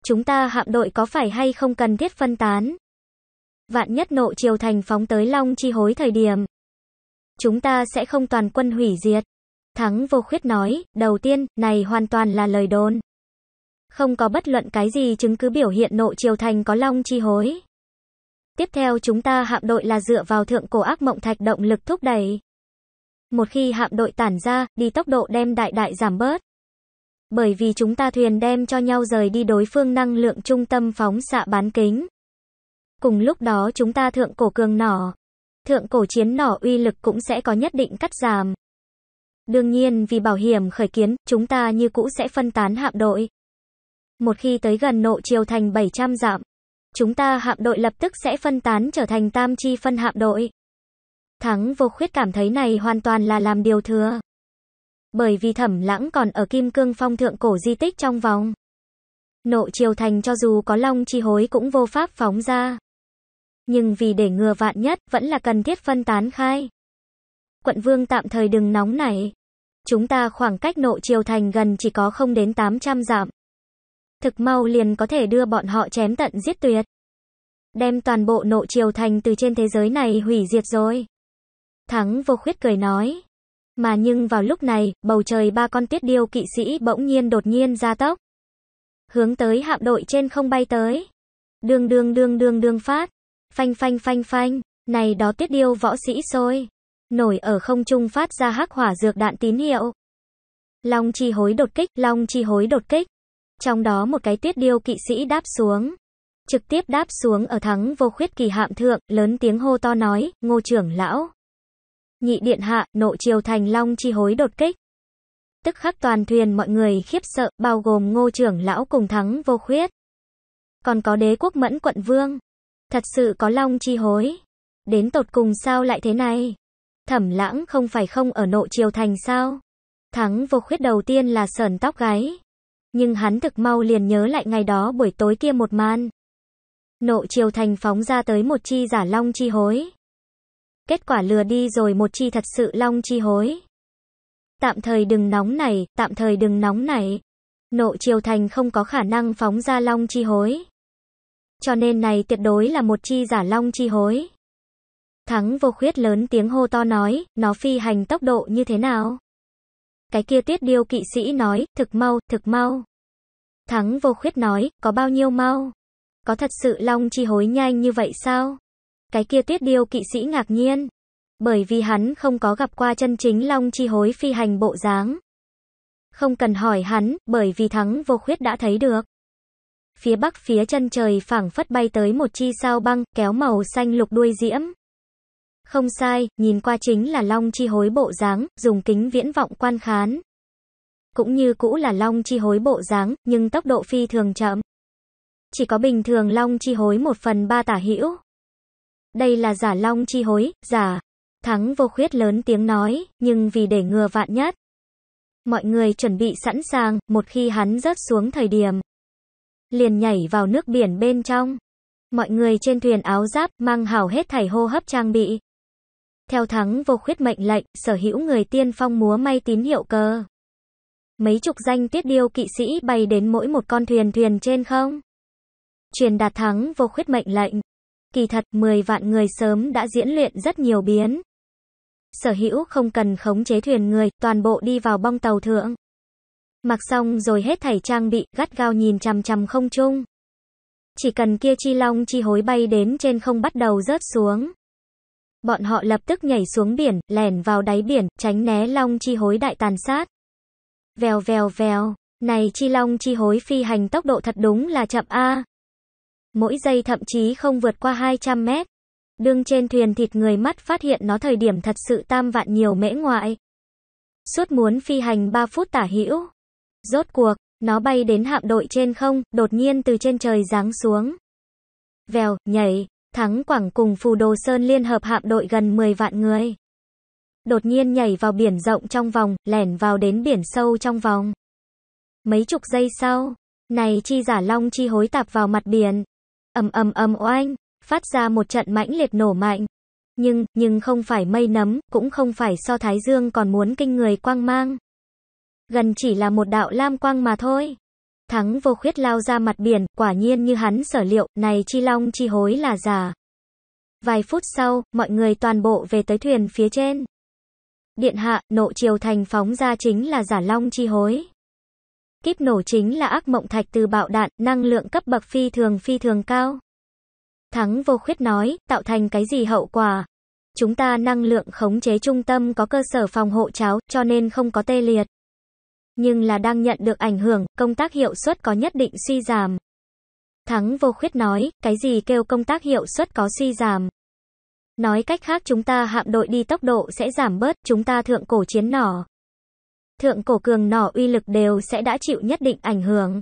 chúng ta hạm đội có phải hay không cần thiết phân tán. Vạn nhất nội triều thành phóng tới long chi hối thời điểm. Chúng ta sẽ không toàn quân hủy diệt. Thắng vô khuyết nói, đầu tiên, này hoàn toàn là lời đồn. Không có bất luận cái gì chứng cứ biểu hiện nội triều thành có long chi hối. Tiếp theo chúng ta hạm đội là dựa vào thượng cổ ác mộng thạch động lực thúc đẩy. Một khi hạm đội tản ra, đi tốc độ đem đại đại giảm bớt. Bởi vì chúng ta thuyền đem cho nhau rời đi đối phương năng lượng trung tâm phóng xạ bán kính. Cùng lúc đó chúng ta thượng cổ cường nỏ. Thượng cổ chiến nỏ uy lực cũng sẽ có nhất định cắt giảm. Đương nhiên vì bảo hiểm khởi kiến, chúng ta như cũ sẽ phân tán hạm đội. Một khi tới gần nộ chiều thành 700 dặm, chúng ta hạm đội lập tức sẽ phân tán trở thành tam chi phân hạm đội. Thắng vô khuyết cảm thấy này hoàn toàn là làm điều thừa. Bởi vì thẩm lãng còn ở kim cương phong thượng cổ di tích trong vòng. Nộ triều thành cho dù có long chi hối cũng vô pháp phóng ra. Nhưng vì để ngừa vạn nhất vẫn là cần thiết phân tán khai. Quận vương tạm thời đừng nóng nảy. Chúng ta khoảng cách nộ triều thành gần chỉ có không đến 800 dặm. Thực mau liền có thể đưa bọn họ chém tận giết tuyệt. Đem toàn bộ nộ triều thành từ trên thế giới này hủy diệt rồi. Thắng vô khuyết cười nói. Mà nhưng vào lúc này, bầu trời ba con tiết điêu kỵ sĩ bỗng nhiên đột nhiên ra tốc. Hướng tới hạm đội trên không bay tới. Đường đường đường đường đường phát. Phanh phanh phanh phanh. Này đó tiết điêu võ sĩ sôi. Nổi ở không trung phát ra hắc hỏa dược đạn tín hiệu. Long chi hối đột kích, long chi hối đột kích. Trong đó một cái tiết điêu kỵ sĩ đáp xuống. Trực tiếp đáp xuống ở thắng vô khuyết kỳ hạm thượng, lớn tiếng hô to nói, ngô trưởng lão. Nhị điện hạ, nộ triều thành long chi hối đột kích. Tức khắc toàn thuyền mọi người khiếp sợ, bao gồm ngô trưởng lão cùng thắng vô khuyết. Còn có đế quốc mẫn quận vương. Thật sự có long chi hối. Đến tột cùng sao lại thế này? Thẩm lãng không phải không ở nộ triều thành sao? Thắng vô khuyết đầu tiên là sờn tóc gáy. Nhưng hắn thực mau liền nhớ lại ngày đó buổi tối kia một man Nộ triều thành phóng ra tới một chi giả long chi hối kết quả lừa đi rồi một chi thật sự long chi hối. Tạm thời đừng nóng này, tạm thời đừng nóng này. Nộ triều thành không có khả năng phóng ra long chi hối. Cho nên này tuyệt đối là một chi giả long chi hối. Thắng vô khuyết lớn tiếng hô to nói, nó phi hành tốc độ như thế nào? Cái kia tuyết điêu kỵ sĩ nói, thực mau, thực mau. Thắng vô khuyết nói, có bao nhiêu mau? Có thật sự long chi hối nhanh như vậy sao? Cái kia tiết điêu kỵ sĩ ngạc nhiên. Bởi vì hắn không có gặp qua chân chính Long Chi hối phi hành bộ dáng. Không cần hỏi hắn, bởi vì thắng vô khuyết đã thấy được. Phía bắc phía chân trời phảng phất bay tới một chi sao băng, kéo màu xanh lục đuôi diễm. Không sai, nhìn qua chính là Long Chi hối bộ dáng, dùng kính viễn vọng quan khán. Cũng như cũ là Long Chi hối bộ dáng, nhưng tốc độ phi thường chậm. Chỉ có bình thường Long Chi hối một phần ba tả hữu đây là giả long chi hối, giả. Thắng vô khuyết lớn tiếng nói, nhưng vì để ngừa vạn nhất. Mọi người chuẩn bị sẵn sàng, một khi hắn rớt xuống thời điểm. Liền nhảy vào nước biển bên trong. Mọi người trên thuyền áo giáp, mang hào hết thảy hô hấp trang bị. Theo thắng vô khuyết mệnh lệnh, sở hữu người tiên phong múa may tín hiệu cờ. Mấy chục danh tiết điêu kỵ sĩ bay đến mỗi một con thuyền thuyền trên không. Truyền đạt thắng vô khuyết mệnh lệnh. Kỳ thật 10 vạn người sớm đã diễn luyện rất nhiều biến. Sở hữu không cần khống chế thuyền người, toàn bộ đi vào bong tàu thượng. Mặc xong rồi hết thảy trang bị, gắt gao nhìn chằm chằm không trung. Chỉ cần kia chi long chi hối bay đến trên không bắt đầu rớt xuống. Bọn họ lập tức nhảy xuống biển, lẻn vào đáy biển, tránh né long chi hối đại tàn sát. Vèo vèo vèo, này chi long chi hối phi hành tốc độ thật đúng là chậm a. À mỗi giây thậm chí không vượt qua 200 mét. Đương trên thuyền thịt người mắt phát hiện nó thời điểm thật sự tam vạn nhiều mễ ngoại. Suốt muốn phi hành 3 phút tả hữu. Rốt cuộc, nó bay đến hạm đội trên không, đột nhiên từ trên trời giáng xuống. Vèo, nhảy, thắng quảng cùng phù đồ sơn liên hợp hạm đội gần 10 vạn người. Đột nhiên nhảy vào biển rộng trong vòng, lẻn vào đến biển sâu trong vòng. Mấy chục giây sau, này chi giả long chi hối tạp vào mặt biển, ầm ầm ầm oanh, phát ra một trận mãnh liệt nổ mạnh. Nhưng, nhưng không phải mây nấm, cũng không phải so thái dương còn muốn kinh người quang mang. Gần chỉ là một đạo lam quang mà thôi. Thắng vô khuyết lao ra mặt biển, quả nhiên như hắn sở liệu, này chi long chi hối là giả. Vài phút sau, mọi người toàn bộ về tới thuyền phía trên. Điện hạ, nộ triều thành phóng ra chính là giả long chi hối kíp nổ chính là ác mộng thạch từ bạo đạn, năng lượng cấp bậc phi thường phi thường cao. Thắng vô khuyết nói, tạo thành cái gì hậu quả? Chúng ta năng lượng khống chế trung tâm có cơ sở phòng hộ cháo, cho nên không có tê liệt. Nhưng là đang nhận được ảnh hưởng, công tác hiệu suất có nhất định suy giảm. Thắng vô khuyết nói, cái gì kêu công tác hiệu suất có suy giảm? Nói cách khác chúng ta hạm đội đi tốc độ sẽ giảm bớt, chúng ta thượng cổ chiến nỏ thượng cổ cường nỏ uy lực đều sẽ đã chịu nhất định ảnh hưởng.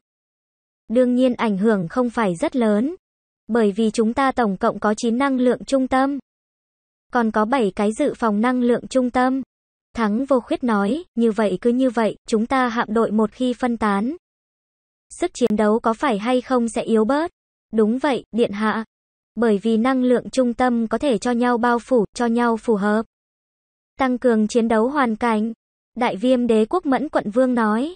Đương nhiên ảnh hưởng không phải rất lớn, bởi vì chúng ta tổng cộng có 9 năng lượng trung tâm, còn có 7 cái dự phòng năng lượng trung tâm. Thắng vô khuyết nói, như vậy cứ như vậy, chúng ta hạm đội một khi phân tán. Sức chiến đấu có phải hay không sẽ yếu bớt? Đúng vậy, điện hạ. Bởi vì năng lượng trung tâm có thể cho nhau bao phủ, cho nhau phù hợp. Tăng cường chiến đấu hoàn cảnh, Đại viêm đế quốc Mẫn quận vương nói.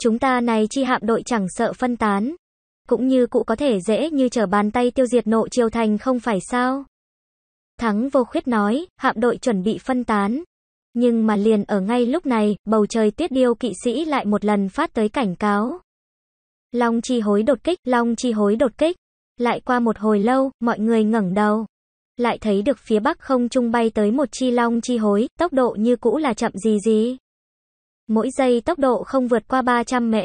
Chúng ta này chi hạm đội chẳng sợ phân tán. Cũng như cụ có thể dễ như trở bàn tay tiêu diệt nộ triều thành không phải sao. Thắng vô khuyết nói, hạm đội chuẩn bị phân tán. Nhưng mà liền ở ngay lúc này, bầu trời tiết điêu kỵ sĩ lại một lần phát tới cảnh cáo. Long chi hối đột kích, long chi hối đột kích. Lại qua một hồi lâu, mọi người ngẩng đầu. Lại thấy được phía bắc không trung bay tới một chi long chi hối, tốc độ như cũ là chậm gì gì mỗi giây tốc độ không vượt qua 300 mễ.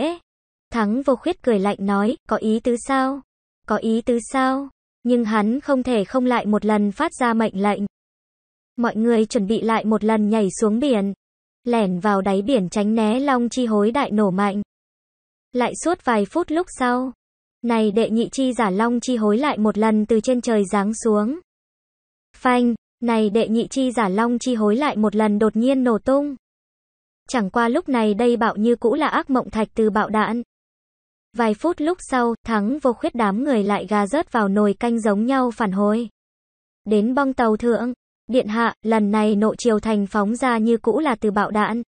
Thắng vô khuyết cười lạnh nói, có ý tứ sao? Có ý tứ sao? Nhưng hắn không thể không lại một lần phát ra mệnh lệnh. Mọi người chuẩn bị lại một lần nhảy xuống biển. Lẻn vào đáy biển tránh né long chi hối đại nổ mạnh. Lại suốt vài phút lúc sau. Này đệ nhị chi giả long chi hối lại một lần từ trên trời giáng xuống. Phanh, này đệ nhị chi giả long chi hối lại một lần đột nhiên nổ tung. Chẳng qua lúc này đây bạo như cũ là ác mộng thạch từ bạo đạn. Vài phút lúc sau, thắng vô khuyết đám người lại gà rớt vào nồi canh giống nhau phản hồi. Đến bong tàu thượng, điện hạ, lần này nộ triều thành phóng ra như cũ là từ bạo đạn.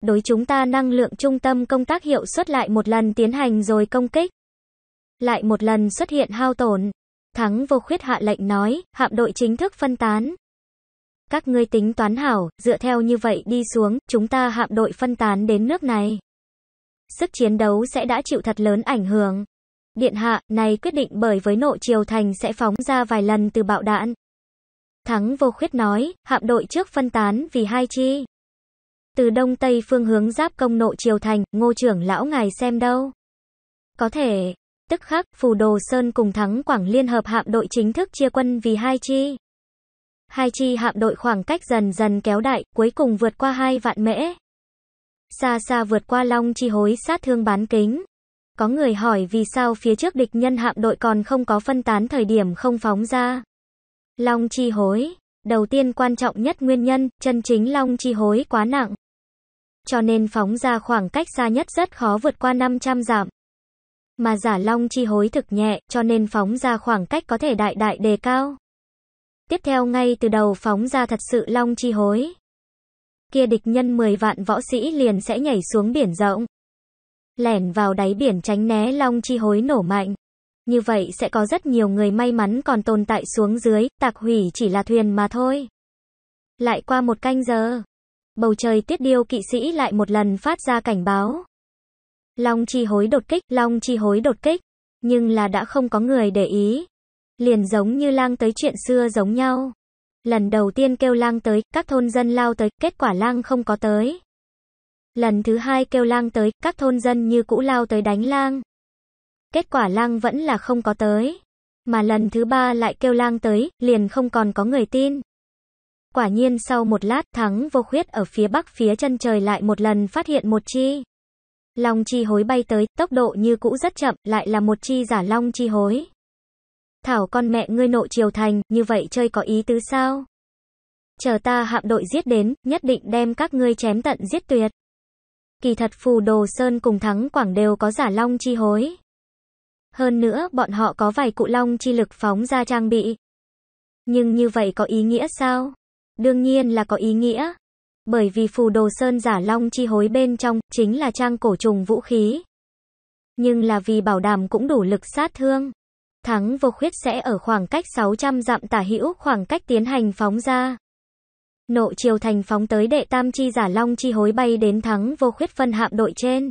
Đối chúng ta năng lượng trung tâm công tác hiệu suất lại một lần tiến hành rồi công kích. Lại một lần xuất hiện hao tổn. Thắng vô khuyết hạ lệnh nói, hạm đội chính thức phân tán. Các ngươi tính toán hảo, dựa theo như vậy đi xuống, chúng ta hạm đội phân tán đến nước này. Sức chiến đấu sẽ đã chịu thật lớn ảnh hưởng. Điện hạ, này quyết định bởi với nộ triều thành sẽ phóng ra vài lần từ bạo đạn. Thắng vô khuyết nói, hạm đội trước phân tán vì hai chi. Từ đông tây phương hướng giáp công nộ triều thành, ngô trưởng lão ngài xem đâu. Có thể, tức khắc, phù đồ sơn cùng thắng quảng liên hợp hạm đội chính thức chia quân vì hai chi hai chi hạm đội khoảng cách dần dần kéo đại, cuối cùng vượt qua hai vạn mễ. Xa xa vượt qua long chi hối sát thương bán kính. Có người hỏi vì sao phía trước địch nhân hạm đội còn không có phân tán thời điểm không phóng ra. Long chi hối. Đầu tiên quan trọng nhất nguyên nhân, chân chính long chi hối quá nặng. Cho nên phóng ra khoảng cách xa nhất rất khó vượt qua 500 giảm. Mà giả long chi hối thực nhẹ, cho nên phóng ra khoảng cách có thể đại đại đề cao. Tiếp theo ngay từ đầu phóng ra thật sự long chi hối. Kia địch nhân 10 vạn võ sĩ liền sẽ nhảy xuống biển rộng. Lẻn vào đáy biển tránh né long chi hối nổ mạnh. Như vậy sẽ có rất nhiều người may mắn còn tồn tại xuống dưới, tạc hủy chỉ là thuyền mà thôi. Lại qua một canh giờ, bầu trời tiết điêu kỵ sĩ lại một lần phát ra cảnh báo. Long chi hối đột kích, long chi hối đột kích, nhưng là đã không có người để ý. Liền giống như lang tới chuyện xưa giống nhau. Lần đầu tiên kêu lang tới, các thôn dân lao tới, kết quả lang không có tới. Lần thứ hai kêu lang tới, các thôn dân như cũ lao tới đánh lang. Kết quả lang vẫn là không có tới. Mà lần thứ ba lại kêu lang tới, liền không còn có người tin. Quả nhiên sau một lát thắng vô khuyết ở phía bắc phía chân trời lại một lần phát hiện một chi. Long chi hối bay tới, tốc độ như cũ rất chậm, lại là một chi giả long chi hối. Thảo con mẹ ngươi nộ triều thành, như vậy chơi có ý tứ sao? Chờ ta hạm đội giết đến, nhất định đem các ngươi chém tận giết tuyệt. Kỳ thật phù đồ sơn cùng thắng quảng đều có giả long chi hối. Hơn nữa, bọn họ có vài cụ long chi lực phóng ra trang bị. Nhưng như vậy có ý nghĩa sao? Đương nhiên là có ý nghĩa. Bởi vì phù đồ sơn giả long chi hối bên trong, chính là trang cổ trùng vũ khí. Nhưng là vì bảo đảm cũng đủ lực sát thương thắng vô khuyết sẽ ở khoảng cách 600 dặm tả hữu khoảng cách tiến hành phóng ra. Nộ chiều thành phóng tới đệ tam chi giả long chi hối bay đến thắng vô khuyết phân hạm đội trên.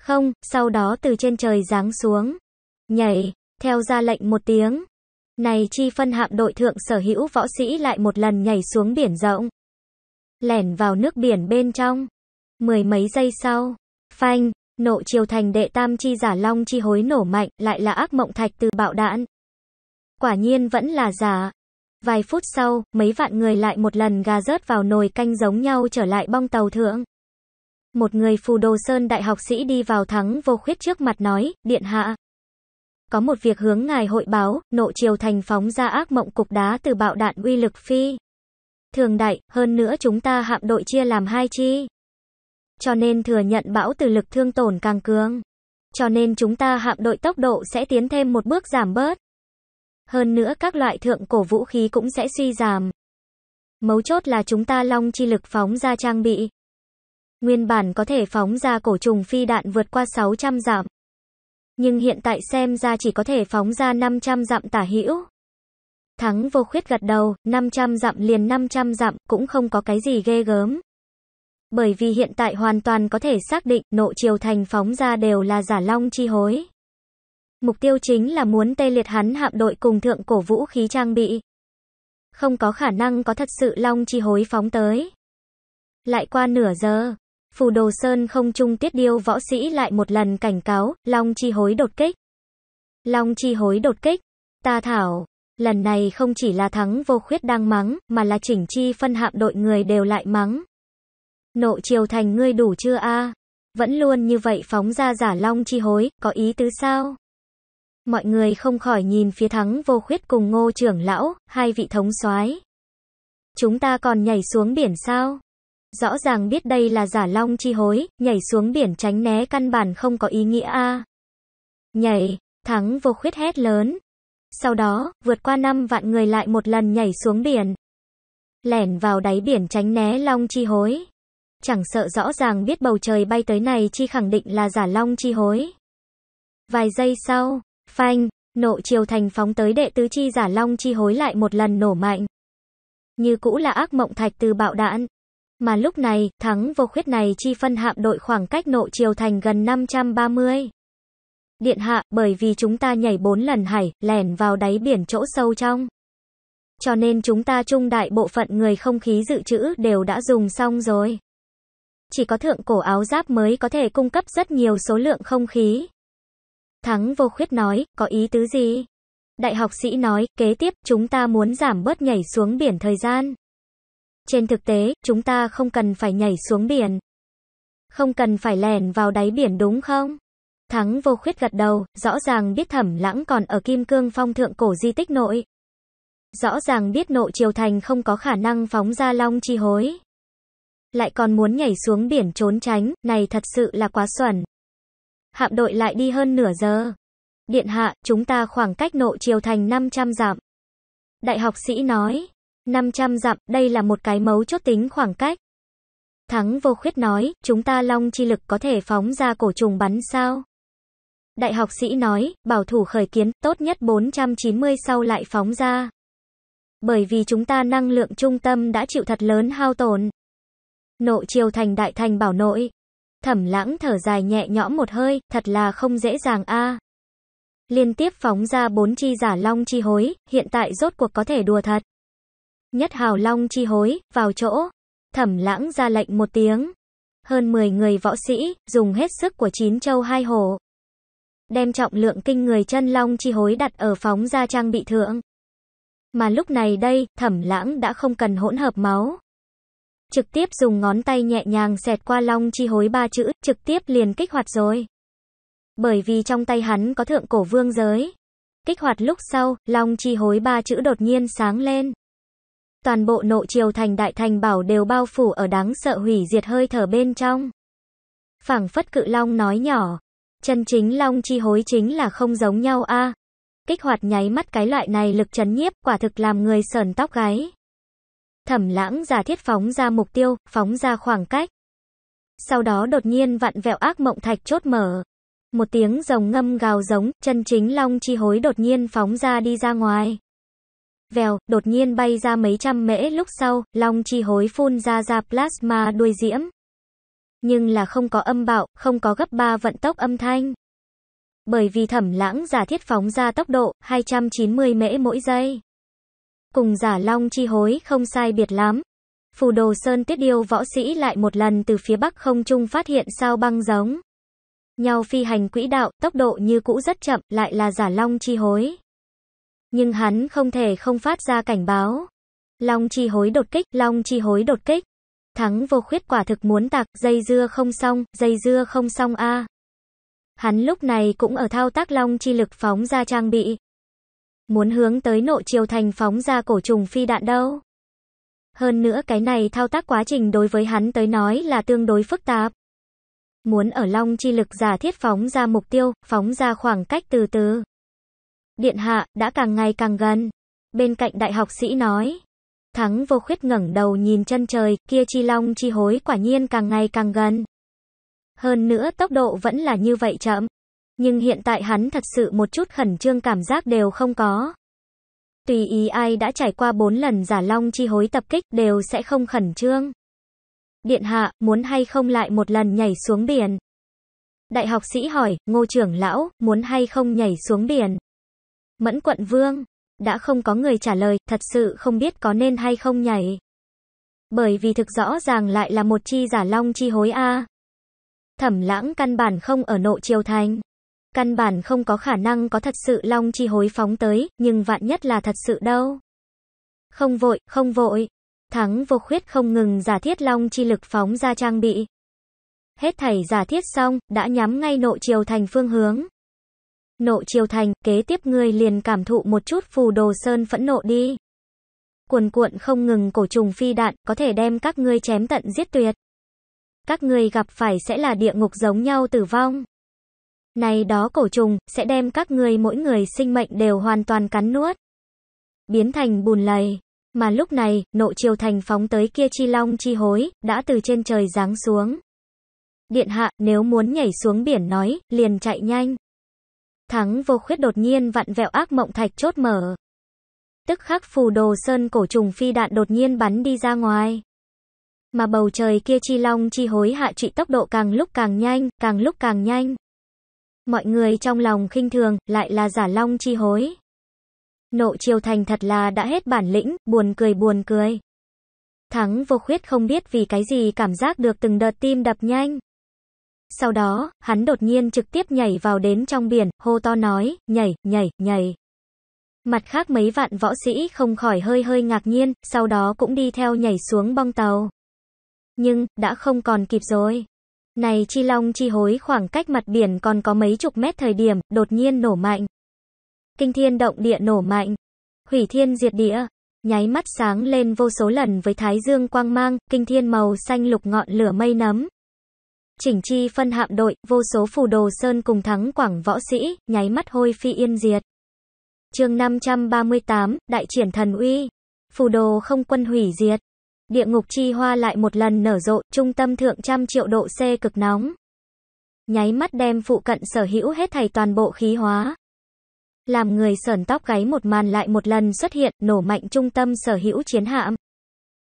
Không, sau đó từ trên trời giáng xuống. Nhảy, theo ra lệnh một tiếng. Này chi phân hạm đội thượng sở hữu võ sĩ lại một lần nhảy xuống biển rộng. Lẻn vào nước biển bên trong. Mười mấy giây sau, phanh, Nộ triều thành đệ tam chi giả long chi hối nổ mạnh, lại là ác mộng thạch từ bạo đạn. Quả nhiên vẫn là giả. Vài phút sau, mấy vạn người lại một lần gà rớt vào nồi canh giống nhau trở lại bong tàu thượng. Một người phù đồ sơn đại học sĩ đi vào thắng vô khuyết trước mặt nói, điện hạ. Có một việc hướng ngài hội báo, nộ triều thành phóng ra ác mộng cục đá từ bạo đạn uy lực phi. Thường đại, hơn nữa chúng ta hạm đội chia làm hai chi cho nên thừa nhận bão từ lực thương tổn càng cường. Cho nên chúng ta hạm đội tốc độ sẽ tiến thêm một bước giảm bớt. Hơn nữa các loại thượng cổ vũ khí cũng sẽ suy giảm. Mấu chốt là chúng ta long chi lực phóng ra trang bị. Nguyên bản có thể phóng ra cổ trùng phi đạn vượt qua 600 dặm. Nhưng hiện tại xem ra chỉ có thể phóng ra 500 dặm tả hữu. Thắng vô khuyết gật đầu, 500 dặm liền 500 dặm, cũng không có cái gì ghê gớm. Bởi vì hiện tại hoàn toàn có thể xác định nộ triều thành phóng ra đều là giả long chi hối. Mục tiêu chính là muốn tê liệt hắn hạm đội cùng thượng cổ vũ khí trang bị. Không có khả năng có thật sự long chi hối phóng tới. Lại qua nửa giờ, phù đồ sơn không trung tiết điêu võ sĩ lại một lần cảnh cáo, long chi hối đột kích. Long chi hối đột kích, ta thảo, lần này không chỉ là thắng vô khuyết đang mắng, mà là chỉnh chi phân hạm đội người đều lại mắng nộ triều thành ngươi đủ chưa a Vẫn luôn như vậy phóng ra giả long chi hối, có ý tứ sao? Mọi người không khỏi nhìn phía thắng vô khuyết cùng ngô trưởng lão, hai vị thống soái Chúng ta còn nhảy xuống biển sao? Rõ ràng biết đây là giả long chi hối, nhảy xuống biển tránh né căn bản không có ý nghĩa a Nhảy, thắng vô khuyết hét lớn. Sau đó, vượt qua năm vạn người lại một lần nhảy xuống biển. Lẻn vào đáy biển tránh né long chi hối. Chẳng sợ rõ ràng biết bầu trời bay tới này chi khẳng định là giả long chi hối. Vài giây sau, phanh, nộ chiều thành phóng tới đệ tứ chi giả long chi hối lại một lần nổ mạnh. Như cũ là ác mộng thạch từ bạo đạn. Mà lúc này, thắng vô khuyết này chi phân hạm đội khoảng cách nộ chiều thành gần 530. Điện hạ, bởi vì chúng ta nhảy bốn lần hải, lẻn vào đáy biển chỗ sâu trong. Cho nên chúng ta trung đại bộ phận người không khí dự trữ đều đã dùng xong rồi chỉ có thượng cổ áo giáp mới có thể cung cấp rất nhiều số lượng không khí. Thắng vô khuyết nói, có ý tứ gì? Đại học sĩ nói, kế tiếp, chúng ta muốn giảm bớt nhảy xuống biển thời gian. Trên thực tế, chúng ta không cần phải nhảy xuống biển. Không cần phải lèn vào đáy biển đúng không? Thắng vô khuyết gật đầu, rõ ràng biết thẩm lãng còn ở kim cương phong thượng cổ di tích nội. Rõ ràng biết nộ triều thành không có khả năng phóng ra long chi hối lại còn muốn nhảy xuống biển trốn tránh, này thật sự là quá xuẩn. Hạm đội lại đi hơn nửa giờ. Điện hạ, chúng ta khoảng cách nộ chiều thành 500 dặm. Đại học sĩ nói, 500 dặm, đây là một cái mấu chốt tính khoảng cách. Thắng vô khuyết nói, chúng ta long chi lực có thể phóng ra cổ trùng bắn sao? Đại học sĩ nói, bảo thủ khởi kiến, tốt nhất 490 sau lại phóng ra. Bởi vì chúng ta năng lượng trung tâm đã chịu thật lớn hao tổn. Nộ triều thành đại thành bảo nội. Thẩm lãng thở dài nhẹ nhõm một hơi, thật là không dễ dàng a. Liên tiếp phóng ra bốn chi giả long chi hối, hiện tại rốt cuộc có thể đùa thật. Nhất hào long chi hối, vào chỗ. Thẩm lãng ra lệnh một tiếng. Hơn 10 người võ sĩ, dùng hết sức của chín châu hai hồ. Đem trọng lượng kinh người chân long chi hối đặt ở phóng ra trang bị thượng. Mà lúc này đây, thẩm lãng đã không cần hỗn hợp máu trực tiếp dùng ngón tay nhẹ nhàng xẹt qua long chi hối ba chữ, trực tiếp liền kích hoạt rồi. Bởi vì trong tay hắn có thượng cổ vương giới. Kích hoạt lúc sau, long chi hối ba chữ đột nhiên sáng lên. Toàn bộ nội triều thành đại thành bảo đều bao phủ ở đáng sợ hủy diệt hơi thở bên trong. Phảng phất cự long nói nhỏ, chân chính long chi hối chính là không giống nhau a. Kích hoạt nháy mắt cái loại này lực chấn nhiếp quả thực làm người sờn tóc gáy. Thẩm lãng giả thiết phóng ra mục tiêu, phóng ra khoảng cách. Sau đó đột nhiên vặn vẹo ác mộng thạch chốt mở. Một tiếng rồng ngâm gào giống, chân chính long chi hối đột nhiên phóng ra đi ra ngoài. Vèo, đột nhiên bay ra mấy trăm mễ lúc sau, long chi hối phun ra ra plasma đuôi diễm. Nhưng là không có âm bạo, không có gấp ba vận tốc âm thanh. Bởi vì thẩm lãng giả thiết phóng ra tốc độ 290 mễ mỗi giây cùng giả long chi hối không sai biệt lắm. Phù đồ sơn tiết điêu võ sĩ lại một lần từ phía bắc không trung phát hiện sao băng giống. Nhau phi hành quỹ đạo, tốc độ như cũ rất chậm, lại là giả long chi hối. Nhưng hắn không thể không phát ra cảnh báo. Long chi hối đột kích, long chi hối đột kích. Thắng vô khuyết quả thực muốn tạc, dây dưa không xong, dây dưa không xong a. Hắn lúc này cũng ở thao tác long chi lực phóng ra trang bị, muốn hướng tới nộ chiều thành phóng ra cổ trùng phi đạn đâu. Hơn nữa cái này thao tác quá trình đối với hắn tới nói là tương đối phức tạp. Muốn ở long chi lực giả thiết phóng ra mục tiêu, phóng ra khoảng cách từ từ. Điện hạ, đã càng ngày càng gần. Bên cạnh đại học sĩ nói. Thắng vô khuyết ngẩng đầu nhìn chân trời, kia chi long chi hối quả nhiên càng ngày càng gần. Hơn nữa tốc độ vẫn là như vậy chậm. Nhưng hiện tại hắn thật sự một chút khẩn trương cảm giác đều không có. Tùy ý ai đã trải qua bốn lần giả long chi hối tập kích đều sẽ không khẩn trương. Điện hạ, muốn hay không lại một lần nhảy xuống biển? Đại học sĩ hỏi, ngô trưởng lão, muốn hay không nhảy xuống biển? Mẫn quận vương, đã không có người trả lời, thật sự không biết có nên hay không nhảy. Bởi vì thực rõ ràng lại là một chi giả long chi hối A. Thẩm lãng căn bản không ở nộ triều thành. Căn bản không có khả năng có thật sự long chi hối phóng tới, nhưng vạn nhất là thật sự đâu. Không vội, không vội. Thắng vô khuyết không ngừng giả thiết long chi lực phóng ra trang bị. Hết thảy giả thiết xong, đã nhắm ngay nộ triều thành phương hướng. Nộ triều thành, kế tiếp ngươi liền cảm thụ một chút phù đồ sơn phẫn nộ đi. Cuồn cuộn không ngừng cổ trùng phi đạn, có thể đem các ngươi chém tận giết tuyệt. Các ngươi gặp phải sẽ là địa ngục giống nhau tử vong. Này đó cổ trùng, sẽ đem các người mỗi người sinh mệnh đều hoàn toàn cắn nuốt. Biến thành bùn lầy. Mà lúc này, nộ triều thành phóng tới kia chi long chi hối, đã từ trên trời giáng xuống. Điện hạ, nếu muốn nhảy xuống biển nói, liền chạy nhanh. Thắng vô khuyết đột nhiên vặn vẹo ác mộng thạch chốt mở. Tức khắc phù đồ sơn cổ trùng phi đạn đột nhiên bắn đi ra ngoài. Mà bầu trời kia chi long chi hối hạ trị tốc độ càng lúc càng nhanh, càng lúc càng nhanh mọi người trong lòng khinh thường, lại là giả long chi hối. Nộ triều thành thật là đã hết bản lĩnh, buồn cười buồn cười. Thắng vô khuyết không biết vì cái gì cảm giác được từng đợt tim đập nhanh. Sau đó, hắn đột nhiên trực tiếp nhảy vào đến trong biển, hô to nói, nhảy, nhảy, nhảy. Mặt khác mấy vạn võ sĩ không khỏi hơi hơi ngạc nhiên, sau đó cũng đi theo nhảy xuống bong tàu. Nhưng, đã không còn kịp rồi. Này chi long chi hối khoảng cách mặt biển còn có mấy chục mét thời điểm, đột nhiên nổ mạnh. Kinh thiên động địa nổ mạnh. Hủy thiên diệt địa. Nháy mắt sáng lên vô số lần với thái dương quang mang, kinh thiên màu xanh lục ngọn lửa mây nấm. Chỉnh chi phân hạm đội, vô số phù đồ sơn cùng thắng quảng võ sĩ, nháy mắt hôi phi yên diệt. chương 538, Đại triển thần uy. Phù đồ không quân hủy diệt. Địa ngục chi hoa lại một lần nở rộ, trung tâm thượng trăm triệu độ C cực nóng. Nháy mắt đem phụ cận sở hữu hết thảy toàn bộ khí hóa. Làm người sờn tóc gáy một màn lại một lần xuất hiện, nổ mạnh trung tâm sở hữu chiến hạm.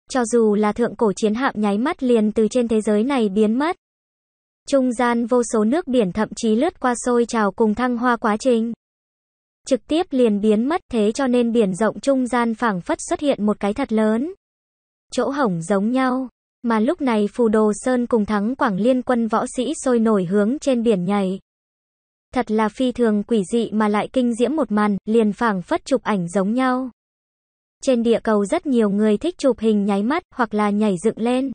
Cho dù là thượng cổ chiến hạm nháy mắt liền từ trên thế giới này biến mất. Trung gian vô số nước biển thậm chí lướt qua sôi trào cùng thăng hoa quá trình. Trực tiếp liền biến mất thế cho nên biển rộng trung gian phảng phất xuất hiện một cái thật lớn chỗ hổng giống nhau. Mà lúc này Phù Đồ Sơn cùng thắng Quảng Liên quân võ sĩ sôi nổi hướng trên biển nhảy. Thật là phi thường quỷ dị mà lại kinh diễm một màn, liền phảng phất chụp ảnh giống nhau. Trên địa cầu rất nhiều người thích chụp hình nháy mắt, hoặc là nhảy dựng lên.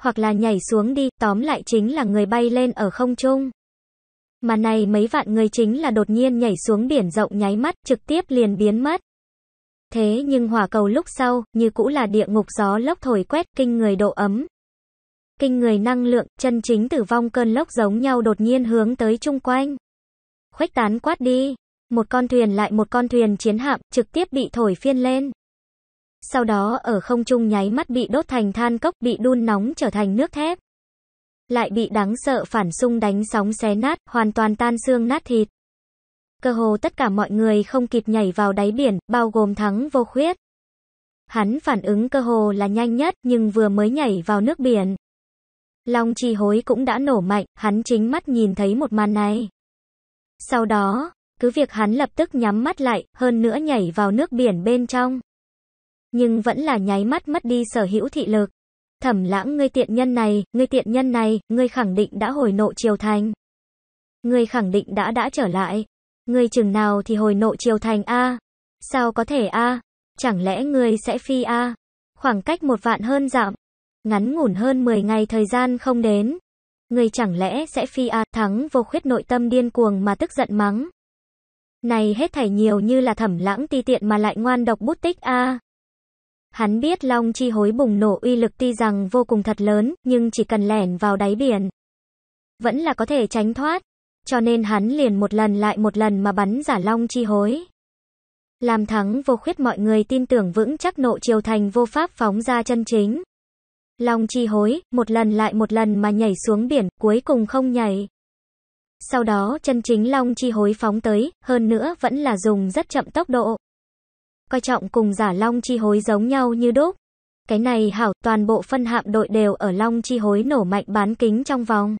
Hoặc là nhảy xuống đi, tóm lại chính là người bay lên ở không trung. Mà này mấy vạn người chính là đột nhiên nhảy xuống biển rộng nháy mắt, trực tiếp liền biến mất. Thế nhưng hỏa cầu lúc sau, như cũ là địa ngục gió lốc thổi quét, kinh người độ ấm. Kinh người năng lượng, chân chính tử vong cơn lốc giống nhau đột nhiên hướng tới chung quanh. Khuếch tán quát đi. Một con thuyền lại một con thuyền chiến hạm, trực tiếp bị thổi phiên lên. Sau đó ở không trung nháy mắt bị đốt thành than cốc, bị đun nóng trở thành nước thép. Lại bị đáng sợ phản xung đánh sóng xé nát, hoàn toàn tan xương nát thịt cơ hồ tất cả mọi người không kịp nhảy vào đáy biển, bao gồm thắng vô khuyết. Hắn phản ứng cơ hồ là nhanh nhất nhưng vừa mới nhảy vào nước biển. Long chi hối cũng đã nổ mạnh, hắn chính mắt nhìn thấy một màn này. Sau đó, cứ việc hắn lập tức nhắm mắt lại, hơn nữa nhảy vào nước biển bên trong. Nhưng vẫn là nháy mắt mất đi sở hữu thị lực. Thẩm lãng ngươi tiện nhân này, ngươi tiện nhân này, ngươi khẳng định đã hồi nộ triều thành. Ngươi khẳng định đã đã trở lại, Ngươi chừng nào thì hồi nộ triều thành a? Sao có thể a? Chẳng lẽ ngươi sẽ phi a? Khoảng cách một vạn hơn dặm, ngắn ngủn hơn 10 ngày thời gian không đến. Ngươi chẳng lẽ sẽ phi a? Thắng vô khuyết nội tâm điên cuồng mà tức giận mắng. Này hết thảy nhiều như là thẩm lãng ti tiện mà lại ngoan độc bút tích a. Hắn biết Long chi hối bùng nổ uy lực tuy rằng vô cùng thật lớn, nhưng chỉ cần lẻn vào đáy biển, vẫn là có thể tránh thoát. Cho nên hắn liền một lần lại một lần mà bắn giả long chi hối. Làm thắng vô khuyết mọi người tin tưởng vững chắc nộ triều thành vô pháp phóng ra chân chính. Long chi hối, một lần lại một lần mà nhảy xuống biển, cuối cùng không nhảy. Sau đó chân chính long chi hối phóng tới, hơn nữa vẫn là dùng rất chậm tốc độ. Coi trọng cùng giả long chi hối giống nhau như đúc. Cái này hảo, toàn bộ phân hạm đội đều ở long chi hối nổ mạnh bán kính trong vòng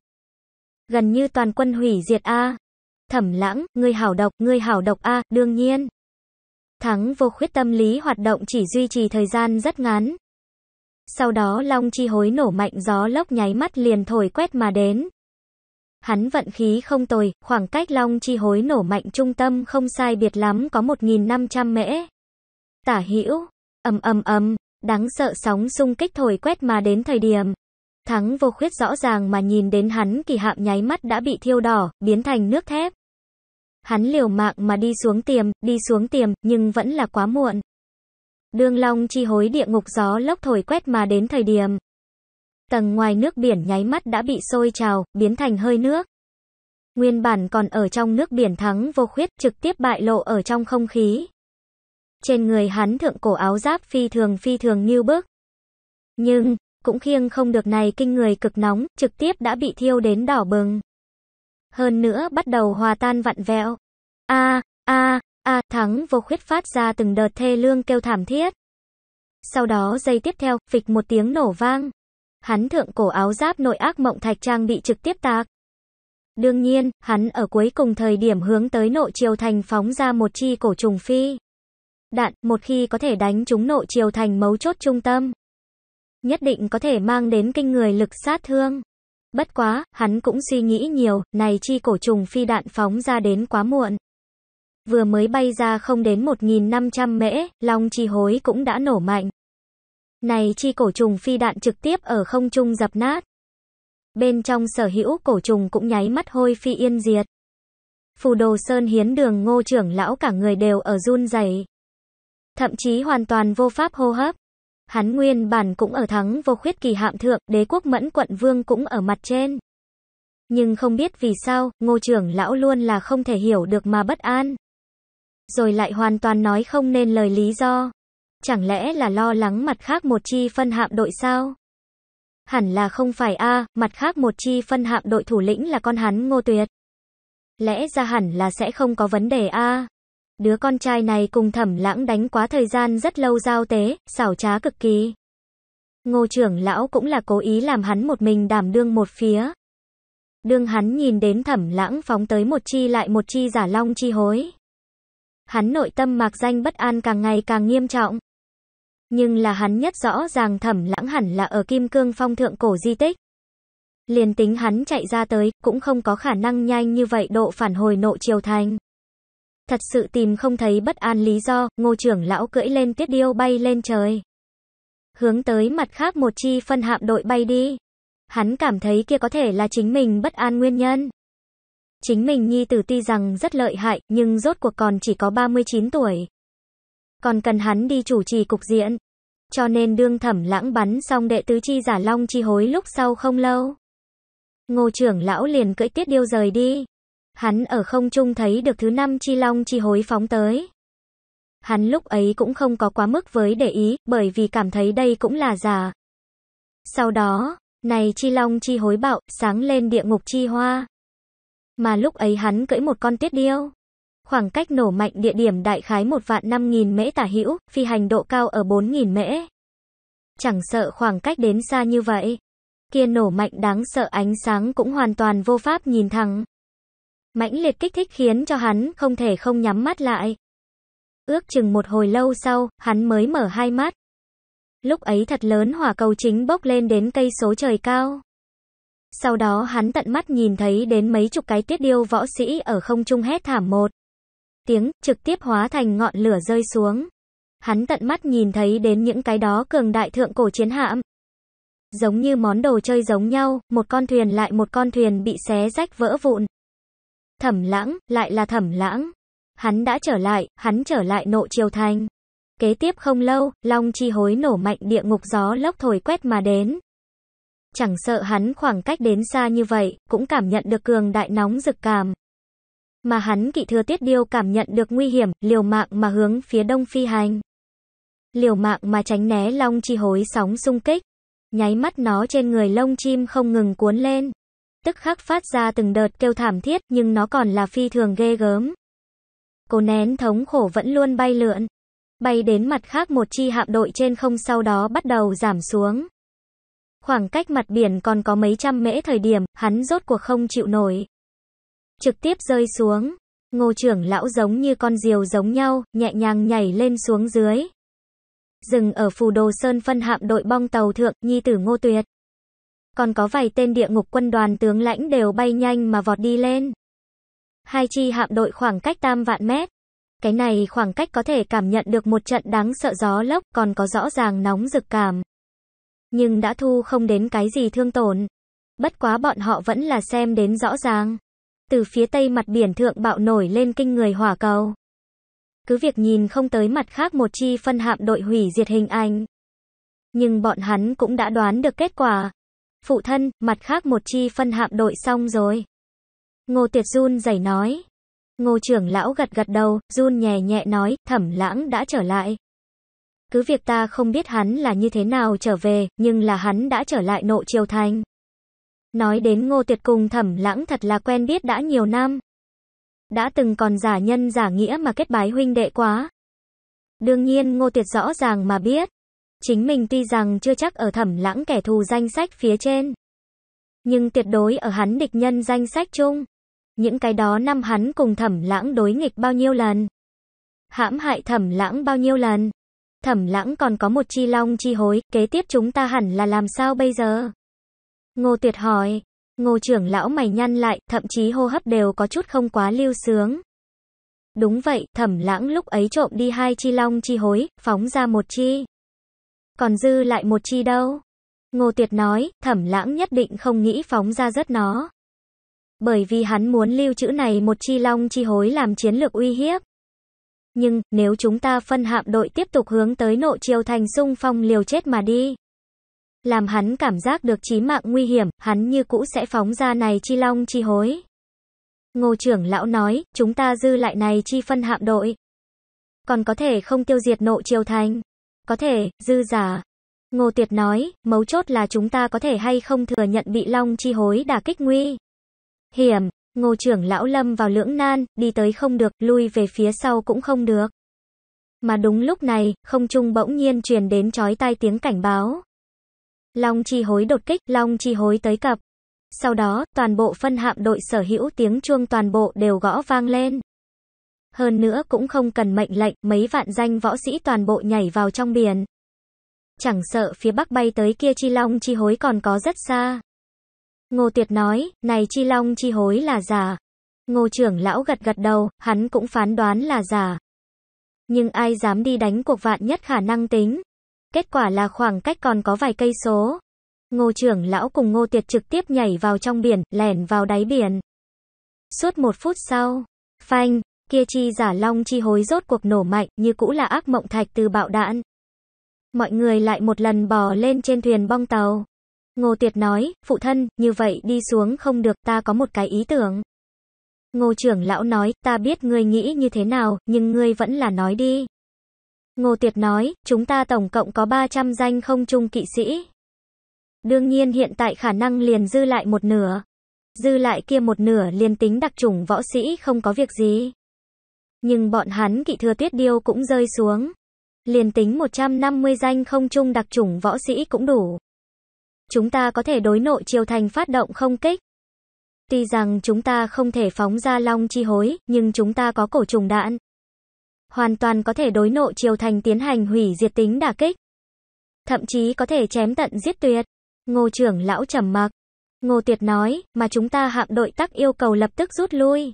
gần như toàn quân hủy diệt a. Thẩm Lãng, ngươi hảo độc, ngươi hảo độc a, đương nhiên. Thắng vô khuyết tâm lý hoạt động chỉ duy trì thời gian rất ngắn. Sau đó long chi hối nổ mạnh gió lốc nháy mắt liền thổi quét mà đến. Hắn vận khí không tồi, khoảng cách long chi hối nổ mạnh trung tâm không sai biệt lắm có 1.500 mễ. Tả hữu ầm ầm ầm, đáng sợ sóng xung kích thổi quét mà đến thời điểm, Thắng vô khuyết rõ ràng mà nhìn đến hắn kỳ hạm nháy mắt đã bị thiêu đỏ, biến thành nước thép. Hắn liều mạng mà đi xuống tiềm, đi xuống tiềm, nhưng vẫn là quá muộn. Đường long chi hối địa ngục gió lốc thổi quét mà đến thời điểm. Tầng ngoài nước biển nháy mắt đã bị sôi trào, biến thành hơi nước. Nguyên bản còn ở trong nước biển thắng vô khuyết trực tiếp bại lộ ở trong không khí. Trên người hắn thượng cổ áo giáp phi thường phi thường nghiêu bức. Nhưng, cũng khiêng không được này kinh người cực nóng, trực tiếp đã bị thiêu đến đỏ bừng. Hơn nữa bắt đầu hòa tan vặn vẹo. A, a, a, thắng vô khuyết phát ra từng đợt thê lương kêu thảm thiết. Sau đó giây tiếp theo, phịch một tiếng nổ vang. Hắn thượng cổ áo giáp nội ác mộng thạch trang bị trực tiếp tạc. Đương nhiên, hắn ở cuối cùng thời điểm hướng tới nội triều thành phóng ra một chi cổ trùng phi. Đạn, một khi có thể đánh trúng nội triều thành mấu chốt trung tâm nhất định có thể mang đến kinh người lực sát thương. Bất quá, hắn cũng suy nghĩ nhiều, này chi cổ trùng phi đạn phóng ra đến quá muộn. Vừa mới bay ra không đến 1.500 mễ, long chi hối cũng đã nổ mạnh. Này chi cổ trùng phi đạn trực tiếp ở không trung dập nát. Bên trong sở hữu cổ trùng cũng nháy mắt hôi phi yên diệt. Phù đồ sơn hiến đường ngô trưởng lão cả người đều ở run rẩy Thậm chí hoàn toàn vô pháp hô hấp. Hắn nguyên bản cũng ở thắng vô khuyết kỳ hạm thượng, đế quốc mẫn quận vương cũng ở mặt trên. Nhưng không biết vì sao, ngô trưởng lão luôn là không thể hiểu được mà bất an. Rồi lại hoàn toàn nói không nên lời lý do. Chẳng lẽ là lo lắng mặt khác một chi phân hạm đội sao? Hẳn là không phải a mặt khác một chi phân hạm đội thủ lĩnh là con hắn ngô tuyệt. Lẽ ra hẳn là sẽ không có vấn đề a Đứa con trai này cùng thẩm lãng đánh quá thời gian rất lâu giao tế, xảo trá cực kỳ. Ngô trưởng lão cũng là cố ý làm hắn một mình đảm đương một phía. Đương hắn nhìn đến thẩm lãng phóng tới một chi lại một chi giả long chi hối. Hắn nội tâm mạc danh bất an càng ngày càng nghiêm trọng. Nhưng là hắn nhất rõ ràng thẩm lãng hẳn là ở kim cương phong thượng cổ di tích. Liền tính hắn chạy ra tới, cũng không có khả năng nhanh như vậy độ phản hồi nộ triều thành. Thật sự tìm không thấy bất an lý do, ngô trưởng lão cưỡi lên tiết điêu bay lên trời. Hướng tới mặt khác một chi phân hạm đội bay đi. Hắn cảm thấy kia có thể là chính mình bất an nguyên nhân. Chính mình nhi tử tuy rằng rất lợi hại, nhưng rốt cuộc còn chỉ có 39 tuổi. Còn cần hắn đi chủ trì cục diện. Cho nên đương thẩm lãng bắn xong đệ tứ chi giả long chi hối lúc sau không lâu. Ngô trưởng lão liền cưỡi tiết điêu rời đi. Hắn ở không trung thấy được thứ năm chi long chi hối phóng tới. Hắn lúc ấy cũng không có quá mức với để ý, bởi vì cảm thấy đây cũng là giả. Sau đó, này chi long chi hối bạo, sáng lên địa ngục chi hoa. Mà lúc ấy hắn cưỡi một con tuyết điêu. Khoảng cách nổ mạnh địa điểm đại khái một vạn năm nghìn mễ tả hữu, phi hành độ cao ở bốn nghìn mễ. Chẳng sợ khoảng cách đến xa như vậy. Kia nổ mạnh đáng sợ ánh sáng cũng hoàn toàn vô pháp nhìn thẳng mãnh liệt kích thích khiến cho hắn không thể không nhắm mắt lại. Ước chừng một hồi lâu sau, hắn mới mở hai mắt. Lúc ấy thật lớn hỏa cầu chính bốc lên đến cây số trời cao. Sau đó hắn tận mắt nhìn thấy đến mấy chục cái tiết điêu võ sĩ ở không trung hét thảm một. Tiếng trực tiếp hóa thành ngọn lửa rơi xuống. Hắn tận mắt nhìn thấy đến những cái đó cường đại thượng cổ chiến hạm. Giống như món đồ chơi giống nhau, một con thuyền lại một con thuyền bị xé rách vỡ vụn. Thẩm lãng, lại là thẩm lãng. Hắn đã trở lại, hắn trở lại nộ triều thành. Kế tiếp không lâu, long chi hối nổ mạnh địa ngục gió lốc thổi quét mà đến. Chẳng sợ hắn khoảng cách đến xa như vậy, cũng cảm nhận được cường đại nóng rực cảm. Mà hắn kỵ thừa tiết điêu cảm nhận được nguy hiểm, liều mạng mà hướng phía đông phi hành. Liều mạng mà tránh né long chi hối sóng xung kích. Nháy mắt nó trên người lông chim không ngừng cuốn lên tức khắc phát ra từng đợt kêu thảm thiết nhưng nó còn là phi thường ghê gớm. Cô nén thống khổ vẫn luôn bay lượn. Bay đến mặt khác một chi hạm đội trên không sau đó bắt đầu giảm xuống. Khoảng cách mặt biển còn có mấy trăm mễ thời điểm, hắn rốt cuộc không chịu nổi. Trực tiếp rơi xuống. Ngô trưởng lão giống như con diều giống nhau, nhẹ nhàng nhảy lên xuống dưới. Dừng ở phù đồ sơn phân hạm đội bong tàu thượng, nhi tử ngô tuyệt còn có vài tên địa ngục quân đoàn tướng lãnh đều bay nhanh mà vọt đi lên. Hai chi hạm đội khoảng cách tam vạn mét. Cái này khoảng cách có thể cảm nhận được một trận đáng sợ gió lốc còn có rõ ràng nóng rực cảm. Nhưng đã thu không đến cái gì thương tổn. Bất quá bọn họ vẫn là xem đến rõ ràng. Từ phía tây mặt biển thượng bạo nổi lên kinh người hỏa cầu. Cứ việc nhìn không tới mặt khác một chi phân hạm đội hủy diệt hình ảnh. Nhưng bọn hắn cũng đã đoán được kết quả, Phụ thân, mặt khác một chi phân hạm đội xong rồi. Ngô Tiệt run rẩy nói. Ngô trưởng lão gật gật đầu, run nhẹ nhẹ nói, thẩm lãng đã trở lại. Cứ việc ta không biết hắn là như thế nào trở về, nhưng là hắn đã trở lại nộ triều thành. Nói đến ngô Tuyệt cùng thẩm lãng thật là quen biết đã nhiều năm. Đã từng còn giả nhân giả nghĩa mà kết bái huynh đệ quá. Đương nhiên ngô Tuyệt rõ ràng mà biết. Chính mình tuy rằng chưa chắc ở thẩm lãng kẻ thù danh sách phía trên, nhưng tuyệt đối ở hắn địch nhân danh sách chung. Những cái đó năm hắn cùng thẩm lãng đối nghịch bao nhiêu lần, hãm hại thẩm lãng bao nhiêu lần. Thẩm lãng còn có một chi long chi hối, kế tiếp chúng ta hẳn là làm sao bây giờ? Ngô tuyệt hỏi, ngô trưởng lão mày nhăn lại, thậm chí hô hấp đều có chút không quá lưu sướng. Đúng vậy, thẩm lãng lúc ấy trộm đi hai chi long chi hối, phóng ra một chi. Còn dư lại một chi đâu? Ngô Tiệt nói, thẩm lãng nhất định không nghĩ phóng ra rớt nó. Bởi vì hắn muốn lưu trữ này một chi long chi hối làm chiến lược uy hiếp. Nhưng, nếu chúng ta phân hạm đội tiếp tục hướng tới nộ chiều thành sung phong liều chết mà đi. Làm hắn cảm giác được chí mạng nguy hiểm, hắn như cũ sẽ phóng ra này chi long chi hối. Ngô trưởng lão nói, chúng ta dư lại này chi phân hạm đội. Còn có thể không tiêu diệt nộ chiều thành. Có thể, dư giả. Ngô Tiệp nói, mấu chốt là chúng ta có thể hay không thừa nhận bị Long chi hối đả kích nguy. Hiểm, Ngô trưởng lão lâm vào lưỡng nan, đi tới không được, lui về phía sau cũng không được. Mà đúng lúc này, không trung bỗng nhiên truyền đến chói tai tiếng cảnh báo. Long chi hối đột kích, Long chi hối tới cập. Sau đó, toàn bộ phân hạm đội sở hữu tiếng chuông toàn bộ đều gõ vang lên hơn nữa cũng không cần mệnh lệnh, mấy vạn danh võ sĩ toàn bộ nhảy vào trong biển. Chẳng sợ phía bắc bay tới kia chi long chi hối còn có rất xa. Ngô Tuyệt nói, này chi long chi hối là giả. Ngô trưởng lão gật gật đầu, hắn cũng phán đoán là giả. Nhưng ai dám đi đánh cuộc vạn nhất khả năng tính. Kết quả là khoảng cách còn có vài cây số. Ngô trưởng lão cùng Ngô Tuyệt trực tiếp nhảy vào trong biển, lẻn vào đáy biển. Suốt một phút sau, phanh, Kia chi giả long chi hối rốt cuộc nổ mạnh như cũ là ác mộng thạch từ bạo đạn. Mọi người lại một lần bò lên trên thuyền bong tàu. Ngô Tuyệt nói, phụ thân, như vậy đi xuống không được, ta có một cái ý tưởng. Ngô trưởng lão nói, ta biết ngươi nghĩ như thế nào, nhưng ngươi vẫn là nói đi. Ngô Tuyệt nói, chúng ta tổng cộng có 300 danh không trung kỵ sĩ. Đương nhiên hiện tại khả năng liền dư lại một nửa. Dư lại kia một nửa liền tính đặc chủng võ sĩ không có việc gì nhưng bọn hắn kỵ thừa tuyết điêu cũng rơi xuống. Liền tính 150 danh không trung đặc chủng võ sĩ cũng đủ. Chúng ta có thể đối nội triều thành phát động không kích. Tuy rằng chúng ta không thể phóng ra long chi hối, nhưng chúng ta có cổ trùng đạn. Hoàn toàn có thể đối nội triều thành tiến hành hủy diệt tính đả kích. Thậm chí có thể chém tận giết tuyệt. Ngô trưởng lão trầm mặc. Ngô Tuyệt nói, mà chúng ta hạm đội tắc yêu cầu lập tức rút lui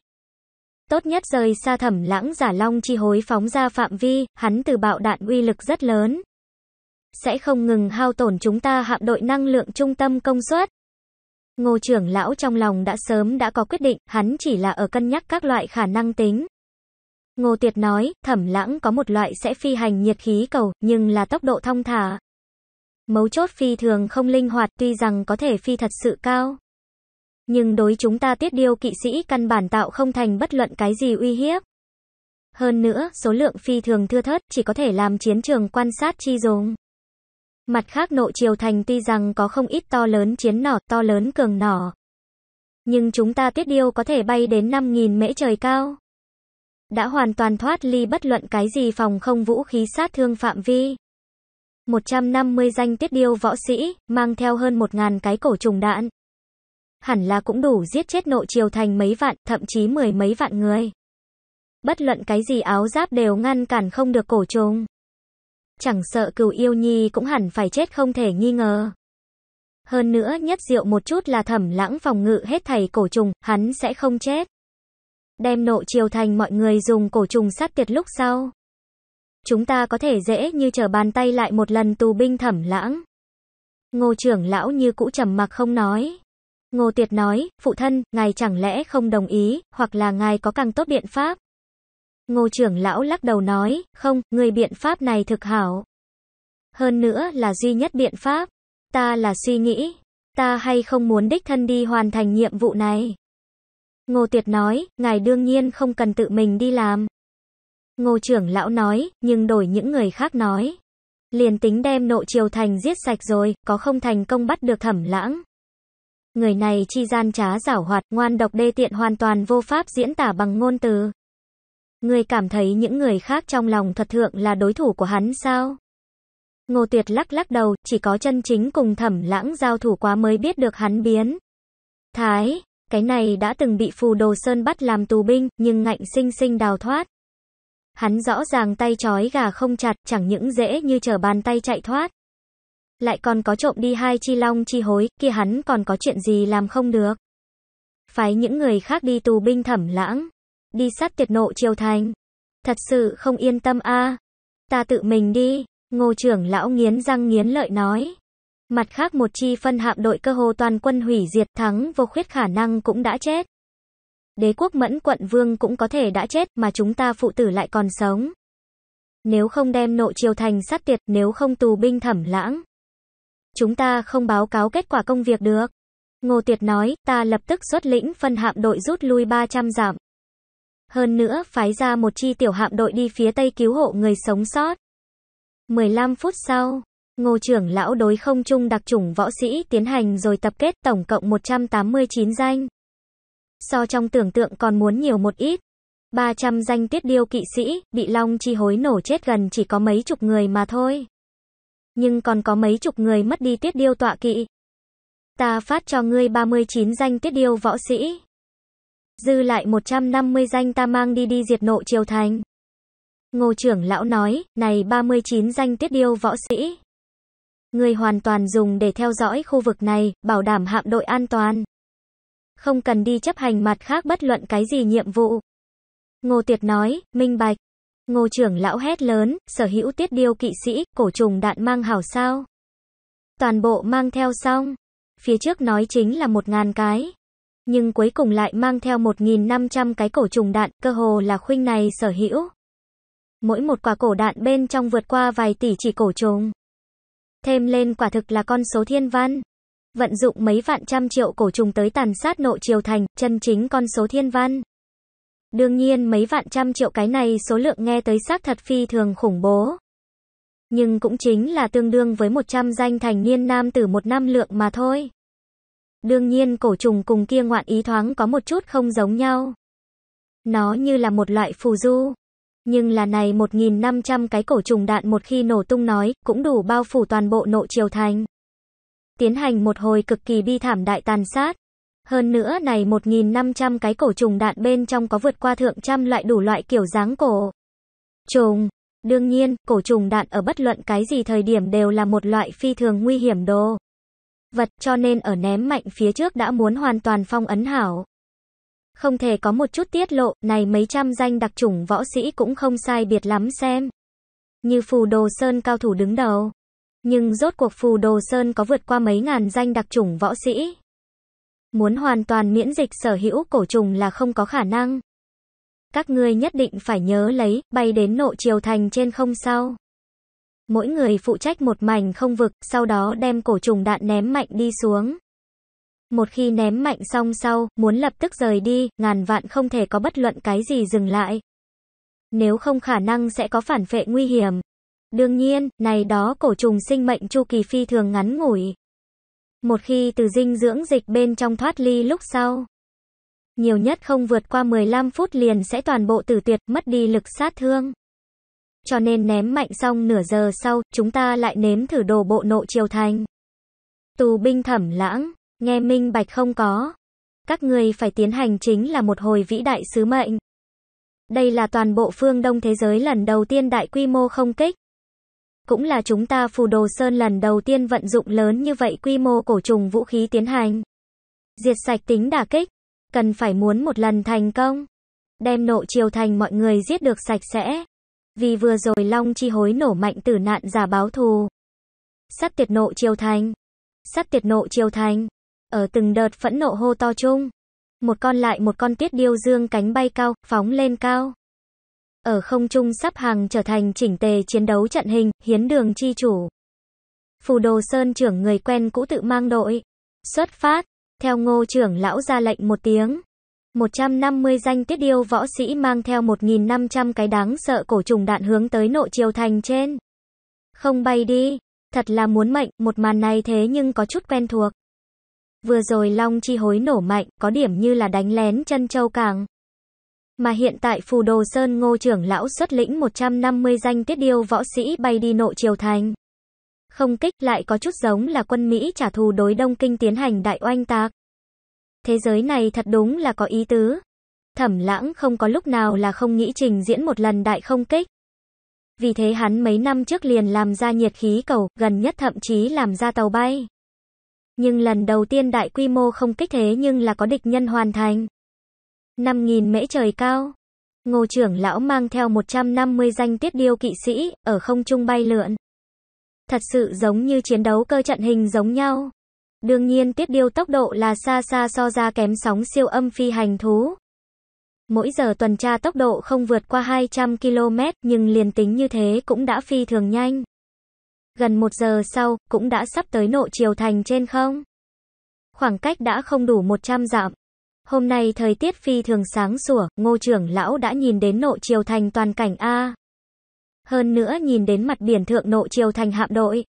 tốt nhất rời xa thẩm lãng giả long chi hối phóng ra phạm vi, hắn từ bạo đạn uy lực rất lớn. Sẽ không ngừng hao tổn chúng ta hạm đội năng lượng trung tâm công suất. Ngô trưởng lão trong lòng đã sớm đã có quyết định, hắn chỉ là ở cân nhắc các loại khả năng tính. Ngô Tuyệt nói, thẩm lãng có một loại sẽ phi hành nhiệt khí cầu, nhưng là tốc độ thông thả. Mấu chốt phi thường không linh hoạt tuy rằng có thể phi thật sự cao nhưng đối chúng ta tiết điêu kỵ sĩ căn bản tạo không thành bất luận cái gì uy hiếp. Hơn nữa, số lượng phi thường thưa thớt, chỉ có thể làm chiến trường quan sát chi dùng. Mặt khác nộ triều thành tuy rằng có không ít to lớn chiến nỏ, to lớn cường nỏ. Nhưng chúng ta tiết điêu có thể bay đến 5.000 mễ trời cao. Đã hoàn toàn thoát ly bất luận cái gì phòng không vũ khí sát thương phạm vi. 150 danh tiết điêu võ sĩ, mang theo hơn 1.000 cái cổ trùng đạn, hẳn là cũng đủ giết chết nội triều thành mấy vạn, thậm chí mười mấy vạn người. Bất luận cái gì áo giáp đều ngăn cản không được cổ trùng. Chẳng sợ cừu yêu nhi cũng hẳn phải chết không thể nghi ngờ. Hơn nữa nhất diệu một chút là thẩm lãng phòng ngự hết thầy cổ trùng, hắn sẽ không chết. Đem nộ triều thành mọi người dùng cổ trùng sát tiệt lúc sau. Chúng ta có thể dễ như trở bàn tay lại một lần tù binh thẩm lãng. Ngô trưởng lão như cũ trầm mặc không nói. Ngô Tiệt nói, phụ thân, ngài chẳng lẽ không đồng ý, hoặc là ngài có càng tốt biện pháp? Ngô trưởng lão lắc đầu nói, không, người biện pháp này thực hảo. Hơn nữa là duy nhất biện pháp. Ta là suy nghĩ, ta hay không muốn đích thân đi hoàn thành nhiệm vụ này. Ngô Tiệt nói, ngài đương nhiên không cần tự mình đi làm. Ngô trưởng lão nói, nhưng đổi những người khác nói. Liền tính đem nộ triều thành giết sạch rồi, có không thành công bắt được thẩm lãng. Người này chi gian trá giảo hoạt, ngoan độc đê tiện hoàn toàn vô pháp diễn tả bằng ngôn từ. Người cảm thấy những người khác trong lòng thật thượng là đối thủ của hắn sao? Ngô Tuyệt lắc lắc đầu, chỉ có chân chính cùng thẩm lãng giao thủ quá mới biết được hắn biến. Thái, cái này đã từng bị phù đồ sơn bắt làm tù binh, nhưng ngạnh sinh sinh đào thoát. Hắn rõ ràng tay chói gà không chặt, chẳng những dễ như trở bàn tay chạy thoát lại còn có trộm đi hai chi long chi hối, kia hắn còn có chuyện gì làm không được. Phái những người khác đi tù binh thẩm lãng, đi sát tiệt nộ triều thành. Thật sự không yên tâm a Ta tự mình đi, ngô trưởng lão nghiến răng nghiến lợi nói. Mặt khác một chi phân hạm đội cơ hồ toàn quân hủy diệt thắng vô khuyết khả năng cũng đã chết. Đế quốc mẫn quận vương cũng có thể đã chết mà chúng ta phụ tử lại còn sống. Nếu không đem nộ triều thành sát tiệt, nếu không tù binh thẩm lãng, Chúng ta không báo cáo kết quả công việc được. Ngô Tiệt nói, ta lập tức xuất lĩnh phân hạm đội rút lui 300 giảm. Hơn nữa, phái ra một chi tiểu hạm đội đi phía Tây cứu hộ người sống sót. 15 phút sau, Ngô trưởng lão đối không trung đặc chủng võ sĩ tiến hành rồi tập kết tổng cộng 189 danh. So trong tưởng tượng còn muốn nhiều một ít. 300 danh tiết điêu kỵ sĩ, bị long chi hối nổ chết gần chỉ có mấy chục người mà thôi nhưng còn có mấy chục người mất đi tiết điêu tọa kỵ. Ta phát cho ngươi 39 danh tiết điêu võ sĩ. Dư lại 150 danh ta mang đi đi diệt nộ triều thành. Ngô trưởng lão nói, này 39 danh tiết điêu võ sĩ. ngươi hoàn toàn dùng để theo dõi khu vực này, bảo đảm hạm đội an toàn. Không cần đi chấp hành mặt khác bất luận cái gì nhiệm vụ. Ngô Tiệt nói, minh bạch. Ngô trưởng lão hét lớn, sở hữu tiết điêu kỵ sĩ, cổ trùng đạn mang hảo sao. Toàn bộ mang theo xong. Phía trước nói chính là 1.000 cái. Nhưng cuối cùng lại mang theo 1.500 cái cổ trùng đạn, cơ hồ là khuynh này sở hữu. Mỗi một quả cổ đạn bên trong vượt qua vài tỷ chỉ cổ trùng. Thêm lên quả thực là con số thiên văn. Vận dụng mấy vạn trăm triệu cổ trùng tới tàn sát nội triều thành, chân chính con số thiên văn. Đương nhiên mấy vạn trăm triệu cái này số lượng nghe tới xác thật phi thường khủng bố. Nhưng cũng chính là tương đương với 100 danh thành niên nam tử một năm lượng mà thôi. Đương nhiên cổ trùng cùng kia ngoạn ý thoáng có một chút không giống nhau. Nó như là một loại phù du. Nhưng là này 1.500 cái cổ trùng đạn một khi nổ tung nói, cũng đủ bao phủ toàn bộ nộ triều thành. Tiến hành một hồi cực kỳ bi thảm đại tàn sát. Hơn nữa này 1.500 cái cổ trùng đạn bên trong có vượt qua thượng trăm loại đủ loại kiểu dáng cổ trùng. Đương nhiên, cổ trùng đạn ở bất luận cái gì thời điểm đều là một loại phi thường nguy hiểm đồ. Vật cho nên ở ném mạnh phía trước đã muốn hoàn toàn phong ấn hảo. Không thể có một chút tiết lộ, này mấy trăm danh đặc chủng võ sĩ cũng không sai biệt lắm xem. Như phù đồ sơn cao thủ đứng đầu. Nhưng rốt cuộc phù đồ sơn có vượt qua mấy ngàn danh đặc chủng võ sĩ. Muốn hoàn toàn miễn dịch sở hữu cổ trùng là không có khả năng. Các ngươi nhất định phải nhớ lấy, bay đến nộ triều thành trên không sao. Mỗi người phụ trách một mảnh không vực, sau đó đem cổ trùng đạn ném mạnh đi xuống. Một khi ném mạnh xong sau, muốn lập tức rời đi, ngàn vạn không thể có bất luận cái gì dừng lại. Nếu không khả năng sẽ có phản phệ nguy hiểm. Đương nhiên, này đó cổ trùng sinh mệnh chu kỳ phi thường ngắn ngủi. Một khi từ dinh dưỡng dịch bên trong thoát ly lúc sau, nhiều nhất không vượt qua 15 phút liền sẽ toàn bộ tử tuyệt, mất đi lực sát thương. Cho nên ném mạnh xong nửa giờ sau, chúng ta lại nếm thử đồ bộ nộ triều thành. Tù binh thẩm lãng, nghe minh bạch không có. Các người phải tiến hành chính là một hồi vĩ đại sứ mệnh. Đây là toàn bộ phương Đông thế giới lần đầu tiên đại quy mô không kích. Cũng là chúng ta phù đồ sơn lần đầu tiên vận dụng lớn như vậy quy mô cổ trùng vũ khí tiến hành. Diệt sạch tính đả kích, cần phải muốn một lần thành công. Đem nộ triều thành mọi người giết được sạch sẽ. Vì vừa rồi Long chi hối nổ mạnh tử nạn giả báo thù. Sắt tiệt nộ triều thành. Sắt tiệt nộ triều thành. Ở từng đợt phẫn nộ hô to chung. Một con lại một con tiết điêu dương cánh bay cao, phóng lên cao. Ở không trung sắp hàng trở thành chỉnh tề chiến đấu trận hình, hiến đường chi chủ. Phù đồ sơn trưởng người quen cũ tự mang đội. Xuất phát, theo ngô trưởng lão ra lệnh một tiếng. 150 danh tiết điêu võ sĩ mang theo 1.500 cái đáng sợ cổ trùng đạn hướng tới nội triều thành trên. Không bay đi, thật là muốn mệnh, một màn này thế nhưng có chút quen thuộc. Vừa rồi Long Chi hối nổ mạnh, có điểm như là đánh lén chân châu càng mà hiện tại Phù Đồ Sơn Ngô trưởng lão xuất lĩnh 150 danh tiết điêu võ sĩ bay đi nội triều thành. Không kích lại có chút giống là quân Mỹ trả thù đối Đông Kinh tiến hành đại oanh tạc. Thế giới này thật đúng là có ý tứ. Thẩm lãng không có lúc nào là không nghĩ trình diễn một lần đại không kích. Vì thế hắn mấy năm trước liền làm ra nhiệt khí cầu, gần nhất thậm chí làm ra tàu bay. Nhưng lần đầu tiên đại quy mô không kích thế nhưng là có địch nhân hoàn thành. 5.000 mễ trời cao. Ngô trưởng lão mang theo 150 danh tiết điêu kỵ sĩ, ở không trung bay lượn. Thật sự giống như chiến đấu cơ trận hình giống nhau. Đương nhiên tiết điêu tốc độ là xa xa so ra kém sóng siêu âm phi hành thú. Mỗi giờ tuần tra tốc độ không vượt qua 200 km nhưng liền tính như thế cũng đã phi thường nhanh. Gần một giờ sau, cũng đã sắp tới nội chiều thành trên không. Khoảng cách đã không đủ 100 dặm. Hôm nay thời tiết phi thường sáng sủa, ngô trưởng lão đã nhìn đến nội triều thành toàn cảnh A. Hơn nữa nhìn đến mặt biển thượng nội triều thành hạm đội.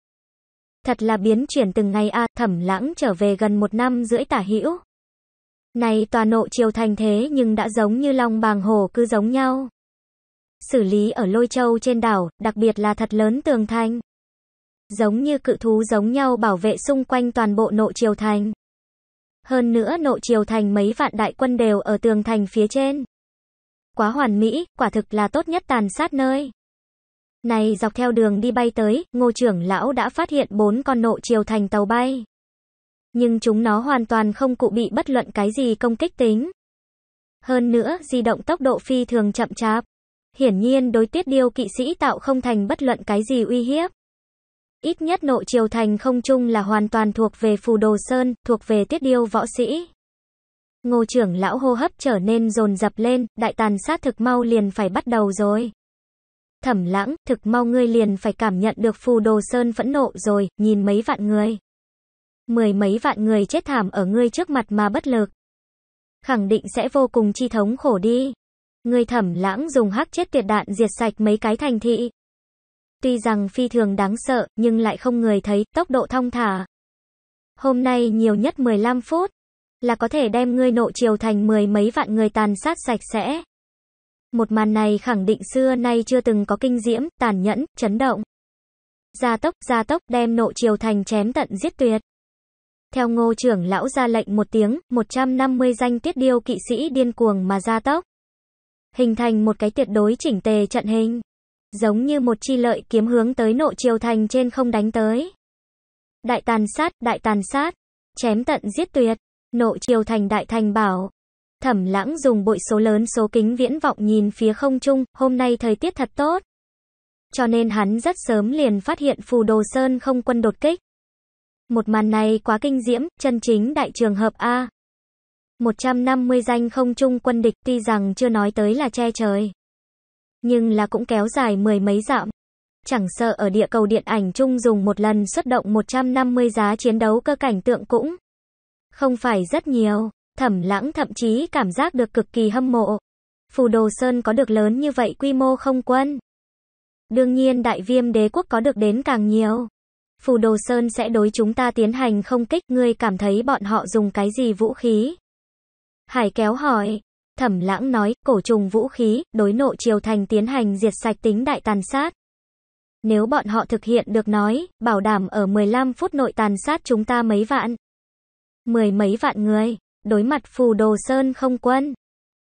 Thật là biến chuyển từng ngày A, thẩm lãng trở về gần một năm rưỡi tả hữu. Này tòa nội triều thành thế nhưng đã giống như long bàng hồ cứ giống nhau. Xử lý ở lôi châu trên đảo, đặc biệt là thật lớn tường thành. Giống như cự thú giống nhau bảo vệ xung quanh toàn bộ nội triều thành. Hơn nữa nộ triều thành mấy vạn đại quân đều ở tường thành phía trên. Quá hoàn mỹ, quả thực là tốt nhất tàn sát nơi. Này dọc theo đường đi bay tới, ngô trưởng lão đã phát hiện bốn con nộ triều thành tàu bay. Nhưng chúng nó hoàn toàn không cụ bị bất luận cái gì công kích tính. Hơn nữa, di động tốc độ phi thường chậm chạp. Hiển nhiên đối tiết điêu kỵ sĩ tạo không thành bất luận cái gì uy hiếp. Ít nhất nội triều thành không trung là hoàn toàn thuộc về Phù Đồ Sơn, thuộc về Tiết Điêu võ sĩ. Ngô trưởng lão hô hấp trở nên rồn dập lên, đại tàn sát thực mau liền phải bắt đầu rồi. Thẩm lãng, thực mau ngươi liền phải cảm nhận được Phù Đồ Sơn phẫn nộ rồi, nhìn mấy vạn người. Mười mấy vạn người chết thảm ở ngươi trước mặt mà bất lực. Khẳng định sẽ vô cùng chi thống khổ đi. Ngươi thẩm lãng dùng hắc chết tuyệt đạn diệt sạch mấy cái thành thị, Tuy rằng phi thường đáng sợ, nhưng lại không người thấy, tốc độ thong thả. Hôm nay nhiều nhất 15 phút, là có thể đem ngươi nộ triều thành mười mấy vạn người tàn sát sạch sẽ. Một màn này khẳng định xưa nay chưa từng có kinh diễm, tàn nhẫn, chấn động. Gia tốc, gia tốc, đem nộ triều thành chém tận giết tuyệt. Theo ngô trưởng lão ra lệnh một tiếng, 150 danh tiết điêu kỵ sĩ điên cuồng mà gia tốc. Hình thành một cái tuyệt đối chỉnh tề trận hình giống như một chi lợi kiếm hướng tới nộ triều thành trên không đánh tới. Đại tàn sát, đại tàn sát, chém tận giết tuyệt, nộ triều thành đại thành bảo. Thẩm lãng dùng bội số lớn số kính viễn vọng nhìn phía không trung, hôm nay thời tiết thật tốt. Cho nên hắn rất sớm liền phát hiện phù đồ sơn không quân đột kích. Một màn này quá kinh diễm, chân chính đại trường hợp A. 150 danh không trung quân địch tuy rằng chưa nói tới là che trời nhưng là cũng kéo dài mười mấy dặm. Chẳng sợ ở địa cầu điện ảnh chung dùng một lần xuất động 150 giá chiến đấu cơ cảnh tượng cũng không phải rất nhiều, thẩm lãng thậm chí cảm giác được cực kỳ hâm mộ. Phù Đồ Sơn có được lớn như vậy quy mô không quân. Đương nhiên đại viêm đế quốc có được đến càng nhiều. Phù Đồ Sơn sẽ đối chúng ta tiến hành không kích, ngươi cảm thấy bọn họ dùng cái gì vũ khí? Hải kéo hỏi, Thẩm lãng nói, cổ trùng vũ khí, đối nội triều thành tiến hành diệt sạch tính đại tàn sát. Nếu bọn họ thực hiện được nói, bảo đảm ở 15 phút nội tàn sát chúng ta mấy vạn. Mười mấy vạn người, đối mặt phù đồ sơn không quân.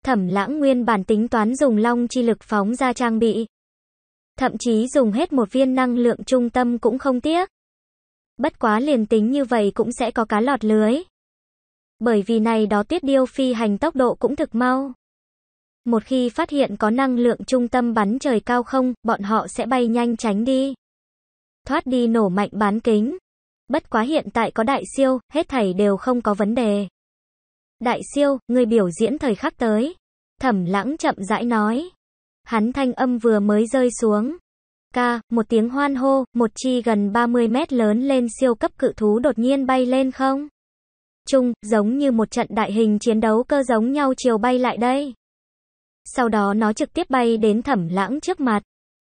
Thẩm lãng nguyên bản tính toán dùng long chi lực phóng ra trang bị. Thậm chí dùng hết một viên năng lượng trung tâm cũng không tiếc. Bất quá liền tính như vậy cũng sẽ có cá lọt lưới, bởi vì này đó tuyết điêu phi hành tốc độ cũng thực mau. Một khi phát hiện có năng lượng trung tâm bắn trời cao không, bọn họ sẽ bay nhanh tránh đi. Thoát đi nổ mạnh bán kính. Bất quá hiện tại có đại siêu, hết thảy đều không có vấn đề. Đại siêu, người biểu diễn thời khắc tới. Thẩm lãng chậm rãi nói. Hắn thanh âm vừa mới rơi xuống. Ca, một tiếng hoan hô, một chi gần 30 mét lớn lên siêu cấp cự thú đột nhiên bay lên không? chung, giống như một trận đại hình chiến đấu cơ giống nhau chiều bay lại đây. Sau đó nó trực tiếp bay đến thẩm lãng trước mặt.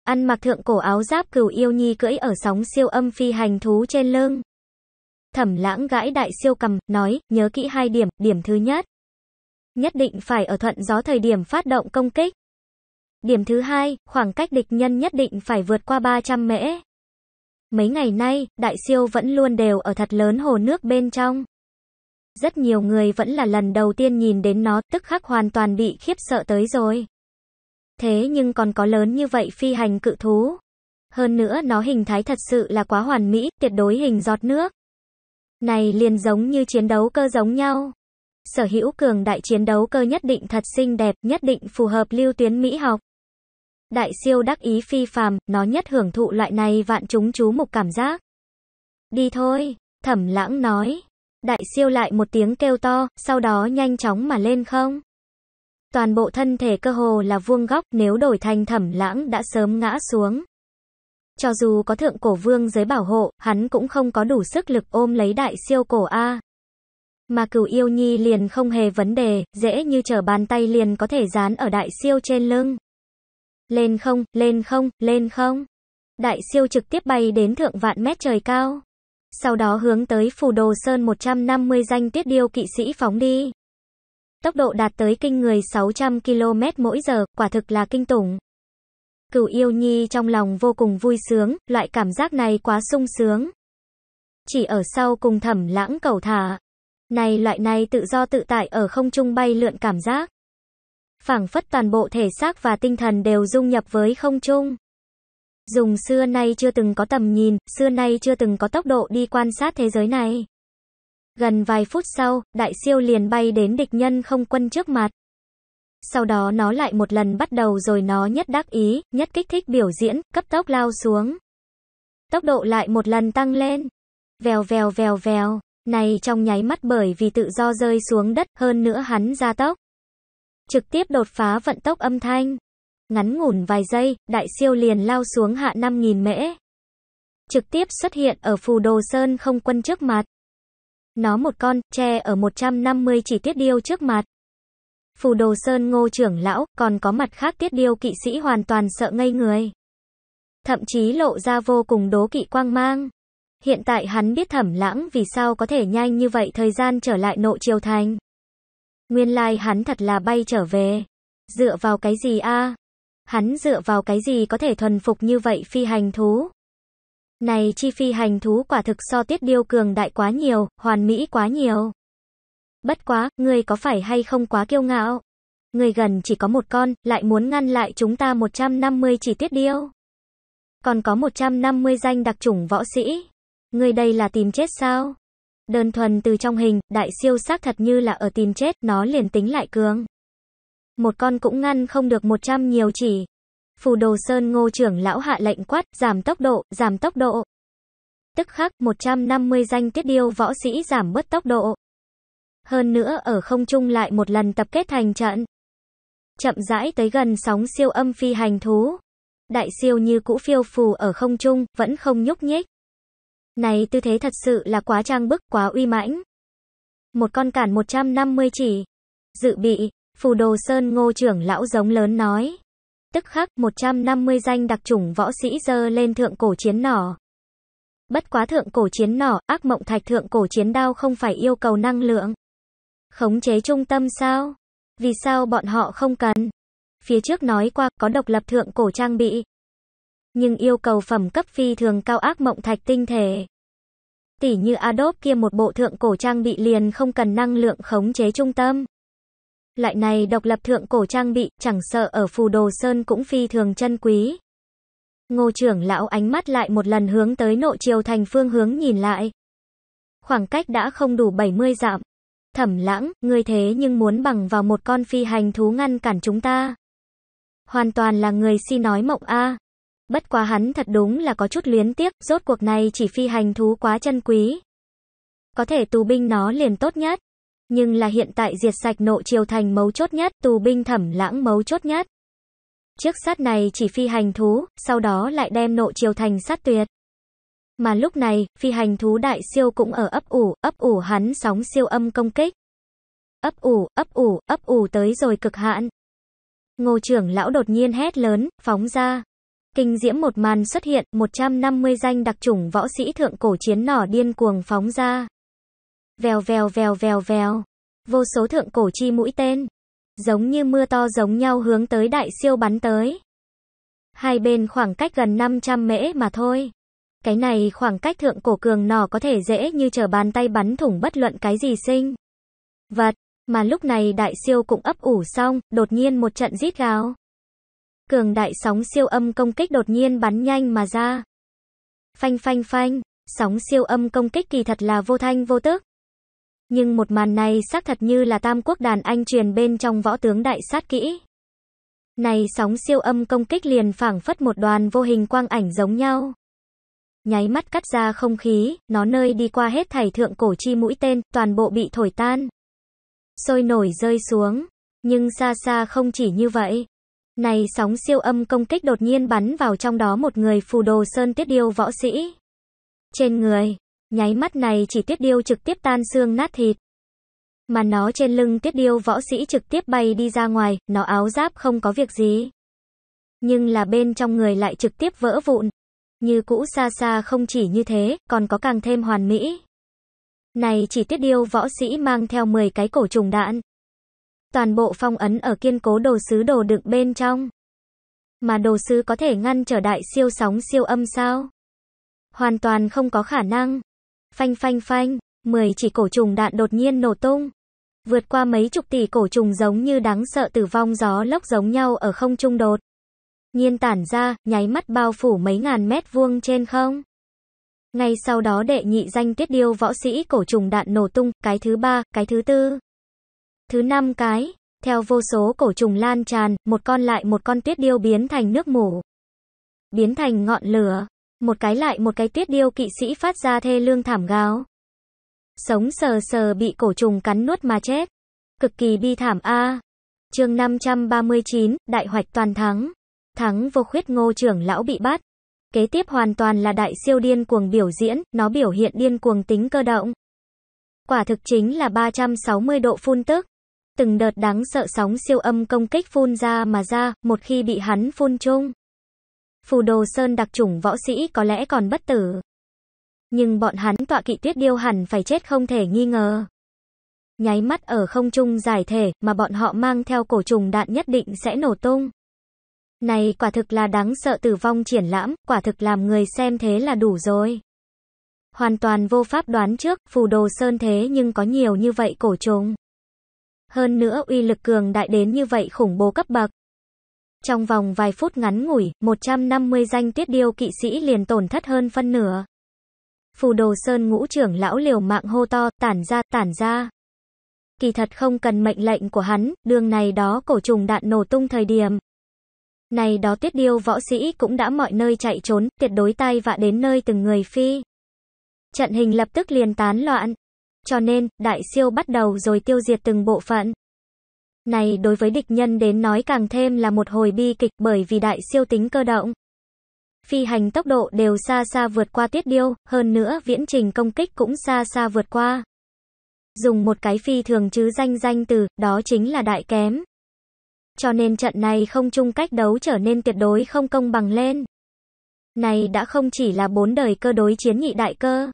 Ăn mặc thượng cổ áo giáp cừu yêu nhi cưỡi ở sóng siêu âm phi hành thú trên lưng. Thẩm lãng gãi đại siêu cầm, nói, nhớ kỹ hai điểm, điểm thứ nhất. Nhất định phải ở thuận gió thời điểm phát động công kích. Điểm thứ hai, khoảng cách địch nhân nhất định phải vượt qua 300 mễ. Mấy ngày nay, đại siêu vẫn luôn đều ở thật lớn hồ nước bên trong rất nhiều người vẫn là lần đầu tiên nhìn đến nó, tức khắc hoàn toàn bị khiếp sợ tới rồi. Thế nhưng còn có lớn như vậy phi hành cự thú. Hơn nữa nó hình thái thật sự là quá hoàn mỹ, tuyệt đối hình giọt nước. Này liền giống như chiến đấu cơ giống nhau. Sở hữu cường đại chiến đấu cơ nhất định thật xinh đẹp, nhất định phù hợp lưu tuyến Mỹ học. Đại siêu đắc ý phi phàm, nó nhất hưởng thụ loại này vạn chúng chú mục cảm giác. Đi thôi, thẩm lãng nói. Đại siêu lại một tiếng kêu to, sau đó nhanh chóng mà lên không. Toàn bộ thân thể cơ hồ là vuông góc nếu đổi thành thẩm lãng đã sớm ngã xuống. Cho dù có thượng cổ vương giới bảo hộ, hắn cũng không có đủ sức lực ôm lấy đại siêu cổ A. Mà cửu yêu nhi liền không hề vấn đề, dễ như trở bàn tay liền có thể dán ở đại siêu trên lưng. Lên không, lên không, lên không. Đại siêu trực tiếp bay đến thượng vạn mét trời cao sau đó hướng tới phù đồ sơn 150 danh tiết điêu kỵ sĩ phóng đi. Tốc độ đạt tới kinh người 600 km mỗi giờ, quả thực là kinh tủng. Cửu yêu nhi trong lòng vô cùng vui sướng, loại cảm giác này quá sung sướng. Chỉ ở sau cùng thẩm lãng cầu thả. Này loại này tự do tự tại ở không trung bay lượn cảm giác. phảng phất toàn bộ thể xác và tinh thần đều dung nhập với không trung dùng xưa nay chưa từng có tầm nhìn, xưa nay chưa từng có tốc độ đi quan sát thế giới này. Gần vài phút sau, đại siêu liền bay đến địch nhân không quân trước mặt. Sau đó nó lại một lần bắt đầu rồi nó nhất đắc ý, nhất kích thích biểu diễn, cấp tốc lao xuống. Tốc độ lại một lần tăng lên. Vèo vèo vèo vèo, này trong nháy mắt bởi vì tự do rơi xuống đất, hơn nữa hắn ra tốc. Trực tiếp đột phá vận tốc âm thanh. Ngắn ngủn vài giây, đại siêu liền lao xuống hạ 5.000 mễ. Trực tiếp xuất hiện ở phù đồ sơn không quân trước mặt. Nó một con, tre ở 150 chỉ tiết điêu trước mặt. Phù đồ sơn ngô trưởng lão, còn có mặt khác tiết điêu kỵ sĩ hoàn toàn sợ ngây người. Thậm chí lộ ra vô cùng đố kỵ quang mang. Hiện tại hắn biết thẩm lãng vì sao có thể nhanh như vậy thời gian trở lại nộ triều thành. Nguyên lai like hắn thật là bay trở về. Dựa vào cái gì a à? Hắn dựa vào cái gì có thể thuần phục như vậy phi hành thú? Này chi phi hành thú quả thực so tiết điêu cường đại quá nhiều, hoàn mỹ quá nhiều. Bất quá, người có phải hay không quá kiêu ngạo? người gần chỉ có một con, lại muốn ngăn lại chúng ta 150 chỉ tiết điêu. Còn có 150 danh đặc chủng võ sĩ. người đây là tìm chết sao? Đơn thuần từ trong hình, đại siêu xác thật như là ở tìm chết, nó liền tính lại cường một con cũng ngăn không được một trăm nhiều chỉ. Phù Đồ Sơn Ngô trưởng lão hạ lệnh quát, giảm tốc độ, giảm tốc độ. Tức khắc, 150 danh tiết điêu võ sĩ giảm bớt tốc độ. Hơn nữa ở không trung lại một lần tập kết thành trận. Chậm rãi tới gần sóng siêu âm phi hành thú. Đại siêu như cũ phiêu phù ở không trung, vẫn không nhúc nhích. Này tư thế thật sự là quá trang bức, quá uy mãnh. Một con cản 150 chỉ. Dự bị, Phù Đồ Sơn Ngô trưởng lão giống lớn nói. Tức khắc 150 danh đặc chủng võ sĩ dơ lên thượng cổ chiến nỏ. Bất quá thượng cổ chiến nỏ, ác mộng thạch thượng cổ chiến đao không phải yêu cầu năng lượng. Khống chế trung tâm sao? Vì sao bọn họ không cần? Phía trước nói qua có độc lập thượng cổ trang bị. Nhưng yêu cầu phẩm cấp phi thường cao ác mộng thạch tinh thể. Tỉ như Adobe kia một bộ thượng cổ trang bị liền không cần năng lượng khống chế trung tâm. Loại này độc lập thượng cổ trang bị, chẳng sợ ở phù đồ sơn cũng phi thường chân quý. Ngô trưởng lão ánh mắt lại một lần hướng tới nội triều thành phương hướng nhìn lại. Khoảng cách đã không đủ 70 dặm. Thẩm lãng, ngươi thế nhưng muốn bằng vào một con phi hành thú ngăn cản chúng ta. Hoàn toàn là người si nói mộng a. Bất quá hắn thật đúng là có chút luyến tiếc, rốt cuộc này chỉ phi hành thú quá chân quý. Có thể tù binh nó liền tốt nhất nhưng là hiện tại diệt sạch nộ triều thành mấu chốt nhất, tù binh thẩm lãng mấu chốt nhất. Chiếc sát này chỉ phi hành thú, sau đó lại đem nộ triều thành sát tuyệt. Mà lúc này, phi hành thú đại siêu cũng ở ấp ủ, ấp ủ hắn sóng siêu âm công kích. Ấp ủ, ấp ủ, ấp ủ tới rồi cực hạn. Ngô trưởng lão đột nhiên hét lớn, phóng ra. Kinh diễm một màn xuất hiện, 150 danh đặc chủng võ sĩ thượng cổ chiến nỏ điên cuồng phóng ra. Vèo vèo vèo vèo vèo. Vô số thượng cổ chi mũi tên. Giống như mưa to giống nhau hướng tới đại siêu bắn tới. Hai bên khoảng cách gần 500 mễ mà thôi. Cái này khoảng cách thượng cổ cường nỏ có thể dễ như trở bàn tay bắn thủng bất luận cái gì sinh. Vật, mà lúc này đại siêu cũng ấp ủ xong, đột nhiên một trận rít gào. Cường đại sóng siêu âm công kích đột nhiên bắn nhanh mà ra. Phanh phanh phanh, sóng siêu âm công kích kỳ thật là vô thanh vô tức. Nhưng một màn này xác thật như là tam quốc đàn anh truyền bên trong võ tướng đại sát kỹ. Này sóng siêu âm công kích liền phảng phất một đoàn vô hình quang ảnh giống nhau. Nháy mắt cắt ra không khí, nó nơi đi qua hết thảy thượng cổ chi mũi tên, toàn bộ bị thổi tan. Sôi nổi rơi xuống, nhưng xa xa không chỉ như vậy. Này sóng siêu âm công kích đột nhiên bắn vào trong đó một người phù đồ sơn tiết điêu võ sĩ. Trên người, Nháy mắt này chỉ tiết điêu trực tiếp tan xương nát thịt. Mà nó trên lưng tiết điêu võ sĩ trực tiếp bay đi ra ngoài, nó áo giáp không có việc gì. Nhưng là bên trong người lại trực tiếp vỡ vụn. Như cũ xa xa không chỉ như thế, còn có càng thêm hoàn mỹ. Này chỉ tiết điêu võ sĩ mang theo 10 cái cổ trùng đạn. Toàn bộ phong ấn ở kiên cố đồ sứ đồ đựng bên trong. Mà đồ sứ có thể ngăn trở đại siêu sóng siêu âm sao? Hoàn toàn không có khả năng. Phanh phanh phanh, 10 chỉ cổ trùng đạn đột nhiên nổ tung. Vượt qua mấy chục tỷ cổ trùng giống như đáng sợ tử vong gió lốc giống nhau ở không trung đột. Nhiên tản ra, nháy mắt bao phủ mấy ngàn mét vuông trên không. Ngay sau đó đệ nhị danh tiết điêu võ sĩ cổ trùng đạn nổ tung, cái thứ ba, cái thứ tư. Thứ năm cái, theo vô số cổ trùng lan tràn, một con lại một con tuyết điêu biến thành nước mủ. Biến thành ngọn lửa. Một cái lại một cái tuyết điêu kỵ sĩ phát ra thê lương thảm gáo Sống sờ sờ bị cổ trùng cắn nuốt mà chết. Cực kỳ bi thảm a. À. Chương 539, đại hoạch toàn thắng. Thắng vô khuyết Ngô trưởng lão bị bắt. Kế tiếp hoàn toàn là đại siêu điên cuồng biểu diễn, nó biểu hiện điên cuồng tính cơ động. Quả thực chính là 360 độ phun tức. Từng đợt đáng sợ sóng siêu âm công kích phun ra mà ra, một khi bị hắn phun chung. Phù Đồ Sơn đặc chủng võ sĩ có lẽ còn bất tử. Nhưng bọn hắn tọa kỵ tuyết điêu hẳn phải chết không thể nghi ngờ. Nháy mắt ở không trung giải thể mà bọn họ mang theo cổ trùng đạn nhất định sẽ nổ tung. Này quả thực là đáng sợ tử vong triển lãm, quả thực làm người xem thế là đủ rồi. Hoàn toàn vô pháp đoán trước, phù đồ sơn thế nhưng có nhiều như vậy cổ trùng. Hơn nữa uy lực cường đại đến như vậy khủng bố cấp bậc. Trong vòng vài phút ngắn ngủi, 150 danh tuyết điêu kỵ sĩ liền tổn thất hơn phân nửa. Phù đồ sơn ngũ trưởng lão liều mạng hô to, tản ra, tản ra. Kỳ thật không cần mệnh lệnh của hắn, đường này đó cổ trùng đạn nổ tung thời điểm. Này đó tuyết điêu võ sĩ cũng đã mọi nơi chạy trốn, tuyệt đối tay vạ đến nơi từng người phi. Trận hình lập tức liền tán loạn. Cho nên, đại siêu bắt đầu rồi tiêu diệt từng bộ phận. Này đối với địch nhân đến nói càng thêm là một hồi bi kịch bởi vì đại siêu tính cơ động. Phi hành tốc độ đều xa xa vượt qua tiết điêu, hơn nữa viễn trình công kích cũng xa xa vượt qua. Dùng một cái phi thường chứ danh danh từ, đó chính là đại kém. Cho nên trận này không chung cách đấu trở nên tuyệt đối không công bằng lên. Này đã không chỉ là bốn đời cơ đối chiến nhị đại cơ.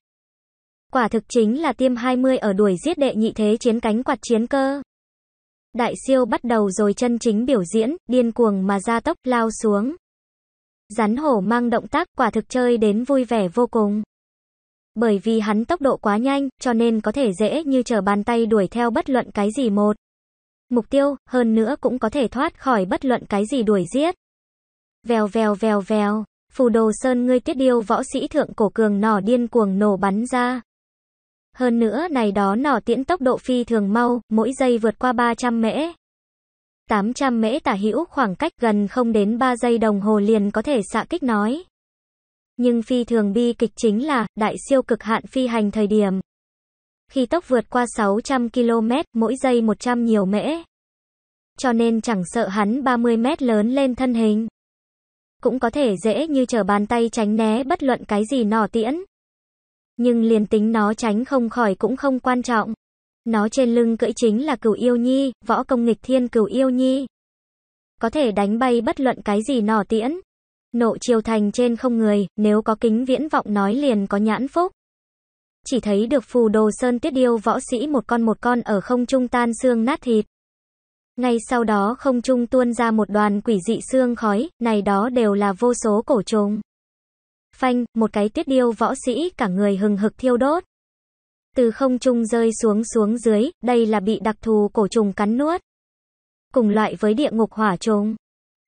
Quả thực chính là tiêm 20 ở đuổi giết đệ nhị thế chiến cánh quạt chiến cơ đại siêu bắt đầu rồi chân chính biểu diễn, điên cuồng mà ra tốc, lao xuống. Rắn hổ mang động tác quả thực chơi đến vui vẻ vô cùng. Bởi vì hắn tốc độ quá nhanh, cho nên có thể dễ như trở bàn tay đuổi theo bất luận cái gì một. Mục tiêu, hơn nữa cũng có thể thoát khỏi bất luận cái gì đuổi giết. Vèo vèo vèo vèo, phù đồ sơn ngươi tiết điêu võ sĩ thượng cổ cường nỏ điên cuồng nổ bắn ra. Hơn nữa này đó nỏ tiễn tốc độ phi thường mau, mỗi giây vượt qua 300 mễ. 800 mễ tả hữu khoảng cách gần không đến 3 giây đồng hồ liền có thể xạ kích nói. Nhưng phi thường bi kịch chính là, đại siêu cực hạn phi hành thời điểm. Khi tốc vượt qua 600 km, mỗi giây 100 nhiều mễ. Cho nên chẳng sợ hắn 30 mét lớn lên thân hình. Cũng có thể dễ như trở bàn tay tránh né bất luận cái gì nỏ tiễn nhưng liền tính nó tránh không khỏi cũng không quan trọng. Nó trên lưng cưỡi chính là cửu yêu nhi, võ công nghịch thiên cửu yêu nhi. Có thể đánh bay bất luận cái gì nỏ tiễn. Nộ chiều thành trên không người, nếu có kính viễn vọng nói liền có nhãn phúc. Chỉ thấy được phù đồ sơn tiết điêu võ sĩ một con một con ở không trung tan xương nát thịt. Ngay sau đó không trung tuôn ra một đoàn quỷ dị xương khói, này đó đều là vô số cổ trùng phanh, một cái tiết điêu võ sĩ cả người hừng hực thiêu đốt. Từ không trung rơi xuống xuống dưới, đây là bị đặc thù cổ trùng cắn nuốt. Cùng loại với địa ngục hỏa trùng.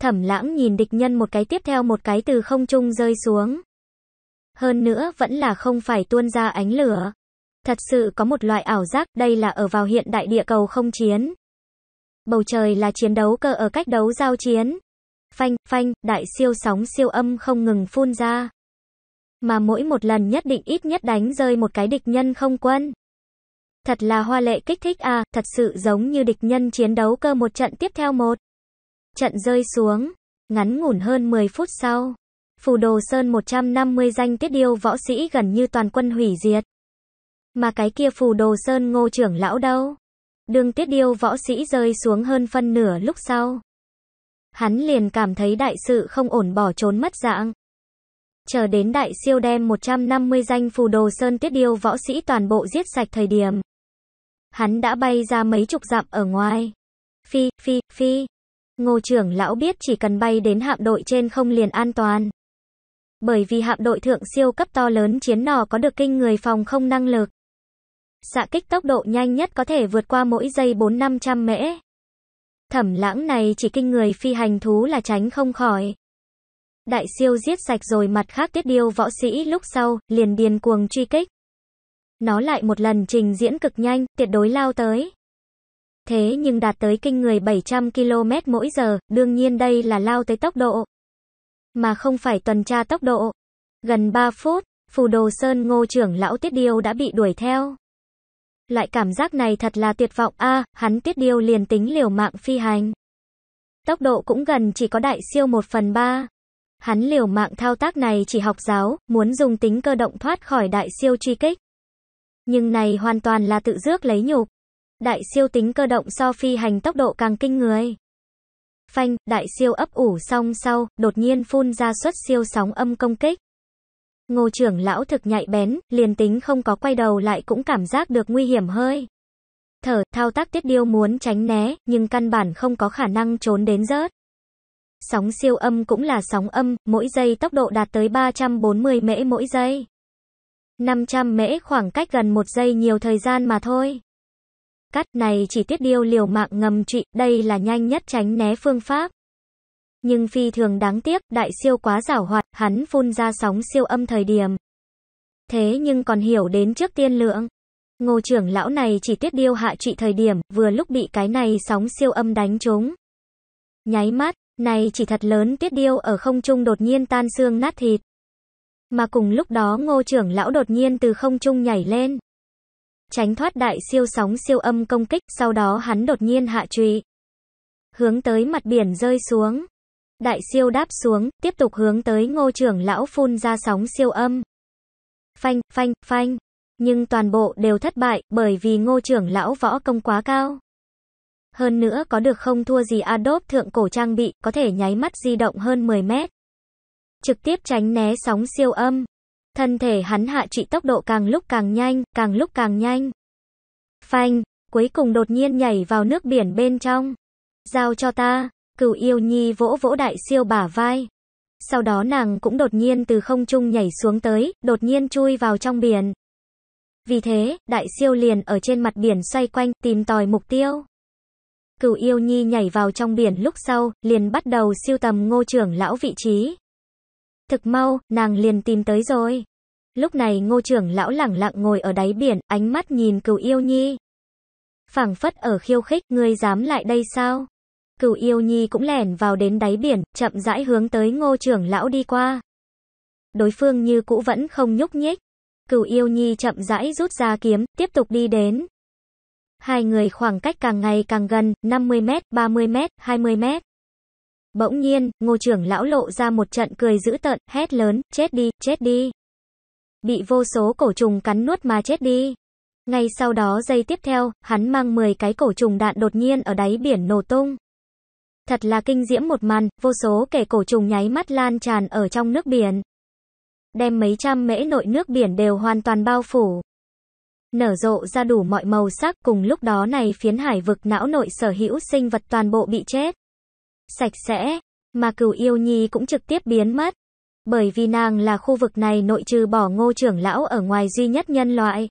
Thẩm lãng nhìn địch nhân một cái tiếp theo một cái từ không trung rơi xuống. Hơn nữa vẫn là không phải tuôn ra ánh lửa. Thật sự có một loại ảo giác đây là ở vào hiện đại địa cầu không chiến. Bầu trời là chiến đấu cơ ở cách đấu giao chiến. Phanh, phanh, đại siêu sóng siêu âm không ngừng phun ra mà mỗi một lần nhất định ít nhất đánh rơi một cái địch nhân không quân. Thật là hoa lệ kích thích à, thật sự giống như địch nhân chiến đấu cơ một trận tiếp theo một. Trận rơi xuống, ngắn ngủn hơn 10 phút sau, Phù Đồ Sơn 150 danh tiết điêu võ sĩ gần như toàn quân hủy diệt. Mà cái kia Phù Đồ Sơn ngô trưởng lão đâu? Đường tiết điêu võ sĩ rơi xuống hơn phân nửa lúc sau. Hắn liền cảm thấy đại sự không ổn bỏ trốn mất dạng chờ đến đại siêu đem 150 danh phù đồ sơn tiết điêu võ sĩ toàn bộ giết sạch thời điểm. Hắn đã bay ra mấy chục dặm ở ngoài. Phi, phi, phi. Ngô trưởng lão biết chỉ cần bay đến hạm đội trên không liền an toàn. Bởi vì hạm đội thượng siêu cấp to lớn chiến nò có được kinh người phòng không năng lực. Xạ kích tốc độ nhanh nhất có thể vượt qua mỗi giây 4-500 mễ. Thẩm lãng này chỉ kinh người phi hành thú là tránh không khỏi đại siêu giết sạch rồi mặt khác tiết điêu võ sĩ lúc sau, liền điền cuồng truy kích. Nó lại một lần trình diễn cực nhanh, tuyệt đối lao tới. Thế nhưng đạt tới kinh người 700 km mỗi giờ, đương nhiên đây là lao tới tốc độ. Mà không phải tuần tra tốc độ. Gần 3 phút, phù đồ sơn ngô trưởng lão tiết điêu đã bị đuổi theo. Loại cảm giác này thật là tuyệt vọng a hắn tiết điêu liền tính liều mạng phi hành. Tốc độ cũng gần chỉ có đại siêu 1 phần 3. Hắn liều mạng thao tác này chỉ học giáo, muốn dùng tính cơ động thoát khỏi đại siêu truy kích. Nhưng này hoàn toàn là tự dước lấy nhục. Đại siêu tính cơ động so phi hành tốc độ càng kinh người. Phanh, đại siêu ấp ủ xong sau, đột nhiên phun ra xuất siêu sóng âm công kích. Ngô trưởng lão thực nhạy bén, liền tính không có quay đầu lại cũng cảm giác được nguy hiểm hơi. Thở, thao tác tiết điêu muốn tránh né, nhưng căn bản không có khả năng trốn đến rớt. Sóng siêu âm cũng là sóng âm, mỗi giây tốc độ đạt tới 340 mễ mỗi giây. 500 mễ khoảng cách gần một giây nhiều thời gian mà thôi. Cắt này chỉ tiết điêu liều mạng ngầm trị, đây là nhanh nhất tránh né phương pháp. Nhưng phi thường đáng tiếc, đại siêu quá giảo hoạt, hắn phun ra sóng siêu âm thời điểm. Thế nhưng còn hiểu đến trước tiên lượng. Ngô trưởng lão này chỉ tiết điêu hạ trị thời điểm, vừa lúc bị cái này sóng siêu âm đánh trúng. Nháy mắt, này chỉ thật lớn tuyết điêu ở không trung đột nhiên tan xương nát thịt. Mà cùng lúc đó ngô trưởng lão đột nhiên từ không trung nhảy lên. Tránh thoát đại siêu sóng siêu âm công kích, sau đó hắn đột nhiên hạ trụy. Hướng tới mặt biển rơi xuống. Đại siêu đáp xuống, tiếp tục hướng tới ngô trưởng lão phun ra sóng siêu âm. Phanh, phanh, phanh. Nhưng toàn bộ đều thất bại, bởi vì ngô trưởng lão võ công quá cao. Hơn nữa có được không thua gì Adobe thượng cổ trang bị, có thể nháy mắt di động hơn 10 mét. Trực tiếp tránh né sóng siêu âm. Thân thể hắn hạ trị tốc độ càng lúc càng nhanh, càng lúc càng nhanh. Phanh, cuối cùng đột nhiên nhảy vào nước biển bên trong. Giao cho ta, cựu yêu nhi vỗ vỗ đại siêu bả vai. Sau đó nàng cũng đột nhiên từ không trung nhảy xuống tới, đột nhiên chui vào trong biển. Vì thế, đại siêu liền ở trên mặt biển xoay quanh, tìm tòi mục tiêu. Cửu yêu nhi nhảy vào trong biển lúc sau, liền bắt đầu siêu tầm ngô trưởng lão vị trí. Thực mau, nàng liền tìm tới rồi. Lúc này ngô trưởng lão lẳng lặng ngồi ở đáy biển, ánh mắt nhìn cửu yêu nhi. phảng phất ở khiêu khích, ngươi dám lại đây sao? Cửu yêu nhi cũng lẻn vào đến đáy biển, chậm rãi hướng tới ngô trưởng lão đi qua. Đối phương như cũ vẫn không nhúc nhích. Cửu yêu nhi chậm rãi rút ra kiếm, tiếp tục đi đến. Hai người khoảng cách càng ngày càng gần, 50 mét, 30 mét, 20 mét. Bỗng nhiên, ngô trưởng lão lộ ra một trận cười dữ tợn, hét lớn, chết đi, chết đi. Bị vô số cổ trùng cắn nuốt mà chết đi. Ngay sau đó giây tiếp theo, hắn mang 10 cái cổ trùng đạn đột nhiên ở đáy biển nổ tung. Thật là kinh diễm một màn, vô số kẻ cổ trùng nháy mắt lan tràn ở trong nước biển. Đem mấy trăm mễ nội nước biển đều hoàn toàn bao phủ nở rộ ra đủ mọi màu sắc, cùng lúc đó này phiến hải vực não nội sở hữu sinh vật toàn bộ bị chết. Sạch sẽ, mà cửu yêu nhi cũng trực tiếp biến mất. Bởi vì nàng là khu vực này nội trừ bỏ ngô trưởng lão ở ngoài duy nhất nhân loại.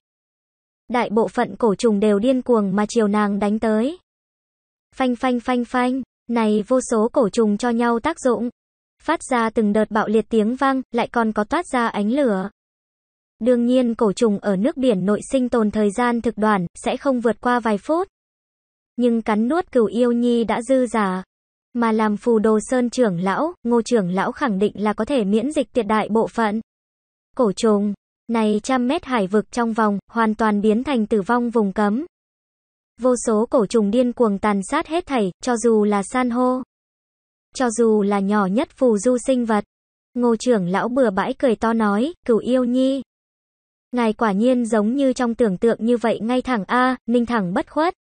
Đại bộ phận cổ trùng đều điên cuồng mà chiều nàng đánh tới. Phanh phanh phanh phanh, này vô số cổ trùng cho nhau tác dụng. Phát ra từng đợt bạo liệt tiếng vang, lại còn có toát ra ánh lửa. Đương nhiên cổ trùng ở nước biển nội sinh tồn thời gian thực đoàn, sẽ không vượt qua vài phút. Nhưng cắn nuốt cửu yêu nhi đã dư giả. Mà làm phù đồ sơn trưởng lão, ngô trưởng lão khẳng định là có thể miễn dịch tuyệt đại bộ phận. Cổ trùng, này trăm mét hải vực trong vòng, hoàn toàn biến thành tử vong vùng cấm. Vô số cổ trùng điên cuồng tàn sát hết thảy, cho dù là san hô. Cho dù là nhỏ nhất phù du sinh vật. Ngô trưởng lão bừa bãi cười to nói, cửu yêu nhi, Ngài quả nhiên giống như trong tưởng tượng như vậy ngay thẳng A, ninh thẳng bất khuất.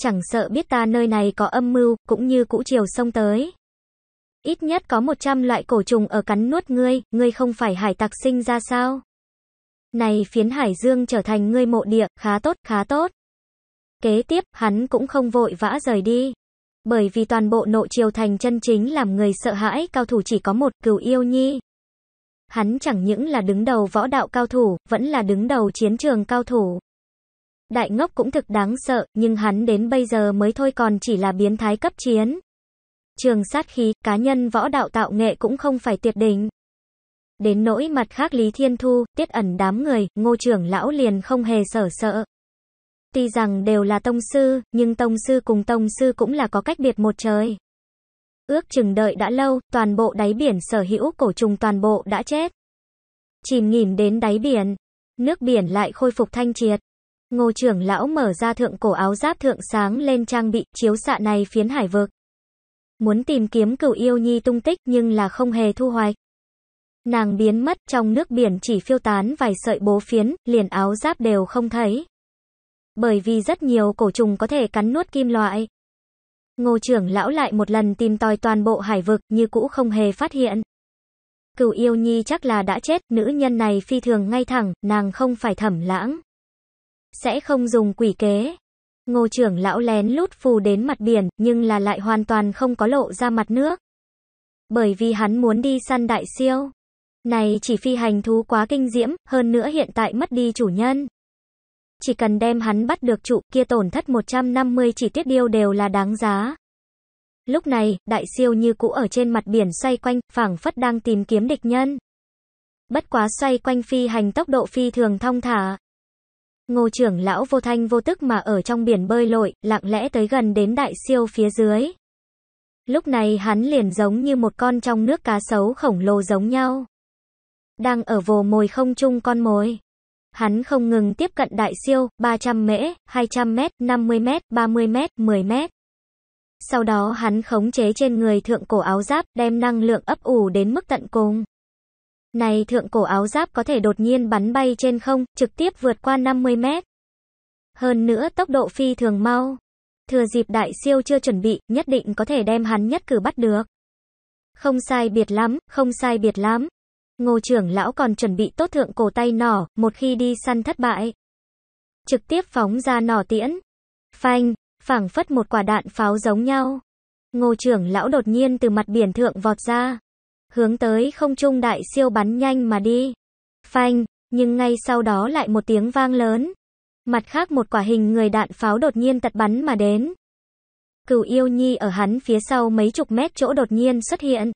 Chẳng sợ biết ta nơi này có âm mưu, cũng như cũ chiều sông tới. Ít nhất có 100 loại cổ trùng ở cắn nuốt ngươi, ngươi không phải hải tặc sinh ra sao? Này phiến hải dương trở thành ngươi mộ địa, khá tốt, khá tốt. Kế tiếp, hắn cũng không vội vã rời đi. Bởi vì toàn bộ nội triều thành chân chính làm người sợ hãi cao thủ chỉ có một cửu yêu nhi. Hắn chẳng những là đứng đầu võ đạo cao thủ, vẫn là đứng đầu chiến trường cao thủ. Đại ngốc cũng thực đáng sợ, nhưng hắn đến bây giờ mới thôi còn chỉ là biến thái cấp chiến. Trường sát khí, cá nhân võ đạo tạo nghệ cũng không phải tuyệt đỉnh. Đến nỗi mặt khác Lý Thiên Thu, tiết ẩn đám người, ngô trưởng lão liền không hề sở sợ. Tuy rằng đều là tông sư, nhưng tông sư cùng tông sư cũng là có cách biệt một trời ước chừng đợi đã lâu, toàn bộ đáy biển sở hữu cổ trùng toàn bộ đã chết. Chìm nghỉm đến đáy biển, nước biển lại khôi phục thanh triệt. Ngô trưởng lão mở ra thượng cổ áo giáp thượng sáng lên trang bị chiếu xạ này phiến hải vực. Muốn tìm kiếm cửu yêu nhi tung tích nhưng là không hề thu hoạch. Nàng biến mất trong nước biển chỉ phiêu tán vài sợi bố phiến, liền áo giáp đều không thấy. Bởi vì rất nhiều cổ trùng có thể cắn nuốt kim loại, Ngô trưởng lão lại một lần tìm tòi toàn bộ hải vực, như cũ không hề phát hiện. Cửu yêu nhi chắc là đã chết, nữ nhân này phi thường ngay thẳng, nàng không phải thẩm lãng. Sẽ không dùng quỷ kế. Ngô trưởng lão lén lút phù đến mặt biển, nhưng là lại hoàn toàn không có lộ ra mặt nước. Bởi vì hắn muốn đi săn đại siêu. Này chỉ phi hành thú quá kinh diễm, hơn nữa hiện tại mất đi chủ nhân chỉ cần đem hắn bắt được trụ kia tổn thất 150 chỉ tiết điêu đều là đáng giá. Lúc này, đại siêu như cũ ở trên mặt biển xoay quanh, phảng phất đang tìm kiếm địch nhân. Bất quá xoay quanh phi hành tốc độ phi thường thong thả. Ngô trưởng lão vô thanh vô tức mà ở trong biển bơi lội, lặng lẽ tới gần đến đại siêu phía dưới. Lúc này hắn liền giống như một con trong nước cá sấu khổng lồ giống nhau. Đang ở vồ mồi không chung con mồi. Hắn không ngừng tiếp cận đại siêu, 300 mễ, 200 mét, 50 mét, 30 mét, 10 mét. Sau đó hắn khống chế trên người thượng cổ áo giáp, đem năng lượng ấp ủ đến mức tận cùng. Này thượng cổ áo giáp có thể đột nhiên bắn bay trên không, trực tiếp vượt qua 50 mét. Hơn nữa tốc độ phi thường mau. Thừa dịp đại siêu chưa chuẩn bị, nhất định có thể đem hắn nhất cử bắt được. Không sai biệt lắm, không sai biệt lắm. Ngô trưởng lão còn chuẩn bị tốt thượng cổ tay nỏ, một khi đi săn thất bại. Trực tiếp phóng ra nỏ tiễn. Phanh, phảng phất một quả đạn pháo giống nhau. Ngô trưởng lão đột nhiên từ mặt biển thượng vọt ra. Hướng tới không trung đại siêu bắn nhanh mà đi. Phanh, nhưng ngay sau đó lại một tiếng vang lớn. Mặt khác một quả hình người đạn pháo đột nhiên tật bắn mà đến. Cửu yêu nhi ở hắn phía sau mấy chục mét chỗ đột nhiên xuất hiện.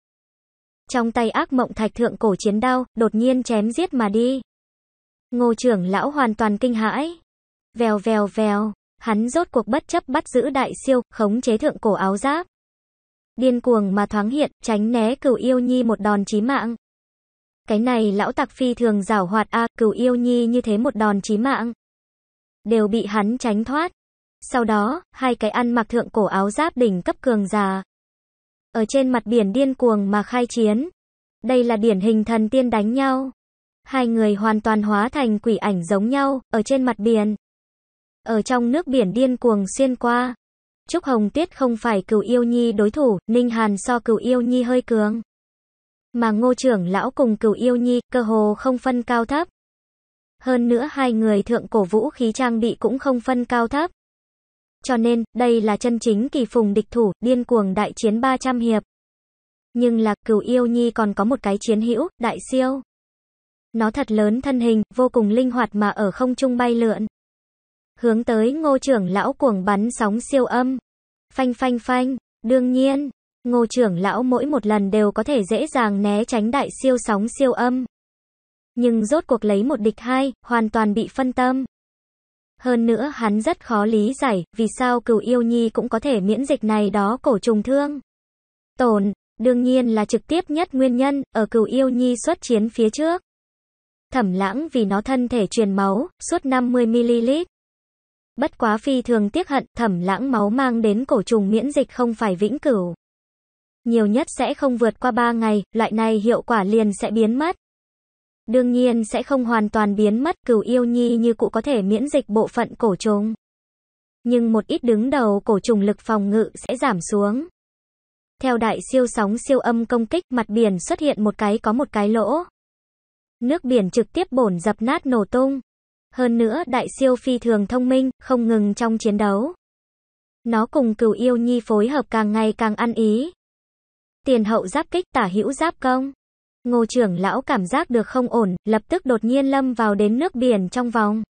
Trong tay ác mộng thạch thượng cổ chiến đao, đột nhiên chém giết mà đi. Ngô trưởng lão hoàn toàn kinh hãi. Vèo vèo vèo, hắn rốt cuộc bất chấp bắt giữ đại siêu, khống chế thượng cổ áo giáp. Điên cuồng mà thoáng hiện, tránh né cửu yêu nhi một đòn chí mạng. Cái này lão tặc phi thường giảo hoạt a cửu yêu nhi như thế một đòn chí mạng. Đều bị hắn tránh thoát. Sau đó, hai cái ăn mặc thượng cổ áo giáp đỉnh cấp cường già, ở trên mặt biển điên cuồng mà khai chiến. Đây là điển hình thần tiên đánh nhau. Hai người hoàn toàn hóa thành quỷ ảnh giống nhau, ở trên mặt biển. Ở trong nước biển điên cuồng xuyên qua. Trúc Hồng Tuyết không phải cửu yêu nhi đối thủ, Ninh Hàn so cửu yêu nhi hơi cường. Mà ngô trưởng lão cùng cửu yêu nhi, cơ hồ không phân cao thấp. Hơn nữa hai người thượng cổ vũ khí trang bị cũng không phân cao thấp. Cho nên, đây là chân chính kỳ phùng địch thủ, điên cuồng đại chiến 300 hiệp. Nhưng là, cửu yêu nhi còn có một cái chiến hữu, đại siêu. Nó thật lớn thân hình, vô cùng linh hoạt mà ở không trung bay lượn. Hướng tới ngô trưởng lão cuồng bắn sóng siêu âm. Phanh phanh phanh, đương nhiên, ngô trưởng lão mỗi một lần đều có thể dễ dàng né tránh đại siêu sóng siêu âm. Nhưng rốt cuộc lấy một địch hai, hoàn toàn bị phân tâm. Hơn nữa hắn rất khó lý giải, vì sao cửu yêu nhi cũng có thể miễn dịch này đó cổ trùng thương. tồn đương nhiên là trực tiếp nhất nguyên nhân, ở cửu yêu nhi xuất chiến phía trước. Thẩm lãng vì nó thân thể truyền máu, suốt 50ml. Bất quá phi thường tiếc hận, thẩm lãng máu mang đến cổ trùng miễn dịch không phải vĩnh cửu. Nhiều nhất sẽ không vượt qua 3 ngày, loại này hiệu quả liền sẽ biến mất. Đương nhiên sẽ không hoàn toàn biến mất cửu yêu nhi như cụ có thể miễn dịch bộ phận cổ trùng. Nhưng một ít đứng đầu cổ trùng lực phòng ngự sẽ giảm xuống. Theo đại siêu sóng siêu âm công kích mặt biển xuất hiện một cái có một cái lỗ. Nước biển trực tiếp bổn dập nát nổ tung. Hơn nữa đại siêu phi thường thông minh, không ngừng trong chiến đấu. Nó cùng cửu yêu nhi phối hợp càng ngày càng ăn ý. Tiền hậu giáp kích tả hữu giáp công. Ngô trưởng lão cảm giác được không ổn, lập tức đột nhiên lâm vào đến nước biển trong vòng.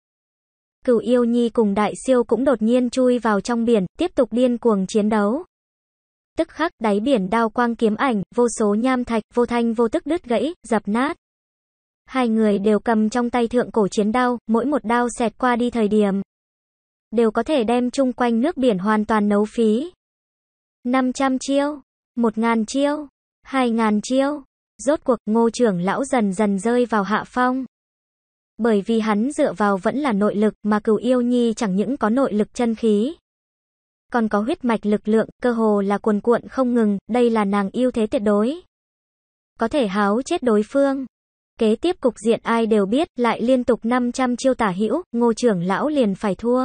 Cửu yêu nhi cùng đại siêu cũng đột nhiên chui vào trong biển, tiếp tục điên cuồng chiến đấu. Tức khắc đáy biển đao quang kiếm ảnh, vô số nham thạch, vô thanh vô tức đứt gãy, dập nát. Hai người đều cầm trong tay thượng cổ chiến đao, mỗi một đao xẹt qua đi thời điểm. Đều có thể đem chung quanh nước biển hoàn toàn nấu phí. 500 chiêu, 1.000 chiêu, 2.000 chiêu, Rốt cuộc, ngô trưởng lão dần dần rơi vào hạ phong. Bởi vì hắn dựa vào vẫn là nội lực mà cửu yêu nhi chẳng những có nội lực chân khí. Còn có huyết mạch lực lượng, cơ hồ là cuồn cuộn không ngừng, đây là nàng yêu thế tuyệt đối. Có thể háo chết đối phương. Kế tiếp cục diện ai đều biết, lại liên tục 500 chiêu tả hữu, ngô trưởng lão liền phải thua.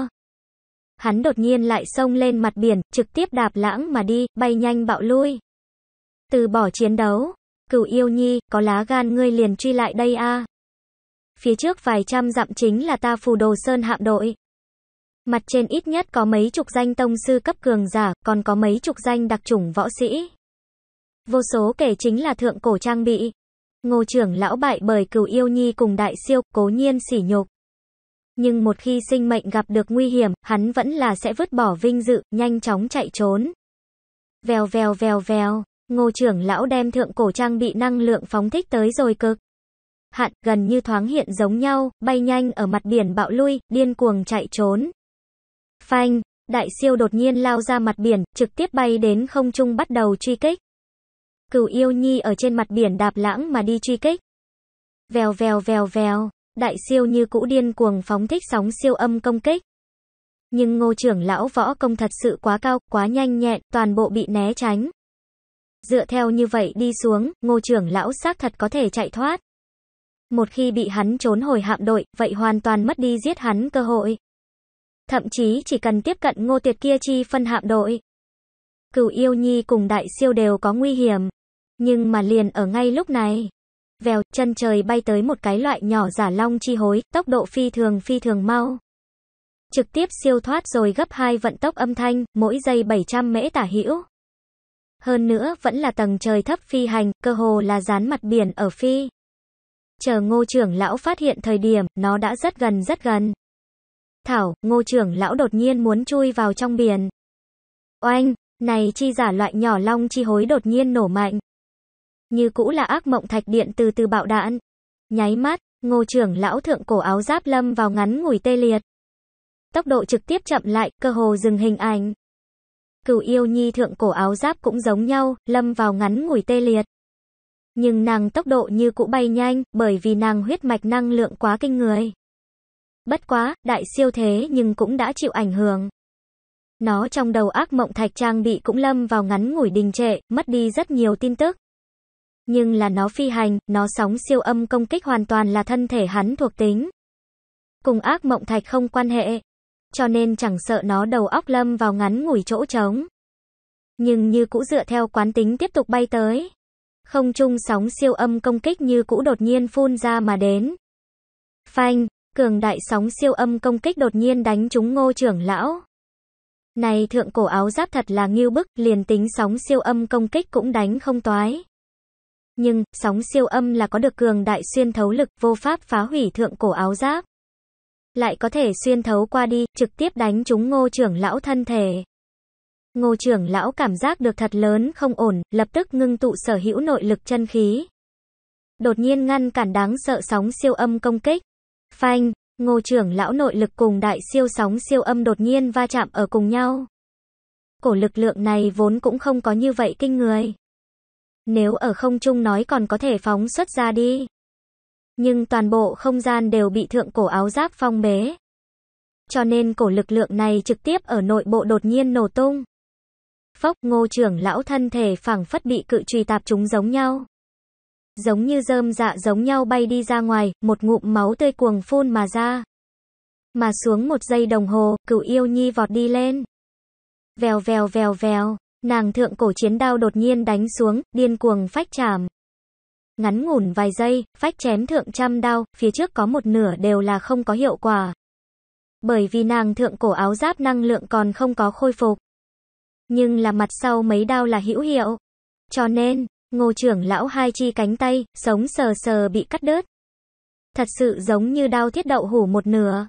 Hắn đột nhiên lại xông lên mặt biển, trực tiếp đạp lãng mà đi, bay nhanh bạo lui. Từ bỏ chiến đấu, Cửu yêu nhi, có lá gan ngươi liền truy lại đây a. Phía trước vài trăm dặm chính là ta phù đồ sơn hạm đội. Mặt trên ít nhất có mấy chục danh tông sư cấp cường giả, còn có mấy chục danh đặc chủng võ sĩ. Vô số kể chính là thượng cổ trang bị. Ngô trưởng lão bại bởi cửu yêu nhi cùng đại siêu, cố nhiên sỉ nhục. Nhưng một khi sinh mệnh gặp được nguy hiểm, hắn vẫn là sẽ vứt bỏ vinh dự, nhanh chóng chạy trốn. Vèo vèo vèo vèo. Ngô trưởng lão đem thượng cổ trang bị năng lượng phóng thích tới rồi cực. Hạn gần như thoáng hiện giống nhau, bay nhanh ở mặt biển bạo lui, điên cuồng chạy trốn. Phanh, đại siêu đột nhiên lao ra mặt biển, trực tiếp bay đến không trung bắt đầu truy kích. Cửu yêu nhi ở trên mặt biển đạp lãng mà đi truy kích. Vèo vèo vèo vèo, đại siêu như cũ điên cuồng phóng thích sóng siêu âm công kích. Nhưng ngô trưởng lão võ công thật sự quá cao, quá nhanh nhẹn, toàn bộ bị né tránh. Dựa theo như vậy đi xuống, ngô trưởng lão xác thật có thể chạy thoát. Một khi bị hắn trốn hồi hạm đội, vậy hoàn toàn mất đi giết hắn cơ hội. Thậm chí chỉ cần tiếp cận ngô tuyệt kia chi phân hạm đội. Cửu yêu nhi cùng đại siêu đều có nguy hiểm. Nhưng mà liền ở ngay lúc này. Vèo, chân trời bay tới một cái loại nhỏ giả long chi hối, tốc độ phi thường phi thường mau. Trực tiếp siêu thoát rồi gấp hai vận tốc âm thanh, mỗi giây 700 mễ tả hữu. Hơn nữa vẫn là tầng trời thấp phi hành, cơ hồ là dán mặt biển ở phi. Chờ ngô trưởng lão phát hiện thời điểm, nó đã rất gần rất gần. Thảo, ngô trưởng lão đột nhiên muốn chui vào trong biển. Oanh, này chi giả loại nhỏ long chi hối đột nhiên nổ mạnh. Như cũ là ác mộng thạch điện từ từ bạo đạn. Nháy mắt, ngô trưởng lão thượng cổ áo giáp lâm vào ngắn ngủi tê liệt. Tốc độ trực tiếp chậm lại, cơ hồ dừng hình ảnh. Cửu yêu nhi thượng cổ áo giáp cũng giống nhau, lâm vào ngắn ngủi tê liệt. Nhưng nàng tốc độ như cũ bay nhanh, bởi vì nàng huyết mạch năng lượng quá kinh người. Bất quá, đại siêu thế nhưng cũng đã chịu ảnh hưởng. Nó trong đầu ác mộng thạch trang bị cũng lâm vào ngắn ngủi đình trệ, mất đi rất nhiều tin tức. Nhưng là nó phi hành, nó sóng siêu âm công kích hoàn toàn là thân thể hắn thuộc tính. Cùng ác mộng thạch không quan hệ cho nên chẳng sợ nó đầu óc lâm vào ngắn ngủi chỗ trống. Nhưng như cũ dựa theo quán tính tiếp tục bay tới. Không trung sóng siêu âm công kích như cũ đột nhiên phun ra mà đến. Phanh, cường đại sóng siêu âm công kích đột nhiên đánh trúng ngô trưởng lão. Này thượng cổ áo giáp thật là nghiêu bức, liền tính sóng siêu âm công kích cũng đánh không toái. Nhưng, sóng siêu âm là có được cường đại xuyên thấu lực, vô pháp phá hủy thượng cổ áo giáp lại có thể xuyên thấu qua đi, trực tiếp đánh trúng ngô trưởng lão thân thể. Ngô trưởng lão cảm giác được thật lớn không ổn, lập tức ngưng tụ sở hữu nội lực chân khí. Đột nhiên ngăn cản đáng sợ sóng siêu âm công kích. Phanh, ngô trưởng lão nội lực cùng đại siêu sóng siêu âm đột nhiên va chạm ở cùng nhau. Cổ lực lượng này vốn cũng không có như vậy kinh người. Nếu ở không trung nói còn có thể phóng xuất ra đi nhưng toàn bộ không gian đều bị thượng cổ áo giáp phong bế. Cho nên cổ lực lượng này trực tiếp ở nội bộ đột nhiên nổ tung. Phốc ngô trưởng lão thân thể phẳng phất bị cự trùy tạp chúng giống nhau. Giống như rơm dạ giống nhau bay đi ra ngoài, một ngụm máu tươi cuồng phun mà ra. Mà xuống một giây đồng hồ, cựu yêu nhi vọt đi lên. Vèo vèo vèo vèo, nàng thượng cổ chiến đao đột nhiên đánh xuống, điên cuồng phách chảm. Ngắn ngủn vài giây, phách chém thượng trăm đao, phía trước có một nửa đều là không có hiệu quả. Bởi vì nàng thượng cổ áo giáp năng lượng còn không có khôi phục. Nhưng là mặt sau mấy đao là hữu hiệu. Cho nên, ngô trưởng lão hai chi cánh tay, sống sờ sờ bị cắt đứt. Thật sự giống như đao thiết đậu hủ một nửa.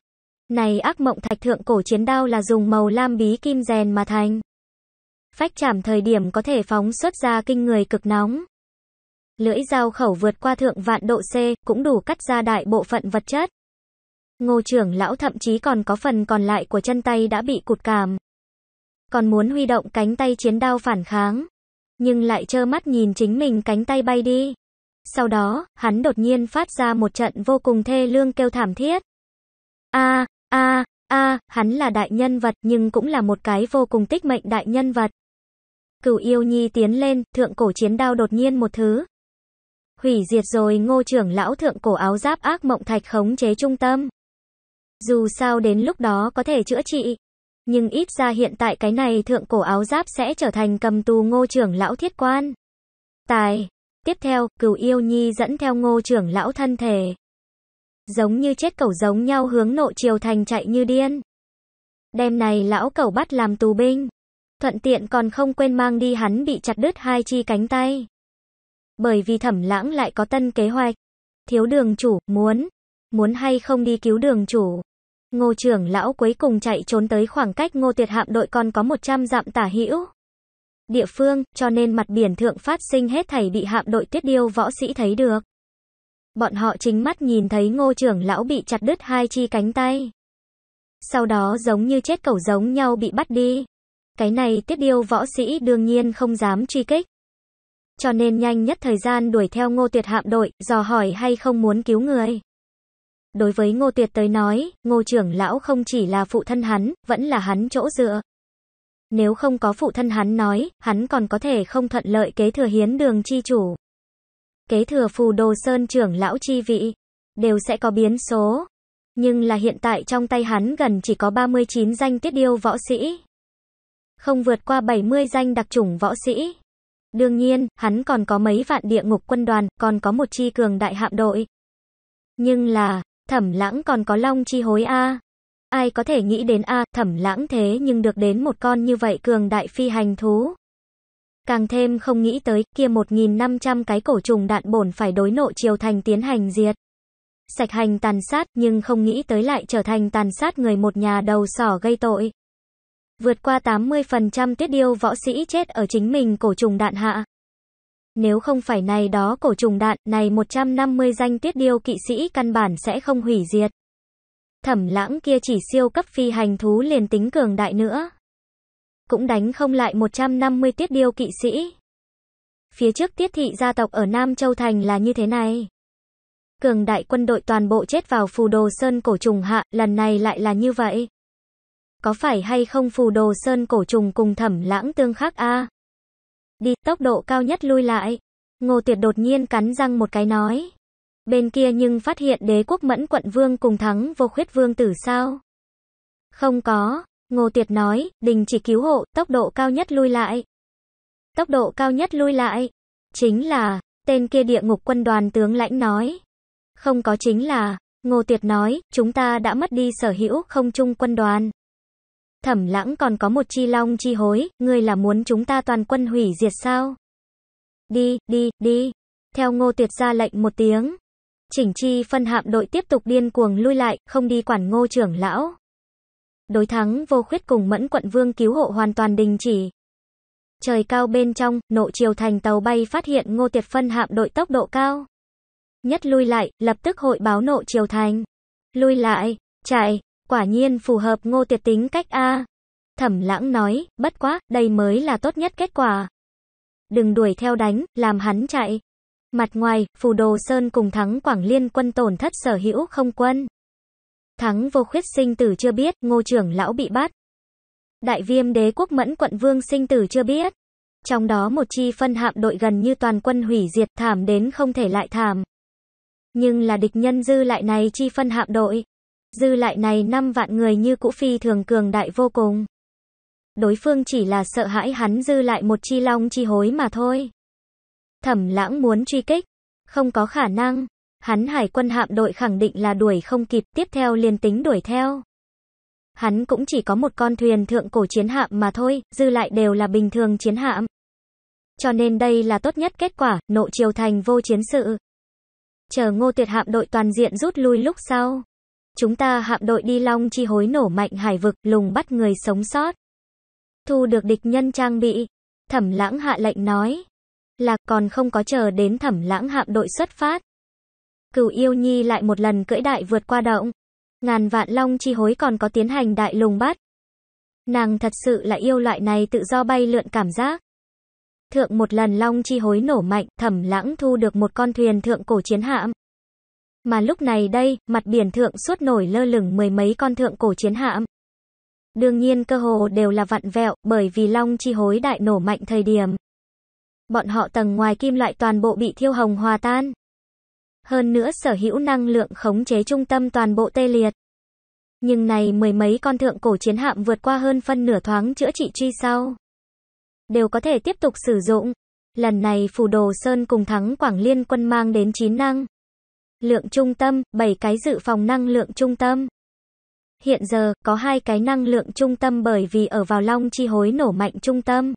Này ác mộng thạch thượng cổ chiến đao là dùng màu lam bí kim rèn mà thành. Phách chạm thời điểm có thể phóng xuất ra kinh người cực nóng. Lưỡi dao khẩu vượt qua thượng vạn độ C, cũng đủ cắt ra đại bộ phận vật chất. Ngô trưởng lão thậm chí còn có phần còn lại của chân tay đã bị cụt cảm. Còn muốn huy động cánh tay chiến đao phản kháng. Nhưng lại trơ mắt nhìn chính mình cánh tay bay đi. Sau đó, hắn đột nhiên phát ra một trận vô cùng thê lương kêu thảm thiết. A, a, a, hắn là đại nhân vật nhưng cũng là một cái vô cùng tích mệnh đại nhân vật. Cửu yêu nhi tiến lên, thượng cổ chiến đao đột nhiên một thứ, Hủy diệt rồi ngô trưởng lão thượng cổ áo giáp ác mộng thạch khống chế trung tâm. Dù sao đến lúc đó có thể chữa trị. Nhưng ít ra hiện tại cái này thượng cổ áo giáp sẽ trở thành cầm tù ngô trưởng lão thiết quan. Tài. Tiếp theo, cửu yêu nhi dẫn theo ngô trưởng lão thân thể. Giống như chết cẩu giống nhau hướng nộ triều thành chạy như điên. Đêm này lão cẩu bắt làm tù binh. Thuận tiện còn không quên mang đi hắn bị chặt đứt hai chi cánh tay bởi vì thẩm lãng lại có tân kế hoạch. Thiếu đường chủ, muốn, muốn hay không đi cứu đường chủ. Ngô trưởng lão cuối cùng chạy trốn tới khoảng cách ngô tuyệt hạm đội còn có 100 dặm tả hữu. Địa phương, cho nên mặt biển thượng phát sinh hết thảy bị hạm đội tuyết điêu võ sĩ thấy được. Bọn họ chính mắt nhìn thấy ngô trưởng lão bị chặt đứt hai chi cánh tay. Sau đó giống như chết cẩu giống nhau bị bắt đi. Cái này tiết điêu võ sĩ đương nhiên không dám truy kích cho nên nhanh nhất thời gian đuổi theo Ngô Tuyệt hạm đội, dò hỏi hay không muốn cứu người. Đối với Ngô Tuyệt tới nói, Ngô trưởng lão không chỉ là phụ thân hắn, vẫn là hắn chỗ dựa. Nếu không có phụ thân hắn nói, hắn còn có thể không thuận lợi kế thừa hiến đường chi chủ. Kế thừa phù đồ sơn trưởng lão chi vị, đều sẽ có biến số. Nhưng là hiện tại trong tay hắn gần chỉ có 39 danh tiết điêu võ sĩ. Không vượt qua 70 danh đặc chủng võ sĩ. Đương nhiên, hắn còn có mấy vạn địa ngục quân đoàn, còn có một chi cường đại hạm đội. Nhưng là, thẩm lãng còn có long chi hối A. Ai có thể nghĩ đến A, thẩm lãng thế nhưng được đến một con như vậy cường đại phi hành thú. Càng thêm không nghĩ tới kia 1.500 cái cổ trùng đạn bổn phải đối nộ triều thành tiến hành diệt. Sạch hành tàn sát nhưng không nghĩ tới lại trở thành tàn sát người một nhà đầu sỏ gây tội. Vượt qua 80% tuyết điêu võ sĩ chết ở chính mình cổ trùng đạn hạ. Nếu không phải này đó cổ trùng đạn, này 150 danh tuyết điêu kỵ sĩ căn bản sẽ không hủy diệt. Thẩm lãng kia chỉ siêu cấp phi hành thú liền tính cường đại nữa. Cũng đánh không lại 150 tuyết điêu kỵ sĩ. Phía trước tiết thị gia tộc ở Nam Châu Thành là như thế này. Cường đại quân đội toàn bộ chết vào phù đồ sơn cổ trùng hạ, lần này lại là như vậy. Có phải hay không phù đồ sơn cổ trùng cùng thẩm lãng tương khắc a? Đi, tốc độ cao nhất lui lại. Ngô Tuyệt đột nhiên cắn răng một cái nói. Bên kia nhưng phát hiện đế quốc mẫn quận vương cùng thắng vô khuyết vương tử sao? Không có, Ngô Tuyệt nói, đình chỉ cứu hộ, tốc độ cao nhất lui lại. Tốc độ cao nhất lui lại, chính là, tên kia địa ngục quân đoàn tướng lãnh nói. Không có chính là, Ngô Tuyệt nói, chúng ta đã mất đi sở hữu không chung quân đoàn. Thẩm lãng còn có một chi long chi hối, ngươi là muốn chúng ta toàn quân hủy diệt sao? Đi, đi, đi. Theo ngô tuyệt ra lệnh một tiếng. Chỉnh chi phân hạm đội tiếp tục điên cuồng lui lại, không đi quản ngô trưởng lão. Đối thắng vô khuyết cùng mẫn quận vương cứu hộ hoàn toàn đình chỉ. Trời cao bên trong, nộ chiều thành tàu bay phát hiện ngô tuyệt phân hạm đội tốc độ cao. Nhất lui lại, lập tức hội báo nộ chiều thành. Lui lại, chạy, quả nhiên phù hợp ngô tiệp tính cách A. Thẩm lãng nói, bất quá, đây mới là tốt nhất kết quả. Đừng đuổi theo đánh, làm hắn chạy. Mặt ngoài, phù đồ sơn cùng thắng Quảng Liên quân tổn thất sở hữu không quân. Thắng vô khuyết sinh tử chưa biết, ngô trưởng lão bị bắt. Đại viêm đế quốc mẫn quận vương sinh tử chưa biết. Trong đó một chi phân hạm đội gần như toàn quân hủy diệt thảm đến không thể lại thảm. Nhưng là địch nhân dư lại này chi phân hạm đội. Dư lại này 5 vạn người như cũ phi thường cường đại vô cùng. Đối phương chỉ là sợ hãi hắn dư lại một chi long chi hối mà thôi. Thẩm lãng muốn truy kích, không có khả năng. Hắn hải quân hạm đội khẳng định là đuổi không kịp, tiếp theo liền tính đuổi theo. Hắn cũng chỉ có một con thuyền thượng cổ chiến hạm mà thôi, dư lại đều là bình thường chiến hạm. Cho nên đây là tốt nhất kết quả, nộ triều thành vô chiến sự. Chờ ngô tuyệt hạm đội toàn diện rút lui lúc sau chúng ta hạm đội đi long chi hối nổ mạnh hải vực, lùng bắt người sống sót. Thu được địch nhân trang bị, thẩm lãng hạ lệnh nói, là còn không có chờ đến thẩm lãng hạm đội xuất phát. Cửu yêu nhi lại một lần cưỡi đại vượt qua động, ngàn vạn long chi hối còn có tiến hành đại lùng bắt. Nàng thật sự là yêu loại này tự do bay lượn cảm giác. Thượng một lần long chi hối nổ mạnh, thẩm lãng thu được một con thuyền thượng cổ chiến hạm. Mà lúc này đây, mặt biển thượng suốt nổi lơ lửng mười mấy con thượng cổ chiến hạm. Đương nhiên cơ hồ đều là vặn vẹo, bởi vì long chi hối đại nổ mạnh thời điểm. Bọn họ tầng ngoài kim loại toàn bộ bị thiêu hồng hòa tan. Hơn nữa sở hữu năng lượng khống chế trung tâm toàn bộ tê liệt. Nhưng này mười mấy con thượng cổ chiến hạm vượt qua hơn phân nửa thoáng chữa trị truy sau. Đều có thể tiếp tục sử dụng. Lần này phù đồ sơn cùng thắng Quảng Liên quân mang đến chín năng lượng trung tâm, 7 cái dự phòng năng lượng trung tâm. Hiện giờ, có hai cái năng lượng trung tâm bởi vì ở vào long chi hối nổ mạnh trung tâm.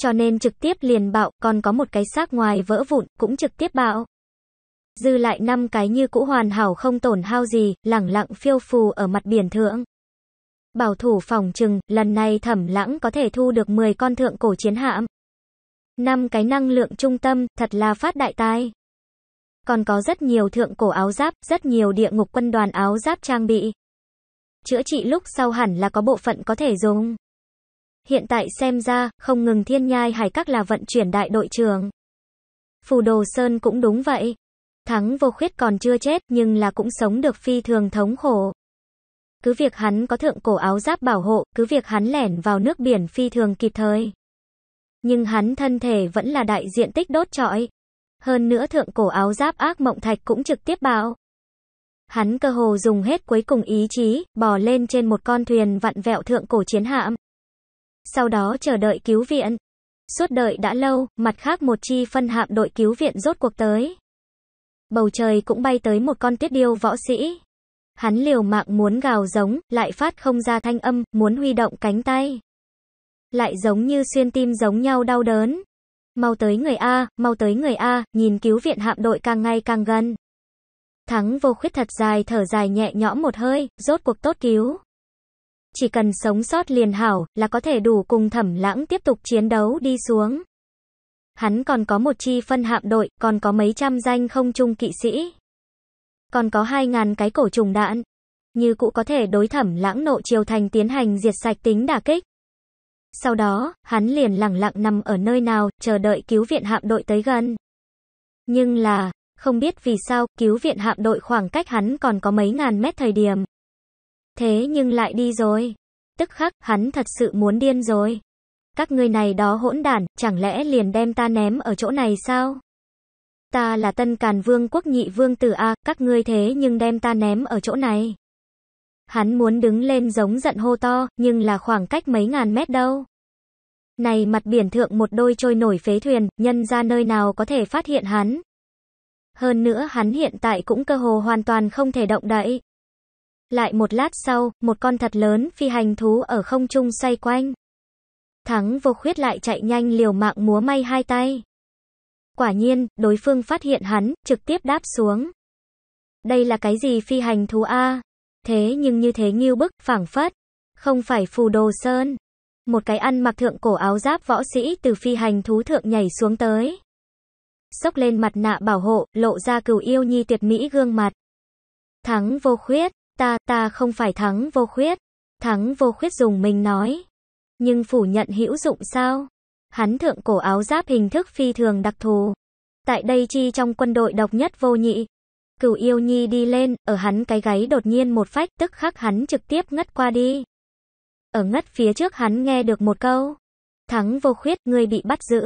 Cho nên trực tiếp liền bạo, còn có một cái xác ngoài vỡ vụn, cũng trực tiếp bạo. Dư lại năm cái như cũ hoàn hảo không tổn hao gì, lẳng lặng phiêu phù ở mặt biển thượng. Bảo thủ phòng trừng, lần này thẩm lãng có thể thu được 10 con thượng cổ chiến hạm. năm cái năng lượng trung tâm, thật là phát đại tài. Còn có rất nhiều thượng cổ áo giáp, rất nhiều địa ngục quân đoàn áo giáp trang bị. Chữa trị lúc sau hẳn là có bộ phận có thể dùng. Hiện tại xem ra, không ngừng thiên nhai hải các là vận chuyển đại đội trưởng. Phù Đồ Sơn cũng đúng vậy. Thắng vô khuyết còn chưa chết nhưng là cũng sống được phi thường thống khổ. Cứ việc hắn có thượng cổ áo giáp bảo hộ, cứ việc hắn lẻn vào nước biển phi thường kịp thời. Nhưng hắn thân thể vẫn là đại diện tích đốt trọi hơn nữa thượng cổ áo giáp ác mộng thạch cũng trực tiếp bảo. Hắn cơ hồ dùng hết cuối cùng ý chí, bò lên trên một con thuyền vặn vẹo thượng cổ chiến hạm. Sau đó chờ đợi cứu viện. Suốt đợi đã lâu, mặt khác một chi phân hạm đội cứu viện rốt cuộc tới. Bầu trời cũng bay tới một con tiết điêu võ sĩ. Hắn liều mạng muốn gào giống, lại phát không ra thanh âm, muốn huy động cánh tay. Lại giống như xuyên tim giống nhau đau đớn. Mau tới người A, mau tới người A, nhìn cứu viện hạm đội càng ngày càng gần. Thắng vô khuyết thật dài thở dài nhẹ nhõm một hơi, rốt cuộc tốt cứu. Chỉ cần sống sót liền hảo là có thể đủ cùng thẩm lãng tiếp tục chiến đấu đi xuống. Hắn còn có một chi phân hạm đội, còn có mấy trăm danh không trung kỵ sĩ. Còn có hai ngàn cái cổ trùng đạn. Như cũ có thể đối thẩm lãng nộ triều thành tiến hành diệt sạch tính đả kích. Sau đó, hắn liền lẳng lặng nằm ở nơi nào, chờ đợi cứu viện hạm đội tới gần. Nhưng là, không biết vì sao, cứu viện hạm đội khoảng cách hắn còn có mấy ngàn mét thời điểm. Thế nhưng lại đi rồi. Tức khắc, hắn thật sự muốn điên rồi. Các ngươi này đó hỗn đản, chẳng lẽ liền đem ta ném ở chỗ này sao? Ta là tân càn vương quốc nhị vương tử A, các ngươi thế nhưng đem ta ném ở chỗ này. Hắn muốn đứng lên giống giận hô to, nhưng là khoảng cách mấy ngàn mét đâu. Này mặt biển thượng một đôi trôi nổi phế thuyền, nhân ra nơi nào có thể phát hiện hắn. Hơn nữa hắn hiện tại cũng cơ hồ hoàn toàn không thể động đậy. Lại một lát sau, một con thật lớn phi hành thú ở không trung xoay quanh. Thắng vô khuyết lại chạy nhanh liều mạng múa may hai tay. Quả nhiên, đối phương phát hiện hắn, trực tiếp đáp xuống. Đây là cái gì phi hành thú A? Thế nhưng như thế nghiêu bức, phảng phất, không phải phù đồ sơn. Một cái ăn mặc thượng cổ áo giáp võ sĩ từ phi hành thú thượng nhảy xuống tới. Sốc lên mặt nạ bảo hộ, lộ ra cừu yêu nhi tuyệt mỹ gương mặt. Thắng vô khuyết, ta, ta không phải thắng vô khuyết. Thắng vô khuyết dùng mình nói. Nhưng phủ nhận hữu dụng sao? Hắn thượng cổ áo giáp hình thức phi thường đặc thù. Tại đây chi trong quân đội độc nhất vô nhị, Cửu yêu nhi đi lên, ở hắn cái gáy đột nhiên một phách tức khắc hắn trực tiếp ngất qua đi. Ở ngất phía trước hắn nghe được một câu. Thắng vô khuyết, người bị bắt giữ.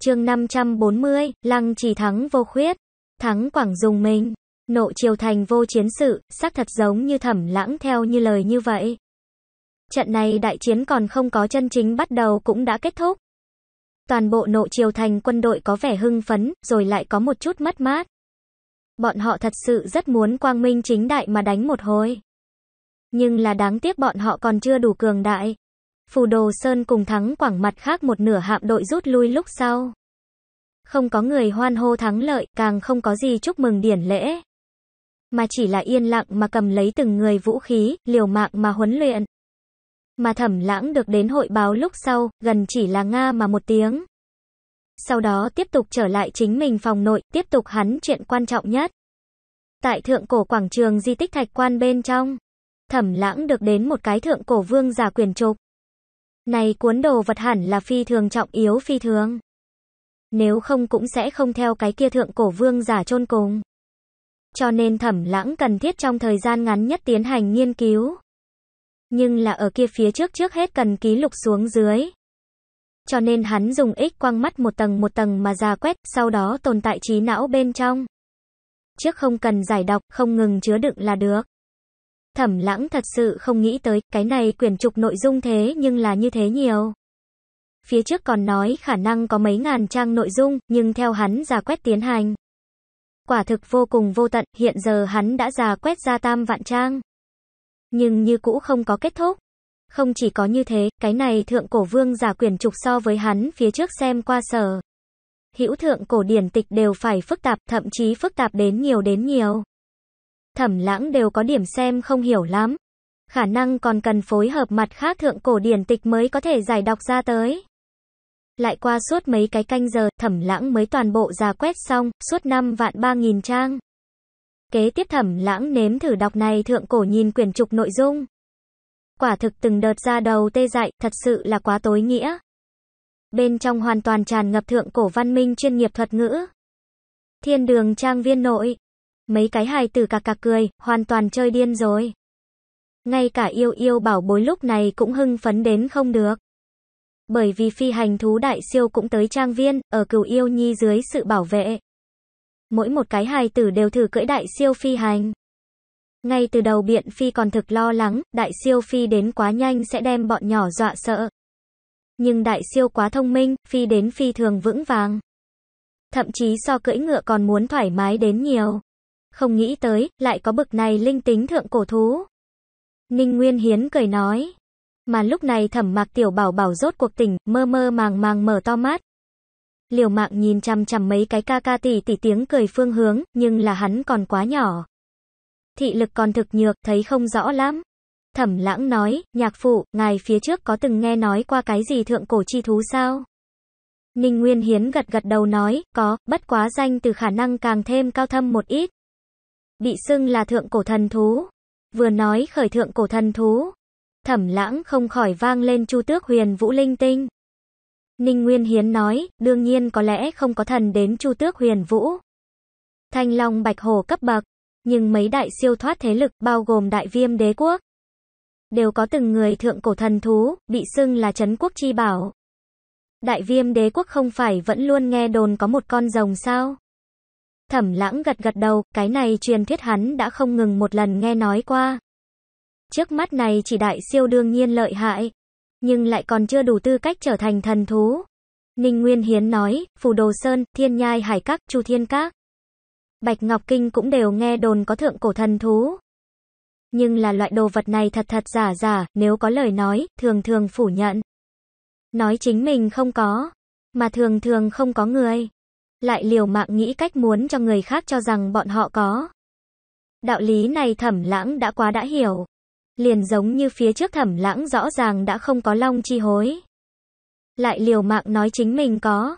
chương 540, lăng chỉ thắng vô khuyết. Thắng quảng dùng mình. Nộ triều thành vô chiến sự, xác thật giống như thẩm lãng theo như lời như vậy. Trận này đại chiến còn không có chân chính bắt đầu cũng đã kết thúc. Toàn bộ nộ triều thành quân đội có vẻ hưng phấn, rồi lại có một chút mất mát. Bọn họ thật sự rất muốn quang minh chính đại mà đánh một hồi. Nhưng là đáng tiếc bọn họ còn chưa đủ cường đại. Phù Đồ Sơn cùng thắng quảng mặt khác một nửa hạm đội rút lui lúc sau. Không có người hoan hô thắng lợi, càng không có gì chúc mừng điển lễ. Mà chỉ là yên lặng mà cầm lấy từng người vũ khí, liều mạng mà huấn luyện. Mà thẩm lãng được đến hội báo lúc sau, gần chỉ là Nga mà một tiếng sau đó tiếp tục trở lại chính mình phòng nội, tiếp tục hắn chuyện quan trọng nhất. Tại thượng cổ quảng trường di tích thạch quan bên trong, thẩm lãng được đến một cái thượng cổ vương giả quyền trục. Này cuốn đồ vật hẳn là phi thường trọng yếu phi thường. Nếu không cũng sẽ không theo cái kia thượng cổ vương giả trôn cùng. Cho nên thẩm lãng cần thiết trong thời gian ngắn nhất tiến hành nghiên cứu. Nhưng là ở kia phía trước trước hết cần ký lục xuống dưới cho nên hắn dùng ích quang mắt một tầng một tầng mà ra quét, sau đó tồn tại trí não bên trong. Trước không cần giải đọc, không ngừng chứa đựng là được. Thẩm lãng thật sự không nghĩ tới, cái này quyển trục nội dung thế nhưng là như thế nhiều. Phía trước còn nói khả năng có mấy ngàn trang nội dung, nhưng theo hắn giả quét tiến hành. Quả thực vô cùng vô tận, hiện giờ hắn đã giả quét ra tam vạn trang. Nhưng như cũ không có kết thúc. Không chỉ có như thế, cái này thượng cổ vương giả quyền trục so với hắn phía trước xem qua sở. Hữu thượng cổ điển tịch đều phải phức tạp, thậm chí phức tạp đến nhiều đến nhiều. Thẩm lãng đều có điểm xem không hiểu lắm. Khả năng còn cần phối hợp mặt khác thượng cổ điển tịch mới có thể giải đọc ra tới. Lại qua suốt mấy cái canh giờ, thẩm lãng mới toàn bộ ra quét xong, suốt năm vạn ba nghìn trang. Kế tiếp thẩm lãng nếm thử đọc này thượng cổ nhìn quyển trục nội dung quả thực từng đợt ra đầu tê dại, thật sự là quá tối nghĩa. Bên trong hoàn toàn tràn ngập thượng cổ văn minh chuyên nghiệp thuật ngữ. Thiên đường trang viên nội. Mấy cái hài tử cạc cạc cười, hoàn toàn chơi điên rồi. Ngay cả yêu yêu bảo bối lúc này cũng hưng phấn đến không được. Bởi vì phi hành thú đại siêu cũng tới trang viên, ở cửu yêu nhi dưới sự bảo vệ. Mỗi một cái hài tử đều thử cưỡi đại siêu phi hành. Ngay từ đầu Biện Phi còn thực lo lắng, đại siêu Phi đến quá nhanh sẽ đem bọn nhỏ dọa sợ. Nhưng đại siêu quá thông minh, Phi đến phi thường vững vàng. Thậm chí so cưỡi ngựa còn muốn thoải mái đến nhiều. Không nghĩ tới, lại có bực này linh tính thượng cổ thú. Ninh Nguyên Hiến cười nói. Mà lúc này thẩm mạc tiểu bảo bảo rốt cuộc tỉnh, mơ mơ màng màng mở to mắt. Liều mạng nhìn chằm chằm mấy cái ca ca tỷ tỷ tiếng cười phương hướng, nhưng là hắn còn quá nhỏ thị lực còn thực nhược, thấy không rõ lắm. Thẩm lãng nói, nhạc phụ, ngài phía trước có từng nghe nói qua cái gì thượng cổ chi thú sao? Ninh Nguyên Hiến gật gật đầu nói, có, bất quá danh từ khả năng càng thêm cao thâm một ít. Bị xưng là thượng cổ thần thú. Vừa nói khởi thượng cổ thần thú. Thẩm lãng không khỏi vang lên chu tước huyền vũ linh tinh. Ninh Nguyên Hiến nói, đương nhiên có lẽ không có thần đến chu tước huyền vũ. Thanh Long Bạch Hồ cấp bậc, nhưng mấy đại siêu thoát thế lực, bao gồm đại viêm đế quốc, đều có từng người thượng cổ thần thú, bị xưng là chấn quốc chi bảo. Đại viêm đế quốc không phải vẫn luôn nghe đồn có một con rồng sao? Thẩm lãng gật gật đầu, cái này truyền thuyết hắn đã không ngừng một lần nghe nói qua. Trước mắt này chỉ đại siêu đương nhiên lợi hại, nhưng lại còn chưa đủ tư cách trở thành thần thú. Ninh Nguyên Hiến nói, Phù Đồ Sơn, Thiên Nhai Hải Các, Chu Thiên Các. Bạch Ngọc Kinh cũng đều nghe đồn có thượng cổ thần thú. Nhưng là loại đồ vật này thật thật giả giả, nếu có lời nói, thường thường phủ nhận. Nói chính mình không có, mà thường thường không có người. Lại liều mạng nghĩ cách muốn cho người khác cho rằng bọn họ có. Đạo lý này thẩm lãng đã quá đã hiểu. Liền giống như phía trước thẩm lãng rõ ràng đã không có long chi hối. Lại liều mạng nói chính mình có.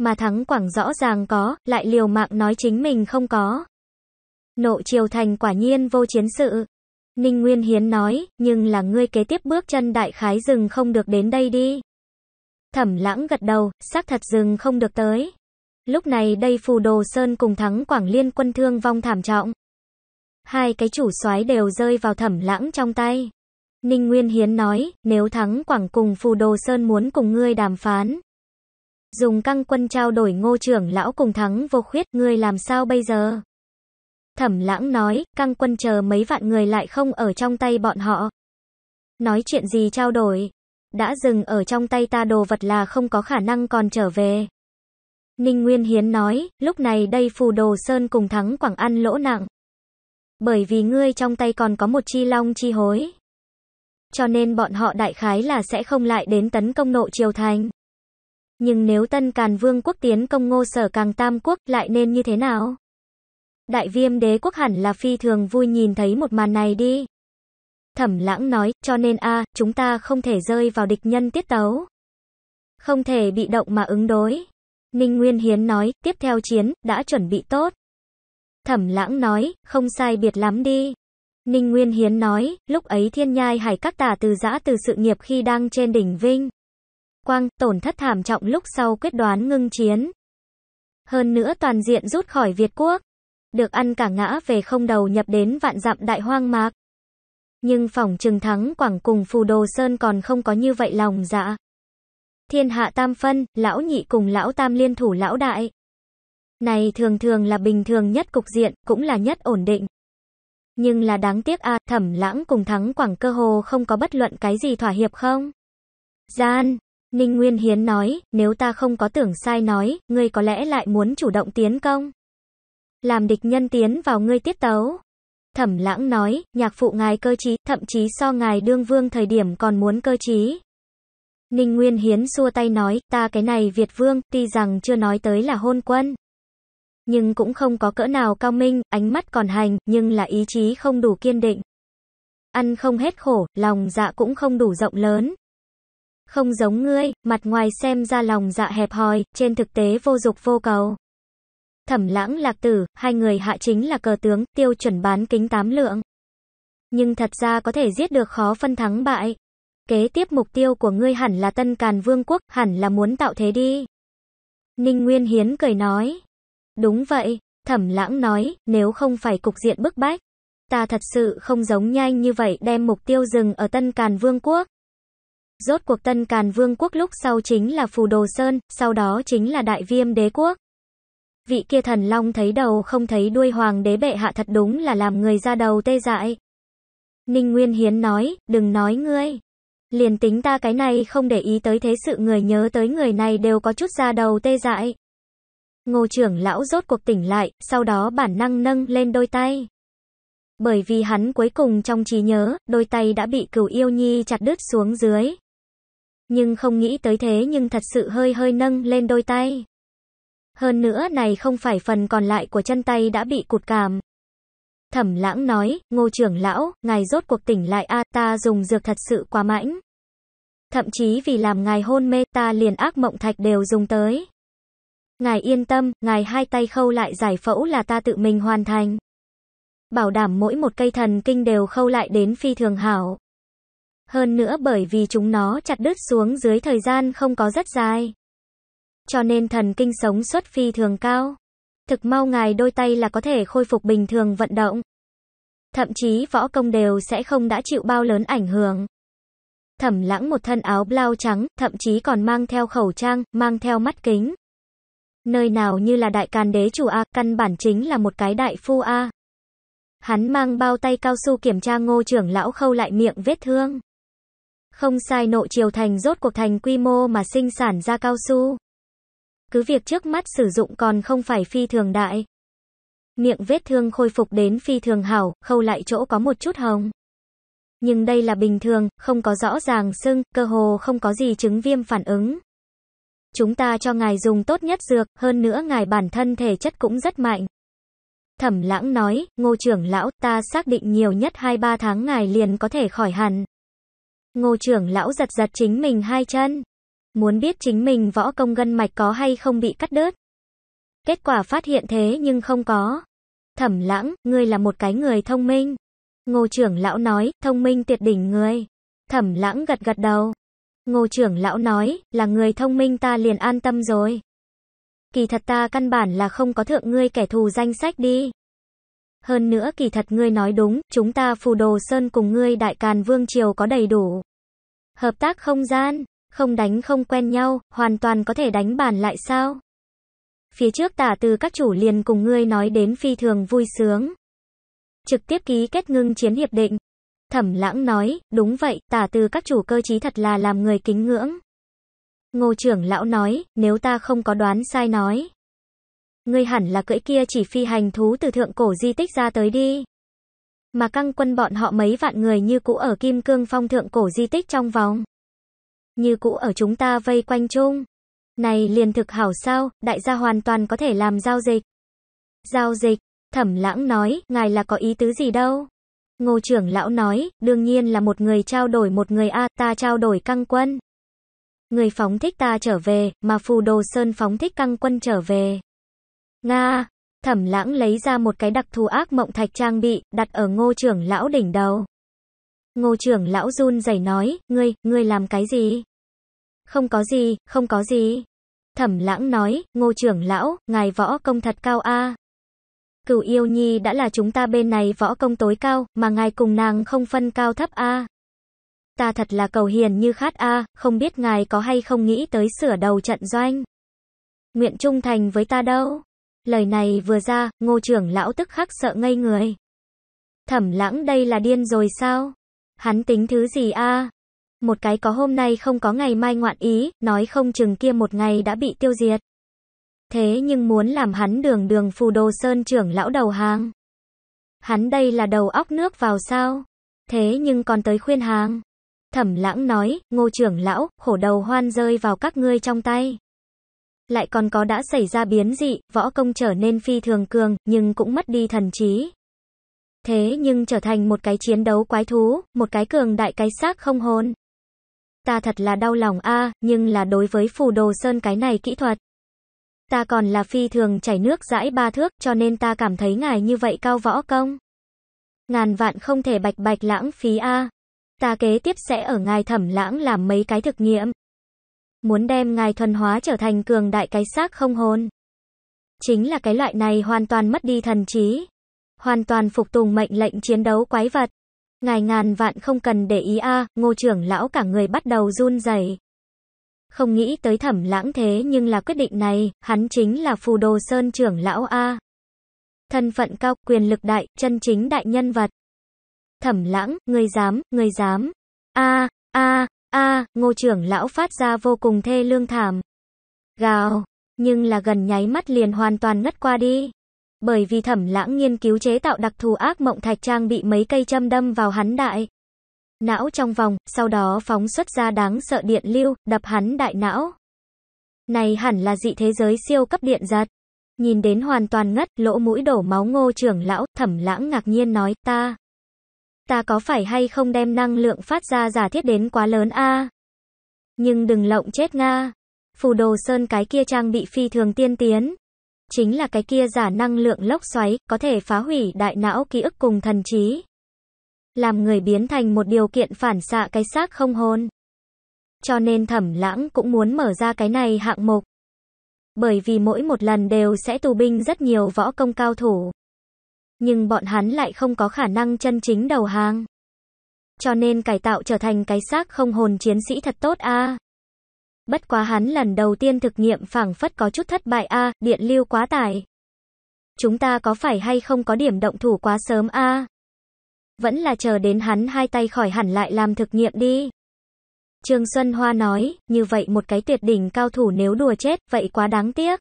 Mà Thắng Quảng rõ ràng có, lại liều mạng nói chính mình không có. Nộ triều thành quả nhiên vô chiến sự. Ninh Nguyên Hiến nói, nhưng là ngươi kế tiếp bước chân đại khái dừng không được đến đây đi. Thẩm lãng gật đầu, xác thật dừng không được tới. Lúc này đây phù đồ sơn cùng thắng quảng liên quân thương vong thảm trọng. Hai cái chủ soái đều rơi vào thẩm lãng trong tay. Ninh Nguyên Hiến nói, nếu thắng quảng cùng phù đồ sơn muốn cùng ngươi đàm phán, Dùng căng quân trao đổi ngô trưởng lão cùng thắng vô khuyết, ngươi làm sao bây giờ? Thẩm lãng nói, căng quân chờ mấy vạn người lại không ở trong tay bọn họ. Nói chuyện gì trao đổi? Đã dừng ở trong tay ta đồ vật là không có khả năng còn trở về. Ninh Nguyên Hiến nói, lúc này đây phù đồ sơn cùng thắng quảng ăn lỗ nặng. Bởi vì ngươi trong tay còn có một chi long chi hối. Cho nên bọn họ đại khái là sẽ không lại đến tấn công nộ triều thành. Nhưng nếu Tân Càn Vương quốc tiến công ngô sở càng tam quốc lại nên như thế nào? Đại viêm đế quốc hẳn là phi thường vui nhìn thấy một màn này đi. Thẩm lãng nói, cho nên a chúng ta không thể rơi vào địch nhân tiết tấu. Không thể bị động mà ứng đối. Ninh Nguyên Hiến nói, tiếp theo chiến, đã chuẩn bị tốt. Thẩm lãng nói, không sai biệt lắm đi. Ninh Nguyên Hiến nói, lúc ấy thiên nhai hải các tả từ giã từ sự nghiệp khi đang trên đỉnh Vinh quang, tổn thất thảm trọng lúc sau quyết đoán ngưng chiến. Hơn nữa toàn diện rút khỏi Việt Quốc, được ăn cả ngã về không đầu nhập đến vạn dặm đại hoang mạc. Nhưng phỏng trừng thắng Quảng cùng Phù Đồ Sơn còn không có như vậy lòng dạ. Thiên hạ tam phân, lão nhị cùng lão tam liên thủ lão đại. Này thường thường là bình thường nhất cục diện, cũng là nhất ổn định. Nhưng là đáng tiếc a thẩm lãng cùng thắng quảng cơ hồ không có bất luận cái gì thỏa hiệp không? Gian, Ninh Nguyên Hiến nói, nếu ta không có tưởng sai nói, ngươi có lẽ lại muốn chủ động tiến công. Làm địch nhân tiến vào ngươi tiết tấu. Thẩm lãng nói, nhạc phụ ngài cơ trí, thậm chí so ngài đương vương thời điểm còn muốn cơ trí. Ninh Nguyên Hiến xua tay nói, ta cái này Việt vương, tuy rằng chưa nói tới là hôn quân. Nhưng cũng không có cỡ nào cao minh, ánh mắt còn hành, nhưng là ý chí không đủ kiên định. Ăn không hết khổ, lòng dạ cũng không đủ rộng lớn, không giống ngươi, mặt ngoài xem ra lòng dạ hẹp hòi, trên thực tế vô dục vô cầu. Thẩm lãng lạc tử, hai người hạ chính là cờ tướng, tiêu chuẩn bán kính tám lượng. Nhưng thật ra có thể giết được khó phân thắng bại. Kế tiếp mục tiêu của ngươi hẳn là Tân Càn Vương quốc, hẳn là muốn tạo thế đi. Ninh Nguyên Hiến cười nói. Đúng vậy, thẩm lãng nói, nếu không phải cục diện bức bách. Ta thật sự không giống nhanh như vậy đem mục tiêu dừng ở Tân Càn Vương quốc. Rốt cuộc Tân Càn Vương quốc lúc sau chính là Phù Đồ Sơn, sau đó chính là Đại Viêm đế quốc. Vị kia thần long thấy đầu không thấy đuôi hoàng đế bệ hạ thật đúng là làm người ra đầu tê dại. Ninh Nguyên Hiến nói, đừng nói ngươi. Liền tính ta cái này không để ý tới thế sự người nhớ tới người này đều có chút ra đầu tê dại. Ngô trưởng lão rốt cuộc tỉnh lại, sau đó bản năng nâng lên đôi tay. Bởi vì hắn cuối cùng trong trí nhớ, đôi tay đã bị cửu yêu nhi chặt đứt xuống dưới nhưng không nghĩ tới thế nhưng thật sự hơi hơi nâng lên đôi tay. Hơn nữa này không phải phần còn lại của chân tay đã bị cụt cảm. Thẩm lãng nói, ngô trưởng lão, ngài rốt cuộc tỉnh lại a ta dùng dược thật sự quá mãnh. Thậm chí vì làm ngài hôn mê ta liền ác mộng thạch đều dùng tới. Ngài yên tâm, ngài hai tay khâu lại giải phẫu là ta tự mình hoàn thành. Bảo đảm mỗi một cây thần kinh đều khâu lại đến phi thường hảo. Hơn nữa bởi vì chúng nó chặt đứt xuống dưới thời gian không có rất dài. Cho nên thần kinh sống xuất phi thường cao. Thực mau ngài đôi tay là có thể khôi phục bình thường vận động. Thậm chí võ công đều sẽ không đã chịu bao lớn ảnh hưởng. Thẩm lãng một thân áo blau trắng, thậm chí còn mang theo khẩu trang, mang theo mắt kính. Nơi nào như là đại can đế chủ A, căn bản chính là một cái đại phu A. Hắn mang bao tay cao su kiểm tra ngô trưởng lão khâu lại miệng vết thương. Không sai nội triều thành rốt cuộc thành quy mô mà sinh sản ra cao su. Cứ việc trước mắt sử dụng còn không phải phi thường đại. Miệng vết thương khôi phục đến phi thường hảo, khâu lại chỗ có một chút hồng. Nhưng đây là bình thường, không có rõ ràng sưng, cơ hồ không có gì chứng viêm phản ứng. Chúng ta cho ngài dùng tốt nhất dược, hơn nữa ngài bản thân thể chất cũng rất mạnh. Thẩm lãng nói, ngô trưởng lão, ta xác định nhiều nhất 2-3 tháng ngài liền có thể khỏi hẳn. Ngô trưởng lão giật giật chính mình hai chân. Muốn biết chính mình võ công gân mạch có hay không bị cắt đứt. Kết quả phát hiện thế nhưng không có. Thẩm lãng, ngươi là một cái người thông minh. Ngô trưởng lão nói, thông minh tuyệt đỉnh người. Thẩm lãng gật gật đầu. Ngô trưởng lão nói, là người thông minh ta liền an tâm rồi. Kỳ thật ta căn bản là không có thượng ngươi kẻ thù danh sách đi. Hơn nữa kỳ thật ngươi nói đúng, chúng ta phù đồ sơn cùng ngươi đại càn vương triều có đầy đủ. Hợp tác không gian, không đánh không quen nhau, hoàn toàn có thể đánh bàn lại sao? Phía trước tả từ các chủ liền cùng ngươi nói đến phi thường vui sướng. Trực tiếp ký kết ngưng chiến hiệp định. Thẩm lãng nói, đúng vậy, tả từ các chủ cơ trí thật là làm người kính ngưỡng. Ngô trưởng lão nói, nếu ta không có đoán sai nói. Ngươi hẳn là cưỡi kia chỉ phi hành thú từ thượng cổ di tích ra tới đi mà căng quân bọn họ mấy vạn người như cũ ở Kim Cương Phong thượng cổ di tích trong vòng. Như cũ ở chúng ta vây quanh chung. Này liền thực hảo sao, đại gia hoàn toàn có thể làm giao dịch. Giao dịch, thẩm lãng nói, ngài là có ý tứ gì đâu. Ngô trưởng lão nói, đương nhiên là một người trao đổi một người A, ta trao đổi căng quân. Người phóng thích ta trở về, mà phù đồ sơn phóng thích căng quân trở về. Nga, Thẩm lãng lấy ra một cái đặc thù ác mộng thạch trang bị, đặt ở ngô trưởng lão đỉnh đầu. Ngô trưởng lão run rẩy nói, ngươi, ngươi làm cái gì? Không có gì, không có gì. Thẩm lãng nói, ngô trưởng lão, ngài võ công thật cao a. Cửu yêu nhi đã là chúng ta bên này võ công tối cao, mà ngài cùng nàng không phân cao thấp a. Ta thật là cầu hiền như khát a, không biết ngài có hay không nghĩ tới sửa đầu trận doanh. Nguyện trung thành với ta đâu. Lời này vừa ra, ngô trưởng lão tức khắc sợ ngây người. Thẩm lãng đây là điên rồi sao? Hắn tính thứ gì a? Một cái có hôm nay không có ngày mai ngoạn ý, nói không chừng kia một ngày đã bị tiêu diệt. Thế nhưng muốn làm hắn đường đường phù đồ sơn trưởng lão đầu hàng. Hắn đây là đầu óc nước vào sao? Thế nhưng còn tới khuyên hàng. Thẩm lãng nói, ngô trưởng lão, khổ đầu hoan rơi vào các ngươi trong tay lại còn có đã xảy ra biến dị, võ công trở nên phi thường cường, nhưng cũng mất đi thần trí. Thế nhưng trở thành một cái chiến đấu quái thú, một cái cường đại cái xác không hồn. Ta thật là đau lòng a, nhưng là đối với phù đồ sơn cái này kỹ thuật. Ta còn là phi thường chảy nước dãi ba thước, cho nên ta cảm thấy ngài như vậy cao võ công. Ngàn vạn không thể bạch bạch lãng phí a. Ta kế tiếp sẽ ở ngài thẩm lãng làm mấy cái thực nghiệm muốn đem ngài thuần hóa trở thành cường đại cái xác không hồn. Chính là cái loại này hoàn toàn mất đi thần trí, hoàn toàn phục tùng mệnh lệnh chiến đấu quái vật. Ngài ngàn vạn không cần để ý a, Ngô trưởng lão cả người bắt đầu run rẩy. Không nghĩ tới Thẩm Lãng thế nhưng là quyết định này, hắn chính là Phù Đồ Sơn trưởng lão a. Thân phận cao, quyền lực đại, chân chính đại nhân vật. Thẩm Lãng, người dám, người dám. A, a, a ngô trưởng lão phát ra vô cùng thê lương thảm. Gào, nhưng là gần nháy mắt liền hoàn toàn ngất qua đi. Bởi vì thẩm lãng nghiên cứu chế tạo đặc thù ác mộng thạch trang bị mấy cây châm đâm vào hắn đại. Não trong vòng, sau đó phóng xuất ra đáng sợ điện lưu, đập hắn đại não. Này hẳn là dị thế giới siêu cấp điện giật. Nhìn đến hoàn toàn ngất, lỗ mũi đổ máu ngô trưởng lão, thẩm lãng ngạc nhiên nói ta ta có phải hay không đem năng lượng phát ra giả thiết đến quá lớn a? Nhưng đừng lộng chết Nga. Phù đồ sơn cái kia trang bị phi thường tiên tiến. Chính là cái kia giả năng lượng lốc xoáy, có thể phá hủy đại não ký ức cùng thần trí. Làm người biến thành một điều kiện phản xạ cái xác không hồn. Cho nên thẩm lãng cũng muốn mở ra cái này hạng mục. Bởi vì mỗi một lần đều sẽ tù binh rất nhiều võ công cao thủ nhưng bọn hắn lại không có khả năng chân chính đầu hàng. Cho nên cải tạo trở thành cái xác không hồn chiến sĩ thật tốt a. Bất quá hắn lần đầu tiên thực nghiệm phảng phất có chút thất bại a, điện lưu quá tải. Chúng ta có phải hay không có điểm động thủ quá sớm a? Vẫn là chờ đến hắn hai tay khỏi hẳn lại làm thực nghiệm đi. Trương Xuân Hoa nói, như vậy một cái tuyệt đỉnh cao thủ nếu đùa chết, vậy quá đáng tiếc.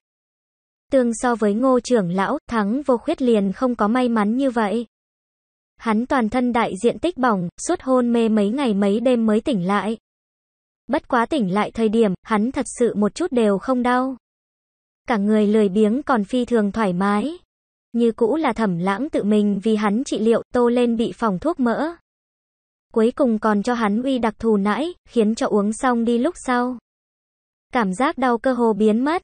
Tương so với ngô trưởng lão, thắng vô khuyết liền không có may mắn như vậy. Hắn toàn thân đại diện tích bỏng, suốt hôn mê mấy ngày mấy đêm mới tỉnh lại. Bất quá tỉnh lại thời điểm, hắn thật sự một chút đều không đau. Cả người lười biếng còn phi thường thoải mái. Như cũ là thẩm lãng tự mình vì hắn trị liệu tô lên bị phòng thuốc mỡ. Cuối cùng còn cho hắn uy đặc thù nãi, khiến cho uống xong đi lúc sau. Cảm giác đau cơ hồ biến mất.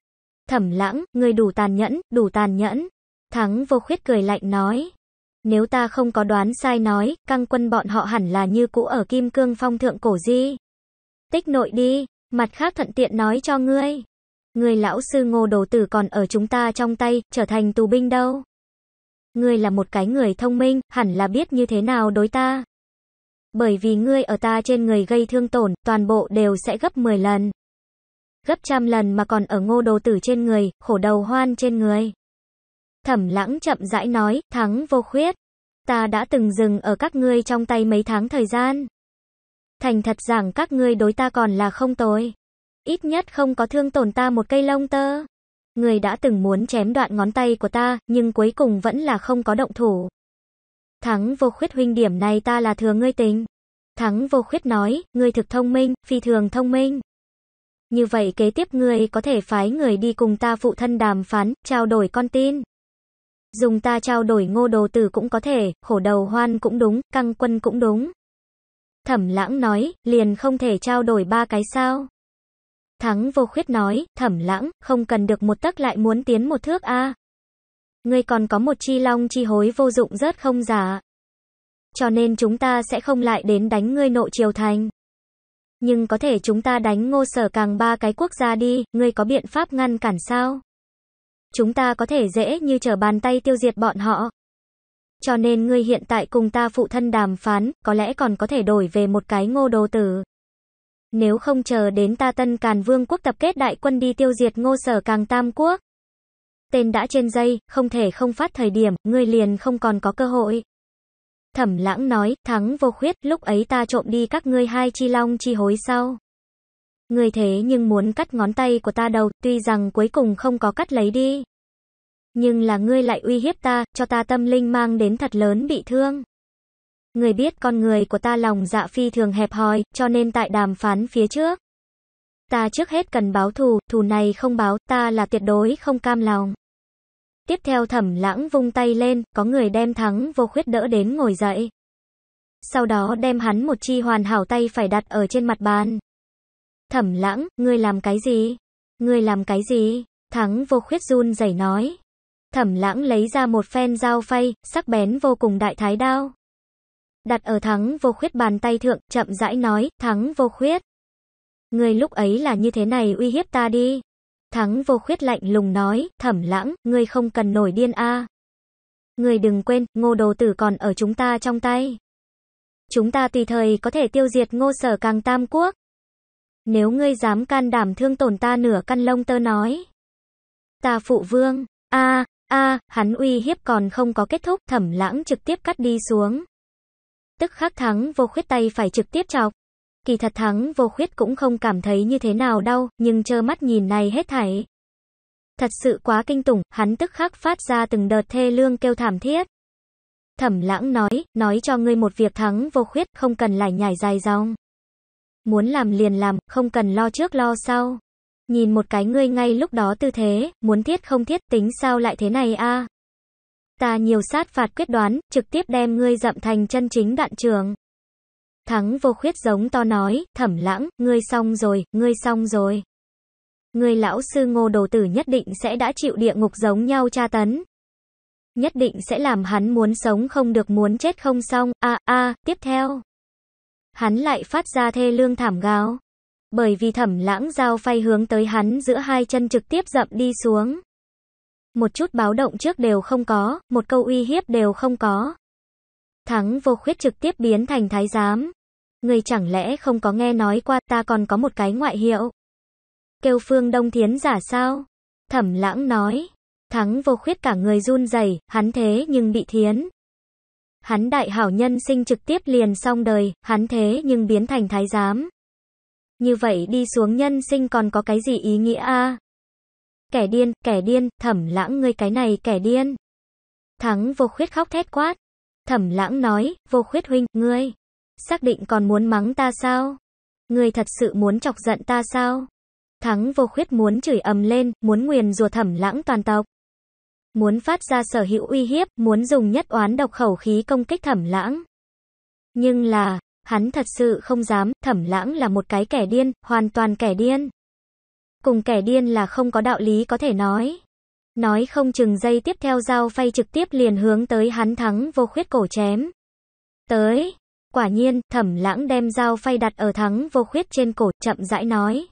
Thẩm lãng, người đủ tàn nhẫn, đủ tàn nhẫn. Thắng vô khuyết cười lạnh nói. Nếu ta không có đoán sai nói, căng quân bọn họ hẳn là như cũ ở kim cương phong thượng cổ di. Tích nội đi, mặt khác thuận tiện nói cho ngươi. người lão sư ngô đồ tử còn ở chúng ta trong tay, trở thành tù binh đâu. Ngươi là một cái người thông minh, hẳn là biết như thế nào đối ta. Bởi vì ngươi ở ta trên người gây thương tổn, toàn bộ đều sẽ gấp 10 lần. Gấp trăm lần mà còn ở ngô đồ tử trên người, khổ đầu hoan trên người. Thẩm lãng chậm rãi nói, thắng vô khuyết. Ta đã từng dừng ở các ngươi trong tay mấy tháng thời gian. Thành thật rằng các ngươi đối ta còn là không tồi. Ít nhất không có thương tổn ta một cây lông tơ. Người đã từng muốn chém đoạn ngón tay của ta, nhưng cuối cùng vẫn là không có động thủ. Thắng vô khuyết huynh điểm này ta là thừa ngươi tình. Thắng vô khuyết nói, ngươi thực thông minh, phi thường thông minh như vậy kế tiếp ngươi có thể phái người đi cùng ta phụ thân đàm phán, trao đổi con tin. Dùng ta trao đổi ngô đồ tử cũng có thể, khổ đầu hoan cũng đúng, căng quân cũng đúng. Thẩm lãng nói, liền không thể trao đổi ba cái sao. Thắng vô khuyết nói, thẩm lãng, không cần được một tấc lại muốn tiến một thước a. Ngươi còn có một chi long chi hối vô dụng rớt không giả. Cho nên chúng ta sẽ không lại đến đánh ngươi nội triều thành nhưng có thể chúng ta đánh ngô sở càng ba cái quốc gia đi, ngươi có biện pháp ngăn cản sao? Chúng ta có thể dễ như trở bàn tay tiêu diệt bọn họ. Cho nên ngươi hiện tại cùng ta phụ thân đàm phán, có lẽ còn có thể đổi về một cái ngô đồ tử. Nếu không chờ đến ta tân càn vương quốc tập kết đại quân đi tiêu diệt ngô sở càng tam quốc. Tên đã trên dây, không thể không phát thời điểm, ngươi liền không còn có cơ hội. Thẩm lãng nói, thắng vô khuyết, lúc ấy ta trộm đi các ngươi hai chi long chi hối sau. Người thế nhưng muốn cắt ngón tay của ta đầu, tuy rằng cuối cùng không có cắt lấy đi. Nhưng là ngươi lại uy hiếp ta, cho ta tâm linh mang đến thật lớn bị thương. Người biết con người của ta lòng dạ phi thường hẹp hòi, cho nên tại đàm phán phía trước. Ta trước hết cần báo thù, thù này không báo, ta là tuyệt đối không cam lòng. Tiếp theo thẩm lãng vung tay lên, có người đem thắng vô khuyết đỡ đến ngồi dậy. Sau đó đem hắn một chi hoàn hảo tay phải đặt ở trên mặt bàn. Thẩm lãng, ngươi làm cái gì? Ngươi làm cái gì? Thắng vô khuyết run rẩy nói. Thẩm lãng lấy ra một phen dao phay, sắc bén vô cùng đại thái đao. Đặt ở thắng vô khuyết bàn tay thượng, chậm rãi nói, thắng vô khuyết. Ngươi lúc ấy là như thế này uy hiếp ta đi. Thắng vô khuyết lạnh lùng nói, thẩm lãng, ngươi không cần nổi điên a. Ngươi đừng quên, ngô đồ tử còn ở chúng ta trong tay. Chúng ta tùy thời có thể tiêu diệt ngô sở càng tam quốc. Nếu ngươi dám can đảm thương tổn ta nửa căn lông tơ nói. Ta phụ vương, a a hắn uy hiếp còn không có kết thúc, thẩm lãng trực tiếp cắt đi xuống. Tức khắc thắng vô khuyết tay phải trực tiếp chọc. Kỳ thật thắng vô khuyết cũng không cảm thấy như thế nào đau, nhưng trơ mắt nhìn này hết thảy. Thật sự quá kinh tủng, hắn tức khắc phát ra từng đợt thê lương kêu thảm thiết. Thẩm lãng nói, nói cho ngươi một việc thắng vô khuyết, không cần lải nhải dài dòng. Muốn làm liền làm, không cần lo trước lo sau. Nhìn một cái ngươi ngay lúc đó tư thế, muốn thiết không thiết tính sao lại thế này a? Ta nhiều sát phạt quyết đoán, trực tiếp đem ngươi dậm thành chân chính đạn trường. Thắng vô khuyết giống to nói, thẩm lãng, ngươi xong rồi, ngươi xong rồi. Ngươi lão sư ngô đồ tử nhất định sẽ đã chịu địa ngục giống nhau tra tấn. Nhất định sẽ làm hắn muốn sống không được muốn chết không xong, a a tiếp theo. Hắn lại phát ra thê lương thảm gáo, Bởi vì thẩm lãng giao phay hướng tới hắn giữa hai chân trực tiếp dậm đi xuống. Một chút báo động trước đều không có, một câu uy hiếp đều không có. Thắng vô khuyết trực tiếp biến thành thái giám. Người chẳng lẽ không có nghe nói qua ta còn có một cái ngoại hiệu. Kêu phương đông thiến giả sao? Thẩm lãng nói. Thắng vô khuyết cả người run rẩy, hắn thế nhưng bị thiến. Hắn đại hảo nhân sinh trực tiếp liền xong đời, hắn thế nhưng biến thành thái giám. Như vậy đi xuống nhân sinh còn có cái gì ý nghĩa a? Kẻ điên, kẻ điên, thẩm lãng ngươi cái này kẻ điên. Thắng vô khuyết khóc thét quát. Thẩm lãng nói, vô khuyết huynh, ngươi, xác định còn muốn mắng ta sao? Ngươi thật sự muốn chọc giận ta sao? Thắng vô khuyết muốn chửi ầm lên, muốn nguyền rùa thẩm lãng toàn tộc. Muốn phát ra sở hữu uy hiếp, muốn dùng nhất oán độc khẩu khí công kích thẩm lãng. Nhưng là, hắn thật sự không dám, thẩm lãng là một cái kẻ điên, hoàn toàn kẻ điên. Cùng kẻ điên là không có đạo lý có thể nói. Nói không chừng dây tiếp theo dao phay trực tiếp liền hướng tới hắn thắng vô khuyết cổ chém. Tới, quả nhiên, thẩm lãng đem dao phay đặt ở thắng vô khuyết trên cổ, chậm rãi nói.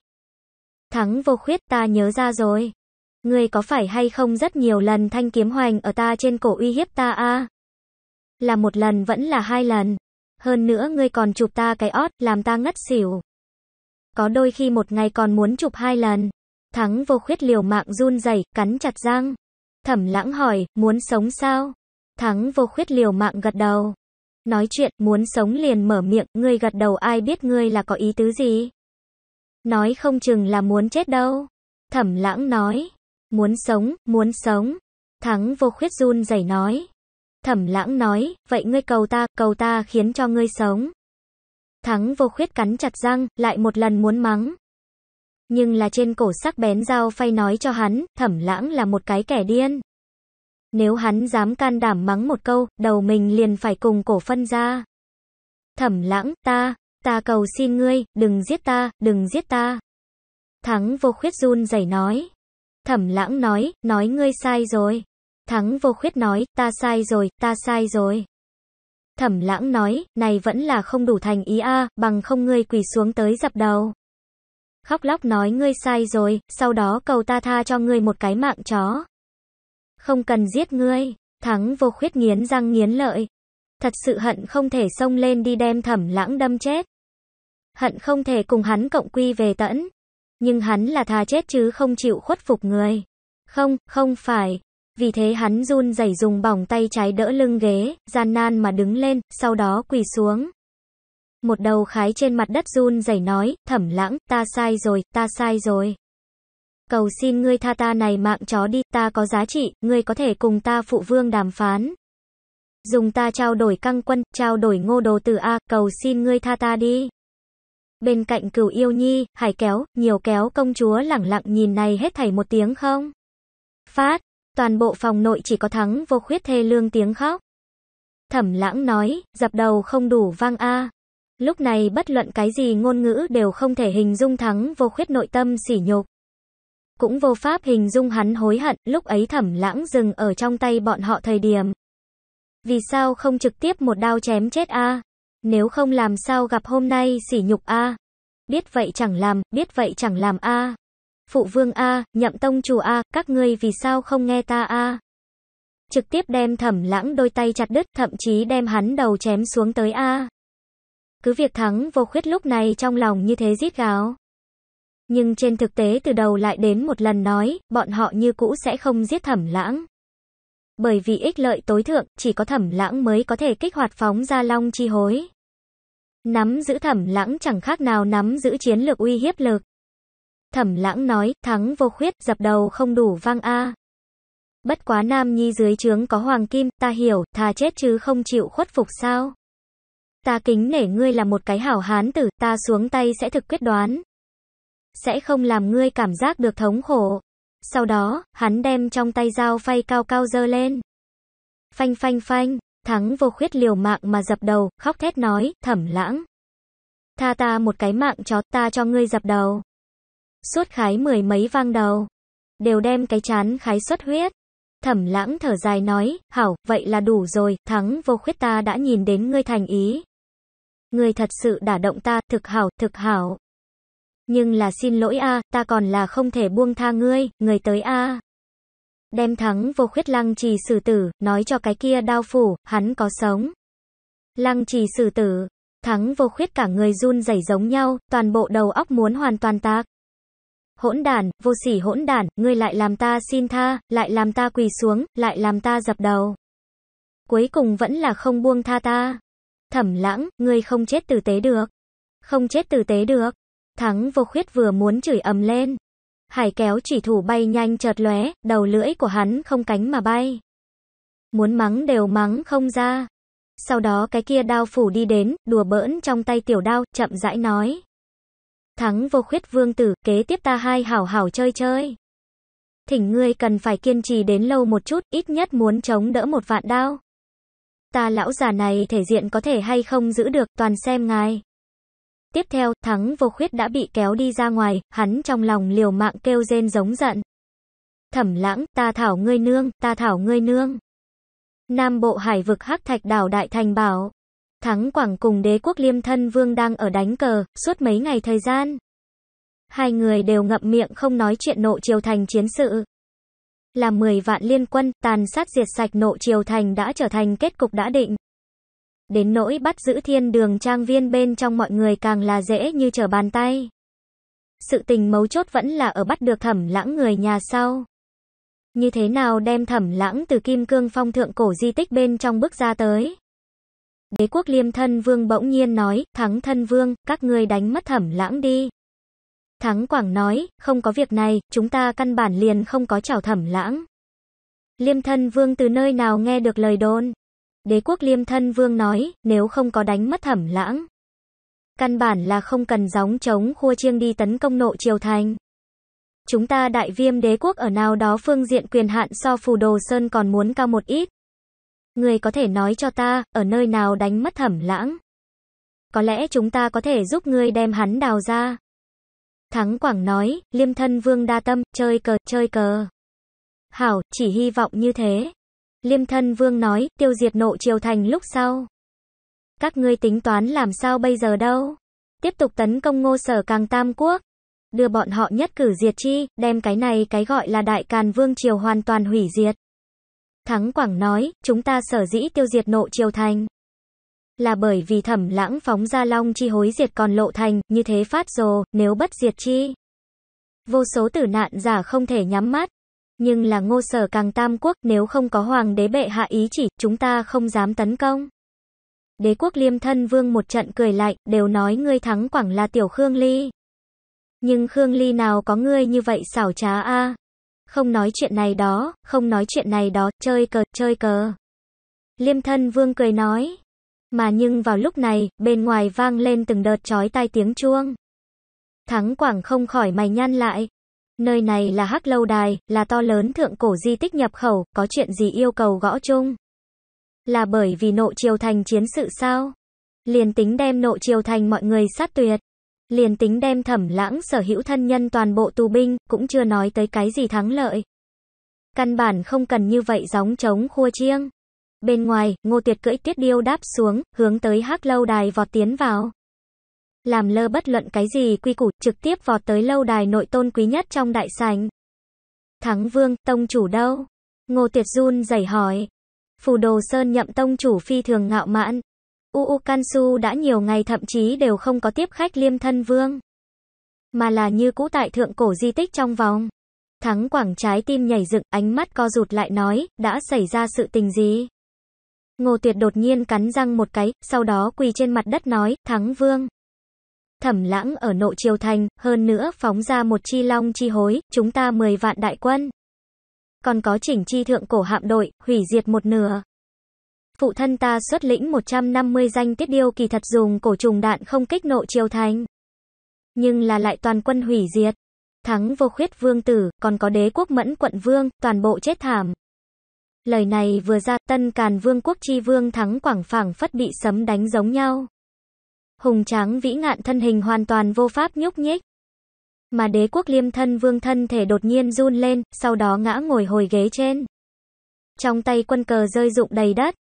Thắng vô khuyết ta nhớ ra rồi. Ngươi có phải hay không rất nhiều lần thanh kiếm hoành ở ta trên cổ uy hiếp ta a Là một lần vẫn là hai lần. Hơn nữa ngươi còn chụp ta cái ót, làm ta ngất xỉu. Có đôi khi một ngày còn muốn chụp hai lần. Thắng vô khuyết liều mạng run rẩy, cắn chặt răng. Thẩm lãng hỏi, muốn sống sao? Thắng vô khuyết liều mạng gật đầu. Nói chuyện, muốn sống liền mở miệng, ngươi gật đầu ai biết ngươi là có ý tứ gì? Nói không chừng là muốn chết đâu. Thẩm lãng nói, muốn sống, muốn sống. Thắng vô khuyết run rẩy nói. Thẩm lãng nói, vậy ngươi cầu ta, cầu ta khiến cho ngươi sống. Thắng vô khuyết cắn chặt răng, lại một lần muốn mắng nhưng là trên cổ sắc bén dao phay nói cho hắn, thẩm lãng là một cái kẻ điên. Nếu hắn dám can đảm mắng một câu, đầu mình liền phải cùng cổ phân ra. Thẩm lãng, ta, ta cầu xin ngươi, đừng giết ta, đừng giết ta. Thắng vô khuyết run rẩy nói. Thẩm lãng nói, nói ngươi sai rồi. Thắng vô khuyết nói, ta sai rồi, ta sai rồi. Thẩm lãng nói, này vẫn là không đủ thành ý a bằng không ngươi quỳ xuống tới dập đầu. Khóc lóc nói ngươi sai rồi, sau đó cầu ta tha cho ngươi một cái mạng chó. Không cần giết ngươi, thắng vô khuyết nghiến răng nghiến lợi. Thật sự hận không thể xông lên đi đem thẩm lãng đâm chết. Hận không thể cùng hắn cộng quy về tẫn. Nhưng hắn là tha chết chứ không chịu khuất phục người. Không, không phải. Vì thế hắn run rẩy dùng bỏng tay trái đỡ lưng ghế, gian nan mà đứng lên, sau đó quỳ xuống. Một đầu khái trên mặt đất run rẩy nói, thẩm lãng, ta sai rồi, ta sai rồi. Cầu xin ngươi tha ta này mạng chó đi, ta có giá trị, ngươi có thể cùng ta phụ vương đàm phán. Dùng ta trao đổi căng quân, trao đổi ngô đồ từ A, cầu xin ngươi tha ta đi. Bên cạnh cửu yêu nhi, hải kéo, nhiều kéo công chúa lẳng lặng nhìn này hết thảy một tiếng không? Phát, toàn bộ phòng nội chỉ có thắng vô khuyết thê lương tiếng khóc. Thẩm lãng nói, dập đầu không đủ vang A. Lúc này bất luận cái gì ngôn ngữ đều không thể hình dung thắng vô khuyết nội tâm sỉ nhục. Cũng vô pháp hình dung hắn hối hận lúc ấy thẩm lãng dừng ở trong tay bọn họ thời điểm. Vì sao không trực tiếp một đao chém chết a Nếu không làm sao gặp hôm nay sỉ nhục a Biết vậy chẳng làm, biết vậy chẳng làm a Phụ vương a, nhậm tông chủ a, các ngươi vì sao không nghe ta a? Trực tiếp đem thẩm lãng đôi tay chặt đứt, thậm chí đem hắn đầu chém xuống tới a. Cứ việc thắng vô khuyết lúc này trong lòng như thế giết gáo Nhưng trên thực tế từ đầu lại đến một lần nói, bọn họ như cũ sẽ không giết thẩm lãng. Bởi vì ích lợi tối thượng, chỉ có thẩm lãng mới có thể kích hoạt phóng ra long chi hối. Nắm giữ thẩm lãng chẳng khác nào nắm giữ chiến lược uy hiếp lực. Thẩm lãng nói, thắng vô khuyết, dập đầu không đủ vang a. Bất quá nam nhi dưới trướng có hoàng kim, ta hiểu, thà chết chứ không chịu khuất phục sao. Ta kính nể ngươi là một cái hảo hán tử, ta xuống tay sẽ thực quyết đoán. Sẽ không làm ngươi cảm giác được thống khổ. Sau đó, hắn đem trong tay dao phay cao cao dơ lên. Phanh phanh phanh, thắng vô khuyết liều mạng mà dập đầu, khóc thét nói, thẩm lãng. Tha ta một cái mạng chó ta cho ngươi dập đầu. Suốt khái mười mấy vang đầu. Đều đem cái chán khái xuất huyết. Thẩm lãng thở dài nói, hảo, vậy là đủ rồi, thắng vô khuyết ta đã nhìn đến ngươi thành ý. Người thật sự đả động ta, thực hảo, thực hảo. Nhưng là xin lỗi a, ta còn là không thể buông tha ngươi, người tới a. Đem thắng vô khuyết lăng trì xử tử, nói cho cái kia đao phủ, hắn có sống. Lăng trì xử tử, thắng vô khuyết cả người run rẩy giống nhau, toàn bộ đầu óc muốn hoàn toàn tạc. Hỗn đàn, vô sỉ hỗn đàn, ngươi lại làm ta xin tha, lại làm ta quỳ xuống, lại làm ta dập đầu. Cuối cùng vẫn là không buông tha ta. Thẩm lãng, ngươi không chết tử tế được. Không chết tử tế được. Thắng vô khuyết vừa muốn chửi ầm lên. Hải kéo chỉ thủ bay nhanh chợt lóe, đầu lưỡi của hắn không cánh mà bay. Muốn mắng đều mắng không ra. Sau đó cái kia đao phủ đi đến, đùa bỡn trong tay tiểu đao, chậm rãi nói. Thắng vô khuyết vương tử, kế tiếp ta hai hảo hảo chơi chơi. Thỉnh ngươi cần phải kiên trì đến lâu một chút, ít nhất muốn chống đỡ một vạn đao ta lão già này thể diện có thể hay không giữ được, toàn xem ngài. Tiếp theo, thắng vô khuyết đã bị kéo đi ra ngoài, hắn trong lòng liều mạng kêu rên giống giận. Thẩm lãng, ta thảo ngươi nương, ta thảo ngươi nương. Nam bộ hải vực hắc thạch đảo đại thành bảo. Thắng quảng cùng đế quốc liêm thân vương đang ở đánh cờ, suốt mấy ngày thời gian. Hai người đều ngậm miệng không nói chuyện nộ triều thành chiến sự là 10 vạn liên quân, tàn sát diệt sạch nộ triều thành đã trở thành kết cục đã định. Đến nỗi bắt giữ thiên đường trang viên bên trong mọi người càng là dễ như trở bàn tay. Sự tình mấu chốt vẫn là ở bắt được thẩm lãng người nhà sau. Như thế nào đem thẩm lãng từ kim cương phong thượng cổ di tích bên trong bước ra tới. Đế quốc liêm thân vương bỗng nhiên nói, thắng thân vương, các ngươi đánh mất thẩm lãng đi. Thắng Quảng nói, không có việc này, chúng ta căn bản liền không có chào thẩm lãng. Liêm thân vương từ nơi nào nghe được lời đồn? Đế quốc liêm thân vương nói, nếu không có đánh mất thẩm lãng. Căn bản là không cần gióng chống khua chiêng đi tấn công nộ triều thành. Chúng ta đại viêm đế quốc ở nào đó phương diện quyền hạn so phù đồ sơn còn muốn cao một ít. Người có thể nói cho ta, ở nơi nào đánh mất thẩm lãng. Có lẽ chúng ta có thể giúp ngươi đem hắn đào ra. Thắng Quảng nói, liêm thân vương đa tâm, chơi cờ, chơi cờ. Hảo, chỉ hy vọng như thế. Liêm thân vương nói, tiêu diệt nộ triều thành lúc sau. Các ngươi tính toán làm sao bây giờ đâu? Tiếp tục tấn công ngô sở càng tam quốc. Đưa bọn họ nhất cử diệt chi, đem cái này cái gọi là đại càn vương triều hoàn toàn hủy diệt. Thắng Quảng nói, chúng ta sở dĩ tiêu diệt nộ triều thành là bởi vì thẩm lãng phóng ra long chi hối diệt còn lộ thành, như thế phát rồ, nếu bất diệt chi. Vô số tử nạn giả không thể nhắm mắt. Nhưng là ngô sở càng tam quốc, nếu không có hoàng đế bệ hạ ý chỉ, chúng ta không dám tấn công. Đế quốc liêm thân vương một trận cười lạnh, đều nói ngươi thắng quảng là tiểu Khương Ly. Nhưng Khương Ly nào có ngươi như vậy xảo trá a Không nói chuyện này đó, không nói chuyện này đó, chơi cờ, chơi cờ. Liêm thân vương cười nói, mà nhưng vào lúc này, bên ngoài vang lên từng đợt chói tai tiếng chuông. Thắng Quảng không khỏi mày nhăn lại. Nơi này là Hắc Lâu Đài, là to lớn thượng cổ di tích nhập khẩu, có chuyện gì yêu cầu gõ chung? Là bởi vì nộ triều thành chiến sự sao? Liền tính đem nộ triều thành mọi người sát tuyệt. Liền tính đem thẩm lãng sở hữu thân nhân toàn bộ tù binh, cũng chưa nói tới cái gì thắng lợi. Căn bản không cần như vậy gióng trống khua chiêng. Bên ngoài, Ngô Tuyệt cưỡi tiết điêu đáp xuống, hướng tới hắc lâu đài vọt tiến vào. Làm lơ bất luận cái gì quy củ, trực tiếp vọt tới lâu đài nội tôn quý nhất trong đại sảnh. Thắng vương, tông chủ đâu? Ngô Tuyệt run rẩy hỏi. Phù đồ sơn nhậm tông chủ phi thường ngạo mạn. u u can su đã nhiều ngày thậm chí đều không có tiếp khách liêm thân vương. Mà là như cũ tại thượng cổ di tích trong vòng. Thắng quảng trái tim nhảy dựng, ánh mắt co rụt lại nói, đã xảy ra sự tình gì? Ngô Tuyệt đột nhiên cắn răng một cái, sau đó quỳ trên mặt đất nói, thắng vương. Thẩm lãng ở nội triều thành, hơn nữa phóng ra một chi long chi hối, chúng ta mười vạn đại quân. Còn có chỉnh chi thượng cổ hạm đội, hủy diệt một nửa. Phụ thân ta xuất lĩnh 150 danh tiết điêu kỳ thật dùng cổ trùng đạn không kích nội triều thành. Nhưng là lại toàn quân hủy diệt. Thắng vô khuyết vương tử, còn có đế quốc mẫn quận vương, toàn bộ chết thảm. Lời này vừa ra, Tân Càn Vương quốc chi vương thắng quảng phảng phất bị sấm đánh giống nhau. Hùng tráng vĩ ngạn thân hình hoàn toàn vô pháp nhúc nhích. Mà đế quốc liêm thân vương thân thể đột nhiên run lên, sau đó ngã ngồi hồi ghế trên. Trong tay quân cờ rơi rụng đầy đất.